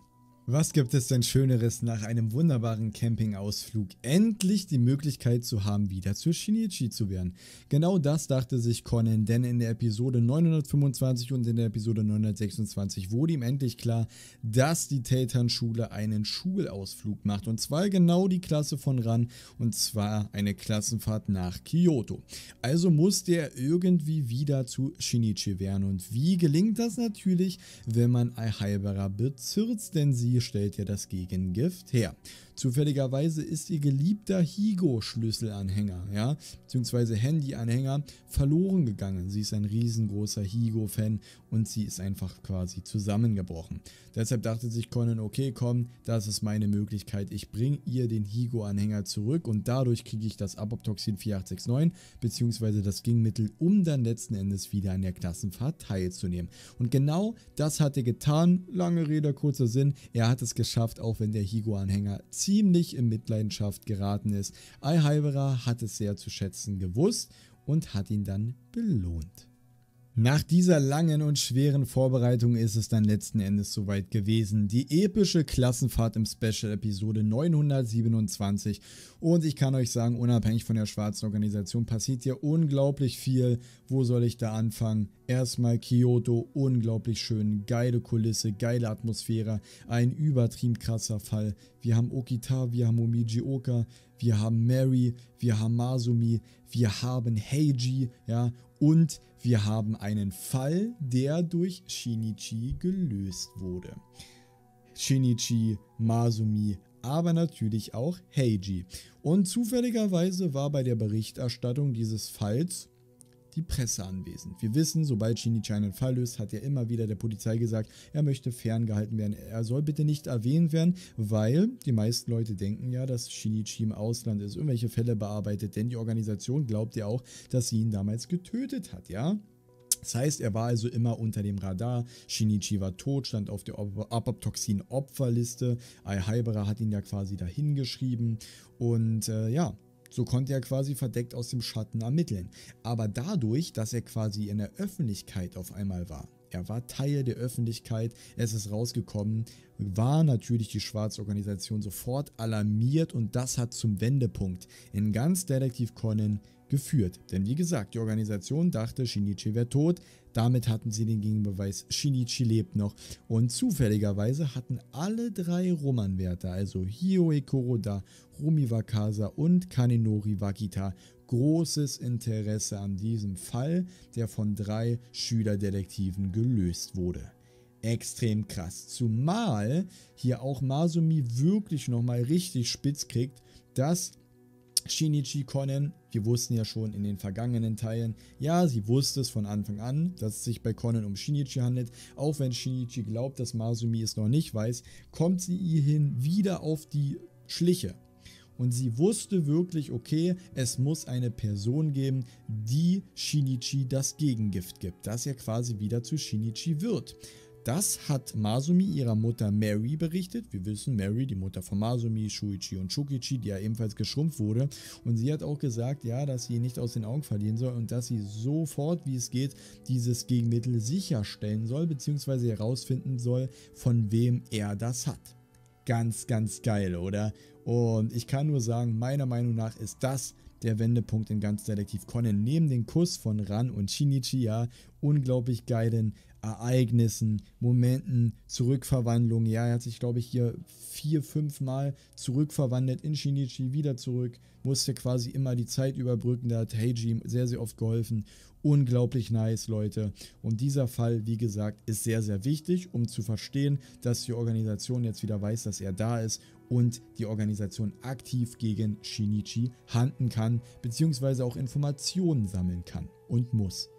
Was gibt es denn Schöneres, nach einem wunderbaren Campingausflug endlich die Möglichkeit zu haben, wieder zu Shinichi zu werden? Genau das dachte sich Conan, denn in der Episode 925 und in der Episode 926 wurde ihm endlich klar, dass die Tätern-Schule einen Schulausflug macht. Und zwar genau die Klasse von Ran, und zwar eine Klassenfahrt nach Kyoto. Also musste er irgendwie wieder zu Shinichi werden. Und wie gelingt das natürlich, wenn man Aihaibarer bezirzt, denn sie stellt ihr das Gegengift her. Zufälligerweise ist ihr geliebter Higo-Schlüsselanhänger, ja, beziehungsweise Handyanhänger, verloren gegangen. Sie ist ein riesengroßer Higo-Fan und sie ist einfach quasi zusammengebrochen. Deshalb dachte sich Conan, okay, komm, das ist meine Möglichkeit. Ich bringe ihr den Higo-Anhänger zurück und dadurch kriege ich das Apoptoxin 4869, beziehungsweise das Gingmittel, um dann letzten Endes wieder an der Klassenfahrt teilzunehmen. Und genau das hat er getan. Lange Rede, kurzer Sinn. Er hat es geschafft, auch wenn der Higo-Anhänger ziemlich ziemlich in Mitleidenschaft geraten ist. Alheiberer hat es sehr zu schätzen gewusst und hat ihn dann belohnt. Nach dieser langen und schweren Vorbereitung ist es dann letzten Endes soweit gewesen. Die epische Klassenfahrt im Special Episode 927. Und ich kann euch sagen, unabhängig von der schwarzen Organisation passiert hier unglaublich viel. Wo soll ich da anfangen? Erstmal Kyoto, unglaublich schön, geile Kulisse, geile Atmosphäre, ein übertrieben krasser Fall. Wir haben Okita, wir haben Omijioka, wir haben Mary, wir haben Masumi, wir haben Heiji, ja, und wir haben einen Fall, der durch Shinichi gelöst wurde. Shinichi, Masumi, aber natürlich auch Heiji. Und zufälligerweise war bei der Berichterstattung dieses Falls die Presse anwesend. Wir wissen, sobald Shinichi einen Fall löst, hat er immer wieder der Polizei gesagt, er möchte ferngehalten werden. Er soll bitte nicht erwähnt werden, weil die meisten Leute denken ja, dass Shinichi im Ausland ist, irgendwelche Fälle bearbeitet, denn die Organisation glaubt ja auch, dass sie ihn damals getötet hat, ja? Das heißt, er war also immer unter dem Radar. Shinichi war tot, stand auf der Apoptoxin-Opferliste. Ai Haibara hat ihn ja quasi dahingeschrieben. Und äh, ja, so konnte er quasi verdeckt aus dem Schatten ermitteln. Aber dadurch, dass er quasi in der Öffentlichkeit auf einmal war, er war Teil der Öffentlichkeit, es ist rausgekommen, war natürlich die schwarze Organisation sofort alarmiert und das hat zum Wendepunkt in ganz Detektiv Conan geführt. Denn wie gesagt, die Organisation dachte, Shinichi wäre tot, damit hatten sie den Gegenbeweis, Shinichi lebt noch. Und zufälligerweise hatten alle drei Romanwärter, also Hioe Kuroda, Rumi Wakasa und Kaninori Wakita, großes Interesse an diesem Fall, der von drei Schülerdetektiven gelöst wurde extrem krass. Zumal hier auch Masumi wirklich nochmal richtig spitz kriegt, dass Shinichi Konnen wir wussten ja schon in den vergangenen Teilen, ja, sie wusste es von Anfang an, dass es sich bei Conan um Shinichi handelt. Auch wenn Shinichi glaubt, dass Masumi es noch nicht weiß, kommt sie hierhin wieder auf die Schliche. Und sie wusste wirklich, okay, es muss eine Person geben, die Shinichi das Gegengift gibt, dass er quasi wieder zu Shinichi wird. Das hat Masumi ihrer Mutter Mary berichtet. Wir wissen, Mary, die Mutter von Masumi, Shuichi und Shukichi, die ja ebenfalls geschrumpft wurde. Und sie hat auch gesagt, ja, dass sie ihn nicht aus den Augen verlieren soll und dass sie sofort, wie es geht, dieses Gegenmittel sicherstellen soll, beziehungsweise herausfinden soll, von wem er das hat. Ganz, ganz geil, oder? Und ich kann nur sagen, meiner Meinung nach ist das der Wendepunkt in ganz Detektiv Conan. Neben dem Kuss von Ran und Shinichi, ja, unglaublich geilen Ereignissen, Momenten, Zurückverwandlung. Ja, er hat sich, glaube ich, hier vier, fünf Mal zurückverwandelt in Shinichi, wieder zurück, musste quasi immer die Zeit überbrücken. Da hat Heiji sehr, sehr oft geholfen. Unglaublich nice, Leute. Und dieser Fall, wie gesagt, ist sehr, sehr wichtig, um zu verstehen, dass die Organisation jetzt wieder weiß, dass er da ist und die Organisation aktiv gegen Shinichi handeln kann, beziehungsweise auch Informationen sammeln kann und muss.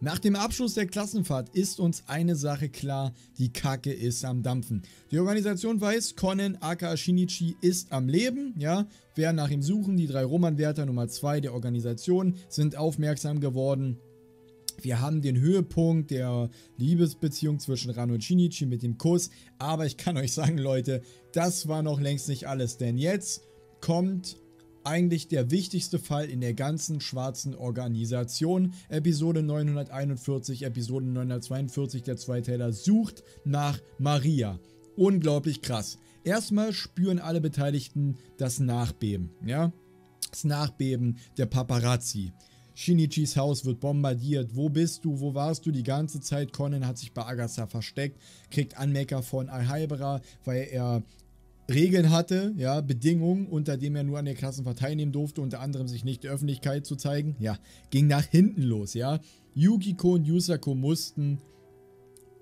Nach dem Abschluss der Klassenfahrt ist uns eine Sache klar, die Kacke ist am Dampfen. Die Organisation weiß, Conan aka Shinichi ist am Leben, ja, wer nach ihm suchen, die drei Romanwärter Nummer 2 der Organisation sind aufmerksam geworden. Wir haben den Höhepunkt der Liebesbeziehung zwischen Ran und Shinichi mit dem Kuss, aber ich kann euch sagen, Leute, das war noch längst nicht alles, denn jetzt kommt eigentlich der wichtigste Fall in der ganzen schwarzen Organisation. Episode 941, Episode 942, der Zweiteiler sucht nach Maria. Unglaublich krass. Erstmal spüren alle Beteiligten das Nachbeben, ja? Das Nachbeben der Paparazzi. Shinichis Haus wird bombardiert. Wo bist du? Wo warst du die ganze Zeit? Conan hat sich bei Agatha versteckt, kriegt Anmecker von Alhaibra, weil er Regeln hatte, ja, Bedingungen, unter denen er nur an der Klassenfahrt teilnehmen durfte, unter anderem sich nicht der Öffentlichkeit zu zeigen, ja, ging nach hinten los, ja. Yukiko und Yusako mussten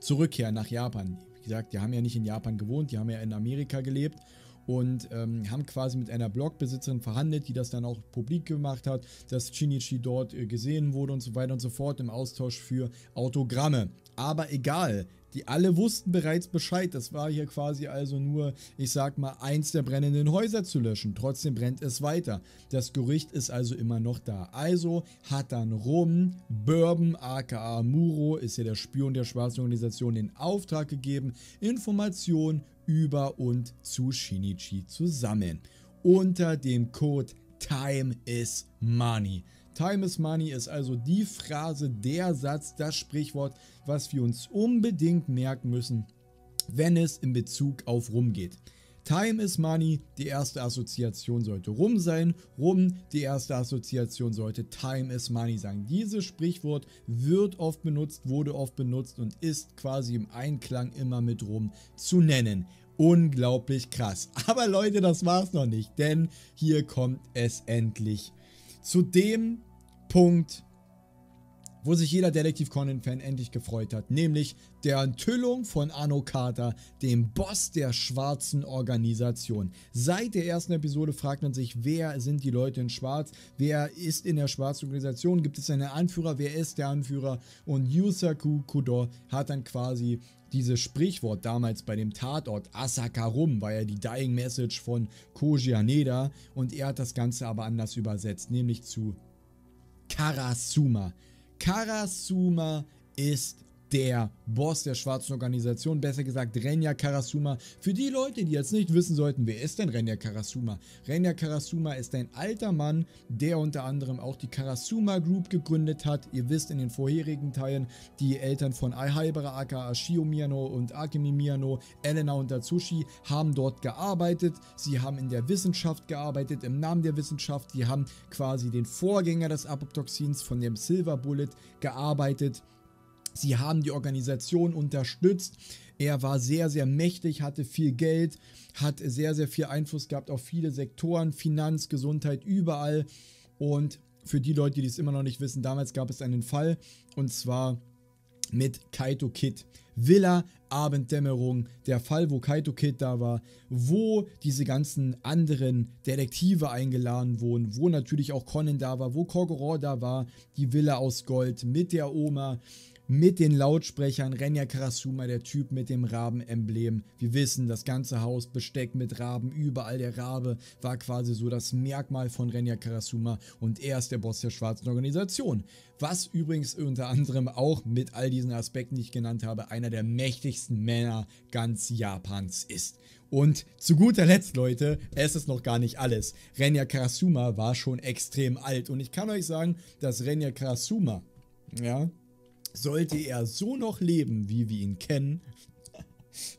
zurückkehren nach Japan. Wie gesagt, die haben ja nicht in Japan gewohnt, die haben ja in Amerika gelebt und ähm, haben quasi mit einer Blogbesitzerin verhandelt, die das dann auch publik gemacht hat, dass Shinichi dort äh, gesehen wurde und so weiter und so fort im Austausch für Autogramme. Aber egal, die alle wussten bereits Bescheid. Das war hier quasi also nur, ich sag mal, eins der brennenden Häuser zu löschen. Trotzdem brennt es weiter. Das Gerücht ist also immer noch da. Also hat dann Rum, Bourbon, aka Muro, ist ja der Spion der schwarzen Organisation, den Auftrag gegeben, Informationen über und zu Shinichi zu sammeln. Unter dem Code Time is Money. Time is Money ist also die Phrase, der Satz, das Sprichwort, was wir uns unbedingt merken müssen, wenn es in Bezug auf Rum geht. Time is Money, die erste Assoziation sollte Rum sein. Rum, die erste Assoziation sollte Time is Money sein. Dieses Sprichwort wird oft benutzt, wurde oft benutzt und ist quasi im Einklang immer mit Rum zu nennen. Unglaublich krass. Aber Leute, das war's noch nicht, denn hier kommt es endlich zu dem Punkt, wo sich jeder Detektiv Conan-Fan endlich gefreut hat, nämlich der Enthüllung von Anno Carter, dem Boss der schwarzen Organisation. Seit der ersten Episode fragt man sich, wer sind die Leute in Schwarz, wer ist in der schwarzen Organisation, gibt es einen Anführer, wer ist der Anführer und Yusaku Kudo hat dann quasi dieses Sprichwort damals bei dem Tatort Asaka Rum war ja die Dying Message von Koji Haneda und er hat das Ganze aber anders übersetzt, nämlich zu Karasuma. Karasuma ist der Boss der schwarzen Organisation, besser gesagt Renya Karasuma. Für die Leute, die jetzt nicht wissen sollten, wer ist denn Renya Karasuma? Renya Karasuma ist ein alter Mann, der unter anderem auch die Karasuma Group gegründet hat. Ihr wisst in den vorherigen Teilen, die Eltern von Aihaibara aka Ashio Miyano und Akemi Miyano, Elena und Atsushi, haben dort gearbeitet. Sie haben in der Wissenschaft gearbeitet, im Namen der Wissenschaft. Sie haben quasi den Vorgänger des Apoptoxins von dem Silver Bullet gearbeitet Sie haben die Organisation unterstützt. Er war sehr, sehr mächtig, hatte viel Geld, hat sehr, sehr viel Einfluss gehabt auf viele Sektoren, Finanz, Gesundheit, überall. Und für die Leute, die es immer noch nicht wissen, damals gab es einen Fall und zwar mit Kaito Kid. Villa Abenddämmerung, der Fall, wo Kaito Kid da war, wo diese ganzen anderen Detektive eingeladen wurden, wo natürlich auch Conan da war, wo Kogoro da war, die Villa aus Gold mit der Oma, mit den Lautsprechern. Renya Karasuma, der Typ mit dem Rabenemblem. Wir wissen, das ganze Haus besteckt mit Raben. Überall der Rabe war quasi so das Merkmal von Renya Karasuma und er ist der Boss der schwarzen Organisation. Was übrigens unter anderem auch mit all diesen Aspekten, die ich genannt habe, einer der mächtigsten Männer ganz Japans ist. Und zu guter Letzt, Leute, es ist noch gar nicht alles. Renya Karasuma war schon extrem alt. Und ich kann euch sagen, dass Renya Karasuma, ja, sollte er so noch leben, wie wir ihn kennen,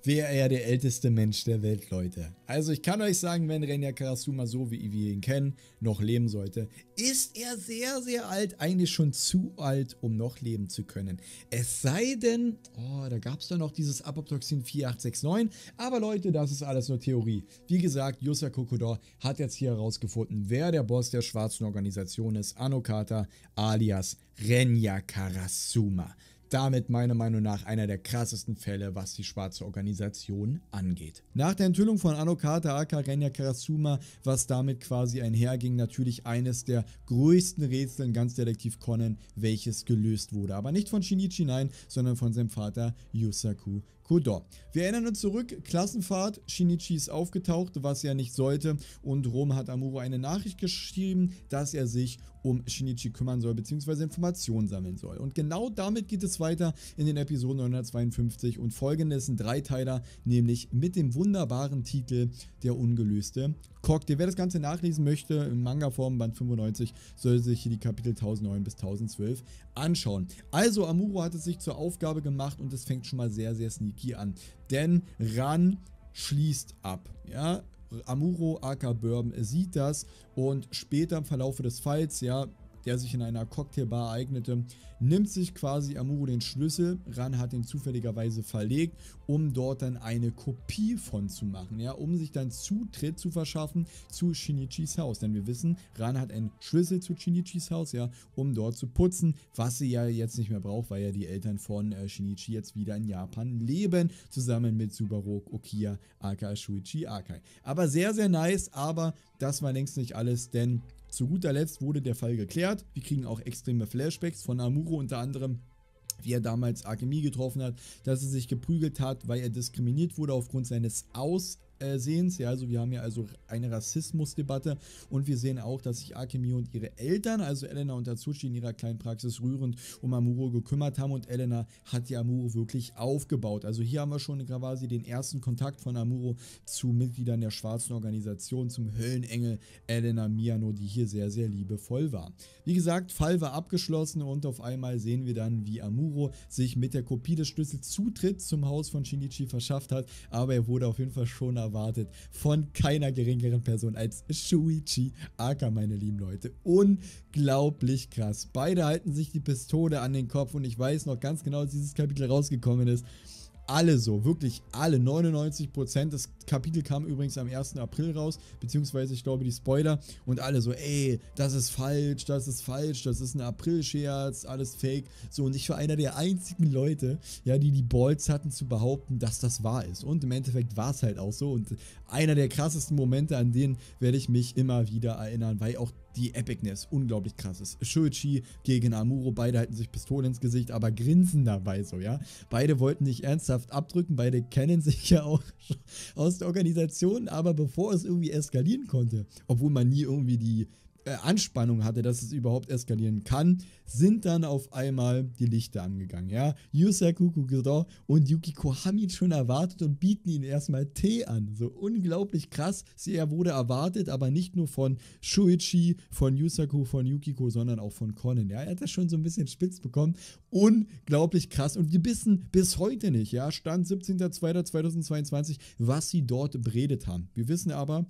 wäre er der älteste Mensch der Welt, Leute. Also ich kann euch sagen, wenn Renya Karasuma so, wie wir ihn kennen, noch leben sollte, ist er sehr, sehr alt, eigentlich schon zu alt, um noch leben zu können. Es sei denn, oh, da gab es dann noch dieses Apoptoxin 4869, aber Leute, das ist alles nur Theorie. Wie gesagt, Yusa Kokodor hat jetzt hier herausgefunden, wer der Boss der schwarzen Organisation ist, Anokata alias Renya Karasuma damit meiner Meinung nach einer der krassesten Fälle, was die schwarze Organisation angeht. Nach der Enthüllung von Anokata Aka Renya Karasuma, was damit quasi einherging, natürlich eines der größten Rätsel in ganz Detektiv Conan, welches gelöst wurde. Aber nicht von Shinichi, nein, sondern von seinem Vater Yusaku Kudo. Wir erinnern uns zurück, Klassenfahrt, Shinichi ist aufgetaucht, was er nicht sollte und Rom hat Amuro eine Nachricht geschrieben, dass er sich um Shinichi kümmern soll bzw. Informationen sammeln soll. Und genau damit geht es weiter in den Episoden 952 und folgendes ein Dreiteiler, nämlich mit dem wunderbaren Titel Der ungelöste Cocktail. Wer das Ganze nachlesen möchte, in Manga-Form, Band 95, soll sich hier die Kapitel 1009 bis 1012 anschauen. Also, Amuro hat es sich zur Aufgabe gemacht und es fängt schon mal sehr, sehr sneaky an. Denn Ran schließt ab. Ja, Amuro aka Bourbon sieht das und später im Verlaufe des Falls, ja, der sich in einer Cocktailbar eignete, nimmt sich quasi Amuro den Schlüssel, Ran hat ihn zufälligerweise verlegt, um dort dann eine Kopie von zu machen, ja, um sich dann Zutritt zu verschaffen zu Shinichis Haus. Denn wir wissen, Ran hat einen Schlüssel zu Shinichis Haus, ja, um dort zu putzen, was sie ja jetzt nicht mehr braucht, weil ja die Eltern von äh, Shinichi jetzt wieder in Japan leben, zusammen mit Subaru Okia aka Shuichi Akai. Aber sehr, sehr nice, aber das war längst nicht alles, denn zu guter Letzt wurde der Fall geklärt. Wir kriegen auch extreme Flashbacks von Amuro unter anderem wie er damals Akemi getroffen hat, dass er sich geprügelt hat, weil er diskriminiert wurde aufgrund seines Aus äh, sehen es. Ja, also wir haben hier also eine Rassismusdebatte und wir sehen auch, dass sich Akemi und ihre Eltern, also Elena und Tatsuchi, in ihrer kleinen Praxis rührend um Amuro gekümmert haben und Elena hat die Amuro wirklich aufgebaut. Also hier haben wir schon quasi den ersten Kontakt von Amuro zu Mitgliedern der schwarzen Organisation, zum Höllenengel Elena Miano, die hier sehr, sehr liebevoll war. Wie gesagt, Fall war abgeschlossen und auf einmal sehen wir dann, wie Amuro sich mit der Kopie des Schlüssels Zutritt zum Haus von Shinichi verschafft hat, aber er wurde auf jeden Fall schon erwartet von keiner geringeren Person als Shuichi Aka, meine lieben Leute. Unglaublich krass. Beide halten sich die Pistole an den Kopf und ich weiß noch ganz genau, als dieses Kapitel rausgekommen ist alle so, wirklich alle, 99%. Das Kapitel kam übrigens am 1. April raus, beziehungsweise ich glaube die Spoiler und alle so, ey, das ist falsch, das ist falsch, das ist ein April-Scherz, alles fake. So, und ich war einer der einzigen Leute, ja, die die Balls hatten zu behaupten, dass das wahr ist. Und im Endeffekt war es halt auch so und einer der krassesten Momente, an denen werde ich mich immer wieder erinnern, weil auch die Epicness unglaublich krass ist. Shoichi gegen Amuro, beide halten sich Pistolen ins Gesicht, aber grinsen dabei so, ja. Beide wollten nicht ernsthaft abdrücken, beide kennen sich ja auch aus der Organisation, aber bevor es irgendwie eskalieren konnte, obwohl man nie irgendwie die äh, Anspannung hatte, dass es überhaupt eskalieren kann, sind dann auf einmal die Lichter angegangen. Ja? Yusaku Kugiro und Yukiko haben ihn schon erwartet und bieten ihn erstmal Tee an. So unglaublich krass. Er wurde erwartet, aber nicht nur von Shuichi, von Yusaku, von Yukiko, sondern auch von Conan. Ja? Er hat das schon so ein bisschen spitz bekommen. Unglaublich krass. Und wir wissen bis heute nicht, ja, Stand 17.02.2022, was sie dort beredet haben. Wir wissen aber,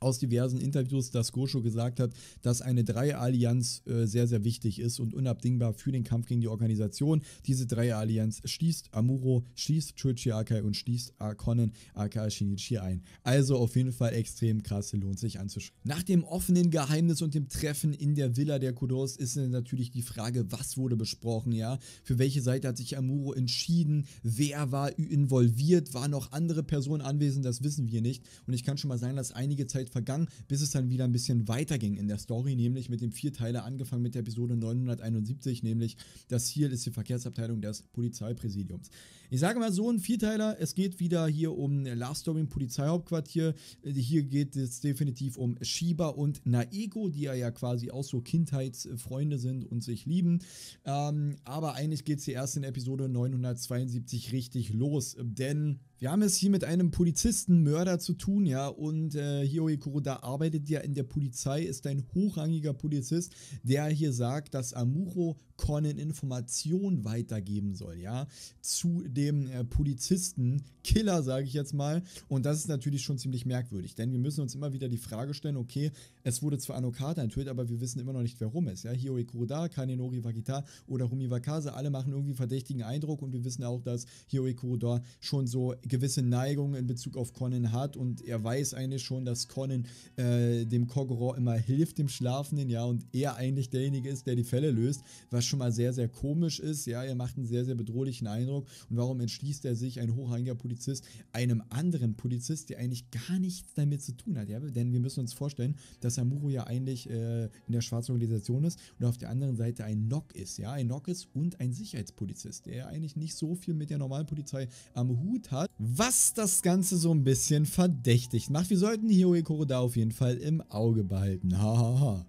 aus diversen Interviews, dass Gosho gesagt hat, dass eine Dreierallianz äh, sehr, sehr wichtig ist und unabdingbar für den Kampf gegen die Organisation. Diese Dreierallianz schließt Amuro, schließt Chuichi Akai und schließt Arkonnen aka Shinichi ein. Also auf jeden Fall extrem krass, lohnt sich anzuschauen. Nach dem offenen Geheimnis und dem Treffen in der Villa der Kudos ist natürlich die Frage, was wurde besprochen, ja? Für welche Seite hat sich Amuro entschieden? Wer war involviert? War noch andere Personen anwesend? Das wissen wir nicht. Und ich kann schon mal sagen, dass einige Zeit vergangen, bis es dann wieder ein bisschen weiterging in der Story, nämlich mit dem Vierteiler angefangen mit der Episode 971, nämlich das Ziel ist die Verkehrsabteilung des Polizeipräsidiums. Ich sage mal so ein Vierteiler, es geht wieder hier um Last Story im Polizeihauptquartier. Hier geht es definitiv um Shiba und Naego, die ja quasi auch so Kindheitsfreunde sind und sich lieben. Ähm, aber eigentlich geht es hier erst in Episode 972 richtig los, denn wir haben es hier mit einem Polizistenmörder zu tun, ja, und äh, Hiroe Kuroda arbeitet ja in der Polizei, ist ein hochrangiger Polizist, der hier sagt, dass Amuro Conan Informationen weitergeben soll, ja, zu dem dem äh, Polizisten-Killer, sage ich jetzt mal. Und das ist natürlich schon ziemlich merkwürdig, denn wir müssen uns immer wieder die Frage stellen, okay, es wurde zwar Anokata enthüllt, aber wir wissen immer noch nicht, wer rum ist. Ja? Hioi Kuroda, Kanenori Wakita oder Rumi Wakase, alle machen irgendwie verdächtigen Eindruck und wir wissen auch, dass Hioi Kuroda schon so gewisse Neigungen in Bezug auf Conan hat und er weiß eigentlich schon, dass Conan äh, dem Kogoro immer hilft, dem Schlafenden, ja, und er eigentlich derjenige ist, der die Fälle löst, was schon mal sehr, sehr komisch ist, ja, er macht einen sehr, sehr bedrohlichen Eindruck und warum Darum entschließt er sich, ein hochrangiger Polizist, einem anderen Polizist, der eigentlich gar nichts damit zu tun hat. Ja? Denn wir müssen uns vorstellen, dass Hamuro ja eigentlich äh, in der schwarzen Organisation ist und auf der anderen Seite ein Nock ist. Ja? Ein Nock ist und ein Sicherheitspolizist, der eigentlich nicht so viel mit der normalen Polizei am Hut hat. Was das Ganze so ein bisschen verdächtig macht. Wir sollten Hiroe da auf jeden Fall im Auge behalten. Hahaha.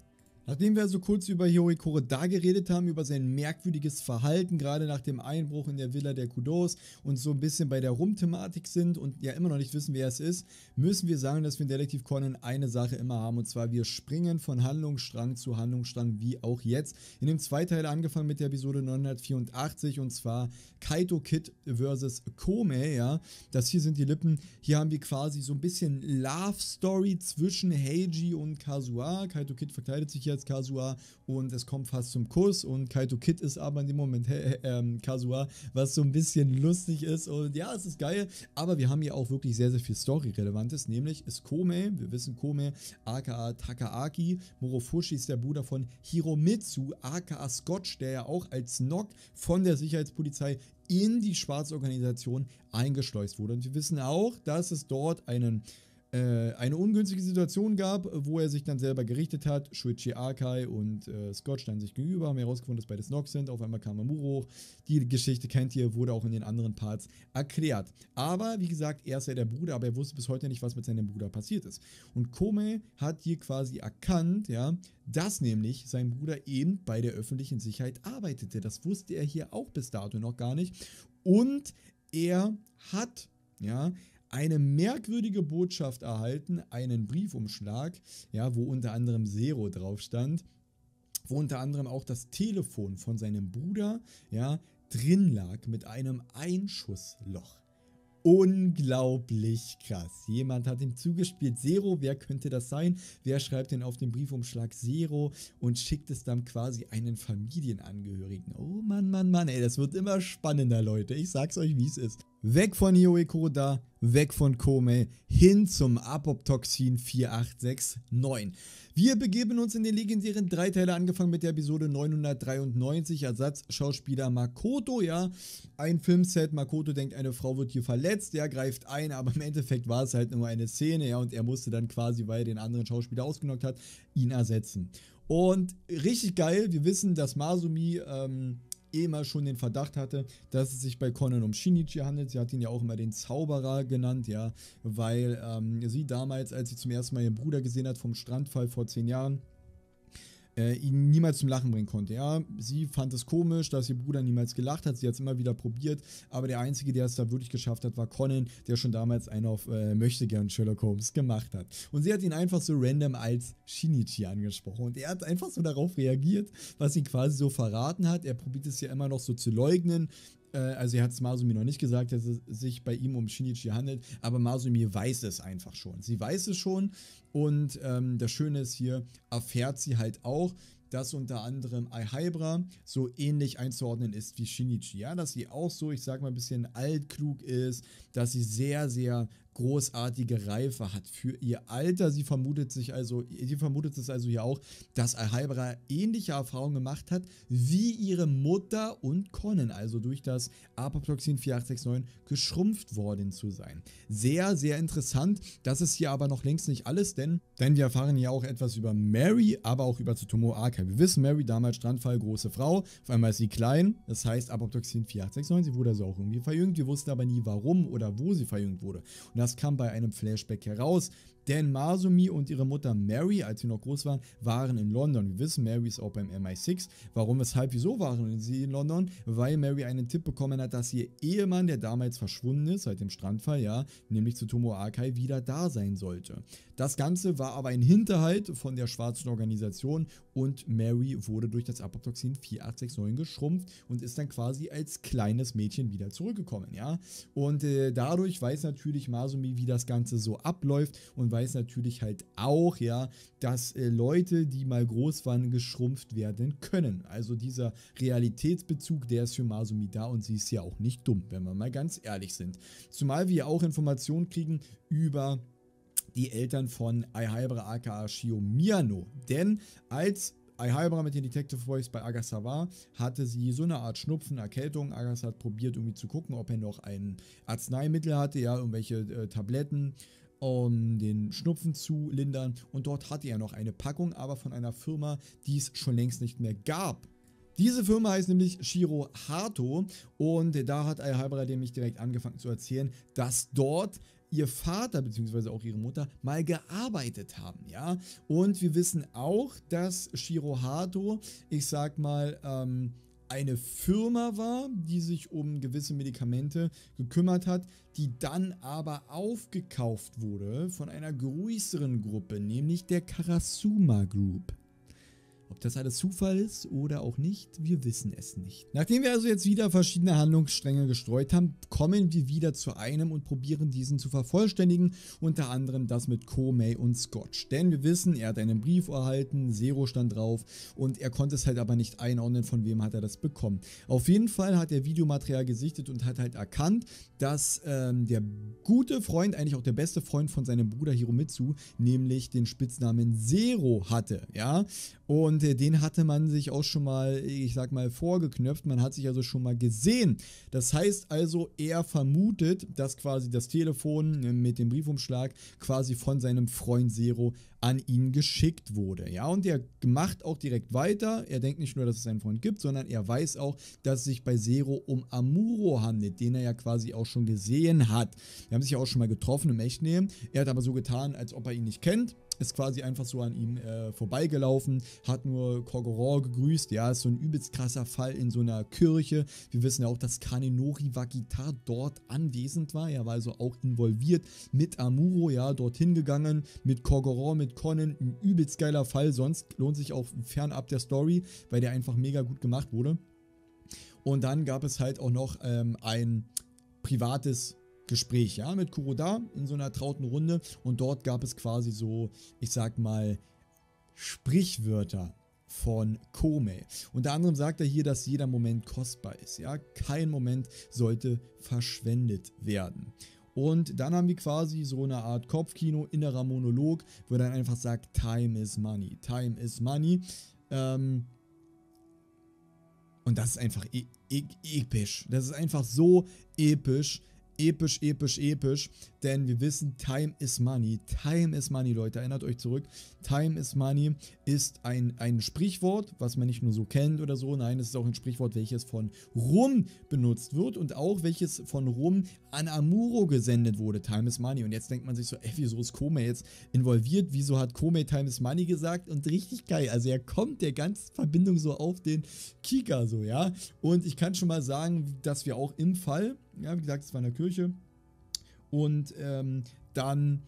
Nachdem wir also kurz über Hyorikore da geredet haben, über sein merkwürdiges Verhalten, gerade nach dem Einbruch in der Villa der Kudos und so ein bisschen bei der Rum-Thematik sind und ja immer noch nicht wissen, wer es ist, müssen wir sagen, dass wir in Detektiv Conan eine Sache immer haben und zwar wir springen von Handlungsstrang zu Handlungsstrang, wie auch jetzt. In dem Zweiteil angefangen mit der Episode 984 und zwar Kaito Kid vs. Kome, ja. Das hier sind die Lippen. Hier haben wir quasi so ein bisschen Love-Story zwischen Heiji und Kazua. Kaito Kid verkleidet sich jetzt jetzt Kasua und es kommt fast zum Kuss und Kaito Kid ist aber in dem Moment äh, Kasua, was so ein bisschen lustig ist und ja, es ist geil, aber wir haben hier auch wirklich sehr, sehr viel Story-Relevantes, nämlich ist Kome, wir wissen Kome, aka Takaaki, Morofushi ist der Bruder von Hiromitsu, aka Scotch, der ja auch als Nock von der Sicherheitspolizei in die Schwarzorganisation eingeschleust wurde. Und wir wissen auch, dass es dort einen äh, eine ungünstige Situation gab, wo er sich dann selber gerichtet hat. Shuichi Akai und äh, Scott standen sich gegenüber, haben herausgefunden, dass beide Snogs sind. Auf einmal kam Amuro hoch. Die Geschichte kennt ihr, wurde auch in den anderen Parts erklärt. Aber wie gesagt, er ist ja der Bruder, aber er wusste bis heute nicht, was mit seinem Bruder passiert ist. Und Kome hat hier quasi erkannt, ja, dass nämlich sein Bruder eben bei der öffentlichen Sicherheit arbeitete. Das wusste er hier auch bis dato noch gar nicht. Und er hat ja, eine merkwürdige Botschaft erhalten, einen Briefumschlag, ja, wo unter anderem Zero drauf stand, wo unter anderem auch das Telefon von seinem Bruder, ja, drin lag mit einem Einschussloch. Unglaublich krass. Jemand hat ihm zugespielt. Zero, wer könnte das sein? Wer schreibt denn auf den Briefumschlag Zero und schickt es dann quasi einen Familienangehörigen? Oh Mann, Mann, Mann, ey, das wird immer spannender, Leute. Ich sag's euch, wie es ist. Weg von Hioe Koda, weg von Kome, hin zum Apoptoxin 4869. Wir begeben uns in den legendären Dreiteiler, angefangen mit der Episode 993, Ersatzschauspieler Makoto, ja. Ein Filmset, Makoto denkt, eine Frau wird hier verletzt, er greift ein, aber im Endeffekt war es halt nur eine Szene, ja, und er musste dann quasi, weil er den anderen Schauspieler ausgenockt hat, ihn ersetzen. Und richtig geil, wir wissen, dass Masumi, ähm, immer schon den Verdacht hatte, dass es sich bei Conan um Shinichi handelt. Sie hat ihn ja auch immer den Zauberer genannt, ja, weil ähm, sie damals, als sie zum ersten Mal ihren Bruder gesehen hat vom Strandfall vor zehn Jahren, äh, ihn niemals zum Lachen bringen konnte. Ja, sie fand es komisch, dass ihr Bruder niemals gelacht hat. Sie hat es immer wieder probiert, aber der Einzige, der es da wirklich geschafft hat, war Conan, der schon damals einen auf äh, möchte gern Sherlock Holmes gemacht hat. Und sie hat ihn einfach so random als Shinichi angesprochen und er hat einfach so darauf reagiert, was ihn quasi so verraten hat. Er probiert es ja immer noch so zu leugnen, äh, also er hat es Masumi noch nicht gesagt, dass es sich bei ihm um Shinichi handelt, aber Masumi weiß es einfach schon. Sie weiß es schon und ähm, das Schöne ist hier, erfährt sie halt auch, dass unter anderem Aihebra so ähnlich einzuordnen ist wie Shinichi. Ja, dass sie auch so, ich sag mal, ein bisschen altklug ist, dass sie sehr, sehr großartige Reife hat für ihr Alter. Sie vermutet sich also, sie vermutet es also hier auch, dass Alhybra ähnliche Erfahrungen gemacht hat wie ihre Mutter und Conan, also durch das Apoptoxin 4869 geschrumpft worden zu sein. Sehr, sehr interessant. Das ist hier aber noch längst nicht alles, denn, denn wir erfahren ja auch etwas über Mary, aber auch über Tsutomo Akai. Wir wissen, Mary damals Strandfall, große Frau, auf einmal ist sie klein, das heißt Apoptoxin 4869, sie wurde also auch irgendwie verjüngt. Wir wussten aber nie warum oder wo sie verjüngt wurde. Und das das kam bei einem Flashback heraus denn Masumi und ihre Mutter Mary, als sie noch groß waren, waren in London. Wir wissen, Mary ist auch beim MI6. Warum, weshalb, wieso waren sie in London? Weil Mary einen Tipp bekommen hat, dass ihr Ehemann, der damals verschwunden ist, seit dem Strandfall, ja, nämlich zu Tomo Akai, wieder da sein sollte. Das Ganze war aber ein Hinterhalt von der schwarzen Organisation und Mary wurde durch das Apoptoxin 4869 geschrumpft und ist dann quasi als kleines Mädchen wieder zurückgekommen, ja. Und äh, dadurch weiß natürlich Masumi, wie das Ganze so abläuft und weil weiß natürlich halt auch, ja, dass äh, Leute, die mal groß waren, geschrumpft werden können. Also dieser Realitätsbezug, der ist für Masumi da und sie ist ja auch nicht dumm, wenn wir mal ganz ehrlich sind. Zumal wir auch Informationen kriegen über die Eltern von Aihaibara aka Shio Miyano. Denn als Aihaibara mit den Detective Boys bei Agasa war, hatte sie so eine Art Schnupfen, Erkältung. Agasa hat probiert, irgendwie zu gucken, ob er noch ein Arzneimittel hatte, ja, irgendwelche äh, Tabletten um den Schnupfen zu lindern. Und dort hatte er noch eine Packung, aber von einer Firma, die es schon längst nicht mehr gab. Diese Firma heißt nämlich Shiro Hato und da hat Alhabra nämlich direkt angefangen zu erzählen, dass dort ihr Vater bzw. auch ihre Mutter mal gearbeitet haben, ja. Und wir wissen auch, dass Shiro Hato, ich sag mal, ähm, eine Firma war, die sich um gewisse Medikamente gekümmert hat, die dann aber aufgekauft wurde von einer größeren Gruppe, nämlich der Karasuma Group. Ob das alles Zufall ist oder auch nicht, wir wissen es nicht. Nachdem wir also jetzt wieder verschiedene Handlungsstränge gestreut haben, kommen wir wieder zu einem und probieren diesen zu vervollständigen, unter anderem das mit Comey und Scotch. Denn wir wissen, er hat einen Brief erhalten, Zero stand drauf und er konnte es halt aber nicht einordnen, von wem hat er das bekommen. Auf jeden Fall hat er Videomaterial gesichtet und hat halt erkannt, dass ähm, der gute Freund, eigentlich auch der beste Freund von seinem Bruder Hiromitsu, nämlich den Spitznamen Zero hatte, ja. Und äh, den hatte man sich auch schon mal, ich sag mal, vorgeknöpft. Man hat sich also schon mal gesehen. Das heißt also, er vermutet, dass quasi das Telefon äh, mit dem Briefumschlag quasi von seinem Freund Zero an ihn geschickt wurde. Ja, und er macht auch direkt weiter. Er denkt nicht nur, dass es einen Freund gibt, sondern er weiß auch, dass es sich bei Zero um Amuro handelt, den er ja quasi auch schon gesehen hat. Wir haben sich ja auch schon mal getroffen im Echtnehmen. Er hat aber so getan, als ob er ihn nicht kennt ist quasi einfach so an ihm äh, vorbeigelaufen, hat nur Korgoror gegrüßt. Ja, ist so ein übelst krasser Fall in so einer Kirche. Wir wissen ja auch, dass Kanenori Wakita dort anwesend war. Er war also auch involviert mit Amuro, ja, dorthin gegangen, mit Kogoro, mit Conan. Ein übelst geiler Fall, sonst lohnt sich auch fernab der Story, weil der einfach mega gut gemacht wurde. Und dann gab es halt auch noch ähm, ein privates Gespräch, ja, mit Kuroda in so einer trauten Runde und dort gab es quasi so, ich sag mal, Sprichwörter von Kome. Unter anderem sagt er hier, dass jeder Moment kostbar ist, ja, kein Moment sollte verschwendet werden. Und dann haben wir quasi so eine Art Kopfkino, innerer Monolog, wo er dann einfach sagt, Time is money, Time is money. Ähm, und das ist einfach e e episch. Das ist einfach so episch episch, episch, episch. Denn wir wissen, Time is Money. Time is Money, Leute. Erinnert euch zurück. Time is Money ist ein, ein Sprichwort, was man nicht nur so kennt oder so. Nein, es ist auch ein Sprichwort, welches von Rum benutzt wird und auch welches von Rum an Amuro gesendet wurde. Time is Money. Und jetzt denkt man sich so, ey, wieso ist Kome jetzt involviert? Wieso hat Kome Time is Money gesagt? Und richtig geil. Also er kommt der ganzen Verbindung so auf den Kika so, ja. Und ich kann schon mal sagen, dass wir auch im Fall ja, wie gesagt, es war in der Kirche. Und ähm, dann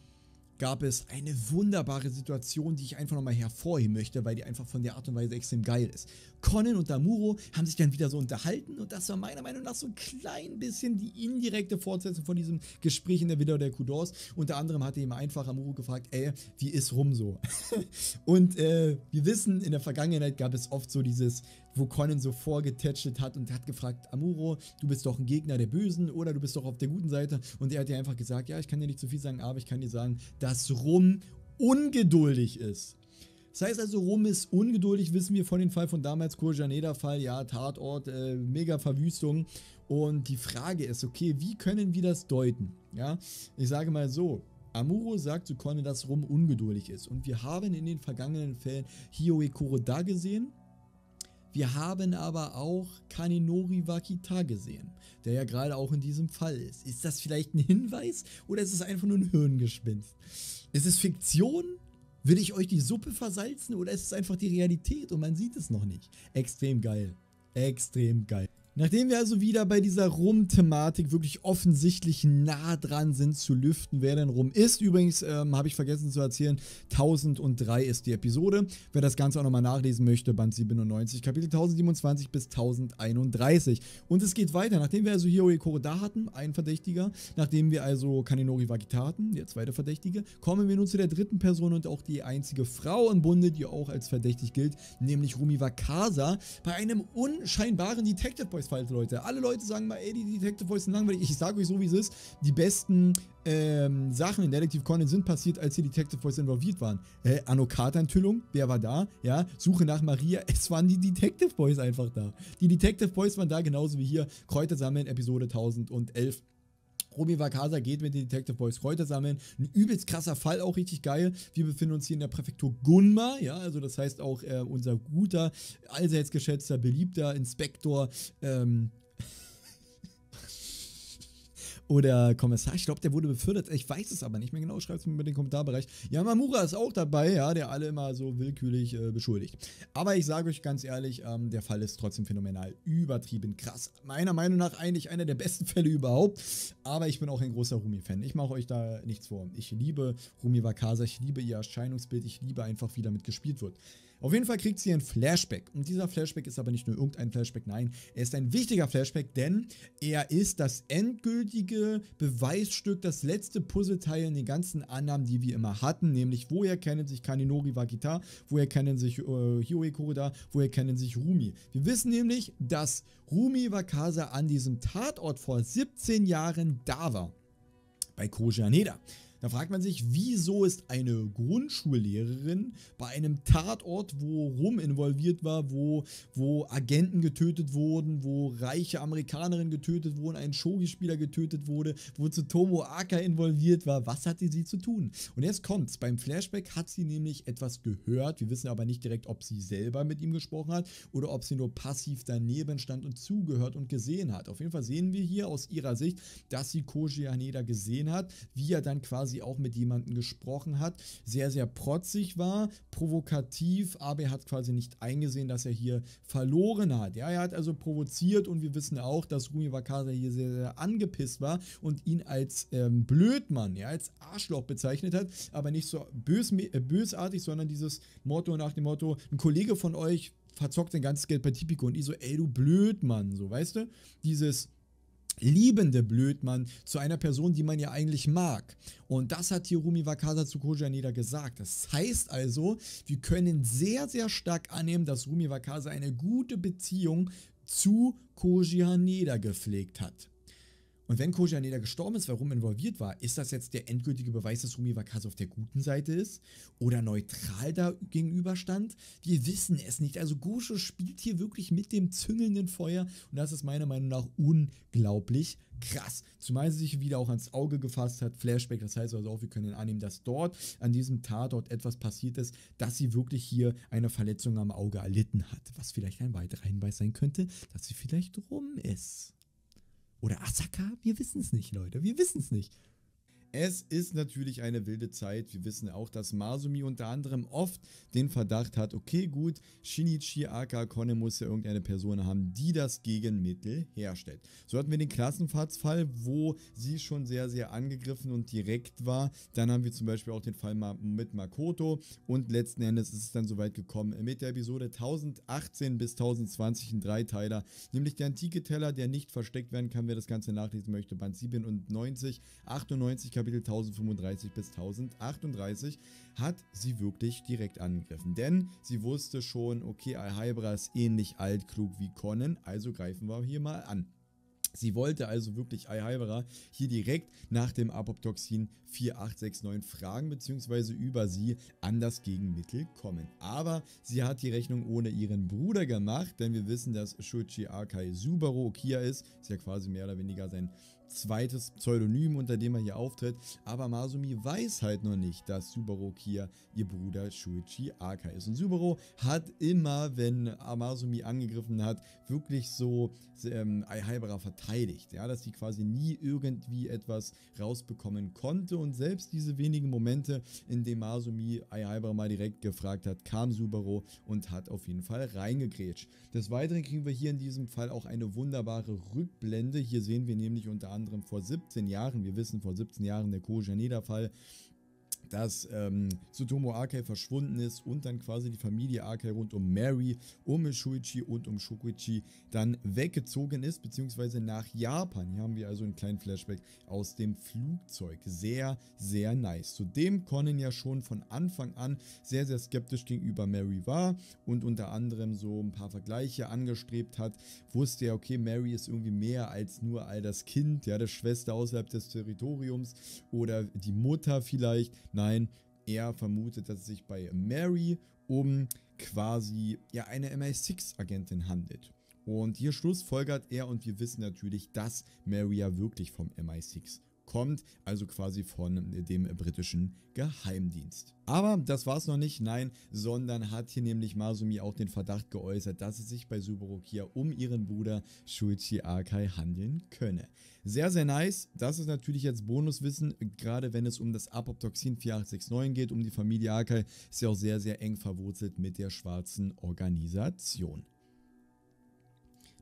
gab es eine wunderbare Situation, die ich einfach nochmal hervorheben möchte, weil die einfach von der Art und Weise extrem geil ist. Conan und Damuro haben sich dann wieder so unterhalten und das war meiner Meinung nach so ein klein bisschen die indirekte Fortsetzung von diesem Gespräch in der Villa der Kudors. Unter anderem hat er ihm einfach Amuro gefragt, ey, wie ist rum so? und äh, wir wissen, in der Vergangenheit gab es oft so dieses, wo Conan so vorgetätschelt hat und hat gefragt, Amuro, du bist doch ein Gegner der Bösen oder du bist doch auf der guten Seite. Und er hat dir einfach gesagt, ja, ich kann dir nicht zu so viel sagen, aber ich kann dir sagen, dass Rum ungeduldig ist. Das heißt also, Rom ist ungeduldig, wissen wir von dem Fall von damals, Kurjaneda-Fall, ja, Tatort, äh, mega Verwüstung. Und die Frage ist, okay, wie können wir das deuten? Ja, ich sage mal so, Amuro sagt zu Konne, dass Rom ungeduldig ist. Und wir haben in den vergangenen Fällen Hioe Kuroda gesehen. Wir haben aber auch Kaninori Wakita gesehen, der ja gerade auch in diesem Fall ist. Ist das vielleicht ein Hinweis oder ist es einfach nur ein Hirngespinst? Ist es Fiktion Will ich euch die Suppe versalzen oder ist es einfach die Realität und man sieht es noch nicht? Extrem geil. Extrem geil. Nachdem wir also wieder bei dieser Rum-Thematik wirklich offensichtlich nah dran sind zu lüften, wer denn Rum ist. Übrigens ähm, habe ich vergessen zu erzählen, 1003 ist die Episode. Wer das Ganze auch nochmal nachlesen möchte, Band 97, Kapitel 1027 bis 1031. Und es geht weiter. Nachdem wir also Hiroe da hatten, ein Verdächtiger, nachdem wir also Kaninori Wagita hatten, der zweite Verdächtige, kommen wir nun zu der dritten Person und auch die einzige Frau im Bunde, die auch als verdächtig gilt, nämlich Rumi Wakasa, bei einem unscheinbaren Detective Boy Voice Files, Leute. Alle Leute sagen mal, ey, die Detective Voice sind langweilig. Ich sage euch so, wie es ist. Die besten ähm, Sachen in Detective Conan sind passiert, als die Detective Boys involviert waren. Äh, Anokatenthüllung, wer war da? Ja, Suche nach Maria, es waren die Detective Boys einfach da. Die Detective Boys waren da, genauso wie hier Kräuter sammeln, Episode 1011. Romy Wakasa geht mit den Detective Boys Kräuter sammeln. Ein übelst krasser Fall, auch richtig geil. Wir befinden uns hier in der Präfektur Gunma, ja, also das heißt auch äh, unser guter, allseits geschätzter, beliebter Inspektor ähm, oder Kommissar. Ich glaube, der wurde befördert. Ich weiß es aber nicht mehr genau. Schreibt es mir in den Kommentarbereich. Yamamura ist auch dabei, ja, der alle immer so willkürlich äh, beschuldigt. Aber ich sage euch ganz ehrlich, ähm, der Fall ist trotzdem phänomenal. Übertrieben krass. Meiner Meinung nach eigentlich einer der besten Fälle überhaupt. Aber ich bin auch ein großer Rumi-Fan. Ich mache euch da nichts vor. Ich liebe Rumi Wakasa. Ich liebe ihr Erscheinungsbild. Ich liebe einfach, wie damit gespielt wird. Auf jeden Fall kriegt sie einen Flashback. Und dieser Flashback ist aber nicht nur irgendein Flashback, nein, er ist ein wichtiger Flashback, denn er ist das endgültige Beweisstück, das letzte Puzzleteil in den ganzen Annahmen, die wir immer hatten, nämlich woher kennen sich Kaninori Wakita, woher kennen sich äh, Hioe Korida, woher kennen sich Rumi. Wir wissen nämlich, dass Rumi Wakasa an diesem Tatort vor 17 Jahren da war. Bei Koji Haneda. Da fragt man sich, wieso ist eine Grundschullehrerin bei einem Tatort, wo Rum involviert war, wo, wo Agenten getötet wurden, wo reiche Amerikanerinnen getötet wurden, ein Shogi-Spieler getötet wurde, wo Tsutomo Aka involviert war, was hatte sie zu tun? Und jetzt kommt's, beim Flashback hat sie nämlich etwas gehört, wir wissen aber nicht direkt, ob sie selber mit ihm gesprochen hat oder ob sie nur passiv daneben stand und zugehört und gesehen hat. Auf jeden Fall sehen wir hier aus ihrer Sicht, dass sie Koji Haneda gesehen hat, wie er dann quasi quasi auch mit jemandem gesprochen hat, sehr, sehr protzig war, provokativ, aber er hat quasi nicht eingesehen, dass er hier verloren hat. Ja, er hat also provoziert und wir wissen auch, dass Rumi Wakasa hier sehr, sehr angepisst war und ihn als ähm, Blödmann, ja, als Arschloch bezeichnet hat, aber nicht so bös, äh, bösartig, sondern dieses Motto nach dem Motto, ein Kollege von euch verzockt sein ganzes Geld bei Tipico und ich so, ey, du Blödmann, so, weißt du? Dieses liebende man zu einer Person, die man ja eigentlich mag. Und das hat Hirumi Wakasa zu Koji Aneda gesagt. Das heißt also, wir können sehr, sehr stark annehmen, dass Rumi Wakasa eine gute Beziehung zu Koji Haneda gepflegt hat. Und wenn Koji Haneda gestorben ist, warum involviert war, ist das jetzt der endgültige Beweis, dass Rumi Wakase auf der guten Seite ist oder neutral da gegenüberstand? Wir wissen es nicht. Also Gosho spielt hier wirklich mit dem züngelnden Feuer und das ist meiner Meinung nach unglaublich krass. Zumal sie sich wieder auch ans Auge gefasst hat, Flashback, das heißt also auch, wir können annehmen, dass dort an diesem Tatort etwas passiert ist, dass sie wirklich hier eine Verletzung am Auge erlitten hat, was vielleicht ein weiterer Hinweis sein könnte, dass sie vielleicht rum ist. Oder Asaka? Wir wissen es nicht, Leute. Wir wissen es nicht. Es ist natürlich eine wilde Zeit. Wir wissen auch, dass Masumi unter anderem oft den Verdacht hat, okay gut, Shinichi Aka Konne muss ja irgendeine Person haben, die das Gegenmittel herstellt. So hatten wir den Klassenfahrtsfall, wo sie schon sehr, sehr angegriffen und direkt war. Dann haben wir zum Beispiel auch den Fall mit Makoto und letzten Endes ist es dann soweit gekommen mit der Episode 1018 bis 1020 ein Dreiteiler, nämlich der antike Teller, der nicht versteckt werden kann, wer das Ganze nachlesen möchte, Band 97, 98 Kapitel Kapitel 1035 bis 1038 hat sie wirklich direkt angegriffen. Denn sie wusste schon, okay, Alhybra ist ähnlich altklug wie Conan, also greifen wir hier mal an. Sie wollte also wirklich Aihybera hier direkt nach dem Apoptoxin 4869 fragen bzw. über sie an das Gegenmittel kommen. Aber sie hat die Rechnung ohne ihren Bruder gemacht, denn wir wissen, dass Shuichi Akai Subaru Okia ist. Ist ja quasi mehr oder weniger sein zweites Pseudonym, unter dem er hier auftritt, aber Masumi weiß halt noch nicht, dass Subaru Kia ihr Bruder Shuichi Aka ist. Und Subaru hat immer, wenn Masumi angegriffen hat, wirklich so ähm, Aihaibara verteidigt, ja, dass sie quasi nie irgendwie etwas rausbekommen konnte und selbst diese wenigen Momente, in denen Masumi Aihaibara mal direkt gefragt hat, kam Subaru und hat auf jeden Fall reingegrätscht. Des Weiteren kriegen wir hier in diesem Fall auch eine wunderbare Rückblende. Hier sehen wir nämlich unter anderem anderem vor 17 Jahren, wir wissen vor 17 Jahren der Kojané-Fall, dass ähm, Tsutomu Akai verschwunden ist und dann quasi die Familie Akai rund um Mary, um Shuichi und um Shukuichi dann weggezogen ist, beziehungsweise nach Japan. Hier haben wir also einen kleinen Flashback aus dem Flugzeug. Sehr, sehr nice. Zudem Conan ja schon von Anfang an sehr, sehr skeptisch gegenüber Mary war und unter anderem so ein paar Vergleiche angestrebt hat, wusste er, okay, Mary ist irgendwie mehr als nur all das Kind, ja, der Schwester außerhalb des Territoriums oder die Mutter vielleicht. Na, Nein, er vermutet, dass es sich bei Mary um quasi ja eine MI6-Agentin handelt. Und hier schlussfolgert er, und wir wissen natürlich, dass Mary ja wirklich vom MI6 kommt, also quasi von dem britischen Geheimdienst. Aber das war es noch nicht, nein, sondern hat hier nämlich Masumi auch den Verdacht geäußert, dass es sich bei Subaru Kia um ihren Bruder Shuichi Akai handeln könne. Sehr, sehr nice. Das ist natürlich jetzt Bonuswissen, gerade wenn es um das Apoptoxin 4869 geht, um die Familie Akai, ist ja auch sehr, sehr eng verwurzelt mit der schwarzen Organisation.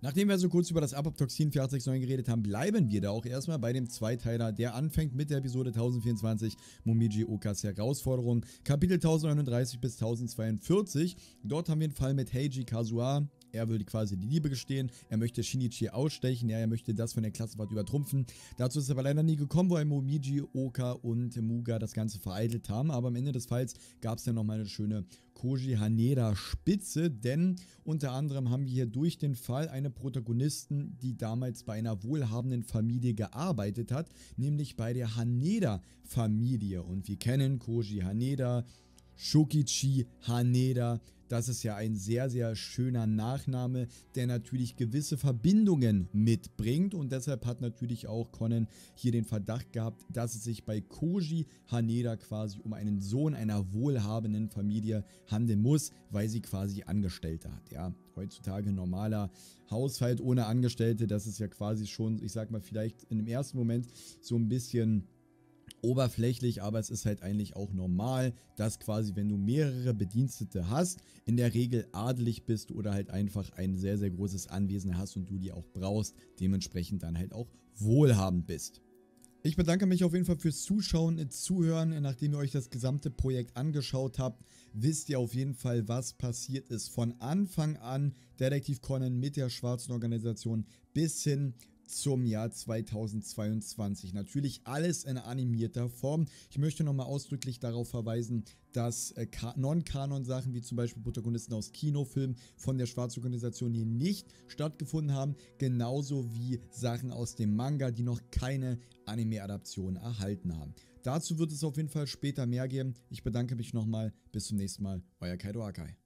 Nachdem wir so kurz über das Apoptoxin 469 geredet haben, bleiben wir da auch erstmal bei dem Zweiteiler, der anfängt mit der Episode 1024 Momiji Okas Herausforderung, Kapitel 1039 bis 1042. Dort haben wir einen Fall mit Heiji Kazua, er will quasi die Liebe gestehen, er möchte Shinichi ausstechen, ja, er möchte das von der Klassenfahrt übertrumpfen. Dazu ist aber leider nie gekommen, weil Momiji, Oka und Muga das Ganze vereitelt haben. Aber am Ende des Falls gab es ja nochmal eine schöne Koji Haneda Spitze, denn unter anderem haben wir hier durch den Fall eine Protagonistin, die damals bei einer wohlhabenden Familie gearbeitet hat, nämlich bei der Haneda Familie. Und wir kennen Koji Haneda, Shokichi Haneda, das ist ja ein sehr, sehr schöner Nachname, der natürlich gewisse Verbindungen mitbringt und deshalb hat natürlich auch Conan hier den Verdacht gehabt, dass es sich bei Koji Haneda quasi um einen Sohn einer wohlhabenden Familie handeln muss, weil sie quasi Angestellte hat, ja. Heutzutage normaler Haushalt ohne Angestellte, das ist ja quasi schon, ich sag mal, vielleicht in dem ersten Moment so ein bisschen oberflächlich, aber es ist halt eigentlich auch normal, dass quasi, wenn du mehrere Bedienstete hast, in der Regel adelig bist oder halt einfach ein sehr, sehr großes Anwesen hast und du die auch brauchst, dementsprechend dann halt auch wohlhabend bist. Ich bedanke mich auf jeden Fall fürs Zuschauen, Zuhören. Nachdem ihr euch das gesamte Projekt angeschaut habt, wisst ihr auf jeden Fall, was passiert ist. Von Anfang an Detektiv Conan mit der schwarzen Organisation bis hin zum Jahr 2022. Natürlich alles in animierter Form. Ich möchte nochmal ausdrücklich darauf verweisen, dass äh, Non-Kanon-Sachen wie zum Beispiel Protagonisten aus Kinofilmen von der Schwarzorganisation hier nicht stattgefunden haben, genauso wie Sachen aus dem Manga, die noch keine Anime-Adaption erhalten haben. Dazu wird es auf jeden Fall später mehr geben. Ich bedanke mich nochmal. Bis zum nächsten Mal. Euer Kaido Akai.